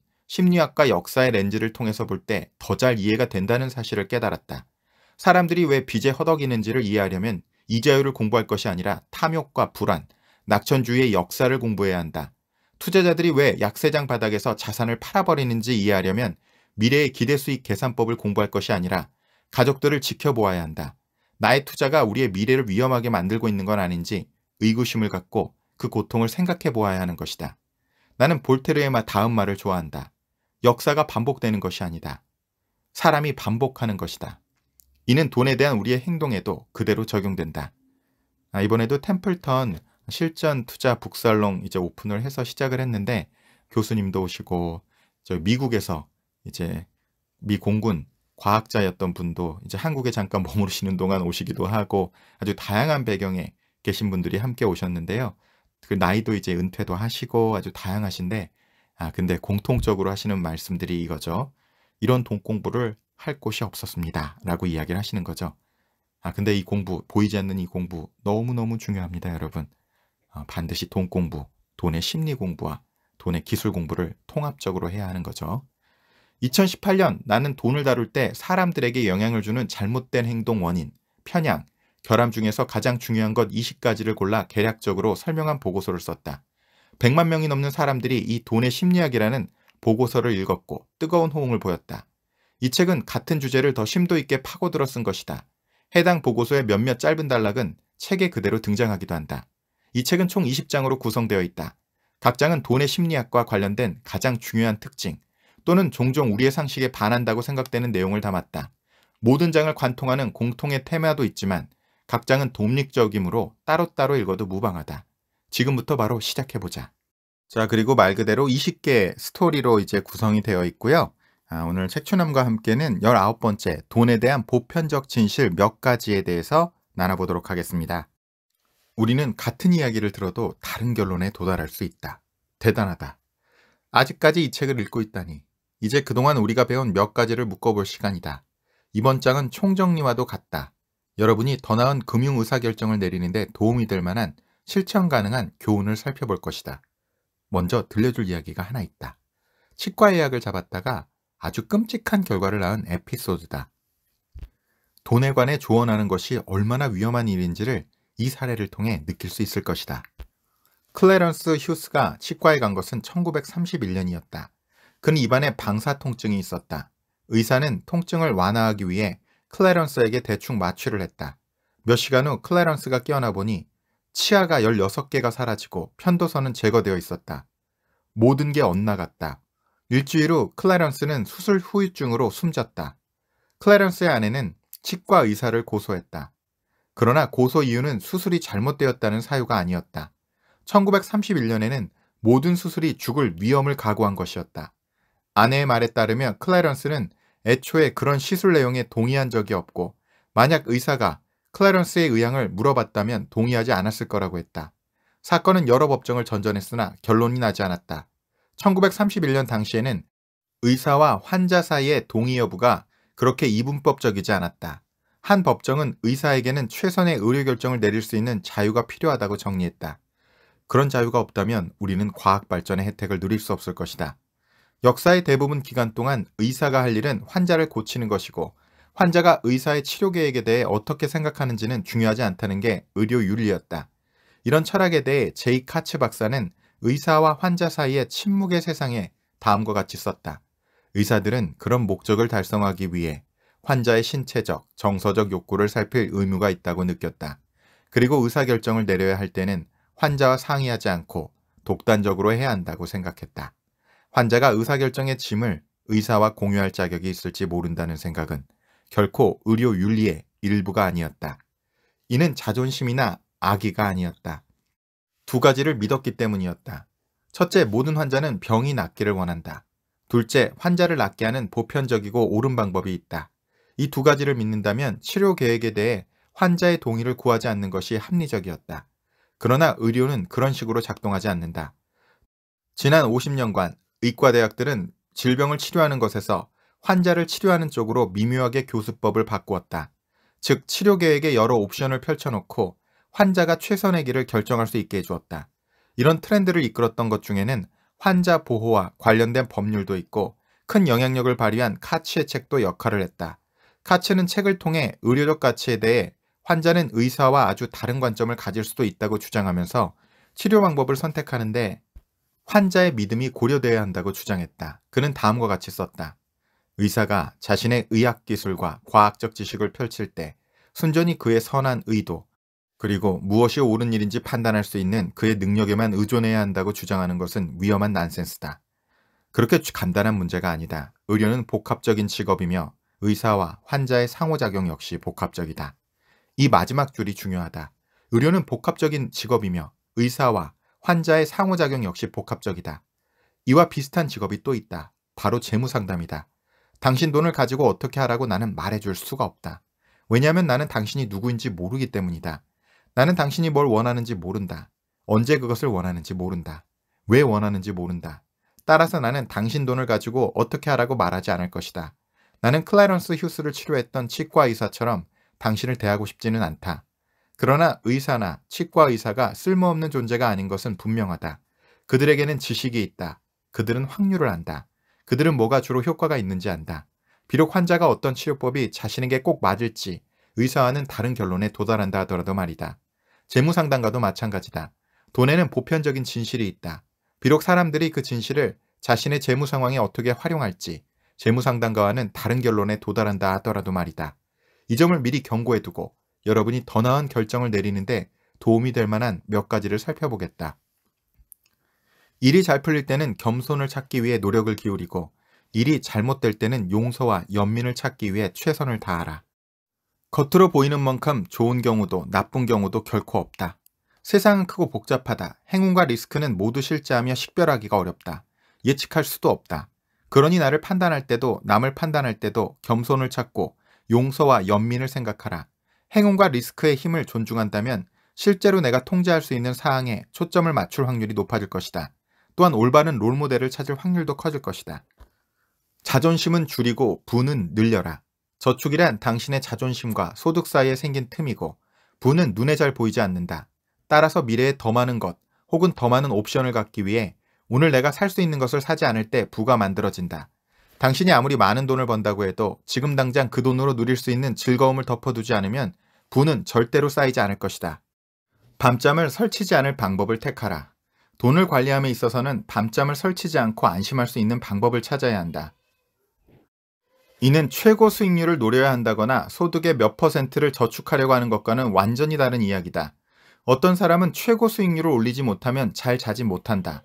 심리학과 역사의 렌즈를 통해서 볼 때 더 잘 이해가 된다는 사실을 깨달았다. 사람들이 왜 빚에 허덕이는지를 이해하려면 이자율을 공부할 것이 아니라 탐욕과 불안, 낙천주의의 역사를 공부해야 한다. 투자자들이 왜 약세장 바닥에서 자산을 팔아버리는지 이해하려면 미래의 기대수익 계산법을 공부할 것이 아니라 가족들을 지켜보아야 한다. 나의 투자가 우리의 미래를 위험하게 만들고 있는 건 아닌지 의구심을 갖고 그 고통을 생각해 보아야 하는 것이다. 나는 볼테르의 다음 말을 좋아한다. 역사가 반복되는 것이 아니다. 사람이 반복하는 것이다. 이는 돈에 대한 우리의 행동에도 그대로 적용된다. 아, 이번에도 템플턴 실전 투자 북살롱 이제 오픈을 해서 시작을 했는데 교수님도 오시고 저 미국에서 이제 미 공군 과학자였던 분도 이제 한국에 잠깐 머무르시는 동안 오시기도 하고 아주 다양한 배경에 계신 분들이 함께 오셨는데요. 그 나이도 이제 은퇴도 하시고 아주 다양하신데 아, 근데 공통적으로 하시는 말씀들이 이거죠. 이런 돈 공부를 할 곳이 없었습니다. 라고 이야기를 하시는 거죠. 아, 근데 이 공부, 보이지 않는 이 공부 너무너무 중요합니다, 여러분. 아, 반드시 돈 공부, 돈의 심리 공부와 돈의 기술 공부를 통합적으로 해야 하는 거죠. 2018년 나는 돈을 다룰 때 사람들에게 영향을 주는 잘못된 행동 원인, 편향, 결함 중에서 가장 중요한 것 20가지를 골라 계략적으로 설명한 보고서를 썼다. 100만 명이 넘는 사람들이 이 돈의 심리학이라는 보고서를 읽었고 뜨거운 호응을 보였다. 이 책은 같은 주제를 더 심도 있게 파고들어 쓴 것이다. 해당 보고서의 몇몇 짧은 단락은 책에 그대로 등장하기도 한다. 이 책은 총 20장으로 구성되어 있다. 각 장은 돈의 심리학과 관련된 가장 중요한 특징 또는 종종 우리의 상식에 반한다고 생각되는 내용을 담았다. 모든 장을 관통하는 공통의 테마도 있지만 각 장은 독립적이므로 따로따로 읽어도 무방하다. 지금부터 바로 시작해보자. 자, 그리고 말 그대로 20개 스토리로 이제 구성이 되어 있고요. 아, 오늘 책추남과 함께는 19번째 돈에 대한 보편적 진실 몇 가지에 대해서 나눠보도록 하겠습니다. 우리는 같은 이야기를 들어도 다른 결론에 도달할 수 있다. 대단하다. 아직까지 이 책을 읽고 있다니. 이제 그동안 우리가 배운 몇 가지를 묶어볼 시간이다. 이번 장은 총정리와도 같다. 여러분이 더 나은 금융 의사결정을 내리는데 도움이 될 만한 실천 가능한 교훈을 살펴볼 것이다. 먼저 들려줄 이야기가 하나 있다. 치과 예약을 잡았다가 아주 끔찍한 결과를 낳은 에피소드다. 돈에 관해 조언하는 것이 얼마나 위험한 일인지를 이 사례를 통해 느낄 수 있을 것이다. 클레런스 휴스가 치과에 간 것은 1931년이었다. 그는 입안에 방사 통증이 있었다. 의사는 통증을 완화하기 위해 클레런스에게 대충 마취를 했다. 몇 시간 후 클레런스가 깨어나 보니 치아가 16개가 사라지고 편도선은 제거되어 있었다. 모든 게 엇나갔다. 일주일 후 클라런스는 수술 후유증으로 숨졌다. 클라런스의 아내는 치과 의사를 고소했다. 그러나 고소 이유는 수술이 잘못되었다는 사유가 아니었다. 1931년에는 모든 수술이 죽을 위험을 각오한 것이었다. 아내의 말에 따르면 클라런스는 애초에 그런 시술 내용에 동의한 적이 없고 만약 의사가 클래런스의 의향을 물어봤다면 동의하지 않았을 거라고 했다. 사건은 여러 법정을 전전했으나 결론이 나지 않았다. 1931년 당시에는 의사와 환자 사이의 동의 여부가 그렇게 이분법적이지 않았다. 한 법정은 의사에게는 최선의 의료 결정을 내릴 수 있는 자유가 필요하다고 정리했다. 그런 자유가 없다면 우리는 과학 발전의 혜택을 누릴 수 없을 것이다. 역사의 대부분 기간 동안 의사가 할 일은 환자를 고치는 것이고 환자가 의사의 치료 계획에 대해 어떻게 생각하는지는 중요하지 않다는 게 의료 윤리였다. 이런 철학에 대해 제이 카츠 박사는 의사와 환자 사이의 침묵의 세상에 다음과 같이 썼다. 의사들은 그런 목적을 달성하기 위해 환자의 신체적, 정서적 욕구를 살필 의무가 있다고 느꼈다. 그리고 의사결정을 내려야 할 때는 환자와 상의하지 않고 독단적으로 해야 한다고 생각했다. 환자가 의사결정의 짐을 의사와 공유할 자격이 있을지 모른다는 생각은 결코 의료 윤리의 일부가 아니었다. 이는 자존심이나 악의가 아니었다. 두 가지를 믿었기 때문이었다. 첫째, 모든 환자는 병이 낫기를 원한다. 둘째, 환자를 낫게 하는 보편적이고 옳은 방법이 있다. 이 두 가지를 믿는다면 치료 계획에 대해 환자의 동의를 구하지 않는 것이 합리적이었다. 그러나 의료는 그런 식으로 작동하지 않는다. 지난 50년간 의과대학들은 질병을 치료하는 것에서 환자를 치료하는 쪽으로 미묘하게 교수법을 바꾸었다. 즉 치료 계획에 여러 옵션을 펼쳐놓고 환자가 최선의 길을 결정할 수 있게 해주었다. 이런 트렌드를 이끌었던 것 중에는 환자 보호와 관련된 법률도 있고 큰 영향력을 발휘한 카츠의 책도 역할을 했다. 카츠는 책을 통해 의료적 가치에 대해 환자는 의사와 아주 다른 관점을 가질 수도 있다고 주장하면서 치료 방법을 선택하는데 환자의 믿음이 고려되어야 한다고 주장했다. 그는 다음과 같이 썼다. 의사가 자신의 의학기술과 과학적 지식을 펼칠 때 순전히 그의 선한 의도, 그리고 무엇이 옳은 일인지 판단할 수 있는 그의 능력에만 의존해야 한다고 주장하는 것은 위험한 난센스다. 그렇게 간단한 문제가 아니다. 의료는 복합적인 직업이며 의사와 환자의 상호작용 역시 복합적이다. 이 마지막 줄이 중요하다. 의료는 복합적인 직업이며 의사와 환자의 상호작용 역시 복합적이다. 이와 비슷한 직업이 또 있다. 바로 재무상담이다. 당신 돈을 가지고 어떻게 하라고 나는 말해줄 수가 없다. 왜냐하면 나는 당신이 누구인지 모르기 때문이다. 나는 당신이 뭘 원하는지 모른다. 언제 그것을 원하는지 모른다. 왜 원하는지 모른다. 따라서 나는 당신 돈을 가지고 어떻게 하라고 말하지 않을 것이다. 나는 클라이런스 휴스를 치료했던 치과 의사처럼 당신을 대하고 싶지는 않다. 그러나 의사나 치과 의사가 쓸모없는 존재가 아닌 것은 분명하다. 그들에게는 지식이 있다. 그들은 확률을 안다. 그들은 뭐가 주로 효과가 있는지 안다. 비록 환자가 어떤 치료법이 자신에게 꼭 맞을지 의사와는 다른 결론에 도달한다 하더라도 말이다. 재무상담과도 마찬가지다. 돈에는 보편적인 진실이 있다. 비록 사람들이 그 진실을 자신의 재무 상황에 어떻게 활용할지 재무상담과와는 다른 결론에 도달한다 하더라도 말이다. 이 점을 미리 경고해두고 여러분이 더 나은 결정을 내리는데 도움이 될 만한 몇 가지를 살펴보겠다. 일이 잘 풀릴 때는 겸손을 찾기 위해 노력을 기울이고 일이 잘못될 때는 용서와 연민을 찾기 위해 최선을 다하라. 겉으로 보이는 만큼 좋은 경우도 나쁜 경우도 결코 없다. 세상은 크고 복잡하다. 행운과 리스크는 모두 실제하며 식별하기가 어렵다. 예측할 수도 없다. 그러니 나를 판단할 때도 남을 판단할 때도 겸손을 찾고 용서와 연민을 생각하라. 행운과 리스크의 힘을 존중한다면 실제로 내가 통제할 수 있는 사항에 초점을 맞출 확률이 높아질 것이다. 또한 올바른 롤모델을 찾을 확률도 커질 것이다. 자존심은 줄이고 부는 늘려라. 저축이란 당신의 자존심과 소득 사이에 생긴 틈이고 부는 눈에 잘 보이지 않는다. 따라서 미래에 더 많은 것 혹은 더 많은 옵션을 갖기 위해 오늘 내가 살 수 있는 것을 사지 않을 때 부가 만들어진다. 당신이 아무리 많은 돈을 번다고 해도 지금 당장 그 돈으로 누릴 수 있는 즐거움을 덮어두지 않으면 부는 절대로 쌓이지 않을 것이다. 밤잠을 설치지 않을 방법을 택하라. 돈을 관리함에 있어서는 밤잠을 설치지 않고 안심할 수 있는 방법을 찾아야 한다. 이는 최고 수익률을 노려야 한다거나 소득의 몇 퍼센트를 저축하려고 하는 것과는 완전히 다른 이야기다. 어떤 사람은 최고 수익률을 올리지 못하면 잘 자지 못한다.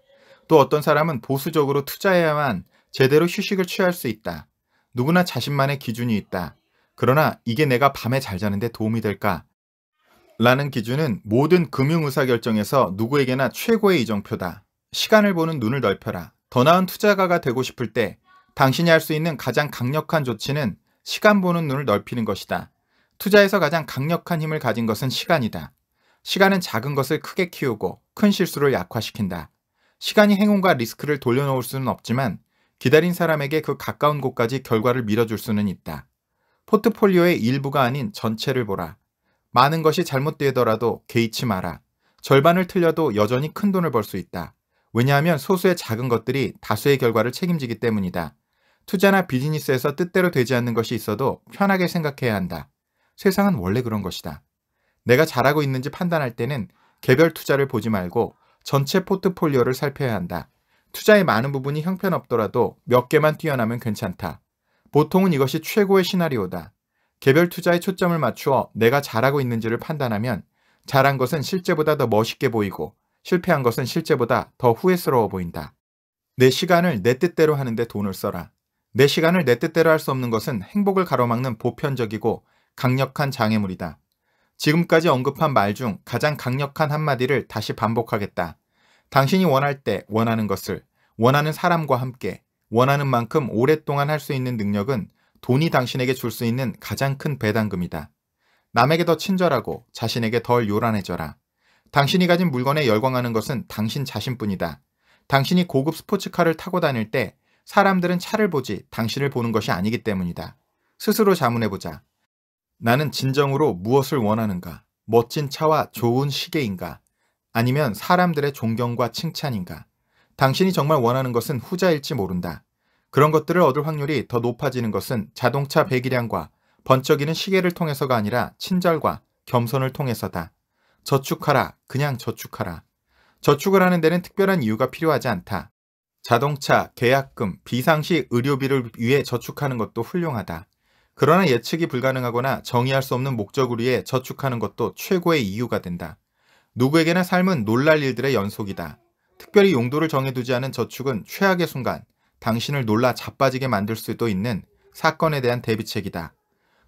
또 어떤 사람은 보수적으로 투자해야만 제대로 휴식을 취할 수 있다. 누구나 자신만의 기준이 있다. 그러나 이게 내가 밤에 잘 자는데 도움이 될까? 라는 기준은 모든 금융의사결정에서 누구에게나 최고의 이정표다. 시간을 보는 눈을 넓혀라. 더 나은 투자가가 되고 싶을 때 당신이 할 수 있는 가장 강력한 조치는 시간 보는 눈을 넓히는 것이다. 투자에서 가장 강력한 힘을 가진 것은 시간이다. 시간은 작은 것을 크게 키우고 큰 실수를 약화시킨다. 시간이 행운과 리스크를 돌려놓을 수는 없지만 기다린 사람에게 그 가까운 곳까지 결과를 밀어줄 수는 있다. 포트폴리오의 일부가 아닌 전체를 보라. 많은 것이 잘못되더라도 개의치 마라. 절반을 틀려도 여전히 큰 돈을 벌 수 있다. 왜냐하면 소수의 작은 것들이 다수의 결과를 책임지기 때문이다. 투자나 비즈니스에서 뜻대로 되지 않는 것이 있어도 편하게 생각해야 한다. 세상은 원래 그런 것이다. 내가 잘하고 있는지 판단할 때는 개별 투자를 보지 말고 전체 포트폴리오를 살펴야 한다. 투자의 많은 부분이 형편없더라도 몇 개만 뛰어나면 괜찮다. 보통은 이것이 최고의 시나리오다. 개별 투자에 초점을 맞추어 내가 잘하고 있는지를 판단하면 잘한 것은 실제보다 더 멋있게 보이고 실패한 것은 실제보다 더 후회스러워 보인다. 내 시간을 내 뜻대로 하는데 돈을 써라. 내 시간을 내 뜻대로 할 수 없는 것은 행복을 가로막는 보편적이고 강력한 장애물이다. 지금까지 언급한 말 중 가장 강력한 한마디를 다시 반복하겠다. 당신이 원할 때 원하는 것을 원하는 사람과 함께 원하는 만큼 오랫동안 할 수 있는 능력은 돈이 당신에게 줄 수 있는 가장 큰 배당금이다. 남에게 더 친절하고 자신에게 덜 요란해져라. 당신이 가진 물건에 열광하는 것은 당신 자신뿐이다. 당신이 고급 스포츠카를 타고 다닐 때 사람들은 차를 보지 당신을 보는 것이 아니기 때문이다. 스스로 자문해보자. 나는 진정으로 무엇을 원하는가? 멋진 차와 좋은 시계인가? 아니면 사람들의 존경과 칭찬인가? 당신이 정말 원하는 것은 후자일지 모른다. 그런 것들을 얻을 확률이 더 높아지는 것은 자동차 배기량과 번쩍이는 시계를 통해서가 아니라 친절과 겸손을 통해서다. 저축하라. 그냥 저축하라. 저축을 하는 데는 특별한 이유가 필요하지 않다. 자동차, 계약금, 비상시 의료비를 위해 저축하는 것도 훌륭하다. 그러나 예측이 불가능하거나 정의할 수 없는 목적을 위해 저축하는 것도 최고의 이유가 된다. 누구에게나 삶은 놀랄 일들의 연속이다. 특별히 용도를 정해두지 않은 저축은 최악의 순간 당신을 놀라 자빠지게 만들 수도 있는 사건에 대한 대비책이다.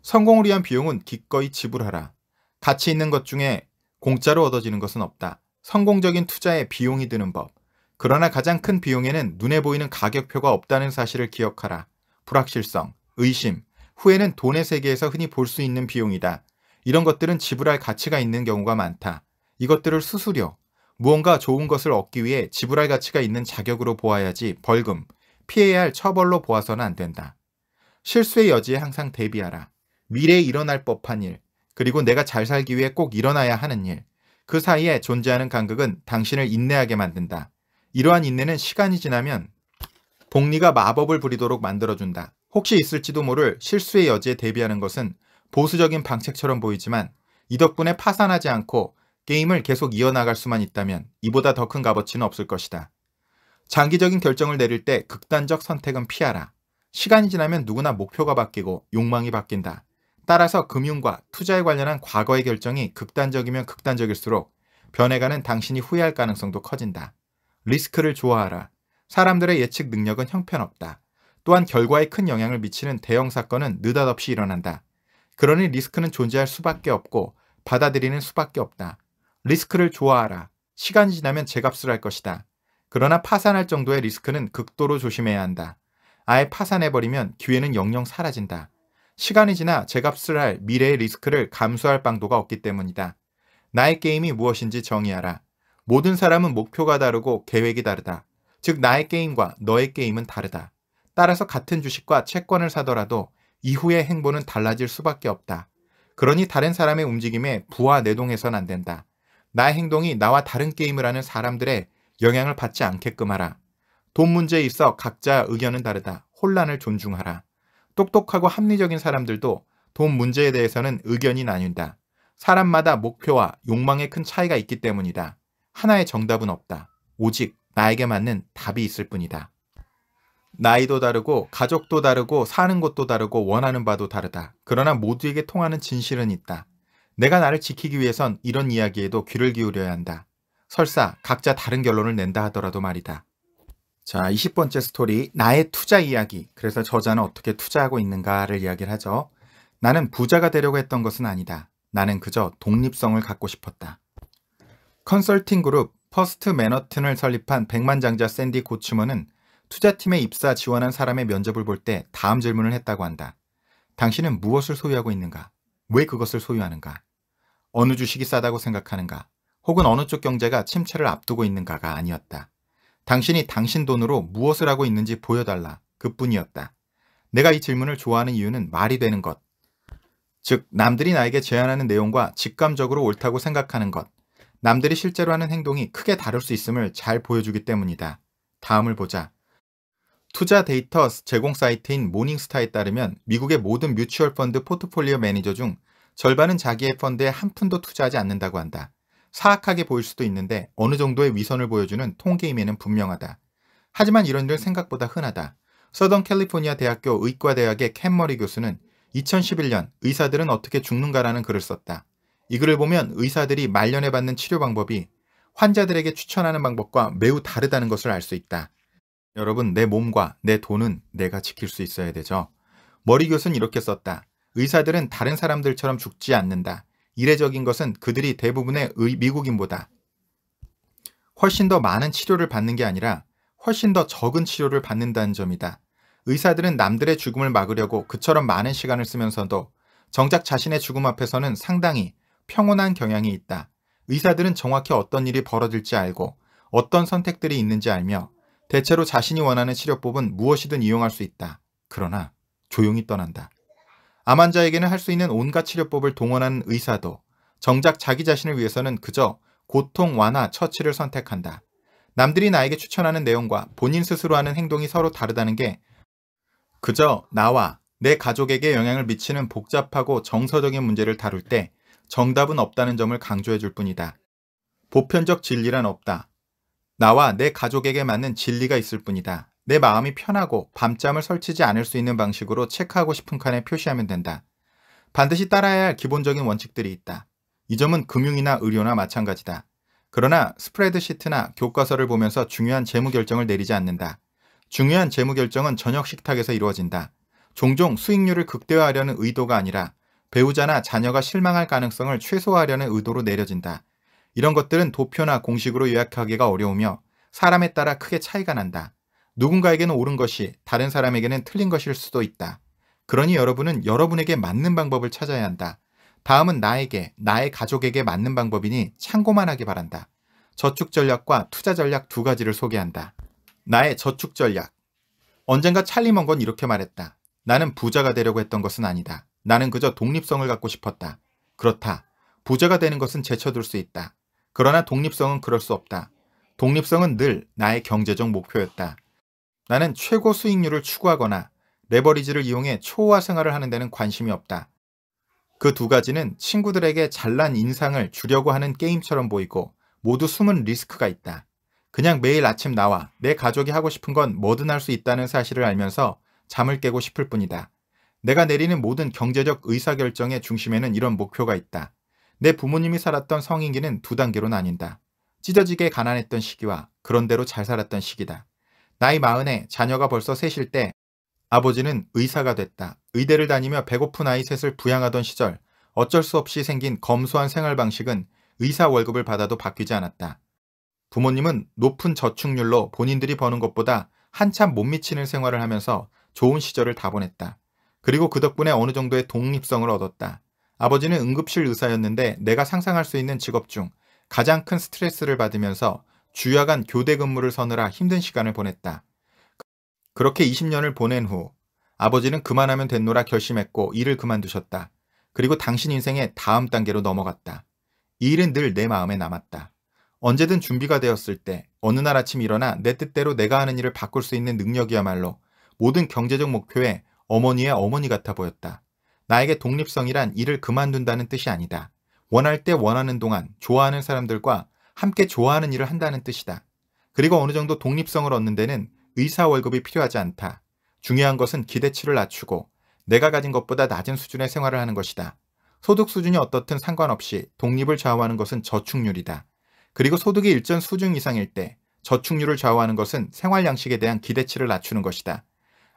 성공을 위한 비용은 기꺼이 지불하라. 가치 있는 것 중에 공짜로 얻어지는 것은 없다. 성공적인 투자에 비용이 드는 법. 그러나 가장 큰 비용에는 눈에 보이는 가격표가 없다는 사실을 기억하라. 불확실성, 의심, 후회는 돈의 세계에서 흔히 볼 수 있는 비용이다. 이런 것들은 지불할 가치가 있는 경우가 많다. 이것들을 수수료, 무언가 좋은 것을 얻기 위해 지불할 가치가 있는 자격으로 보아야지 벌금, 피해야 할 처벌로 보아서는 안 된다. 실수의 여지에 항상 대비하라. 미래에 일어날 법한 일, 그리고 내가 잘 살기 위해 꼭 일어나야 하는 일, 그 사이에 존재하는 간극은 당신을 인내하게 만든다. 이러한 인내는 시간이 지나면 복리가 마법을 부리도록 만들어준다. 혹시 있을지도 모를 실수의 여지에 대비하는 것은 보수적인 방책처럼 보이지만 이 덕분에 파산하지 않고 게임을 계속 이어나갈 수만 있다면 이보다 더 큰 값어치는 없을 것이다. 장기적인 결정을 내릴 때 극단적 선택은 피하라. 시간이 지나면 누구나 목표가 바뀌고 욕망이 바뀐다. 따라서 금융과 투자에 관련한 과거의 결정이 극단적이면 극단적일수록 변해가는 당신이 후회할 가능성도 커진다. 리스크를 좋아하라. 사람들의 예측 능력은 형편없다. 또한 결과에 큰 영향을 미치는 대형 사건은 느닷없이 일어난다. 그러니 리스크는 존재할 수밖에 없고 받아들이는 수밖에 없다. 리스크를 좋아하라. 시간이 지나면 제값을 할 것이다. 그러나 파산할 정도의 리스크는 극도로 조심해야 한다. 아예 파산해버리면 기회는 영영 사라진다. 시간이 지나 제값을 할 미래의 리스크를 감수할 방도가 없기 때문이다. 나의 게임이 무엇인지 정의하라. 모든 사람은 목표가 다르고 계획이 다르다. 즉 나의 게임과 너의 게임은 다르다. 따라서 같은 주식과 채권을 사더라도 이후의 행보는 달라질 수밖에 없다. 그러니 다른 사람의 움직임에 부하 내동해선 안 된다. 나의 행동이 나와 다른 게임을 하는 사람들의 영향을 받지 않게끔 하라. 돈 문제에 있어 각자 의견은 다르다. 혼란을 존중하라. 똑똑하고 합리적인 사람들도 돈 문제에 대해서는 의견이 나뉜다. 사람마다 목표와 욕망에큰 차이가 있기 때문이다. 하나의 정답은 없다. 오직 나에게 맞는 답이 있을 뿐이다. 나이도 다르고 가족도 다르고 사는 곳도 다르고 원하는 바도 다르다. 그러나 모두에게 통하는 진실은 있다. 내가 나를 지키기 위해선 이런 이야기에도 귀를 기울여야 한다. 설사 각자 다른 결론을 낸다 하더라도 말이다. 자, 20번째 스토리 나의 투자 이야기. 그래서 저자는 어떻게 투자하고 있는가를 이야기를 하죠. 나는 부자가 되려고 했던 것은 아니다. 나는 그저 독립성을 갖고 싶었다. 컨설팅 그룹 퍼스트 맨허튼을 설립한 백만장자 샌디 고츠먼은 투자팀에 입사 지원한 사람의 면접을 볼 때 다음 질문을 했다고 한다. 당신은 무엇을 소유하고 있는가? 왜 그것을 소유하는가? 어느 주식이 싸다고 생각하는가? 혹은 어느 쪽 경제가 침체를 앞두고 있는가가 아니었다. 당신이 당신 돈으로 무엇을 하고 있는지 보여달라. 그뿐이었다. 내가 이 질문을 좋아하는 이유는 말이 되는 것. 즉, 남들이 나에게 제안하는 내용과 직감적으로 옳다고 생각하는 것. 남들이 실제로 하는 행동이 크게 다를 수 있음을 잘 보여주기 때문이다. 다음을 보자. 투자 데이터 제공 사이트인 모닝스타에 따르면 미국의 모든 뮤추얼 펀드 포트폴리오 매니저 중 절반은 자기의 펀드에 한 푼도 투자하지 않는다고 한다. 사악하게 보일 수도 있는데 어느 정도의 위선을 보여주는 통게임에는 분명하다. 하지만 이런 일 생각보다 흔하다. 서던 캘리포니아 대학교 의과대학의 캔머리 교수는 2011년 의사들은 어떻게 죽는가라는 글을 썼다. 이 글을 보면 의사들이 말년에 받는 치료 방법이 환자들에게 추천하는 방법과 매우 다르다는 것을 알 수 있다. 여러분, 내 몸과 내 돈은 내가 지킬 수 있어야 되죠. 머리 교수는 이렇게 썼다. 의사들은 다른 사람들처럼 죽지 않는다. 이례적인 것은 그들이 대부분의 미국인보다 훨씬 더 많은 치료를 받는 게 아니라 훨씬 더 적은 치료를 받는다는 점이다. 의사들은 남들의 죽음을 막으려고 그처럼 많은 시간을 쓰면서도 정작 자신의 죽음 앞에서는 상당히 평온한 경향이 있다. 의사들은 정확히 어떤 일이 벌어질지 알고 어떤 선택들이 있는지 알며 대체로 자신이 원하는 치료법은 무엇이든 이용할 수 있다. 그러나 조용히 떠난다. 암 환자에게는 할 수 있는 온갖 치료법을 동원한 의사도 정작 자기 자신을 위해서는 그저 고통 완화 처치를 선택한다. 남들이 나에게 추천하는 내용과 본인 스스로 하는 행동이 서로 다르다는 게 그저 나와 내 가족에게 영향을 미치는 복잡하고 정서적인 문제를 다룰 때 정답은 없다는 점을 강조해 줄 뿐이다. 보편적 진리란 없다. 나와 내 가족에게 맞는 진리가 있을 뿐이다. 내 마음이 편하고 밤잠을 설치지 않을 수 있는 방식으로 체크하고 싶은 칸에 표시하면 된다. 반드시 따라야 할 기본적인 원칙들이 있다. 이 점은 금융이나 의료나 마찬가지다. 그러나 스프레드시트나 교과서를 보면서 중요한 재무 결정을 내리지 않는다. 중요한 재무 결정은 저녁 식탁에서 이루어진다. 종종 수익률을 극대화하려는 의도가 아니라 배우자나 자녀가 실망할 가능성을 최소화하려는 의도로 내려진다. 이런 것들은 도표나 공식으로 요약하기가 어려우며 사람에 따라 크게 차이가 난다. 누군가에게는 옳은 것이 다른 사람에게는 틀린 것일 수도 있다. 그러니 여러분은 여러분에게 맞는 방법을 찾아야 한다. 다음은 나에게, 나의 가족에게 맞는 방법이니 참고만 하기 바란다. 저축 전략과 투자 전략 두 가지를 소개한다. 나의 저축 전략. 언젠가 찰리 먼건 이렇게 말했다. 나는 부자가 되려고 했던 것은 아니다. 나는 그저 독립성을 갖고 싶었다. 그렇다. 부자가 되는 것은 제쳐둘 수 있다. 그러나 독립성은 그럴 수 없다. 독립성은 늘 나의 경제적 목표였다. 나는 최고 수익률을 추구하거나 레버리지를 이용해 초호화 생활을 하는 데는 관심이 없다. 그 두 가지는 친구들에게 잘난 인상을 주려고 하는 게임처럼 보이고 모두 숨은 리스크가 있다. 그냥 매일 아침 나와 내 가족이 하고 싶은 건 뭐든 할 수 있다는 사실을 알면서 잠을 깨고 싶을 뿐이다. 내가 내리는 모든 경제적 의사결정의 중심에는 이런 목표가 있다. 내 부모님이 살았던 성인기는 두 단계로 나뉜다. 찢어지게 가난했던 시기와 그런대로 잘 살았던 시기다. 나이 마흔에 자녀가 벌써 셋일 때 아버지는 의사가 됐다. 의대를 다니며 배고픈 아이 셋을 부양하던 시절 어쩔 수 없이 생긴 검소한 생활 방식은 의사 월급을 받아도 바뀌지 않았다. 부모님은 높은 저축률로 본인들이 버는 것보다 한참 못 미치는 생활을 하면서 좋은 시절을 다 보냈다. 그리고 그 덕분에 어느 정도의 독립성을 얻었다. 아버지는 응급실 의사였는데 내가 상상할 수 있는 직업 중 가장 큰 스트레스를 받으면서 주야간 교대 근무를 서느라 힘든 시간을 보냈다. 그렇게 20년을 보낸 후 아버지는 그만하면 됐노라 결심했고 일을 그만두셨다. 그리고 당신 인생의 다음 단계로 넘어갔다. 이 일은 늘 내 마음에 남았다. 언제든 준비가 되었을 때 어느 날 아침 일어나 내 뜻대로 내가 하는 일을 바꿀 수 있는 능력이야말로 모든 경제적 목표에 어머니의 어머니 같아 보였다. 나에게 독립성이란 일을 그만둔다는 뜻이 아니다. 원할 때 원하는 동안 좋아하는 사람들과 함께 좋아하는 일을 한다는 뜻이다. 그리고 어느 정도 독립성을 얻는 데는 의사 월급이 필요하지 않다. 중요한 것은 기대치를 낮추고 내가 가진 것보다 낮은 수준의 생활을 하는 것이다. 소득 수준이 어떻든 상관없이 독립을 좌우하는 것은 저축률이다. 그리고 소득이 일정 수준 이상일 때 저축률을 좌우하는 것은 생활 양식에 대한 기대치를 낮추는 것이다.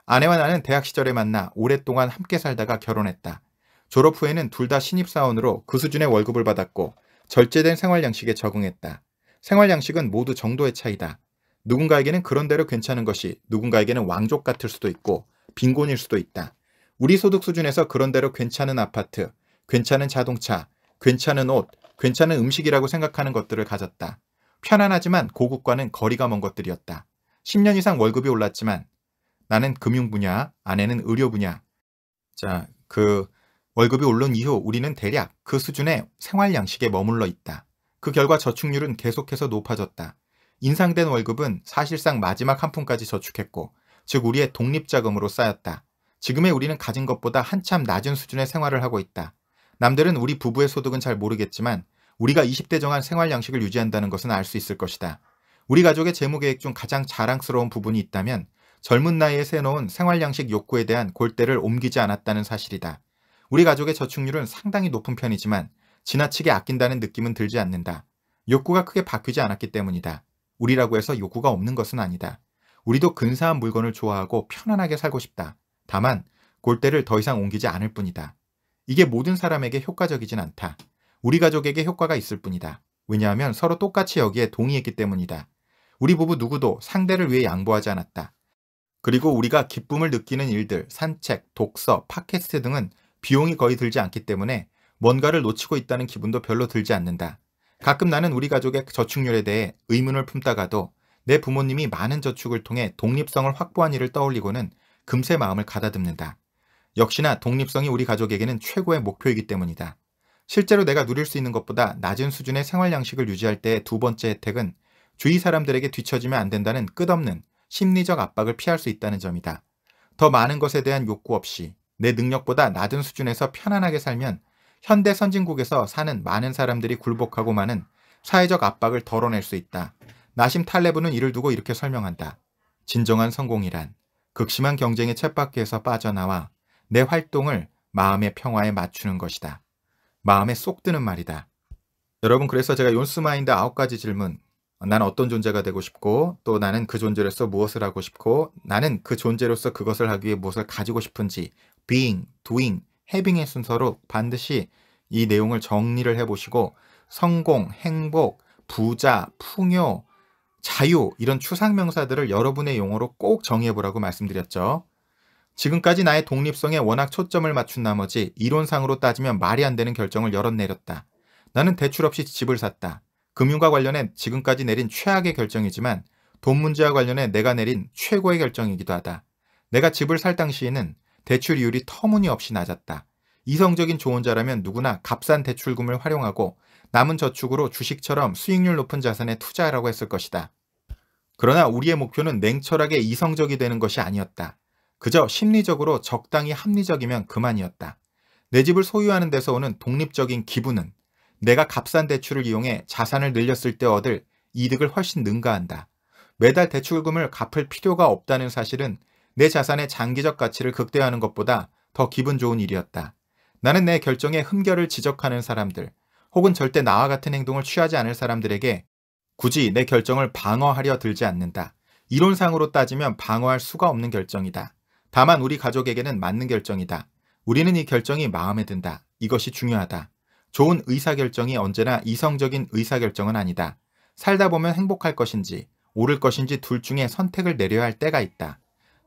아내와 나는 대학 시절에 만나 오랫동안 함께 살다가 결혼했다. 졸업 후에는 둘 다 신입사원으로 그 수준의 월급을 받았고 절제된 생활 양식에 적응했다. 생활 양식은 모두 정도의 차이다. 누군가에게는 그런대로 괜찮은 것이 누군가에게는 왕족 같을 수도 있고 빈곤일 수도 있다. 우리 소득 수준에서 그런대로 괜찮은 아파트, 괜찮은 자동차, 괜찮은 옷, 괜찮은 음식이라고 생각하는 것들을 가졌다. 편안하지만 고급과는 거리가 먼 것들이었다. 10년 이상 월급이 올랐지만 나는 금융 분야, 아내는 의료 분야. 자, 그 월급이 오른 이후 우리는 대략 그 수준의 생활 양식에 머물러 있다. 그 결과 저축률은 계속해서 높아졌다. 인상된 월급은 사실상 마지막 한 푼까지 저축했고, 즉 우리의 독립자금으로 쌓였다. 지금의 우리는 가진 것보다 한참 낮은 수준의 생활을 하고 있다. 남들은 우리 부부의 소득은 잘 모르겠지만 우리가 20대 정한 생활 양식을 유지한다는 것은 알 수 있을 것이다. 우리 가족의 재무 계획 중 가장 자랑스러운 부분이 있다면 젊은 나이에 세놓은 생활 양식 욕구에 대한 골대를 옮기지 않았다는 사실이다. 우리 가족의 저축률은 상당히 높은 편이지만 지나치게 아낀다는 느낌은 들지 않는다. 욕구가 크게 바뀌지 않았기 때문이다. 우리라고 해서 욕구가 없는 것은 아니다. 우리도 근사한 물건을 좋아하고 편안하게 살고 싶다. 다만 골대를 더 이상 옮기지 않을 뿐이다. 이게 모든 사람에게 효과적이진 않다. 우리 가족에게 효과가 있을 뿐이다. 왜냐하면 서로 똑같이 여기에 동의했기 때문이다. 우리 부부 누구도 상대를 위해 양보하지 않았다. 그리고 우리가 기쁨을 느끼는 일들, 산책, 독서, 팟캐스트 등은 비용이 거의 들지 않기 때문에 뭔가를 놓치고 있다는 기분도 별로 들지 않는다. 가끔 나는 우리 가족의 저축률에 대해 의문을 품다가도 내 부모님이 많은 저축을 통해 독립성을 확보한 일을 떠올리고는 금세 마음을 가다듬는다. 역시나 독립성이 우리 가족에게는 최고의 목표이기 때문이다. 실제로 내가 누릴 수 있는 것보다 낮은 수준의 생활 양식을 유지할 때의 두 번째 혜택은 주위 사람들에게 뒤처지면 안 된다는 끝없는 심리적 압박을 피할 수 있다는 점이다. 더 많은 것에 대한 욕구 없이 내 능력보다 낮은 수준에서 편안하게 살면 현대 선진국에서 사는 많은 사람들이 굴복하고 많은 사회적 압박을 덜어낼 수 있다. 나심 탈레브는 이를 두고 이렇게 설명한다. 진정한 성공이란 극심한 경쟁의 쳇바퀴에서 빠져나와 내 활동을 마음의 평화에 맞추는 것이다. 마음에 쏙 드는 말이다. 여러분 그래서 제가 욘스마인드 9가지 질문 나는 어떤 존재가 되고 싶고 또 나는 그 존재로서 무엇을 하고 싶고 나는 그 존재로서 그것을 하기 위해 무엇을 가지고 싶은지 being, doing, having의 순서로 반드시 이 내용을 정리를 해보시고 성공, 행복, 부자, 풍요, 자유 이런 추상명사들을 여러분의 용어로 꼭 정의해보라고 말씀드렸죠. 지금까지 나의 독립성에 워낙 초점을 맞춘 나머지 이론상으로 따지면 말이 안 되는 결정을 여럿 내렸다. 나는 대출 없이 집을 샀다. 금융과 관련해 지금까지 내린 최악의 결정이지만 돈 문제와 관련해 내가 내린 최고의 결정이기도 하다. 내가 집을 살 당시에는 대출이율이 터무니없이 낮았다. 이성적인 조언자라면 누구나 값싼 대출금을 활용하고 남은 저축으로 주식처럼 수익률 높은 자산에 투자하라고 했을 것이다. 그러나 우리의 목표는 냉철하게 이성적이 되는 것이 아니었다. 그저 심리적으로 적당히 합리적이면 그만이었다. 내 집을 소유하는 데서 오는 독립적인 기분은 내가 값싼 대출을 이용해 자산을 늘렸을 때 얻을 이득을 훨씬 능가한다. 매달 대출금을 갚을 필요가 없다는 사실은 내 자산의 장기적 가치를 극대화하는 것보다 더 기분 좋은 일이었다. 나는 내 결정에 흠결을 지적하는 사람들 혹은 절대 나와 같은 행동을 취하지 않을 사람들에게 굳이 내 결정을 방어하려 들지 않는다. 이론상으로 따지면 방어할 수가 없는 결정이다. 다만 우리 가족에게는 맞는 결정이다. 우리는 이 결정이 마음에 든다. 이것이 중요하다. 좋은 의사결정이 언제나 이성적인 의사결정은 아니다. 살다 보면 행복할 것인지 오를 것인지 둘 중에 선택을 내려야 할 때가 있다.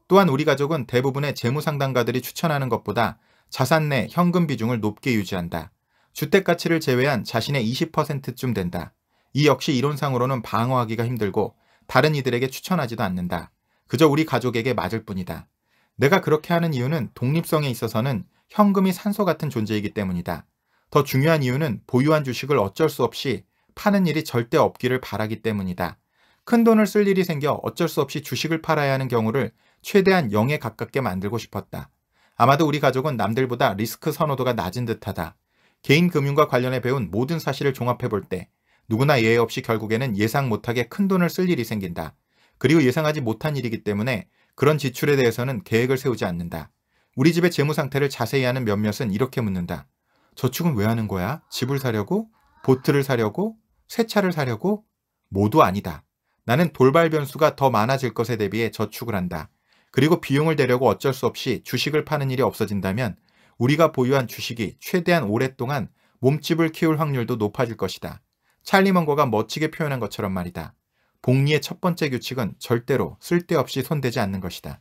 또한 우리 가족은 대부분의 재무상담가들이 추천하는 것보다 자산 내 현금 비중을 높게 유지한다. 주택가치를 제외한 자신의 20%쯤 된다. 이 역시 이론상으로는 방어하기가 힘들고 다른 이들에게 추천하지도 않는다. 그저 우리 가족에게 맞을 뿐이다. 내가 그렇게 하는 이유는 독립성에 있어서는 현금이 산소 같은 존재이기 때문이다. 더 중요한 이유는 보유한 주식을 어쩔 수 없이 파는 일이 절대 없기를 바라기 때문이다. 큰 돈을 쓸 일이 생겨 어쩔 수 없이 주식을 팔아야 하는 경우를 최대한 0에 가깝게 만들고 싶었다. 아마도 우리 가족은 남들보다 리스크 선호도가 낮은 듯하다. 개인 금융과 관련해 배운 모든 사실을 종합해 볼 때 누구나 예외 없이 결국에는 예상 못하게 큰 돈을 쓸 일이 생긴다. 그리고 예상하지 못한 일이기 때문에 그런 지출에 대해서는 계획을 세우지 않는다. 우리 집의 재무 상태를 자세히 아는 몇몇은 이렇게 묻는다. 저축은 왜 하는 거야? 집을 사려고? 보트를 사려고? 새 차를 사려고? 모두 아니다. 나는 돌발 변수가 더 많아질 것에 대비해 저축을 한다. 그리고 비용을 대려고 어쩔 수 없이 주식을 파는 일이 없어진다면 우리가 보유한 주식이 최대한 오랫동안 몸집을 키울 확률도 높아질 것이다. 찰리 먼거가 멋지게 표현한 것처럼 말이다. 복리의 첫 번째 규칙은 절대로 쓸데없이 손대지 않는 것이다.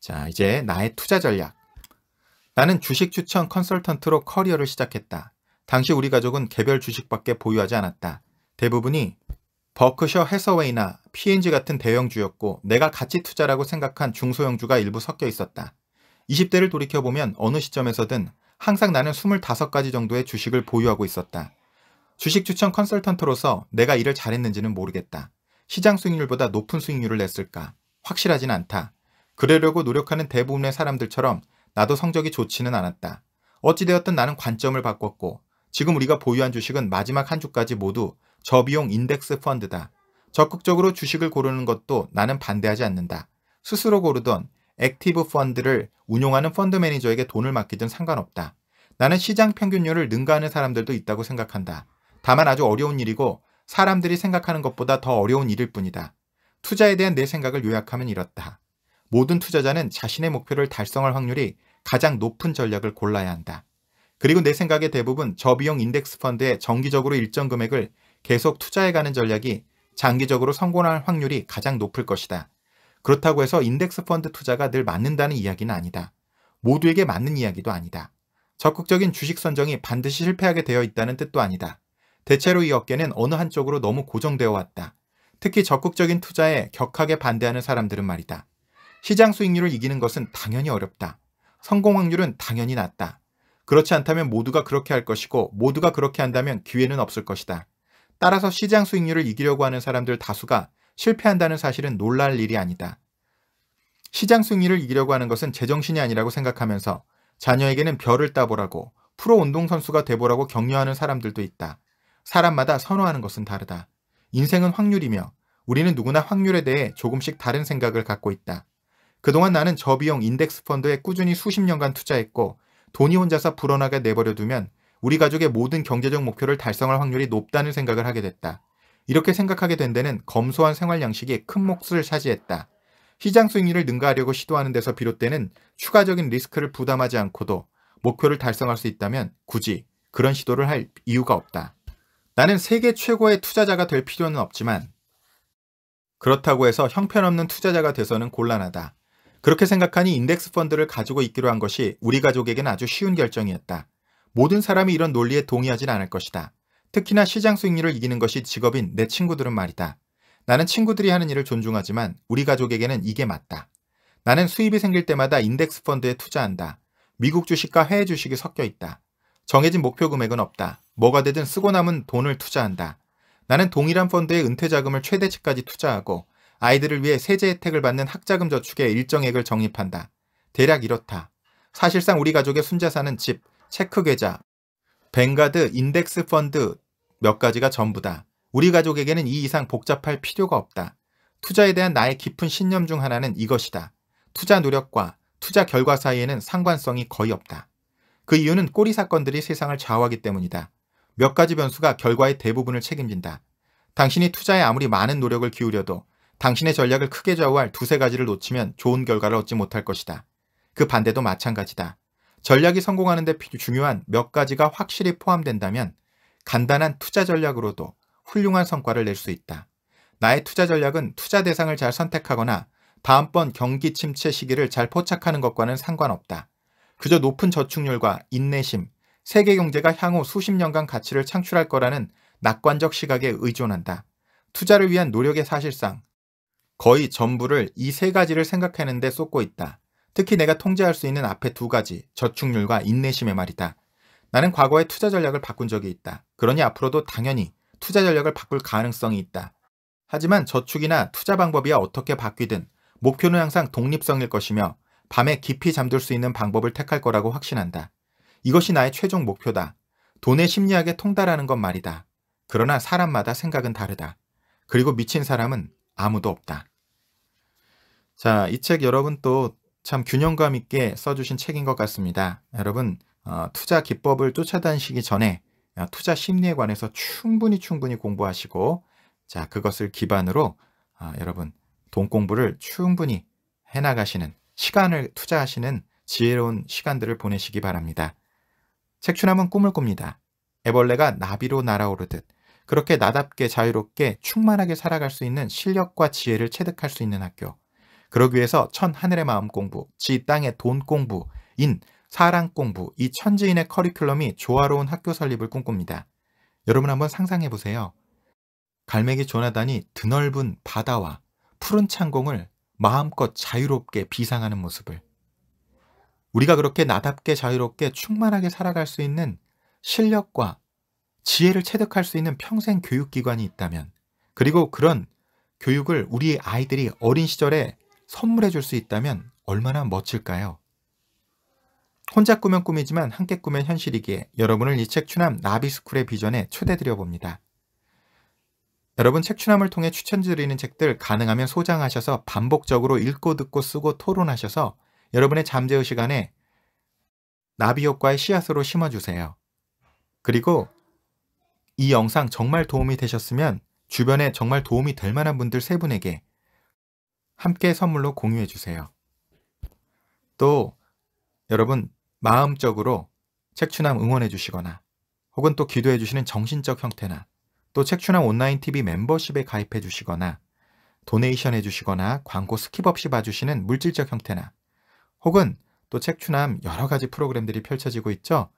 자, 이제 나의 투자 전략. 나는 주식 추천 컨설턴트로 커리어를 시작했다. 당시 우리 가족은 개별 주식밖에 보유하지 않았다. 대부분이 버크셔 해서웨이나 P&G 같은 대형주였고 내가 가치 투자라고 생각한 중소형주가 일부 섞여 있었다. 20대를 돌이켜보면 어느 시점에서든 항상 나는 25가지 정도의 주식을 보유하고 있었다. 주식 추천 컨설턴트로서 내가 일을 잘했는지는 모르겠다. 시장 수익률보다 높은 수익률을 냈을까? 확실하진 않다. 그러려고 노력하는 대부분의 사람들처럼 나도 성적이 좋지는 않았다. 어찌되었든 나는 관점을 바꿨고 지금 우리가 보유한 주식은 마지막 한 주까지 모두 저비용 인덱스 펀드다. 적극적으로 주식을 고르는 것도 나는 반대하지 않는다. 스스로 고르던 액티브 펀드를 운용하는 펀드 매니저에게 돈을 맡기든 상관없다. 나는 시장 평균율을 능가하는 사람들도 있다고 생각한다. 다만 아주 어려운 일이고 사람들이 생각하는 것보다 더 어려운 일일 뿐이다. 투자에 대한 내 생각을 요약하면 이렇다. 모든 투자자는 자신의 목표를 달성할 확률이 가장 높은 전략을 골라야 한다. 그리고 내 생각의 대부분 저비용 인덱스 펀드에 정기적으로 일정 금액을 계속 투자해가는 전략이 장기적으로 성공할 확률이 가장 높을 것이다. 그렇다고 해서 인덱스 펀드 투자가 늘 맞는다는 이야기는 아니다. 모두에게 맞는 이야기도 아니다. 적극적인 주식 선정이 반드시 실패하게 되어 있다는 뜻도 아니다. 대체로 이 업계는 어느 한쪽으로 너무 고정되어 왔다. 특히 적극적인 투자에 격하게 반대하는 사람들은 말이다. 시장 수익률을 이기는 것은 당연히 어렵다. 성공 확률은 당연히 낮다. 그렇지 않다면 모두가 그렇게 할 것이고 모두가 그렇게 한다면 기회는 없을 것이다. 따라서 시장 수익률을 이기려고 하는 사람들 다수가 실패한다는 사실은 놀랄 일이 아니다. 시장 수익률을 이기려고 하는 것은 제정신이 아니라고 생각하면서 자녀에게는 별을 따보라고 프로 운동선수가 돼보라고 격려하는 사람들도 있다. 사람마다 선호하는 것은 다르다. 인생은 확률이며 우리는 누구나 확률에 대해 조금씩 다른 생각을 갖고 있다. 그동안 나는 저비용 인덱스 펀드에 꾸준히 수십 년간 투자했고 돈이 혼자서 불어나게 내버려 두면 우리 가족의 모든 경제적 목표를 달성할 확률이 높다는 생각을 하게 됐다. 이렇게 생각하게 된 데는 검소한 생활 양식이 큰 몫을 차지했다. 시장 수익률을 능가하려고 시도하는 데서 비롯되는 추가적인 리스크를 부담하지 않고도 목표를 달성할 수 있다면 굳이 그런 시도를 할 이유가 없다. 나는 세계 최고의 투자자가 될 필요는 없지만 그렇다고 해서 형편없는 투자자가 돼서는 곤란하다. 그렇게 생각하니 인덱스 펀드를 가지고 있기로 한 것이 우리 가족에겐 아주 쉬운 결정이었다. 모든 사람이 이런 논리에 동의하진 않을 것이다. 특히나 시장 수익률을 이기는 것이 직업인 내 친구들은 말이다. 나는 친구들이 하는 일을 존중하지만 우리 가족에게는 이게 맞다. 나는 수입이 생길 때마다 인덱스 펀드에 투자한다. 미국 주식과 해외 주식이 섞여 있다. 정해진 목표 금액은 없다. 뭐가 되든 쓰고 남은 돈을 투자한다. 나는 동일한 펀드에 은퇴 자금을 최대치까지 투자하고 아이들을 위해 세제 혜택을 받는 학자금 저축에 일정액을 적립한다. 대략 이렇다. 사실상 우리 가족의 순자산은 집, 체크 계좌, 뱅가드 인덱스 펀드 몇 가지가 전부다. 우리 가족에게는 이 이상 복잡할 필요가 없다. 투자에 대한 나의 깊은 신념 중 하나는 이것이다. 투자 노력과 투자 결과 사이에는 상관성이 거의 없다. 그 이유는 꼬리 사건들이 세상을 좌우하기 때문이다. 몇 가지 변수가 결과의 대부분을 책임진다. 당신이 투자에 아무리 많은 노력을 기울여도 당신의 전략을 크게 좌우할 두세 가지를 놓치면 좋은 결과를 얻지 못할 것이다. 그 반대도 마찬가지다. 전략이 성공하는 데 중요한 몇 가지가 확실히 포함된다면 간단한 투자 전략으로도 훌륭한 성과를 낼 수 있다. 나의 투자 전략은 투자 대상을 잘 선택하거나 다음번 경기 침체 시기를 잘 포착하는 것과는 상관없다. 그저 높은 저축률과 인내심, 세계 경제가 향후 수십 년간 가치를 창출할 거라는 낙관적 시각에 의존한다. 투자를 위한 노력의 사실상 거의 전부를 이 세 가지를 생각하는 데 쏟고 있다. 특히 내가 통제할 수 있는 앞에 두 가지, 저축률과 인내심의 말이다. 나는 과거에 투자 전략을 바꾼 적이 있다. 그러니 앞으로도 당연히 투자 전략을 바꿀 가능성이 있다. 하지만 저축이나 투자 방법이야 어떻게 바뀌든 목표는 항상 독립성일 것이며 밤에 깊이 잠들 수 있는 방법을 택할 거라고 확신한다. 이것이 나의 최종 목표다. 돈의 심리학에 통달하는 것 말이다. 그러나 사람마다 생각은 다르다. 그리고 미친 사람은 아무도 없다. 자, 이 책 여러분 또참 균형감 있게 써주신 책인 것 같습니다. 여러분 어, 투자 기법을 쫓아다니시기 전에 어, 투자 심리에 관해서 충분히 충분히 공부하시고 자 그것을 기반으로 어, 여러분 돈 공부를 충분히 해나가시는 시간을 투자하시는 지혜로운 시간들을 보내시기 바랍니다. 책추남은 꿈을 꿉니다. 애벌레가 나비로 날아오르듯 그렇게 나답게 자유롭게 충만하게 살아갈 수 있는 실력과 지혜를 체득할 수 있는 학교 그러기 위해서 천 하늘의 마음 공부, 지 땅의 돈 공부, 인, 사랑 공부, 이 천지인의 커리큘럼이 조화로운 학교 설립을 꿈꿉니다. 여러분 한번 상상해 보세요. 갈매기 조나단이 드넓은 바다와 푸른 창공을 마음껏 자유롭게 비상하는 모습을 우리가 그렇게 나답게 자유롭게 충만하게 살아갈 수 있는 실력과 지혜를 체득할 수 있는 평생 교육기관이 있다면 그리고 그런 교육을 우리 아이들이 어린 시절에 선물해 줄 수 있다면 얼마나 멋질까요? 혼자 꾸면 꿈이지만 함께 꾸면 현실이기에 여러분을 이책 추남 나비스쿨의 비전에 초대드려 봅니다. 여러분 책 추남을 통해 추천드리는 책들 가능하면 소장하셔서 반복적으로 읽고 듣고 쓰고 토론하셔서 여러분의 잠재의 시간에 나비 효과의 씨앗으로 심어주세요. 그리고 이 영상 정말 도움이 되셨으면 주변에 정말 도움이 될 만한 분들 세 분에게 함께 선물로 공유해 주세요. 또 여러분 마음적으로 책추남 응원해 주시거나 혹은 또 기도해 주시는 정신적 형태나 또 책추남 온라인 TV 멤버십에 가입해 주시거나 도네이션 해 주시거나 광고 스킵 없이 봐주시는 물질적 형태나 혹은 또 책추남 여러 가지 프로그램들이 펼쳐지고 있죠.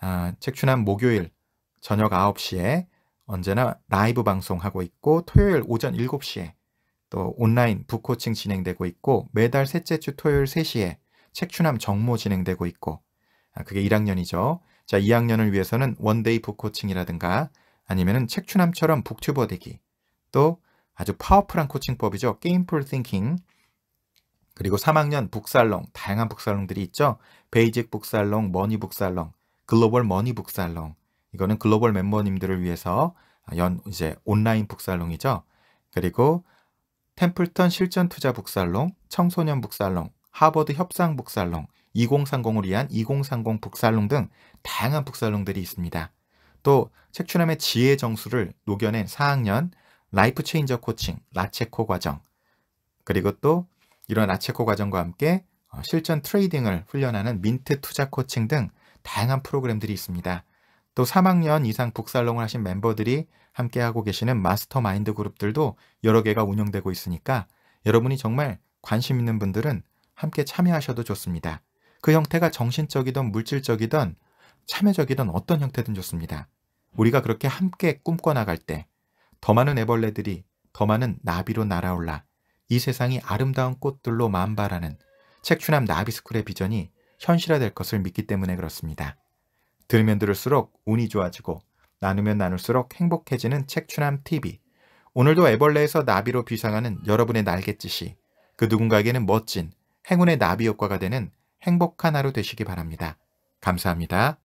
아, 책추남 목요일 저녁 9시에 언제나 라이브 방송하고 있고 토요일 오전 7시에 또 온라인 북코칭 진행되고 있고 매달 셋째 주 토요일 3시에 책추남 정모 진행되고 있고 아, 그게 1학년이죠. 자, 2학년을 위해서는 원데이 북코칭이라든가 아니면은 책추남처럼 북튜버 되기 또 아주 파워풀한 코칭법이죠. 게임풀 띵킹 그리고 3학년 북살롱 다양한 북살롱들이 있죠. 베이직 북살롱, 머니 북살롱, 글로벌 머니 북살롱 이거는 글로벌 멤버님들을 위해서 아, 연 이제 온라인 북살롱이죠. 그리고 템플턴 실전 투자 북살롱, 청소년 북살롱, 하버드 협상 북살롱, 2030을 위한 2030 북살롱 등 다양한 북살롱들이 있습니다. 또 책추남의 지혜 정수를 녹여낸 4학년 라이프 체인저 코칭 라체코 과정 그리고 또 이런 라체코 과정과 함께 어, 실전 트레이딩을 훈련하는 민트 투자 코칭 등 다양한 프로그램들이 있습니다. 또 3학년 이상 북살롱을 하신 멤버들이 함께하고 계시는 마스터마인드 그룹들도 여러 개가 운영되고 있으니까 여러분이 정말 관심 있는 분들은 함께 참여하셔도 좋습니다. 그 형태가 정신적이든 물질적이든 참여적이든 어떤 형태든 좋습니다. 우리가 그렇게 함께 꿈꿔나갈 때 더 많은 애벌레들이 더 많은 나비로 날아올라 이 세상이 아름다운 꽃들로 만발하는 책추남 나비스쿨의 비전이 현실화될 것을 믿기 때문에 그렇습니다. 들으면 들을수록 운이 좋아지고 나누면 나눌수록 행복해지는 책추남 TV. 오늘도 애벌레에서 나비로 비상하는 여러분의 날갯짓이 그 누군가에게는 멋진 행운의 나비 효과가 되는 행복한 하루 되시기 바랍니다. 감사합니다.